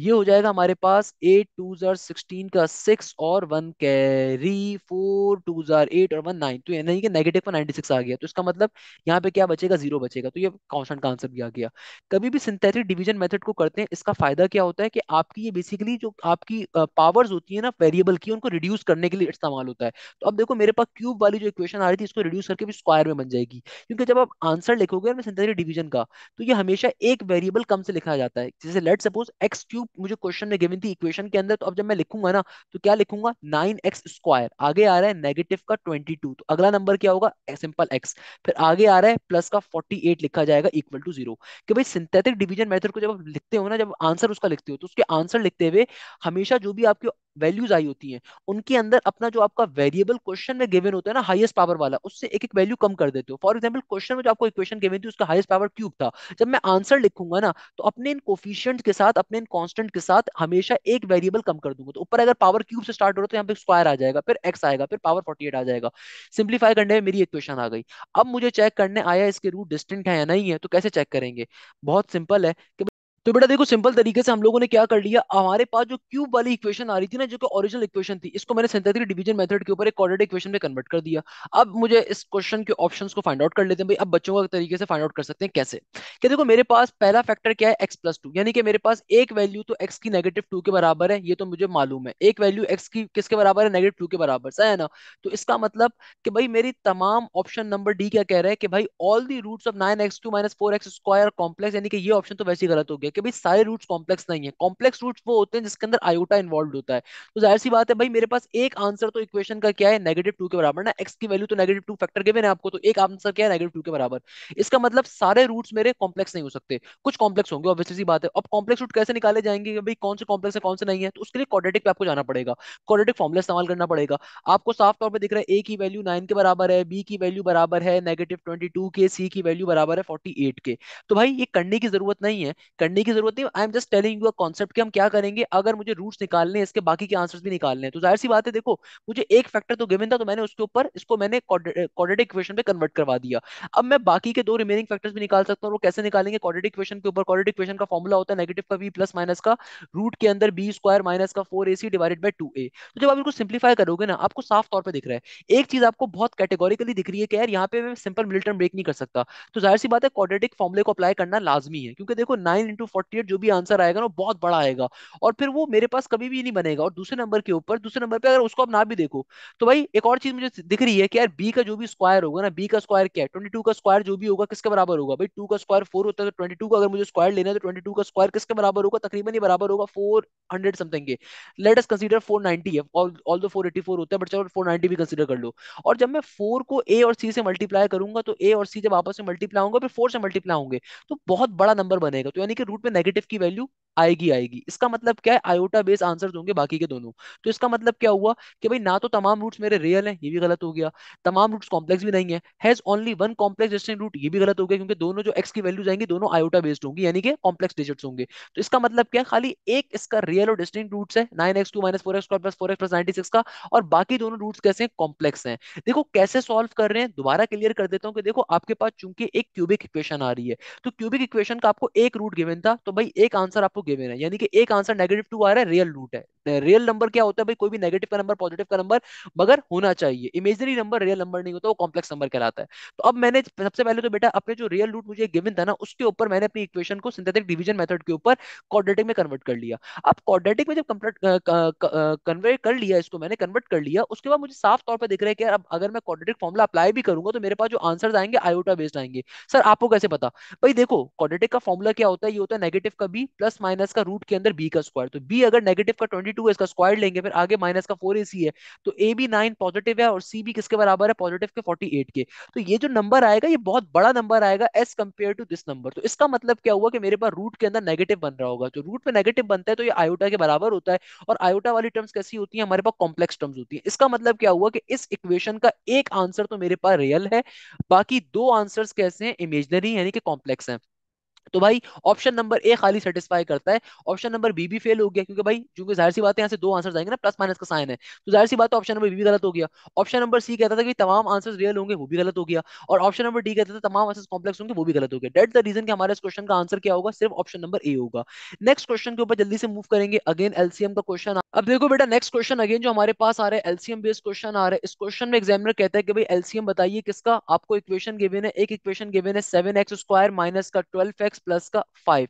ये हो जाएगा हमारे पास एट टू जर सिक्सटीन का सिक्स और वन कैरी फोर टू जर एट और वन नाइन तो यानी कि नेगेटिव पर नाइनटी सिक्स आ गया तो इसका मतलब यहाँ पे क्या बचेगा जीरो बचेगा तो ये कॉन्सेंट का आंसर भी आ गया कभी भी सिंथेटिक डिवीजन मेथड को करते हैं इसका फायदा क्या होता है कि आपकी ये बेसिकली जो आपकी पावर्स होती है ना वेरिएबल की उनको रिड्यूस करने के लिए इस्तेमाल होता है तो अब देखो मेरे पास क्यूब वाली जो इक्वेशन आ रही थी इसको रिड्यूस करके भी स्क्वायर में बन जाएगी क्योंकि जब आप आंसर लिखोगे ना सिंथेटिक डिवीजन का तो ये हमेशा एक वेरिएबल कम से लिखा जाता है जैसे लेट सपोज एक्स क्यूब मुझे क्वेश्चन में गिवन थी इक्वेशन के अंदर तो अब जब मैं लिखूंगा ना तो क्या लिखूंगा नाइन एक्स स्क्वायर आगे आ रहा है नेगेटिव का ट्वेंटी टू तो अगला नंबर क्या होगा सिंपल एक्स फिर आगे आ रहा है प्लस का फोर्टी एट लिखा जाएगा इक्वल टू जीरो भाई सिंथेटिक डिवीजन मेथड को जब आप लिखते हो ना जब आंसर उसका लिखते हो तो उसके आंसर लिखते हुए हमेशा जो भी आपके वैल्यूज आई होती हैं उनके अंदर अपना जो आपका वेरिएबल क्वेश्चन में गिवन होता है ना हाईएस्ट पावर वाला उससे एक एक वैल्यू कम कर देते हो फॉर एग्जांपल क्वेश्चन में जो आपको इक्वेशन गिवन थी उसका हाईएस्ट पावर क्यूब था जब मैं आंसर लिखूंगा ना तो अपने इन कोफिशियंट के साथ अपने इन कॉन्स्टेंट के साथ हमेशा एक वेरिएबल कम कर दूंगा तो ऊपर अगर पावर क्यूब से स्टार्ट हो रहा है तो यहाँ पे स्क्वायर आ जाएगा फिर एक्स आएगा फिर पावर फोर्टी आ जाएगा सिंप्लीफाई करने में मेरी इक्वेशन आ गई अब मुझे चेक करने आया इसके रूट डिस्टेंट है या नहीं है तो कैसे चेक करेंगे बहुत सिंपल है कि तो बेटा देखो सिंपल तरीके से हम लोगों ने क्या कर लिया हमारे पास जो क्यूब वाली इक्वेशन आ रही थी ना जो कि ओरिजिनल इक्वेशन थी इसको मैंने सिंथेटिक डिवीजन मेथड के ऊपर एक इक्वेशन में कन्वर्ट कर दिया अब मुझे इस क्वेश्चन के ऑप्शंस को फाइंड आउट कर लेते हैं भाई अब बच्चों का तरीके से फाइंड आउट कर सकते हैं कैसे कि देखो मेरे पास पहला फैक्टर क्या है एक्स प्लस टू यानी कि मेरे पास एक वैल्यू तो एक्स की नेगेटिव टू के बराबर है ये तो मुझे मालूम है एक वैल्यू एक्स की किसके बराबर है नेगेटिव टू के बराबर सह है ना तो इसका मतलब कि भाई मेरी तमाम ऑप्शन नंबर डी क्या कह रहा है कि भाई all the root of nine x two minus four x square complex यानी कि ये ऑप्शन तो वैसे ही गलत हो गया कि भाई सारे रूट्स कॉम्प्लेक्स नहीं है कॉम्प्लेक्स रूट्स वो होते हैं जिसके अंदर आयोटा इन्वॉल्व होता है तो जाहिर सी बात है भाई मेरे पास एक आंसर तो इक्वेशन का क्या है नेगेटिव टू के बराबर ना एक्स की वैल्यू तो नेगेटिव टू फैक्टर के मैंने आपको तो एक आंसर क्या है नेगेटिव टू के बराबर इसका मतलब सारे रूट्स मेरे कॉम्प्लेक्स नहीं हो सकते कुछ कॉम्प्लेक्स होंगे ऑब्वियसली बात है अब कॉम्प्लेक्स रूट कैसे निकाले जाएंगे भाई कौन से कॉम्प्लेक्स है कौन से नहीं है तो उसके लिए क्वाड्रेटिक पे आपको जाना पड़ेगा क्वाड्रेटिक फॉर्मुला इस्तेमाल करना पड़ेगा आपको साफ तौर पर दिख रहा है ए की वैल्यू नाइन के बराबर है बी की वैल्यू बराबर है नेगेटिव ट्वेंटी टू के सी की वैल्यू बराबर है फोर्टी एट के तो भाई ये करने की जरूरत नहीं है करने की जरूरत नहीं I am just telling you a concept कि हम क्या करेंगे अगर मुझे रूट्स निकालने इसके बाकी के आंसर्स भी निकालने तो जाहिर सी बात है देखो मुझे एक फैक्टर तो गिवन था तो मैंने उसके ऊपर इसको मैंने क्वाड्रेटिक इक्वेशन पे कन्वर्ट करवा दिया अब मैं बाकी के दो रिमेनिंग फैक्टर्स भी निकाल सकता हूँ वो कैसे निकालेंगे क्वाड्रेटिक इक्वेशन के ऊपर क्वाड्रेटिक इक्वेशन का फॉर्मूला होता है नेगेटिव का वी प्लस माइनस का रूट के अंदर बी स्क्वायर माइनस का four a c divided by two a तो जब आप इसको सिंप्लीफाई करोगे ना आपको साफ तौर पर दिख रहा है एक चीज आपको बहुत कैटेगोरिकली दिख रही है कि यार यहाँ पे मैं सिंपल मिडिल ब्रेक नहीं कर सकता तो जाहिर सी बात है क्वाड्रेटिक फॉर्मूले को अप्लाई करना लाजमी है क्योंकि देखो नाइन इंटू फोर्टी एट जो भी आंसर आएगा ना बहुत बड़ा आएगा और फिर वो मेरे पास कभी भी नहीं बनेगा और दूसरे नंबर के ऊपर दूसरे नंबर पे अगर उसको आप ना भी देखो तो भाई एक और चीज मुझे दिख रही है कि यार बी का जो भी स्क्वायर होगा ना बी का स्क्वायर क्या है ट्वेंटी का स्क्वायर जो भी होगा किसके बराबर होगा भाई टू का स्क्वायर फोर होता है तो ट्वेंटी टू का अगर मुझे स्क्वायर लेना है तो ट्वेंटी टू का स्क्वायर किसके बराबर होगा तकरीबन ही बराबर होगा फोर हंड्रेड समथिंग के let us consider four ninety है although four eighty four होता है बट चलो फोर नाइनटी भी कंसीडर कर लो और जब मैं फोर को ए और सी से मल्टीप्लाई करूंगा तो ए और सी जब आपस में मल्टीप्लाई होंगे फिर फोर से मल्टीप्लाई होंगे तो बहुत बड़ा नंबर बनेगा तो यानी कि रूट पे नेगेटिव की वैल्यू आएगी आएगी इसका मतलब क्या है आयोटा बेस आंसर होंगे बाकी के दोनों तो इसका मतलब क्या हुआ कि भाई ना तो तमाम रूट्स मेरे रियल हैं ये भी गलत हो गया तमाम रूट्स कॉम्प्लेक्स भी नहीं है has only one complex distinct root ये भी गलत हो गया क्योंकि दोनों जो एक्स की वैल्यू जाएंगे दोनों आयोटा बेस्ड होंगी यानी कि कॉम्प्लेक्स डिजिट्स होंगे तो इसका मतलब क्या खाली एक इसका रियल और डिस्टिंग रूट्स है nine x two minus four x plus four x plus ninety six का और बाकी दोनों रूट्स कैसे हैं कॉम्प्लेक्स हैं देखो कैसे सॉल्व कर रहे हैं दोबारा क्लियर कर देता हूँ कि देखो आपके पास चूंकि एक क्यूबिक इक्वेशन आ रही है तो क्यूबिक इक्वेशन का आपको एक रूट गिवन था तो भाई एक आंसर आपको गिवन है यानी कि एक आंसर नेगेटिव टू आ रहा है रियल रूट है रियल नंबर क्या होता है भाई कोई भी नेगेटिव का नंबर पॉजिटिव का नंबर मगर होना चाहिए इमेजरी नंबर रियल नंबर नहीं होता वो कॉम्प्लेक्स नंबर कहलाता है तो अब मैंने सबसे पहले तो बेटा अपने जो रियल रूट मुझे गिवन था ना उसके ऊपर मैंने अपनी इक्वेशन को सिंथेटिक डिवीजन मेथड के ऊपर क्वाड्रेटिक में कन्वर्ट कर लिया अब क्वाड्रेटिक में जब कन्वर्ट कर लिया इसको मैंने कन्वर्ट कर लिया उसके बाद मुझे साफ तौर पर दिख रहा है कि यार अब अगर मैं क्वाड्रेटिक फॉर्मुला अप्लाई भी करूंगा तो मेरे पास जो आंसर आएंगे आयोटा बेस्ड आएंगे सर आपको कैसे पता भाई देखो क्वाड्रेटिक का फॉर्मुला क्या होता है ये होता है नेगेटिव का बी प्लस माइनस का रूट के अंदर बी का स्क्वायर तो बी अगर नेगेटिव का ट्वेंटी टू है इसका स्क्वायर लेंगे फिर आगे माइनस का फोर ए सी है तो ए बी नाइन पॉजिटिव है और सी बी किसके बराबर है पॉजिटिव के फोर्टी एट के तो ये जो नंबर आएगा ये बहुत बड़ा नंबर आएगा as compare to this number तो इसका मतलब क्या हुआ कि मेरे पास रूट के अंदर नेगेटिव बन रहा होगा जो तो रूट पे नेगेटिव बनता है तो ये आयोटा के बराबर होता है और आयोटा वाली टर्म्स कैसी होती है हमारे पास कॉम्प्लेक्स टर्म्स होती है इसका मतलब क्या हुआ कि इस इक्वेशन का एक आंसर तो मेरे पास रियल है बाकी दो आंसर्स कैसे हैं इमेजनरी यानी कि कॉम्प्लेक्स हैं तो भाई ऑप्शन नंबर ए खाली सेटिस्फाई करता है ऑप्शन नंबर बी भी फेल हो गया क्योंकि भाई क्योंकि जाहिर सी बात है यहाँ से दो आंसर आएंगे ना प्लस माइनस का साइन है तो जाहिर सी बात है ऑप्शन नंबर बी भी गलत हो गया ऑप्शन नंबर सी कहता था कि तमाम आंसर रियल होंगे वो भी गलत हो गया और ऑप्शन नंबर डी कहता था तमाम आंसर कॉम्प्लेक्स होंगे वो भी गलत हो गया डेट द रीजन के हमारे इस क्वेश्चन का आंसर क्या होगा सिर्फ ऑप्शन नंबर ए होगा नेक्स्ट क्वेश्चन के ऊपर जल्दी से मूव करेंगे अगेन एलसीएम का क्वेश्चन अब देखो बेटा नेक्स्ट क्वेश्चन अगेन जो हमारे पास आ रहा है एलसीएम बेस्ड क्वेश्चन आ रहा है इस क्वेश्चन में एग्जामिनर कहता है कि भाई एलसीएम बताइए किसका आपको इक्वेशन गिवन है एक इक्वेशन गिवन है सेवन एक्स स्क्वायर माइनस का ट्वेल्व एक्स प्लस का फाइव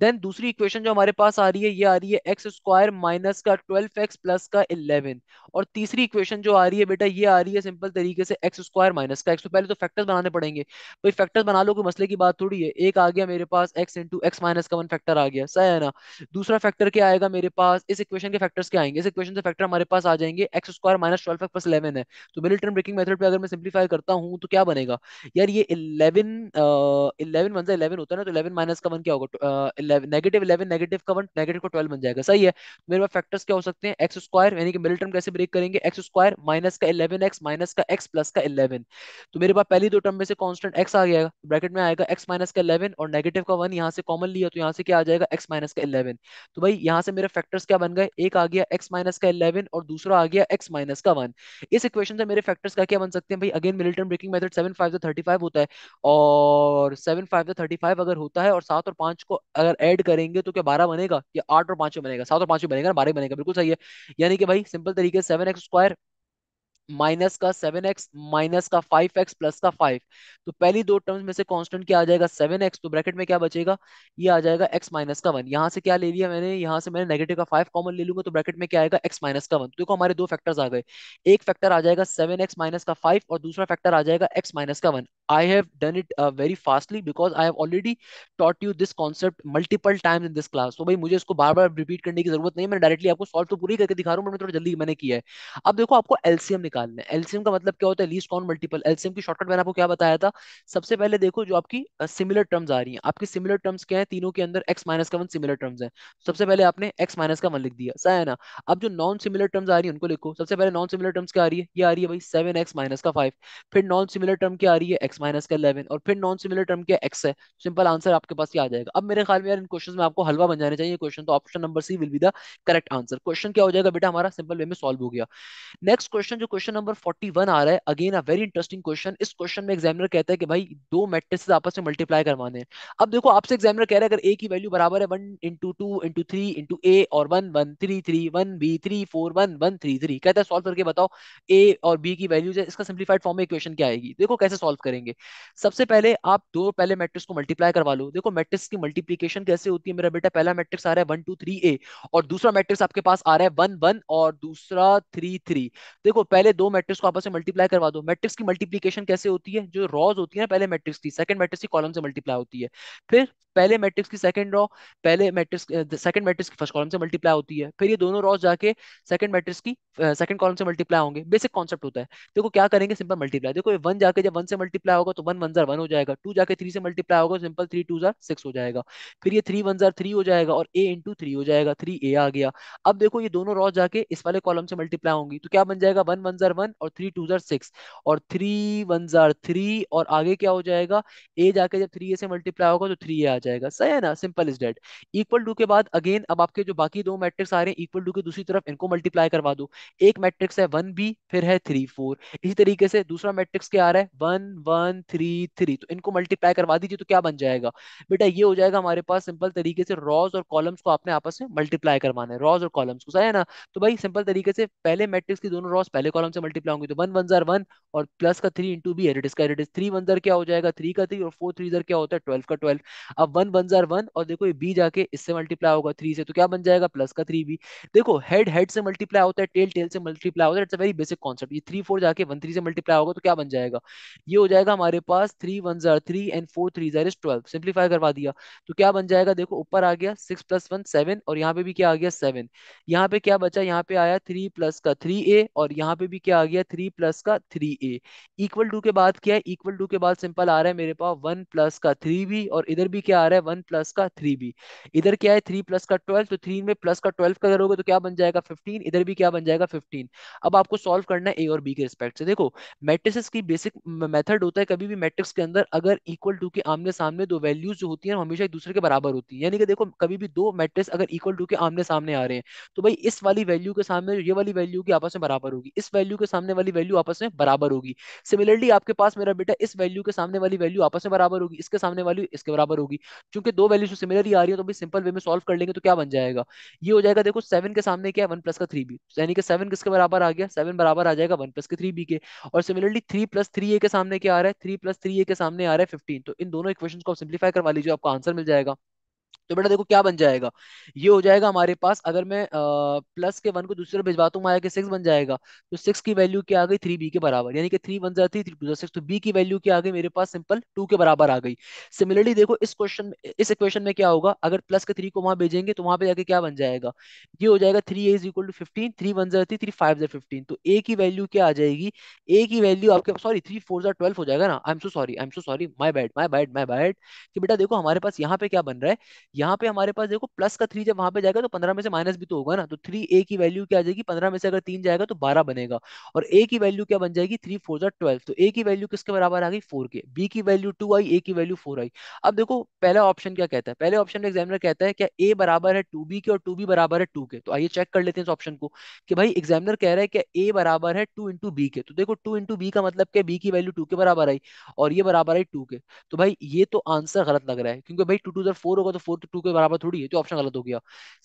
देन दूसरी इक्वेशन जो हमारे पास आ रही है ये आ रही है एक्स स्क्वायर माइनस का ट्वेल्व एक्स प्लस का इलेवन और तीसरी इक्वेशन जो आ रही है बेटा ये आ रही है सिंपल तरीके से एक्स स्क्वायर माइनस का एक्स तो पहले तो फैक्टर्स बनाने पड़ेंगे भाई फैक्टर्स बना लो कोई मसले की बात थोड़ी है एक आ गया मेरे पास एक्स इंटू एक्स माइनस का वन फैक्टर आ गया सही है ना दूसरा फैक्टर क्या आएगा मेरे पास इस इक्वेशन के फैक्टर्स क्या आएंगे इस इक्वेशन से फैक्टर हमारे पास आ जाएंगे x square minus twelve x plus eleven है तो टर्म ब्रेकिंग मेथड पर अगर मैं सिंप्लीफाई करता हूँ तो क्या बनेगा यार ये इलेवन इलेवन वन से इलेवन होता है ना तो इलेवन माइनस का वन क्या होगा नेगेटिव इलेवन नेगेटिव का वन नेगेटिव को ट्वेल्व बन जाएगा सही है मेरे पास फैक्टर्स क्या हो सकते हैं एक्स स्क्वायर यानी कि मिडिल टर्म कैसे ब्रेक करेंगे एक्स स्क्वायर माइनस का इलेवन एक्स माइनस का एक्स प्लस का इलेवन तो मेरे पास पहली दो टर्म में से कॉन्स्टेंट एक्स आ जाएगा ब्रैकेट में आएगा एक्स माइनस का इलेवन और नेगेटिव का वन यहाँ से कॉमन लिया तो यहाँ से क्या आ जाएगा एक्स माइनस का इलेवन तो भाई यहाँ से मेरे फैक्टर्स क्या बन गए एक आ गया एक्स माइनस का इलेवन और दूसरा आ गया एक्स माइनस का वन इस इक्वेशन से मेरे फैक्टर्स का क्या बन सकते हैं भाई again middle term breaking method seven five से थर्टी फाइव होता है और सेवन फाइव से थर्टी फाइव अगर होता है और सात और पांच को अगर अगर ऐड करेंगे तो क्या बारह बनेगा या आठ और पांच बनेगा सात और पांच में बनेगा बारह बनेगा बिल्कुल सही है यानी कि भाई सिंपल तरीके सेवन एक्स स्क्वायर माइनस का सेवन एक्स माइनस का फाइव एक्स प्लस का फाइव तो पहली दो टर्म्स में से कांस्टेंट क्या आ जाएगा सेवन एक्स तो ब्रैकेट में क्या बचेगा ये आ जाएगा एक्स माइनस का वन यहाँ से क्या ले लिया मैंने यहाँ से मैंने नेगेटिव का फाइव कॉमन ले लूंगा तो ब्रैकेट में क्या आएगा एक्स माइनस का वन तो देखो हमारे दो फैक्टर्स आ गए एक फैक्टर आ जाएगा सेवन एक्स माइनस का फाइव और दूसरा फैक्टर आ जाएगा एक्स माइनस का one I have done it uh, very fastly because I have already taught you this concept multiple times in this class. तो so, भाई मुझे इसको बार बार रिपीट करने की जरूरत नहीं है मैं डायरेक्टली आपको सॉल्व तो पूरी करके दिखा रहा हूँ मैंने थोड़ा जल्दी मैंने किया है अब देखो आपको एलसीएम निकालना है एलसीएम का मतलब क्या होता है लीस्ट कॉन मल्टीपल एलसीएम की शॉर्टकट मैंने आपको क्या बताया था सबसे पहले देखो जो आपकी सिमिलर uh, टर्म्स आ रही है आपकी सिमिलर टर्म्स क्या है तीनों के अंदर एक्स माइनस का वन सिमिलर टर्म्स है सबसे पहले आपने एक्स माइनस का वन लिख दिया सही है ना अब जो नॉन सिमिलर टर्म्स आ रही है उनको लिखो सबसे पहले नॉन सिमिलर टर्म्स क्या आ रही है ये आ रही है भाई सेवन एक्स माइनस का फाइव फिर नॉन सिमिलर टर्म क्या आ रही है एक्स माइनस का इलेवन और फिर नॉन सिमिलर टर्म के एक्स है सिंपल आंसर आपके पास आ जाएगा अब मेरे ख्याल में यार इन क्वेश्चन में आपको हलवा बन जाने चाहिए क्वेश्चन तो option number C will be the correct answer question क्या हो जाएगा बेटा हमारा सिंपल वे में सॉल्व हो गया नेक्स्ट क्वेश्चन जो क्वेश्चन नंबर फोर्टी आ रहा है again a very interesting question इस क्वेश्चन में एग्जामिनर कहता है कि भाई दो मैट्रिक्स आपस में मल्टीप्लाई करवाने हैं अब देखो आपसे एग्जामिनर कह रहे हैं अगर ए की वैल्यू बराबर है one into two into three into A और one one three three one B three four one one three three कहता है सॉल्व करके बताओ ए और बी की वैल्यूज है इसका सिंप्लीफाइड फॉर्म में इक्वेशन क्या आएगी देखो कैसे सॉल्व करेंगे करेंगे सबसे पहले आप दो पहले मैट्रिक्स को मल्टीप्लाई करवा लो देखो मैट्रिक्स की मल्टीप्लीकेशन कैसे होती है मेरा बेटा पहला मैट्रिक्स आ रहा है वन टू थ्री ए और दूसरा मैट्रिक्स आपके पास आ रहा है वन वन और दूसरा थ्री थ्री देखो पहले दो मैट्रिक्स को आपस में मल्टीप्लाई करवा दो मैट्रिक्स की मल्टीप्लीकेशन कैसे होती है जो रॉज होती है ना पहले मैट्रिक्स की सेकंड मैट्रिक्स की कॉलम से मल्टीप्लाई होती है फिर पहले मैट्रिक्स की सेकंड रॉ पहले मैट्रिक्स सेकंड मैट्रिक्स की फर्स्ट कॉलम से मल्टीप्लाई होती है फिर ये दोनों रॉज जाके सेकंड मैट्रिक्स की सेकंड कॉलम से मल्टीप्लाई होंगे बेसिक कॉन्सेप्ट होता है देखो क्या करेंगे सिंपल मल्टीप्लाई देखो वन जाके जब वन से मल्टीप्लाई मल्टीप्लाई होगा तो वन वन जार वन हो जाएगा टू जाके थ्री से मल्टीप्लाई होगा सिंपल थ्री टू जार सिक्स हो जाएगा फिर ये थ्री वन जार थ्री हो जाएगा और ए इंटू थ्री हो जाएगा थ्री ए आ गया अब देखो ये दोनों रॉ जाके इस वाले कॉलम से मल्टीप्लाई होंगी तो क्या बन जाएगा वन वन जार वन और थ्री टू जार सिक्स और थ्री वन जार थ्री और आगे क्या हो जाएगा ए जाके जब थ्री ए से मल्टीप्लाई होगा तो थ्री ए आ जाएगा सही है ना simple is that equal to के बाद अगेन अब आपके जो बाकी दो मैट्रिक्स आ रहे हैं इक्वल टू के दूसरी तरफ इनको मल्टीप्लाई करवा दो एक मैट्रिक्स है वन बी फिर है थ्री फोर इसी तरीके से दूसरा मैट्रिक्स क्या आ रहा है one one one three three तो इनको मल्टीप्लाई करवा दीजिए तो क्या बन जाएगा बेटा ये हो जाएगा हमारे पास सिंपल तरीके से रॉज और कॉलम्स को आपने आपस में मल्टीप्लाई करवाना है रॉज और कॉलम्स को सही है ना तो भाई सिंपल तरीके से पहले मैट्रिक्स की दोनों रॉज पहले कॉलम से मल्टीप्लाई होंगे तो वन वन जार वन और प्लस का थ्री इंटू बी एडिट इसका एडिट थ्री वन जर क्या हो जाएगा थ्री का थ्री और फोर थ्री जर क्या होता है ट्वेल्व का ट्वेल्व अब वन वन जार वन और देखो ये बी जाके इससे मल्टीप्लाई होगा थ्री से तो क्या बन जाएगा प्लस का थ्री बी देखो हेड हेड से मल्टीप्लाई होता है टेल टेल से मल्टीप्लाई होता है it's a very basic concept ये थ्री फोर जाके वन थ्री से मल्टीप्लाई होगा तो क्या बन जाएगा ये हो जाएगा था हमारे पास थ्री वन जार थ्री एंड फोर थ्री जार इज ट्वेल्व सिंप्लीफाई करवा दिया तो क्या बन जाएगा देखो ऊपर आ गया सिक्स प्लस वन सेवन और यहाँ पे भी क्या आ गया सेवन यहाँ पे क्या बचा यहाँ पे आया थ्री प्लस का थ्री ए और यहाँ पे भी क्या आ गया थ्री प्लस का थ्री ए इक्वल टू के बाद क्या है इक्वल टू के बाद सिंपल आ रहा है मेरे पास वन प्लस का थ्री बी और इधर भी क्या आ रहा है वन प्लस का थ्री बी इधर क्या है थ्री प्लस का ट्वेल्व तो थ्री में प्लस का ट्वेल्व का करोगे तो क्या बन जाएगा फिफ्टीन इधर भी क्या बन जाएगा फिफ्टीन अब आपको सॉल्व करना है ए और बी के रिस्पेक्ट से देखो मेट्रिस की बेसिक मेथड होता है है कभी भी मैट्रिक्स के अंदर अगर इक्वल टू के आमने सामने दो वैल्यूज जो होती है हमेशा एक दूसरे के बराबर होती है यानी कि देखो कभी भी दो मैट्रिक्स अगर इक्वल टू के आमने सामने आ रहे हैं तो भाई इस वाली वैल्यू के सामने ये वाली वैल्यू की आपस में बराबर होगी इस वैल्यू के सामने वाली वैल्यू आपस में बराबर होगी सिमिलरली आपके पास मेरा बेटा इस वैल्यू के सामने वाली वैल्यू आपस में बराबर होगी इसके सामने वाली इसके बराबर होगी क्योंकि दो वैल्यू सिमिलरली आ रही है तो भाई सिंपल वे में सॉल्व कर लेंगे तो क्या बन जाएगा ये हो जाएगा देखो सेवन के सामने क्या है वन प्लस का थ्री बी यानी कि सेवन किसके बराबर आ गया सेवन बराबर आ जाएगा वन प्लस के थ्री बी के और similarly three plus three A के सामने क्या आ रहा है है थ्री प्लस थ्री ए के सामने आ रहा है फिफ्टीन तो इन दोनों इक्वेशन को आप सिंप्लीफाई करवा लीजिए आपको आंसर मिल जाएगा तो बेटा देखो क्या बन जाएगा ये हो जाएगा हमारे पास अगर मैं आ, प्लस के वन को दूसरी तरफ भिजवाता हूँ के सिक्स बन जाएगा तो सिक्स की वैल्यू क्या आ गई थ्री बी के बराबर यानी कि थ्री वन जाए थ्री टू सिक्स तो बी की वैल्यू क्या आ गई मेरे पास सिंपल टू के बराबर आ गई सिमिलरली देखो इस क्वेश्चन इस इक्वेशन में क्या होगा अगर प्लस के थ्री को वहां भेजेंगे तो वहां पर जाकर क्या बन जाएगा ये हो जाएगा three is equal to fifteen three one जाए थ्री थ्री फाइव जा फिफ्टीन तो ए की वैल्यू क्या आ जाएगी ए की वैल्यू आपके सॉरी थ्री फोर जा ट्वेल्व हो जाएगा ना I am so sorry I am so sorry my bad my bad my bad कि बेटा देखो हमारे पास यहाँ पे क्या बन रहा है यहाँ पे हमारे पास देखो प्लस का थ्री जब वहां पे जाएगा तो पंद्रह में से माइनस भी तो होगा ना तो थ्री ए की वैल्यू क्या आ जाएगी पंद्रह में से अगर तीन जाएगा तो बारह बनेगा और ए की वैल्यू क्या बन जाएगी थ्री फोर जार ट्वेल्व तो ए की वैल्यू किसके बराबर आ गई फोर के बी की वैल्यू टू आई ए की वैल्यू फोर आई अब देखो पहला ऑप्शन क्या कहता है पहले ऑप्शन में एग्जामिनर कहता है क्या ए बराबर है टू बी के और टू बी बराबर है टू के तो आइए चेक कर लेते हैं इस ऑप्शन को कि भाई एग्जामिनर कह रहा है क्या ए बराबर है टू इंटू बी के तो देखो टू इंटू बी का मतलब क्या बी की वैल्यू टू के बराबर आई और ये बराबर आई टू के तो भाई ये तो आंसर गलत लग रहा है क्योंकि भाई टू टू जर फोर होगा तो फोर टू के बराबर थोड़ी है तो ऑप्शन गलत हो गया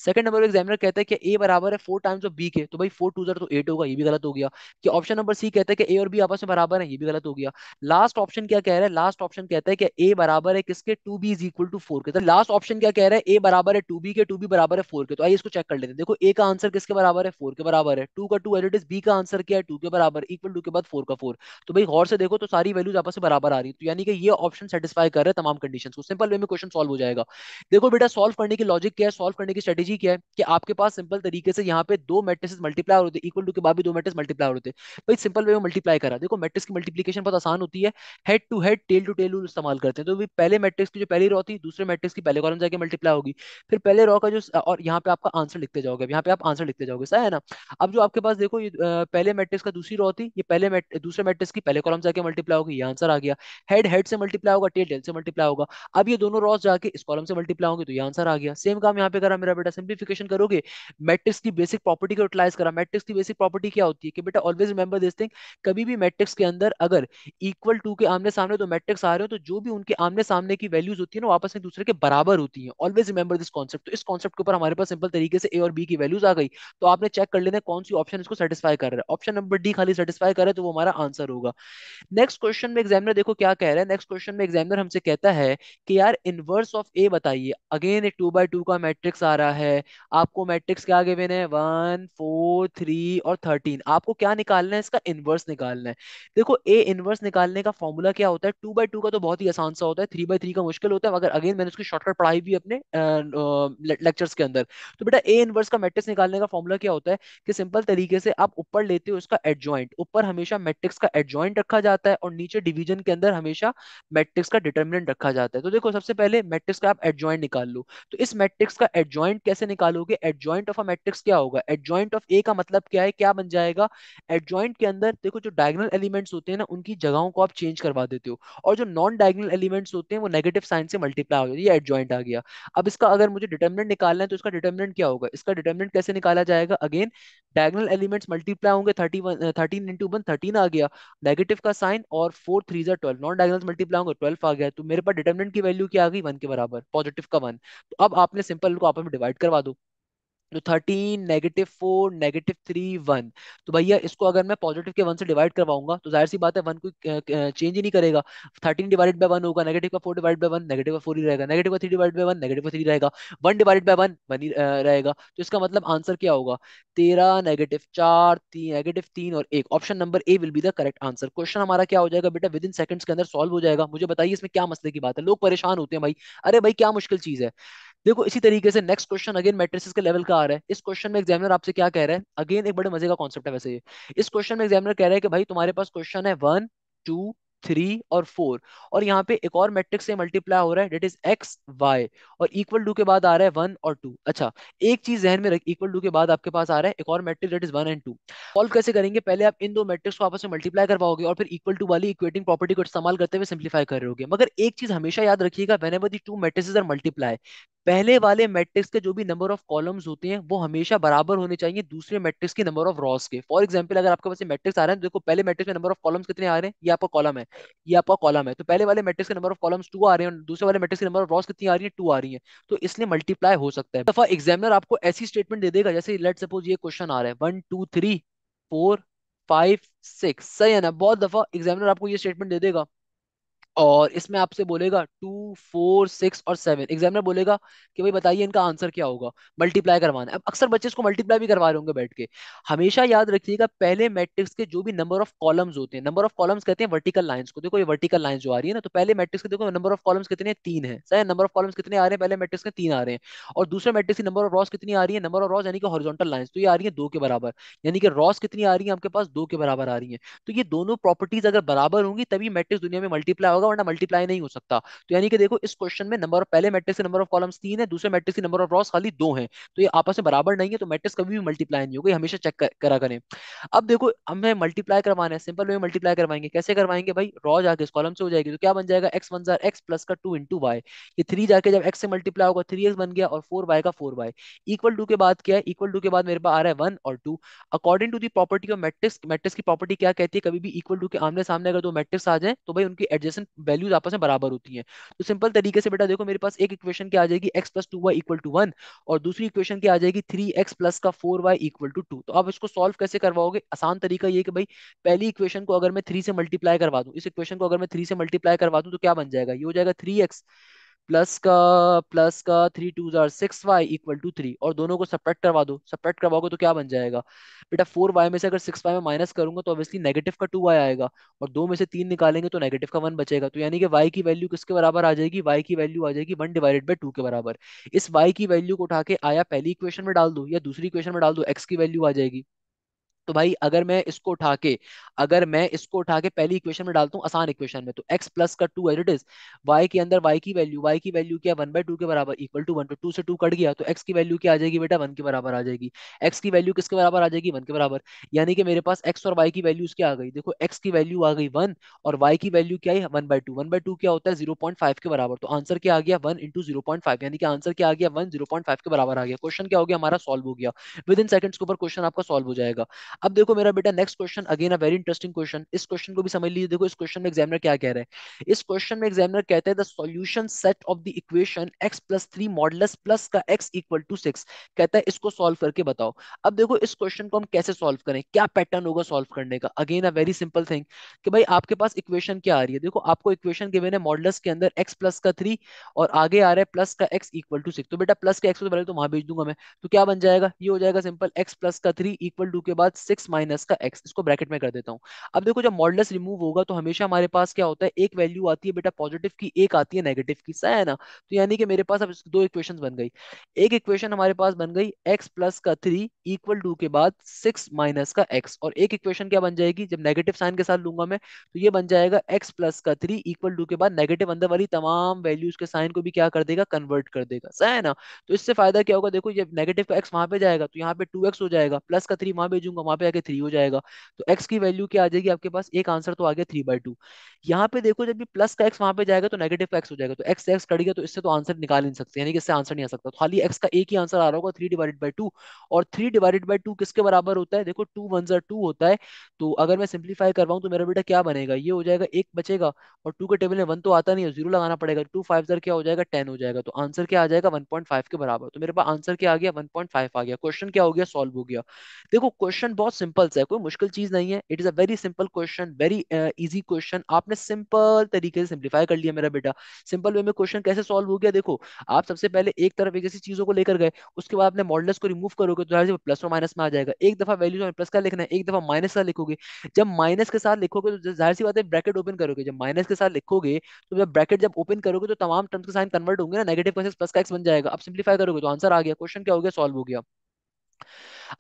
सेकंड नंबर एग्जामिनर कहता है कि ए बराबर है फोर टाइम्स ऑफ बी के तो भाई फोर टू जर तो एट होगा ये भी गलत हो गया कि ऑप्शन नंबर सी कहता है कि ए और बी आपस में बराबर है ये भी गलत हो गया लास्ट ऑप्शन क्या कह रहा है लास्ट ऑप्शन कहता है कि ए बराबर है किसके two B is equal to four के तो लास्ट ऑप्शन क्या कह रहा है ए बराबर है टू बी के टू बी बराबर है फोर के तो आइए इसको चेक कर लेते हैं देखो ए का आंसर किसके बराबर है फोर के बराबर है टू का टू एट इज बी का आंसर क्या है टू के बराबर इक्वल टू के बाद फोर का फोर तो भाई गौर से देखो तो सारी वैल्यूज आपस में बराबर आ रही है तो यानी कि ये ऑप्शन सेटिस्फाई कर रहे हैं तमाम कंडीशन को सिंपल वे में क्वेश्चन सॉल्व हो जाएगा देखो देखो बेटा सॉल्व करने की लॉजिक क्या है सॉल्व करने की स्ट्रेटेजी क्या है कि आपके पास सिंपल तरीके से यहाँ पे दो मैट्रिसेस मल्टीप्लाई होते हैं इक्वल टू के बाद भी दो मैट्रिस मल्टीप्लाई होते हैं भाई सिंपल वे में मल्टीप्लाई करा देखो मैट्रिक्स की मल्टीप्लीकेशन बहुत आसान होती है head to head tail to tail इस्तेमाल करते हैं तो भी पहले मैट्रिक्स की जो पहली रॉ थी दूसरे मैट्रिक्स की पहले कॉलम जाकर मल्टीप्लाई होगी फिर पहले रॉ का जो और यहाँ पे आपका आंसर लिखते जाओगे यहाँ पे आप आंसर लिखते जाओगे सही है ना अब जो आपके पास देखो ये पहले मैट्रिक्स का दूसरी रॉ थी ये पहले दूसरे मैट्रिक्स की पहले कॉलम जाकर मल्टीप्लाई होगी ये आंसर आ गया हेड हेड से मल्टीप्लाई होगा टेल टेल से मल्टीप्लाई होगा अब ये दोनों रॉस जाके इस कॉलम से मल्टीप्लाई बनाओगे तो ये आंसर आ गया सेम काम यहाँ पे करा मेरा बेटा सिंप्लीफिकेशन करोगे मैट्रिक्स की बेसिक प्रॉपर्टी को यूटिलाइज करा मैट्रिक्स की बेसिक प्रॉपर्टी क्या होती है कि बेटा ऑलवेज रिमेंबर दिस थिंग कभी भी मैट्रिक्स के अंदर अगर इक्वल टू के आमने सामने तो मैट्रिक्स आ रहे हो तो जो भी उनके आमने सामने की वैल्यूज होती है ना वापस में दूसरे के बराबर होती है ऑलवेज रिमेंबर दिस कॉन्सेप्ट तो इस कॉन्सेप्ट के ऊपर हमारे पास सिंपल तरीके से ए और बी की वैल्यूज आ गई तो आपने चेक कर लेना कौन सी ऑप्शन इसको सेटिसफाई कर रहा है ऑप्शन नंबर डी खाली सेटिस्फाई करे तो वो हमारा आंसर होगा नेक्स्ट क्वेश्चन में एग्जामिनर देखो क्या कह रहा है नेक्स्ट क्वेश्चन में एग्जामिनर हमसे कहता है कि यार इनवर्स ऑफ ए बताइए अगेन एक टू बाई टू का मैट्रिक्स आ रहा है आपको मैट्रिक्स क्या आगे है वन फोर थ्री और थर्टीन आपको क्या निकालना है इसका इनवर्स निकालना है देखो ए इनवर्स निकालने का फॉर्मूला क्या होता है टू बाई टू का तो बहुत ही आसान सा होता है थ्री बाई थ्री का मुश्किल होता है मगर अगेन मैंने उसकी शॉर्टकट पढ़ाई भी अपने लेक्चर्स के अंदर तो बेटा ए इनवर्स का मैट्रिक्स निकालने का फॉर्मूला क्या होता है कि सिंपल तरीके से आप ऊपर लेते हो उसका एडजॉइंट ऊपर हमेशा मैट्रिक्स का एडजॉइंट रखा जाता है और नीचे डिवीजन के अंदर हमेशा मैट्रिक्स का डिटर्मिनेंट रखा जाता है तो देखो सबसे पहले मैट्रिक्स का आप एडजॉइंट निकाल लो तो इस मैट्रिक्स का एडजॉइंट कैसे निकालोगे एडजॉइंट ऑफ अ मैट्रिक्स क्या होगा एडजॉइंट ऑफ ए का मतलब क्या है क्या बन जाएगा एडजॉइंट के अंदर देखो जो डायगनल एलिमेंट्स होते हैं ना उनकी जगहों को आप चेंज करवा देते हो और जो नॉन डायगनल एलिमेंट्स होते हैं वो नेगेटिव साइन से मल्टीप्लाई हो जाती है एडजॉइंट आ गया अब इसका अगर मुझे डिटर्मिनेंट निकालना है तो इसका डिटर्मिनेंट क्या होगा इसका डिटर्मिनेंट कैसे निकाला जाएगा अगेन डायगनल एलिमेंट्स मल्टीप्लाई होंगे thirty one thirteen into one thirteen आ गया नेगेटिव का साइन और फोर थ्री जो ट्वेल्व नॉन डायगनल मल्टीप्लाई होंगे ट्वेल्व आ गया तो मेरे पास डिटर्मिनेंट की वैल्यू क्या आ गई वन के बराबर पॉजिटिव का वन तो अब आपने सिंपल को आपस में डिवाइड करवा दो तो thirteen negative four negative three one तो भैया इसको अगर मैं पॉजिटिव के वन से डिवाइड करवाऊंगा तो जाहिर सी बात है वन कोई चेंज ही नहीं करेगा थर्टीन डिवाइड बाय वन होगा नेगेटिव का four divide by one negative का फोर ही रहेगा नेगेटिव का three divide by one negative का थ्री रहेगा one divide by one one ही रहेगा तो इसका मतलब आंसर क्या होगा तेरह नेगेटिव चार तीन नेगेटिव तीन और एक option number A will be the correct answer question हमारा क्या हो जाएगा बेटा विद इन सेकंड्स के अंदर सॉल्व हो जाएगा मुझे बताइए इसमें क्या मसले की बात है लोग परेशान होते हैं भाई अरे भाई क्या मुश्किल चीज है देखो इसी तरीके से नेक्स्ट क्वेश्चन अगेन मैट्रिसेस के लेवल का आ रहा है इस क्वेश्चन में एग्जामिनर आपसे क्या कह रहा है अगेन एक बड़े मजे का कॉन्सेप्ट है वैसे ये इस क्वेश्चन में एग्जामिनर कह रहा है कि भाई तुम्हारे पास क्वेश्चन है वन टू थ्री और फोर और यहाँ पे एक और मैट्रिक्स से मल्टीप्लाई हो रहा है डेट इज एक्स वाई और इक्वल टू के बाद आ रहा है वन और टू अच्छा एक चीज जहन में रख इक्वल टू के बाद आपके पास आ रहा है एक और matrix that is one and two solve कैसे करेंगे पहले आप इन दो मैट्रिक्स को आपस में मल्टीप्लाई करवाओगे और फिर इक्वल टू वाली इक्वेटिंग प्रॉपर्टी को इस्तेमाल करते हुए सिंप्लीफाई करोगे मगर एक चीज हमेशा याद रखिएगा whenever the two matrices are multiply पहले वाले मैट्रिक्स के जो भी नंबर ऑफ कॉलम्स होते हैं वो हमेशा बराबर होने चाहिए दूसरे मैट्रिक्स के नंबर ऑफ रॉस के फॉर एग्जाम्पल अगर आपके पास मैट्रिक्स आ हैं तो देखो पहले मैट्रिक्स में नंबर ऑफ कॉलम्स कितने आ रहे हैं ये आपका कॉलम है ये आपका कॉलम है तो पहले वाले मैट्रिक्स के नंबर ऑफ कॉलम्स टू आ रहे हैं दूसरे वाले मैट्रिक्स के नंबर ऑफ रॉस कितनी आ रही है टू आ रही है तो इसलिए मल्टीप्लाई हो सकता है दफा तो एग्जामिनर आपको ऐसी स्टेटमेंट दे देगा जैसे लेट सपोज ये क्वेश्चन आ रहा है one two three four five six सही है ना बहुत दफा एग्जामिनर आपको ये स्टेटमेंट दे देगा और इसमें आपसे बोलेगा टू फोर सिक्स और सेवन एग्जामिनर बोलेगा कि भाई बताइए इनका आंसर क्या होगा मल्टीप्लाई करवाना है अब अक्सर बच्चे इसको मल्टीप्लाई भी करवा रहे होंगे बैठ के हमेशा याद रखिएगा पहले मैट्रिक्स के जो भी नंबर ऑफ कॉलम्स होते हैं नंबर ऑफ कॉलम्स कहते हैं वर्टिकल लाइन्स को देखो ये वर्टिकल लाइन जो आ रही है ना तो पहले मैट्रिक्स के देखो नंबर ऑफ कॉलम्स कितने तीन है सही नंबर ऑफ कॉलम्स कितने आ रहे हैं पहले मैट्रिक्स के तीन आ रहे हैं और दूसरे मैट्रिक्स की नंबर ऑफ रॉस कितनी आ रही है नंबर ऑफ रॉस यानी कि हॉरिजॉन्टल लाइन्स तो ये आ रही है दो के बराबर यानी कि रॉस कितनी आ रही है आपके पास दो के बराबर आ रही है तो ये दोनों प्रॉपर्टीज अगर बराबर होंगी तभी मैट्रिक्स दुनिया में मल्टीप्लाई होगा होगा वरना मल्टीप्लाई नहीं हो सकता तो यानी कि देखो इस क्वेश्चन में नंबर ऑफ पहले मैट्रिक्स के नंबर ऑफ कॉलम्स तीन है दूसरे मैट्रिक्स के नंबर ऑफ रॉस खाली दो है तो ये आपस में बराबर नहीं है तो मैट्रिक्स कभी भी मल्टीप्लाई नहीं होगा हमेशा चेक करा करें अब देखो हमें मल्टीप्लाई करवाना है सिंपल वे मल्टीप्लाई करवाएंगे कैसे करवाएंगे भाई रॉ जाके इस कॉलम से हो जाएगी तो क्या बन जाएगा एक्स वन जार एक्स प्लस का टू इंटू वाई ये थ्री जाके जब एक्स से मल्टीप्लाई होगा थ्री एक्स बन गया और फोर वाई का फोर वाई इक्वल टू के बाद क्या है इक्वल टू के बाद मेरे पास आ रहा है वन और two according to the property of matrix matrix की प्रॉपर्टी क्या कहती है कभी भी इक्वल टू के आमने सामने अगर दो मैट्रिक्स आ जाए तो भाई उनकी एडजेसेंट वैल्यूज आपस में बराबर होती है तो सिंपल तरीके से बेटा देखो मेरे पास एक इक्वेशन क्या आ जाएगी x plus two y equal to one और दूसरी इक्वेशन क्या आ जाएगी थ्री एक्स प्लस का four y equal to two तो आप इसको सॉल्व कैसे करवाओगे आसान तरीका ये कि भाई पहली इक्वेशन को अगर मैं थ्री से मल्टीप्लाई करवा दूँ इस इक्वेशन को अगर मैं थ्री से मल्टीप्लाई करवा दूँ तो क्या बन जाएगा ये हो जाएगा थ्री एक्स प्लस का प्लस का थ्री टू जार six y equal to three और दोनों को सपरेट करवा दो सपरेट करवाओगे तो क्या बन जाएगा बेटा फोर वाई में से अगर सिक्स वाई में माइनस करूंगा तो ऑब्वियसली नेगेटिव का टू वाई आएगा और दो में से तीन निकालेंगे तो नेगेटिव का वन बचेगा तो यानी कि वाई की वैल्यू किसके बराबर आ जाएगी वाई की वैल्यू आ जाएगी वन डिवाइडेड बाई टू के बराबर इस वाई की वैल्यू को उठा के आया पहली इक्वेशन में डाल दो या दूसरी इक्वेशन में डाल दो एक्स की वैल्यू आ जाएगी तो भाई अगर मैं इसको उठा के अगर मैं इसको उठा के पहली इक्वेशन में डालता हूँ आसान इक्वेशन में तो x प्लस का two as it is y के अंदर y की वैल्यू y की वैल्यू क्या वन बाई टू के बराबर इक्वल टू वन टू से टू कट गया तो x की वैल्यू क्या आ जाएगी बेटा वन के बराबर आ जाएगी x की वैल्यू किसके बराबर आ जाएगी वन के बराबर यानी कि मेरे पास एक्स और वाई की वैल्यूज क्या आ गई देखो एक्स की वैल्यू आ गई वन और वाई की वैल्यू क्या है one by two one by two क्या होता है जीरो पॉइंट फाइव के बराबर तो आंसर क्या आ गया one into zero point five यानी कि आंसर क्या आ गया वन जीरो पॉइंट फाइव के बराबर आ गया क्वेश्चन क्या हो गया हमारा सॉल्व हो गया विद इन सेकंड्स के ऊपर क्वेश्चन आपका सॉल्व हो जाएगा अब देखो मेरा बेटा next question again a very interesting question इस क्वेश्चन को भी समझ लीजिए देखो इस क्वेश्चन में एग्जामिनर क्या कह रहा है इस क्वेश्चन में एग्जामिनर कहता है the solution set of the equation x plus three plus का x इक्वल टू सिक्स कहता है इसको सॉल्व करके बताओ अब देखो इस क्वेश्चन को हम कैसे सॉल्व करें क्या पैटर्न होगा सॉल्व करने का again a very simple thing कि भाई आपके पास इक्वेशन क्या आ रही है देखो आपको इक्वेशन गिवन है मॉडुलस के अंदर एक्स प्लस का थ्री और आगे आ रहा है प्लस का एक्स इक्वल टू सिक्स तो बेटा प्लस का एक्स तो वहां भेज दूंगा मैं तो क्या बन जाएगा ये हो जाएगा सिंपल एक्स प्लस का थ्री इक्वल टू के बाद सिक्स माइनस का एक्स इसको ब्रैकेट में कर देता हूँ अब देखो जब मॉडल्स रिमूव होगा तो हमेशा हमारे पास क्या होता है एक वैल्यू आती है बेटा पॉजिटिव की एक आती है नेगेटिव की सही है ना तो यानी कि मेरे पास अब दो इक्वेशन बन गई एक इक्वेशन हमारे पास बन गई एक्स प्लस का थ्री इक्वल टू के बाद सिक्स माइनस का एक्स और एक इक्वेशन क्या बन जाएगी जब नेगेटिव साइन के साथ लूंगा मैं तो ये बन जाएगा एक्स प्लस का थ्री इक्वल टू के बाद नेगेटिव अंदर वाली तमाम वैल्यूज के साइन को भी क्या कर देगा कन्वर्ट कर देगा सही है ना तो इससे फायदा क्या होगा देखो ये नेगेटिव का एक्स वहां पे जाएगा तो यहाँ पे टू हो जाएगा प्लस का थ्री वहां भेजूंगा यहाँ पे आके थ्री हो जाएगा तो एक्स की वैल्यू क्या आ जाएगी आपके पास एक आंसर तो आ गया थ्री बाई टू यहाँ पे देखो जब भी प्लस का एक्स वहां पे जाएगा तो नेगेटिव का एक्स हो जाएगा तो एक्स एक्स कट गया तो इससे तो आंसर निकाल नहीं सकते यानी कि इससे आंसर नहीं आ सकता तो खाली एक्स का एक ही आंसर आ रहा होगा थ्री डिवाइडेड बाई टू और थ्री डिवाइडेड बाई टू किसके बराबर होता है देखो टू वन जर टू होता है तो अगर मैं सिंप्लीफाई करवाऊँ तो मेरा बेटा क्या बनेगा ये हो जाएगा एक बचेगा और टू के टेबल में वन तो आता नहीं है जीरो लगाना पड़ेगा टू फाइव जर क्या हो जाएगा टेन हो जाएगा तो आंसर क्या आ जाएगा वन पॉइंट फाइव के बराबर तो मेरे पास आंसर क्या आ गया वन पॉइंट फाइव आ गया क्वेश्चन क्या हो गया सॉल्व हो गया देखो क्वेश्चन बहुत सिंपल सा है कोई मुश्किल चीज नहीं है it is a very simple question very easy question आपने सिंपल तरीके से सिंप्लीफाई कर लिया मेरा बेटा सिंपल वे में क्वेश्चन कैसे सॉल्व हो गया देखो आप सबसे पहले एक तरफ एक ऐसी चीजों को लेकर गए उसके बाद आपने मॉडल्स को रिमूव करोगे तो जैसे प्लस और माइनस में आ जाएगा एक दफा वैल्यू प्लस का लिखना है एक दफा माइनस का लिखोगे जब माइनस के साथ लिखोगे तो जाहिर सी बात है ब्रैकेट ओपन करोगे जब माइनस के साथ लिखोगे तो जब ब्रैकेट जब ओपन करोगे तो तमाम टर्म्स के साइन कन्वर्ट होंगे ना नेगेटिव का प्लस का एक्स बन जाएगा आप सिंप्लीफाई करोगे तो आंसर आ गया क्वेश्चन क्या हो गया सॉल्व हो गया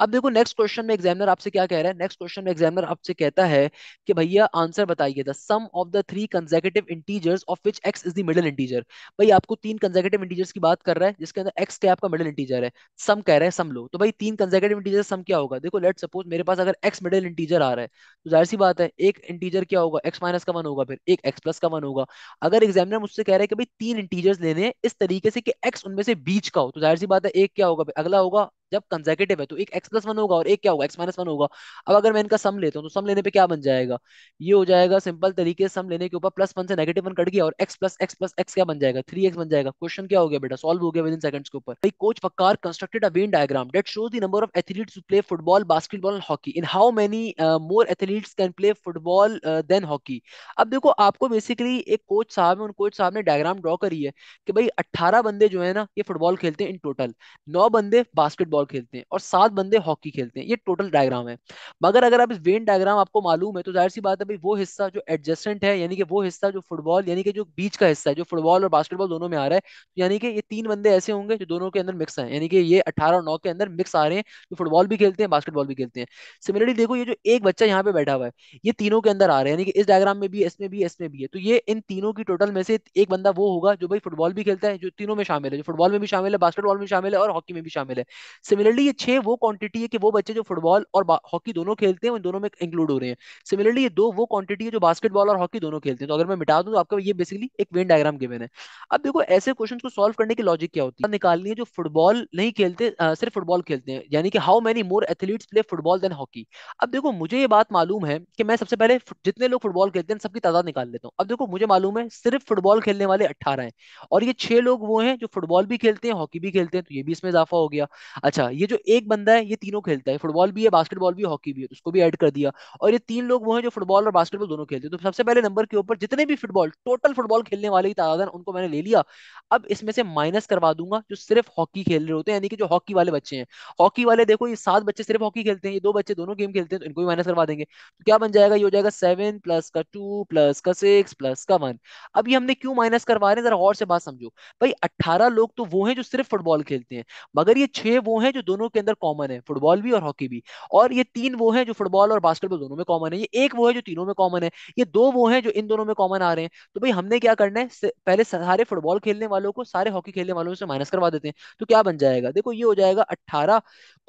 अब देखो नेक्स्ट क्वेश्चन में एग्जामिनर आपसे क्या कह रहा है नेक्स्ट क्वेश्चन में एग्जामिनर आपसे कहता है कि भैया आंसर बताइए the sum of the three consecutive integers of which x is the middle integer भाई आपको तीन कंजेकेटिव इंटीजर्स की बात कर रहा है जिसके अंदर एक्स क्या आपका मिडिल इंटीजर है सम कह रहा है सम लो तो भाई तीन कंजेकेटिव इंटीजर सम क्या होगा देखो लेट सपोज मेरे पास अगर एक्स मिडिल इंटीजर आ रहा है तो जाहिर सी बात है एक इंटीजर क्या होगा एक्स माइनस का वन होगा फिर एक एक्स प्लस का वन होगा अगर एग्जामिनर मुझसे कह रहा है कि भाई तीन इंटीजर्स लेने हैं इस तरीके से कि एक्स उनमें से बीच का हो तो जाहिर सी बात है एक क्या होगा अगला होगा जब कंजेकेटिव है तो एक एक्स प्लस वन होगा और एक क्या होगा एक्स माइनस वन होगा अब अगर मैं इनका सम लेता हूँ तो सम लेने पे क्या बन जाएगा ये हो जाएगा सिंपल तरीके से सम लेने के ऊपर प्लस वन से नेगेटिव वन कट गया और x plus x plus x क्या बन जाएगा थ्री एक्स बन जाएगा क्वेश्चन क्या हो गया बेटा सॉल्व हो गया विद इन सेकंड्स के ऊपर coach Parker constructed a Venn diagram that shows the number of athletes to play football basketball and hockey in how many more athletes can play football than hockey अब देखो आपको basically एक coach साहब है उन coach साहब ने diagram draw करी है कि भाई अट्ठारह बंदे जो है ना ये फुटबॉल खेलते हैं इन टोटल नौ बंदे बास्केटबॉल वॉलीबॉल खेलते हैं और सात बंदे हॉकी खेलते हैं ये टोटल डायग्राम है मगर अगर आप इस वेन डायग्राम आपको मालूम है तो जाहिर सी बात है भाई वो हिस्सा जो एडजस्टेंट है यानी कि वो हिस्सा जो फुटबॉल यानी कि जो बीच का हिस्सा है जो फुटबॉल और बास्केटबॉल दोनों में आ रहा है तो यानी कि ये तीन बंदे ऐसे होंगे जो दोनों के अंदर मिक्स है यानी कि ये अठारह और नौ के अंदर मिक्स आ रहे हैं जो फुटबॉल भी खेलते हैं बास्केटबॉल भी खेलते हैं सिमिलरली देखो ये जो एक बच्चा यहाँ पे बैठा हुआ है ये तीनों के अंदर आ रहा है यानी कि इस डायग्राम में भी इसमें भी इसमें भी है तो ये इन तीनों की टोटल में से एक बंदा वो होगा जो भाई फुटबॉल भी खेलता है जो तीनों में शामिल है जो फुटबॉल में भी शामिल है बास्केटबॉल में शामिल है और हॉकी में भी शामिल है सिमिलरली ये छह वो क्वांटिटी है कि वो बच्चे जो फुटबॉल और हॉकी दोनों खेलते हैं उन दोनों में इंक्लूड हो रहे हैं सिमिलरली ये दो वो क्वांटिटी है जो बास्केटबॉल और हॉकी दोनों खेलते हैं तो अगर मैं मिटा दूं तो आपका ये बेसिकली एक वेन डायग्राम गिवन है अब देखो ऐसे क्वेश्चन को सॉल्व करने की लॉजिक क्या होती है निकालनी है जो फुटबॉल नहीं खेलते सिर्फ फुटबॉल खेलते हैं यानी कि how many more athletes play football than hockey अब देखो मुझे ये बात मालूम है कि मैं सबसे पहले जितने लोग फुटबॉल खेलते हैं सबकी तादाद निकाल लेता हूँ अब देखो मुझे मालूम है सिर्फ फुटबॉल खेलने वाले अट्ठारह है और ये छह लोग वो हैं जो फुटबॉल भी खेलते हैं हॉकी भी खेलते हैं तो ये भी इसमें इजाफा हो गया अच्छा अच्छा ये जो एक बंदा है ये तीनों खेलता है फुटबॉल भी है बास्केटबॉल भी हॉकी भी है तो उसको भी ऐड कर दिया और ये तीन लोग वो हैं जो फुटबॉल और बास्केटबॉल दोनों खेलते हैं तो सबसे पहले नंबर के ऊपर जितने भी फुटबॉल टोटल फुटबॉल खेलने वाले की तादाद उनको मैंने ले लिया अब इसमें से माइनस करवा दूंगा जो सिर्फ हॉकी खेल रहे होते हैं यानी कि जो हॉकी वाले बच्चे हैं हॉकी वाले देखो ये सात बच्चे सिर्फ हॉकी खेलते हैं ये दो बच्चे दोनों गेम खेलते हैं तो इनको भी माइनस करवा देंगे तो क्या बन जाएगा ये हो जाएगा सेवन प्लस का टू प्लस का सिक्स प्लस का वन अब ये हमने क्यों माइनस करवा रहे हैं जरा और से बात समझो भाई अट्ठारह लोग तो वो हैं जो सिर्फ फुटबॉल खेलते हैं मगर ये छह वो हैं है जो दोनों के अंदर कॉमन है फुटबॉल भी और हॉकी भी और ये तीन वो है जो फुटबॉल और बास्केटबॉल दोनों में कॉमन है ये एक वो है जो तीनों में कॉमन है ये दो वो है जो इन दोनों में कॉमन आ रहे हैं तो भाई हमने क्या करना है पहले सारे फुटबॉल खेलने वालों को सारे हॉकी खेलने वालों से माइनस करवा देते हैं तो क्या बन जाएगा देखो ये हो जाएगा अट्ठारह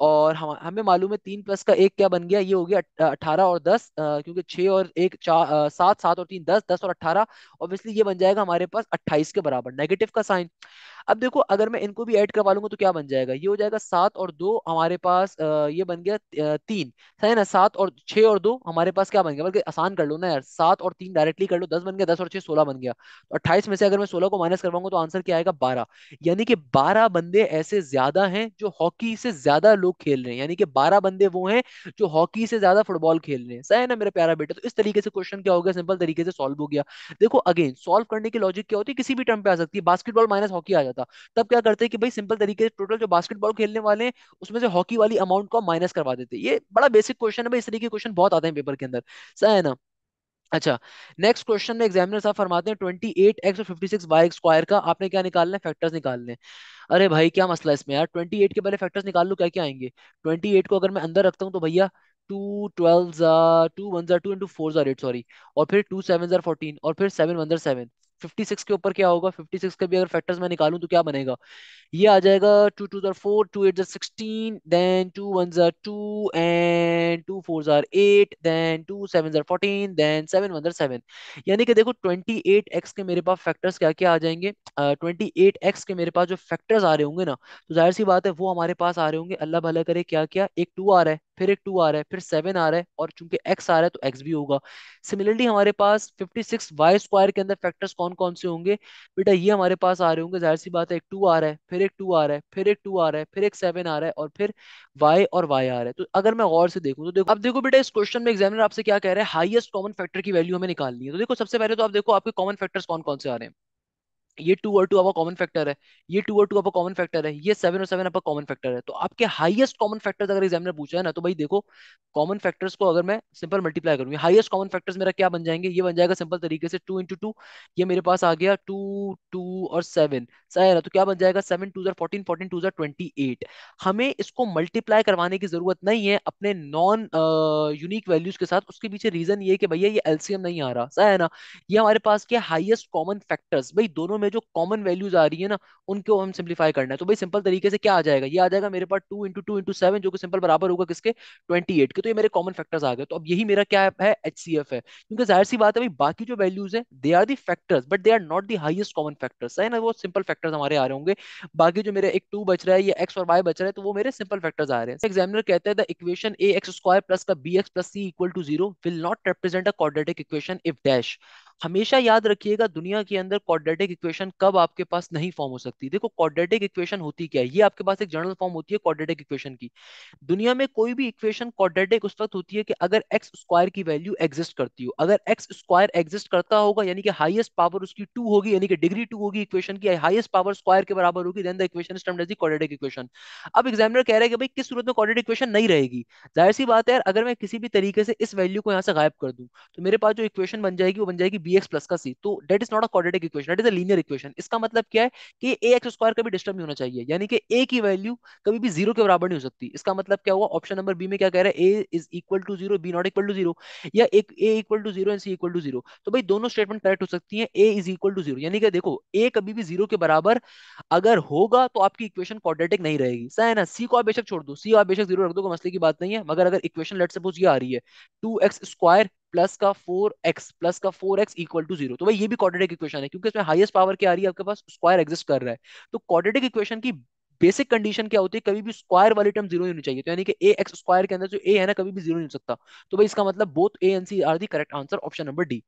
और हमें मालूम है तीन प्लस का एक क्या बन गया ये हो गया अट्ठारह और दस क्योंकि छह और एक चार सात सात और तीन दस दस और अट्ठारह ऑब्वियसली ये बन जाएगा हमारे पास अट्ठाईस के बराबर नेगेटिव का साइन अब देखो अगर मैं इनको भी ऐड करवा लूंगा तो क्या बन जाएगा ये हो जाएगा सात और दो हमारे पास ये बन गया तीन है ना सात और छह और दो हमारे पास क्या बन गया बल्कि आसान कर लो ना यार सात और तीन डायरेक्टली कर लो दस बन गया दस और छह सोलह बन गया तो अट्ठाईस में से अगर मैं सोलह को माइनस करवाऊंगा तो आंसर क्या आएगा बारह यानी कि बारह बंदे ऐसे ज्यादा हैं जो हॉकी से ज्यादा लोग खेल रहे हैं यानी कि बारह बंदे वो हैं जो हॉकी से ज्यादा फुटबॉल खेल रहे हैं सही ना मेरा प्यारा बेटा तो इस तरीके से क्वेश्चन क्या हो गया सिंपल तरीके से सॉल्व हो गया देखो अगेन सॉल्व करने की लॉजिक क्या होती है किसी भी टर्म पे आ सकती है बास्केटबॉल माइनस हॉकी आ जाता तब क्या करते हैं कि भाई सिंपल तरीके से टोटल जो बास्केटबॉल खेलने वाले हैं उसमें से हॉकी वाली अमाउंट को माइनस करवा देते ये बड़ा बेसिक क्वेश्चन है भाई इस तरीके के क्वेश्चन बहुत आते हैं पेपर के अंदर सही है ना अच्छा नेक्स्ट क्वेश्चन में एग्जामिनर साहब फरमाते हैं twenty eight x fifty six y square का आपने क्या निकालना है फैक्टर्स निकालने अरे भाई क्या मसला है इसमें यार ट्वेंटी एट के पहले फैक्टर्स निकाल लो क्या क्या आएंगे ट्वेंटी एट को अगर मैं अंदर रखता हूँ तो भैया टू ट्वेल्व टू वन जार टू इंटू फोर जार एट सॉरी और फिर टू सेवन जार फोर्टीन और फिर सेवन वन जार सेवन 56 के ऊपर क्या होगा 56 के भी अगर फैक्टर्स मैं निकालूं तो क्या बनेगा ये आ जाएगा टू टू जर फोर टू एट जर सिक्सटीन देन टू वन जर टू एंड टू फोर जर एट देन टू सेवन जर फोर्टीन देन सेवन वन जर सेवन यानी कि देखो ट्वेंटी एट एक्स के मेरे पास फैक्टर्स क्या क्या आ जाएंगे ट्वेंटी एट एक्स के मेरे पास जो फैक्टर्स आ रहे होंगे ना तो जाहिर सी बात है वो हमारे पास आ रहे होंगे अल्लाह भला करे क्या क्या एक टू आ रहा है फिर एक टू आ रहा है फिर सेवन आ रहा है और चूंकि एक्स आ रहा है तो एक्स भी होगा सिमिलरली हमारे पास फिफ्टी सिक्स वाई स्क्वायर के अंदर फैक्टर्स कौन कौन से होंगे बेटा ये हमारे पास आ रहे होंगे जाहिर सी बात है एक टू आ रहा है फिर एक टू आ रहा है फिर एक टू आ रहा है फिर एक सेवन आ रहा है और फिर वाई और वाई आ रहा है तो अगर मैं गौर से देखूँ तो देखो अब देखो बेटा इस क्वेश्चन में एग्जामिनर आपसे क्या कह रहा है हाइएस्ट कॉमन फैक्टर की वैल्यू हमें निकालनी है तो देखो सबसे पहले तो आप देखो आपके कॉमन फैक्टर्स कौन कौन से आ रहे हैं ये टू और टू आपका कॉमन फैक्टर है ये टू और टू आपका कॉमन फैक्टर है ये सेवन और सेवन आपका कॉमन फैक्टर है तो आपके हाईएस्ट कॉमन फैक्टर्स अगर एग्जामिनर पूछा है ना तो भाई देखो कॉमन फैक्टर्स को अगर मैं सिंपल मल्टीप्लाई करूँ हाईएस्ट कॉमन फैक्टर्स मेरा क्या बन जाएंगे ये बन जाएगा सिंपल तरीके से टू इंटू टू ये मेरे पास आ गया टू टू और सेवन सही ना तो क्या बन जाएगा सेवन टू जर फोर्टीन फोर्टीन टू जर ट्वेंटी एट हमें इसको मल्टीप्लाई करवाने की जरूरत नहीं है अपने नॉन यूनिक वैल्यूज के साथ उसके पीछे रीजन ये कि भैया ये एल्सियम नहीं आ रहा सही है ना ये हमारे पास क्या हाइएस्ट कॉमन फैक्टर्स भाई दोनों में पे जो कॉमन वैल्यूज आ रही है ना उनको हम सिंप्लीफाई करना है तो भाई सिंपल तरीके से क्या आ जाएगा ये आ जाएगा मेरे पास two into two into seven जो कि सिंपल बराबर होगा किसके ट्वेंटी एट के तो ये मेरे कॉमन फैक्टर्स आ गए तो अब यही मेरा क्या है एच सी एफ है क्योंकि जाहिर सी बात है भाई बाकी जो वैल्यूज है they are the factors but they are not the highest common factors है ना वो सिंपल फैक्टर्स हमारे आ रहे होंगे बाकी जो मेरे एक टू बच रहा है या एक्स और वाई बच रहा है तो वो मेरे सिंपल फैक्टर्स आ रहे हैं एग्जामिनर कहते हैं the equation a x square plus का b x plus c equal to zero will not represent a quadratic equation if dash हमेशा याद रखिएगा दुनिया के अंदर क्वाड्रेटिक इक्वेशन कब आपके पास नहीं फॉर्म हो सकती देखो क्वाड्रेटिक इक्वेशन होती क्या है ये आपके पास एक जनरल फॉर्म होती है क्वाड्रेटिक इक्वेशन की दुनिया में कोई भी इक्वेशन क्वाड्रेटिक उस वक्त होती है कि अगर एक्स स्क्वायर की वैल्यू एग्जिस्ट करती हो अगर एक्स स्क्वायर एग्जिस्ट करता होगा यानी कि हाइएस्ट पावर उसकी टू होगी यानी कि डिग्री टू होगी इक्वेशन की हाइएस्ट पावर स्क्वायर के बराबर होगी then the equation is termed as the quadratic equation अब एग्जामिनर कह रहे हैं कि भाई किस सूरत में क्वाड्रेटिक इक्वेशन नहीं रहेगी जाहिर सी बात है यार अगर मैं किसी भी तरीके से इस वैल्यू को यहाँ से गायब कर दूं तो मेरे पास जो इक्वेशन बन जाएगी वो बन जाएगी बी एक्स प्लस का सी तो that is not a quadratic equation that is a linear equation इसका मतलब क्या है कि ए एक्स स्क्वायर कभी डिस्टर्ब नहीं होना चाहिए यानी कि ए की वैल्यू कभी भी जीरो के बराबर नहीं हो सकती इसका मतलब क्या हुआ ऑप्शन नंबर बी में क्या कह रहा है a is equal to zero b not equal to zero या एक a equal to zero and c equal to zero तो भाई दोनों स्टेटमेंट करेक्ट हो सकती है a is equal to zero यानी कि देखो ए कभी भी जीरो के बराबर अगर होगा तो आपकी इक्वेशन क्वाड्रेटिक नहीं रहेगी सही है ना सी को आप बेशक छोड़ दो सी आप बेशक जीरो रख दो मसले की बात नहीं है मगर अगर इक्वेशन लेट सपोज ये आ रही है टू एक्स स्क्वायर प्लस का फोर एक्स प्लस का four x equal to zero तो भाई ये भी क्वाड्रेटिक इक्वेशन है क्योंकि इसमें हाईएस्ट पावर क्या आ रही है आपके पास स्क्वायर एग्जिस्ट कर रहा है तो क्वाड्रेटिक इक्वेशन की बेसिक कंडीशन क्या होती है कभी भी स्क्वायर वाली टर्म जीरो नहीं होनी चाहिए तो यानी कि ए एक्स स्क्वायर के अंदर जो ए है ना कभी भी जीरो नहीं हो सकता तो भाई इसका मतलब both a and c are the correct answer option number d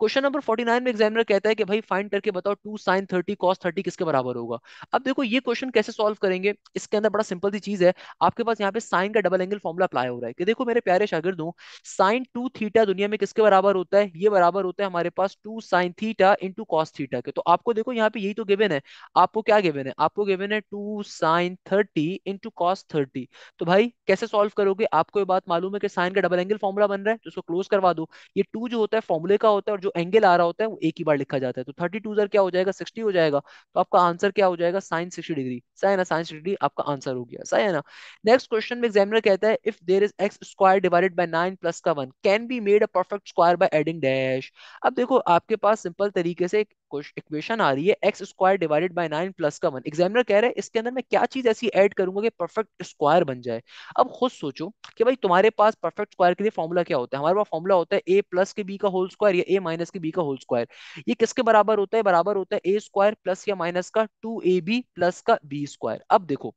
question number forty nine में एग्जामिनर कहता है कि भाई फाइंड करके बताओ two sine thirty cos thirty किसके बराबर होगा अब देखो ये क्वेश्चन कैसे सॉल्व करेंगे इसके अंदर बड़ा सिंपल सी चीज है आपके पास यहाँ पे साइन का डबल एंगल फॉर्मुला अप्लाई हो रहा है कि देखो मेरे प्यारे दो साइन टू थीटा दुनिया में किसके बराबर होता है ये बराबर होता है हमारे पास two sine theta into cos theta के तो आपको देखो यहाँ पे यही तो गिवेन है आपको क्या गिवेन है आपको गिवेन है two sine thirty into cos thirty तो भाई कैसे सॉल्व करोगे आपको ये बात मालूम है कि साइन का डबल एंगल फॉर्मूला बन रहा है तो उसको क्लोज करवा दो ये टू जो होता है फॉर्मूले का होता है और जो एंगल आ रहा होता है वो एक ही बार लिखा जाता है तो थर्टी टू क्या हो जाएगा सिक्सटी हो जाएगा तो आपका आंसर क्या हो जाएगा साइन सिक्सटी डिग्री सही है ना साइन सिक्सटी डिग्री आपका आंसर हो गया सही है ना नेक्स्ट क्वेश्चन में एग्जामिनर कहता है if there is x square divided by nine plus का one can be made a perfect square by adding dash अब देखो आपके पास सिंपल तरीके से एक इक्वेशन आ रही है x square divided by nine plus का वन एग्जामिनर कह रहे हैं इसके अंदर मैं क्या चीज ऐसी ऐड करूंगा कि परफेक्ट स्क्वायर बन जाए अब खुद सोचो कि भाई तुम्हारे पास परफेक्ट स्क्वायर के लिए फॉर्मूला क्या होता है हमारे पास फॉर्मूला होता है ए प्लस के बी का होल स्क्वायर या ए माइनस के बी का होल स्क्वायर ये किसके बराबर होता है बराबर होता है ए स्क्वायर प्लस या माइनस का टू ए बी प्लस का बी स्क्वायर अब देखो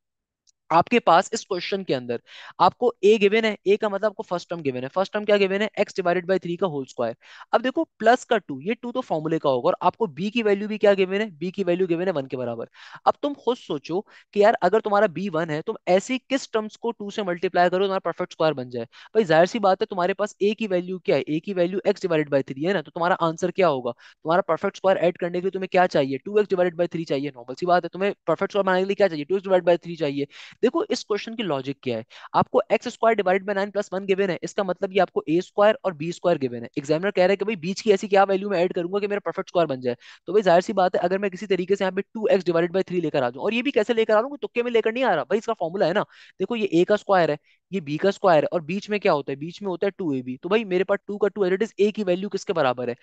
आपके पास इस क्वेश्चन के अंदर आपको ए गिवन है ए का मतलब आपको फर्स्ट टर्म गिवन है फर्स्ट टर्म क्या गिवन है एक्स डिवाइडेड बाई थ्री का होल स्क्वायर अब देखो प्लस का टू ये टू तो फॉर्मूले का होगा और आपको बी की वैल्यू भी क्या गिवन है बी की वैल्यू गिवन है वन के बराबर अब तुम खुद सोचो कि यार अगर तुम्हारा बी वन है तुम ऐसे किस टर्म्स को टू से मल्टीप्लाई करो तुम्हारा परफेक्ट स्क्वायर बन जाए भाई जाहिर सी बात है तुम्हारे पास ए की वैल्यू क्या है ए की value x divided by three है ना तो तुम्हारा आंसर क्या होगा तुम्हारा परफेक्ट स्क्वायर एड करने के लिए तुम्हें क्या चाहिए two x divided by three चाहिए नॉर्मल सी बात है तुम्हें परफेक्ट स्क्वायर बनाने के लिए क्या चाहिए two x divide by three चाहिए देखो इस क्वेश्चन की लॉजिक क्या है आपको x square divide by nine plus one given है इसका मतलब ये आपको ए स्क्वायर और बी स्क्वायर गिवन है एग्जामिनर कह रहे हैं कि भाई बीच की ऐसी क्या वैल्यू मैं ऐड करूंगा कि मेरा परफेक्ट स्क्वायर बन जाए तो भाई जाहिर सी बात है अगर मैं किसी तरीके से यहाँ पे two x divide by three लेकर आ जाऊँ और ये भी कैसे लेकर आ रहा हूँ तुक्के में लेकर नहीं आ रहा भाई इसका फॉर्मूला है ना देखो ये ए का स्क्वायर है ये बी का स्क्वायर है और बीच में क्या होता है बीच में होता है टू ए बी तो भाई मेरे पास टू का टू है ए की वैल्यू किसके बराबर है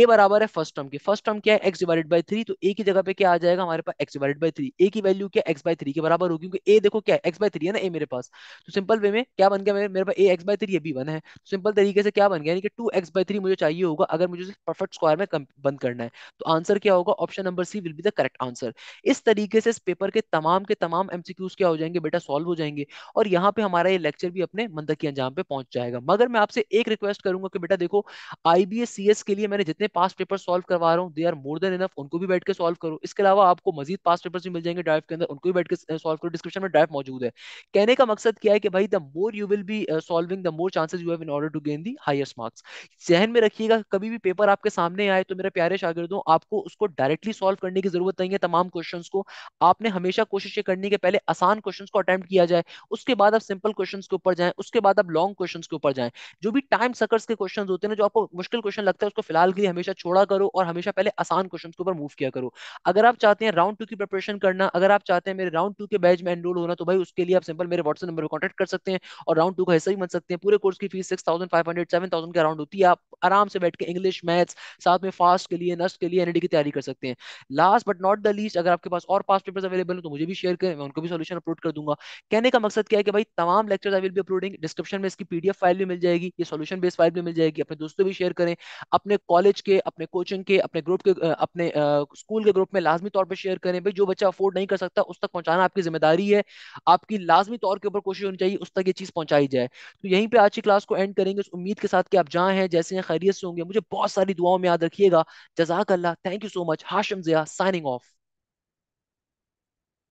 ए बराबर है फर्स्ट टर्म के फर्स्ट टर्म क्या है एक्स डिवाइडेड बाई थ्री तो ए की जगह पे क्या आ जाएगा हमारे पास x divided by three a की वैल्यू क्या एक्स बाई थ्री के बराबर होगी क्योंकि ए देखो क्या एक्स बाई थ्री है ना ए मेरे पास तो सिंपल वे में क्या बन गया मेरे, पास a x by three a b one है सिंपल तो तरीके से क्या बन गया यानी कि टू एक्स बाई थ्री मुझे चाहिए होगा अगर मुझे परफेक्ट स्क्वायर में बंद करना है तो आंसर क्या होगा option number C will be the correct answer इस तरीके से इस पेपर के तमाम के तमाम एमसीक्यूज क्या हो जाएंगे बेटा सॉल्व हो जाएंगे और यहाँ पे हमारा ये लेक्चर भी अपने मंदकी अंजाम पे पहुंच जाएगा मगर मैं आपसे एक रिक्वेस्ट करूंगा कि बेटा देखो आईबीएस एस के लिए मैंने जितने पास पेपर सॉल्व करवा रहा हूँ they are more than enough उनको भी बैठ के सॉल्व करो इसके अलावा आपको मजीद पास पेपर भी मिल जाएंगे ड्राइव के अंदर उनको भी बैठ के सॉल्व करो डिस्क्रिप्शन में ड्राइव मौजूद है कहने का मकसद क्या है कि भाई the more you will be solving the more chances you have in order to gain the highest marks जहन में रखिएगा कभी भी पेपर आपके सामने आए तो मेरे प्यारे शागिदों आपको उसको डायरेक्टली सॉल्व करने की जरूरत नहीं है तमाम क्वेश्चन को आपने हमेशा कोशिश करनी है पहले आसान क्वेश्चन को अटेम्प्ट किया जाए उसके बाद आप सिंपल क्वेश्चन के ऊपर जाए उसके बाद आप लॉन्ग क्वेश्चन के ऊपर जाए जो भी टाइम सकर्स के क्वेश्चन होते हैं जो आपको मुश्किल क्वेश्चन लगता है उसको फिलहाल के लिए हमेशा छोड़ा करो और हमेशा पहले आसान क्वेश्चन के ऊपर मूव किया करो अगर आप चाहते हैं राउंड टू की प्रिपरेशन करना अगर आप चाहते हैं मेरे राउंड टू के बैच में एनरोल होना तो भाई उसके लिए आप सिंपल मेरे व्हाट्सएप नंबर पर कॉन्टेक्ट कर सकते हैं और राउंड टू का हिस्सा भी बन सकते हैं पूरे कोर्स की फीस सिक्स थाउजेंड के अराउंड होती है आप आराम से बैठ के इंग्लिश मैथ्स साथ में फास्ट के लिए नस्ट के लिए एनडी की तैयारी कर सकते हैं last but not the least अगर आपके पास और पास पेपर अवेलेबल हो तो मुझे भी शेयर करें मैं उनको भी सोल्यूशन अपलोड कर दूंगा कहने का मकसद क्या है कि भाई तमाम lecture I will be uploading description में इसकी पीडीएफ फाइल भी मिल जाएगी ये सॉल्यूशन बेस्ड फाइल भी मिल जाएगी अपने दोस्तों भी शेयर करें अपने कॉलेज के अपने कोचिंग के अपने ग्रुप के अपने स्कूल के ग्रुप में लाजमी तौर पर शेयर करें भाई जो बच्चा अफोर्ड नहीं कर सकता उस तक पहुंचाना आपकी जिम्मेदारी है आपकी लाजमी तौर के ऊपर कोशिश होनी चाहिए उस तक ये चीज़ पहुंचाई जाए तो यहीं पर आज की क्लास को एंड करेंगे उस उम्मीद के साथ कि आप जहाँ हैं जैसे हैं खैरियत से होंगे मुझे बहुत सारी दुआओं में याद रखिएगा जजाक अल्लाह thank you so much Hasham Zia signing of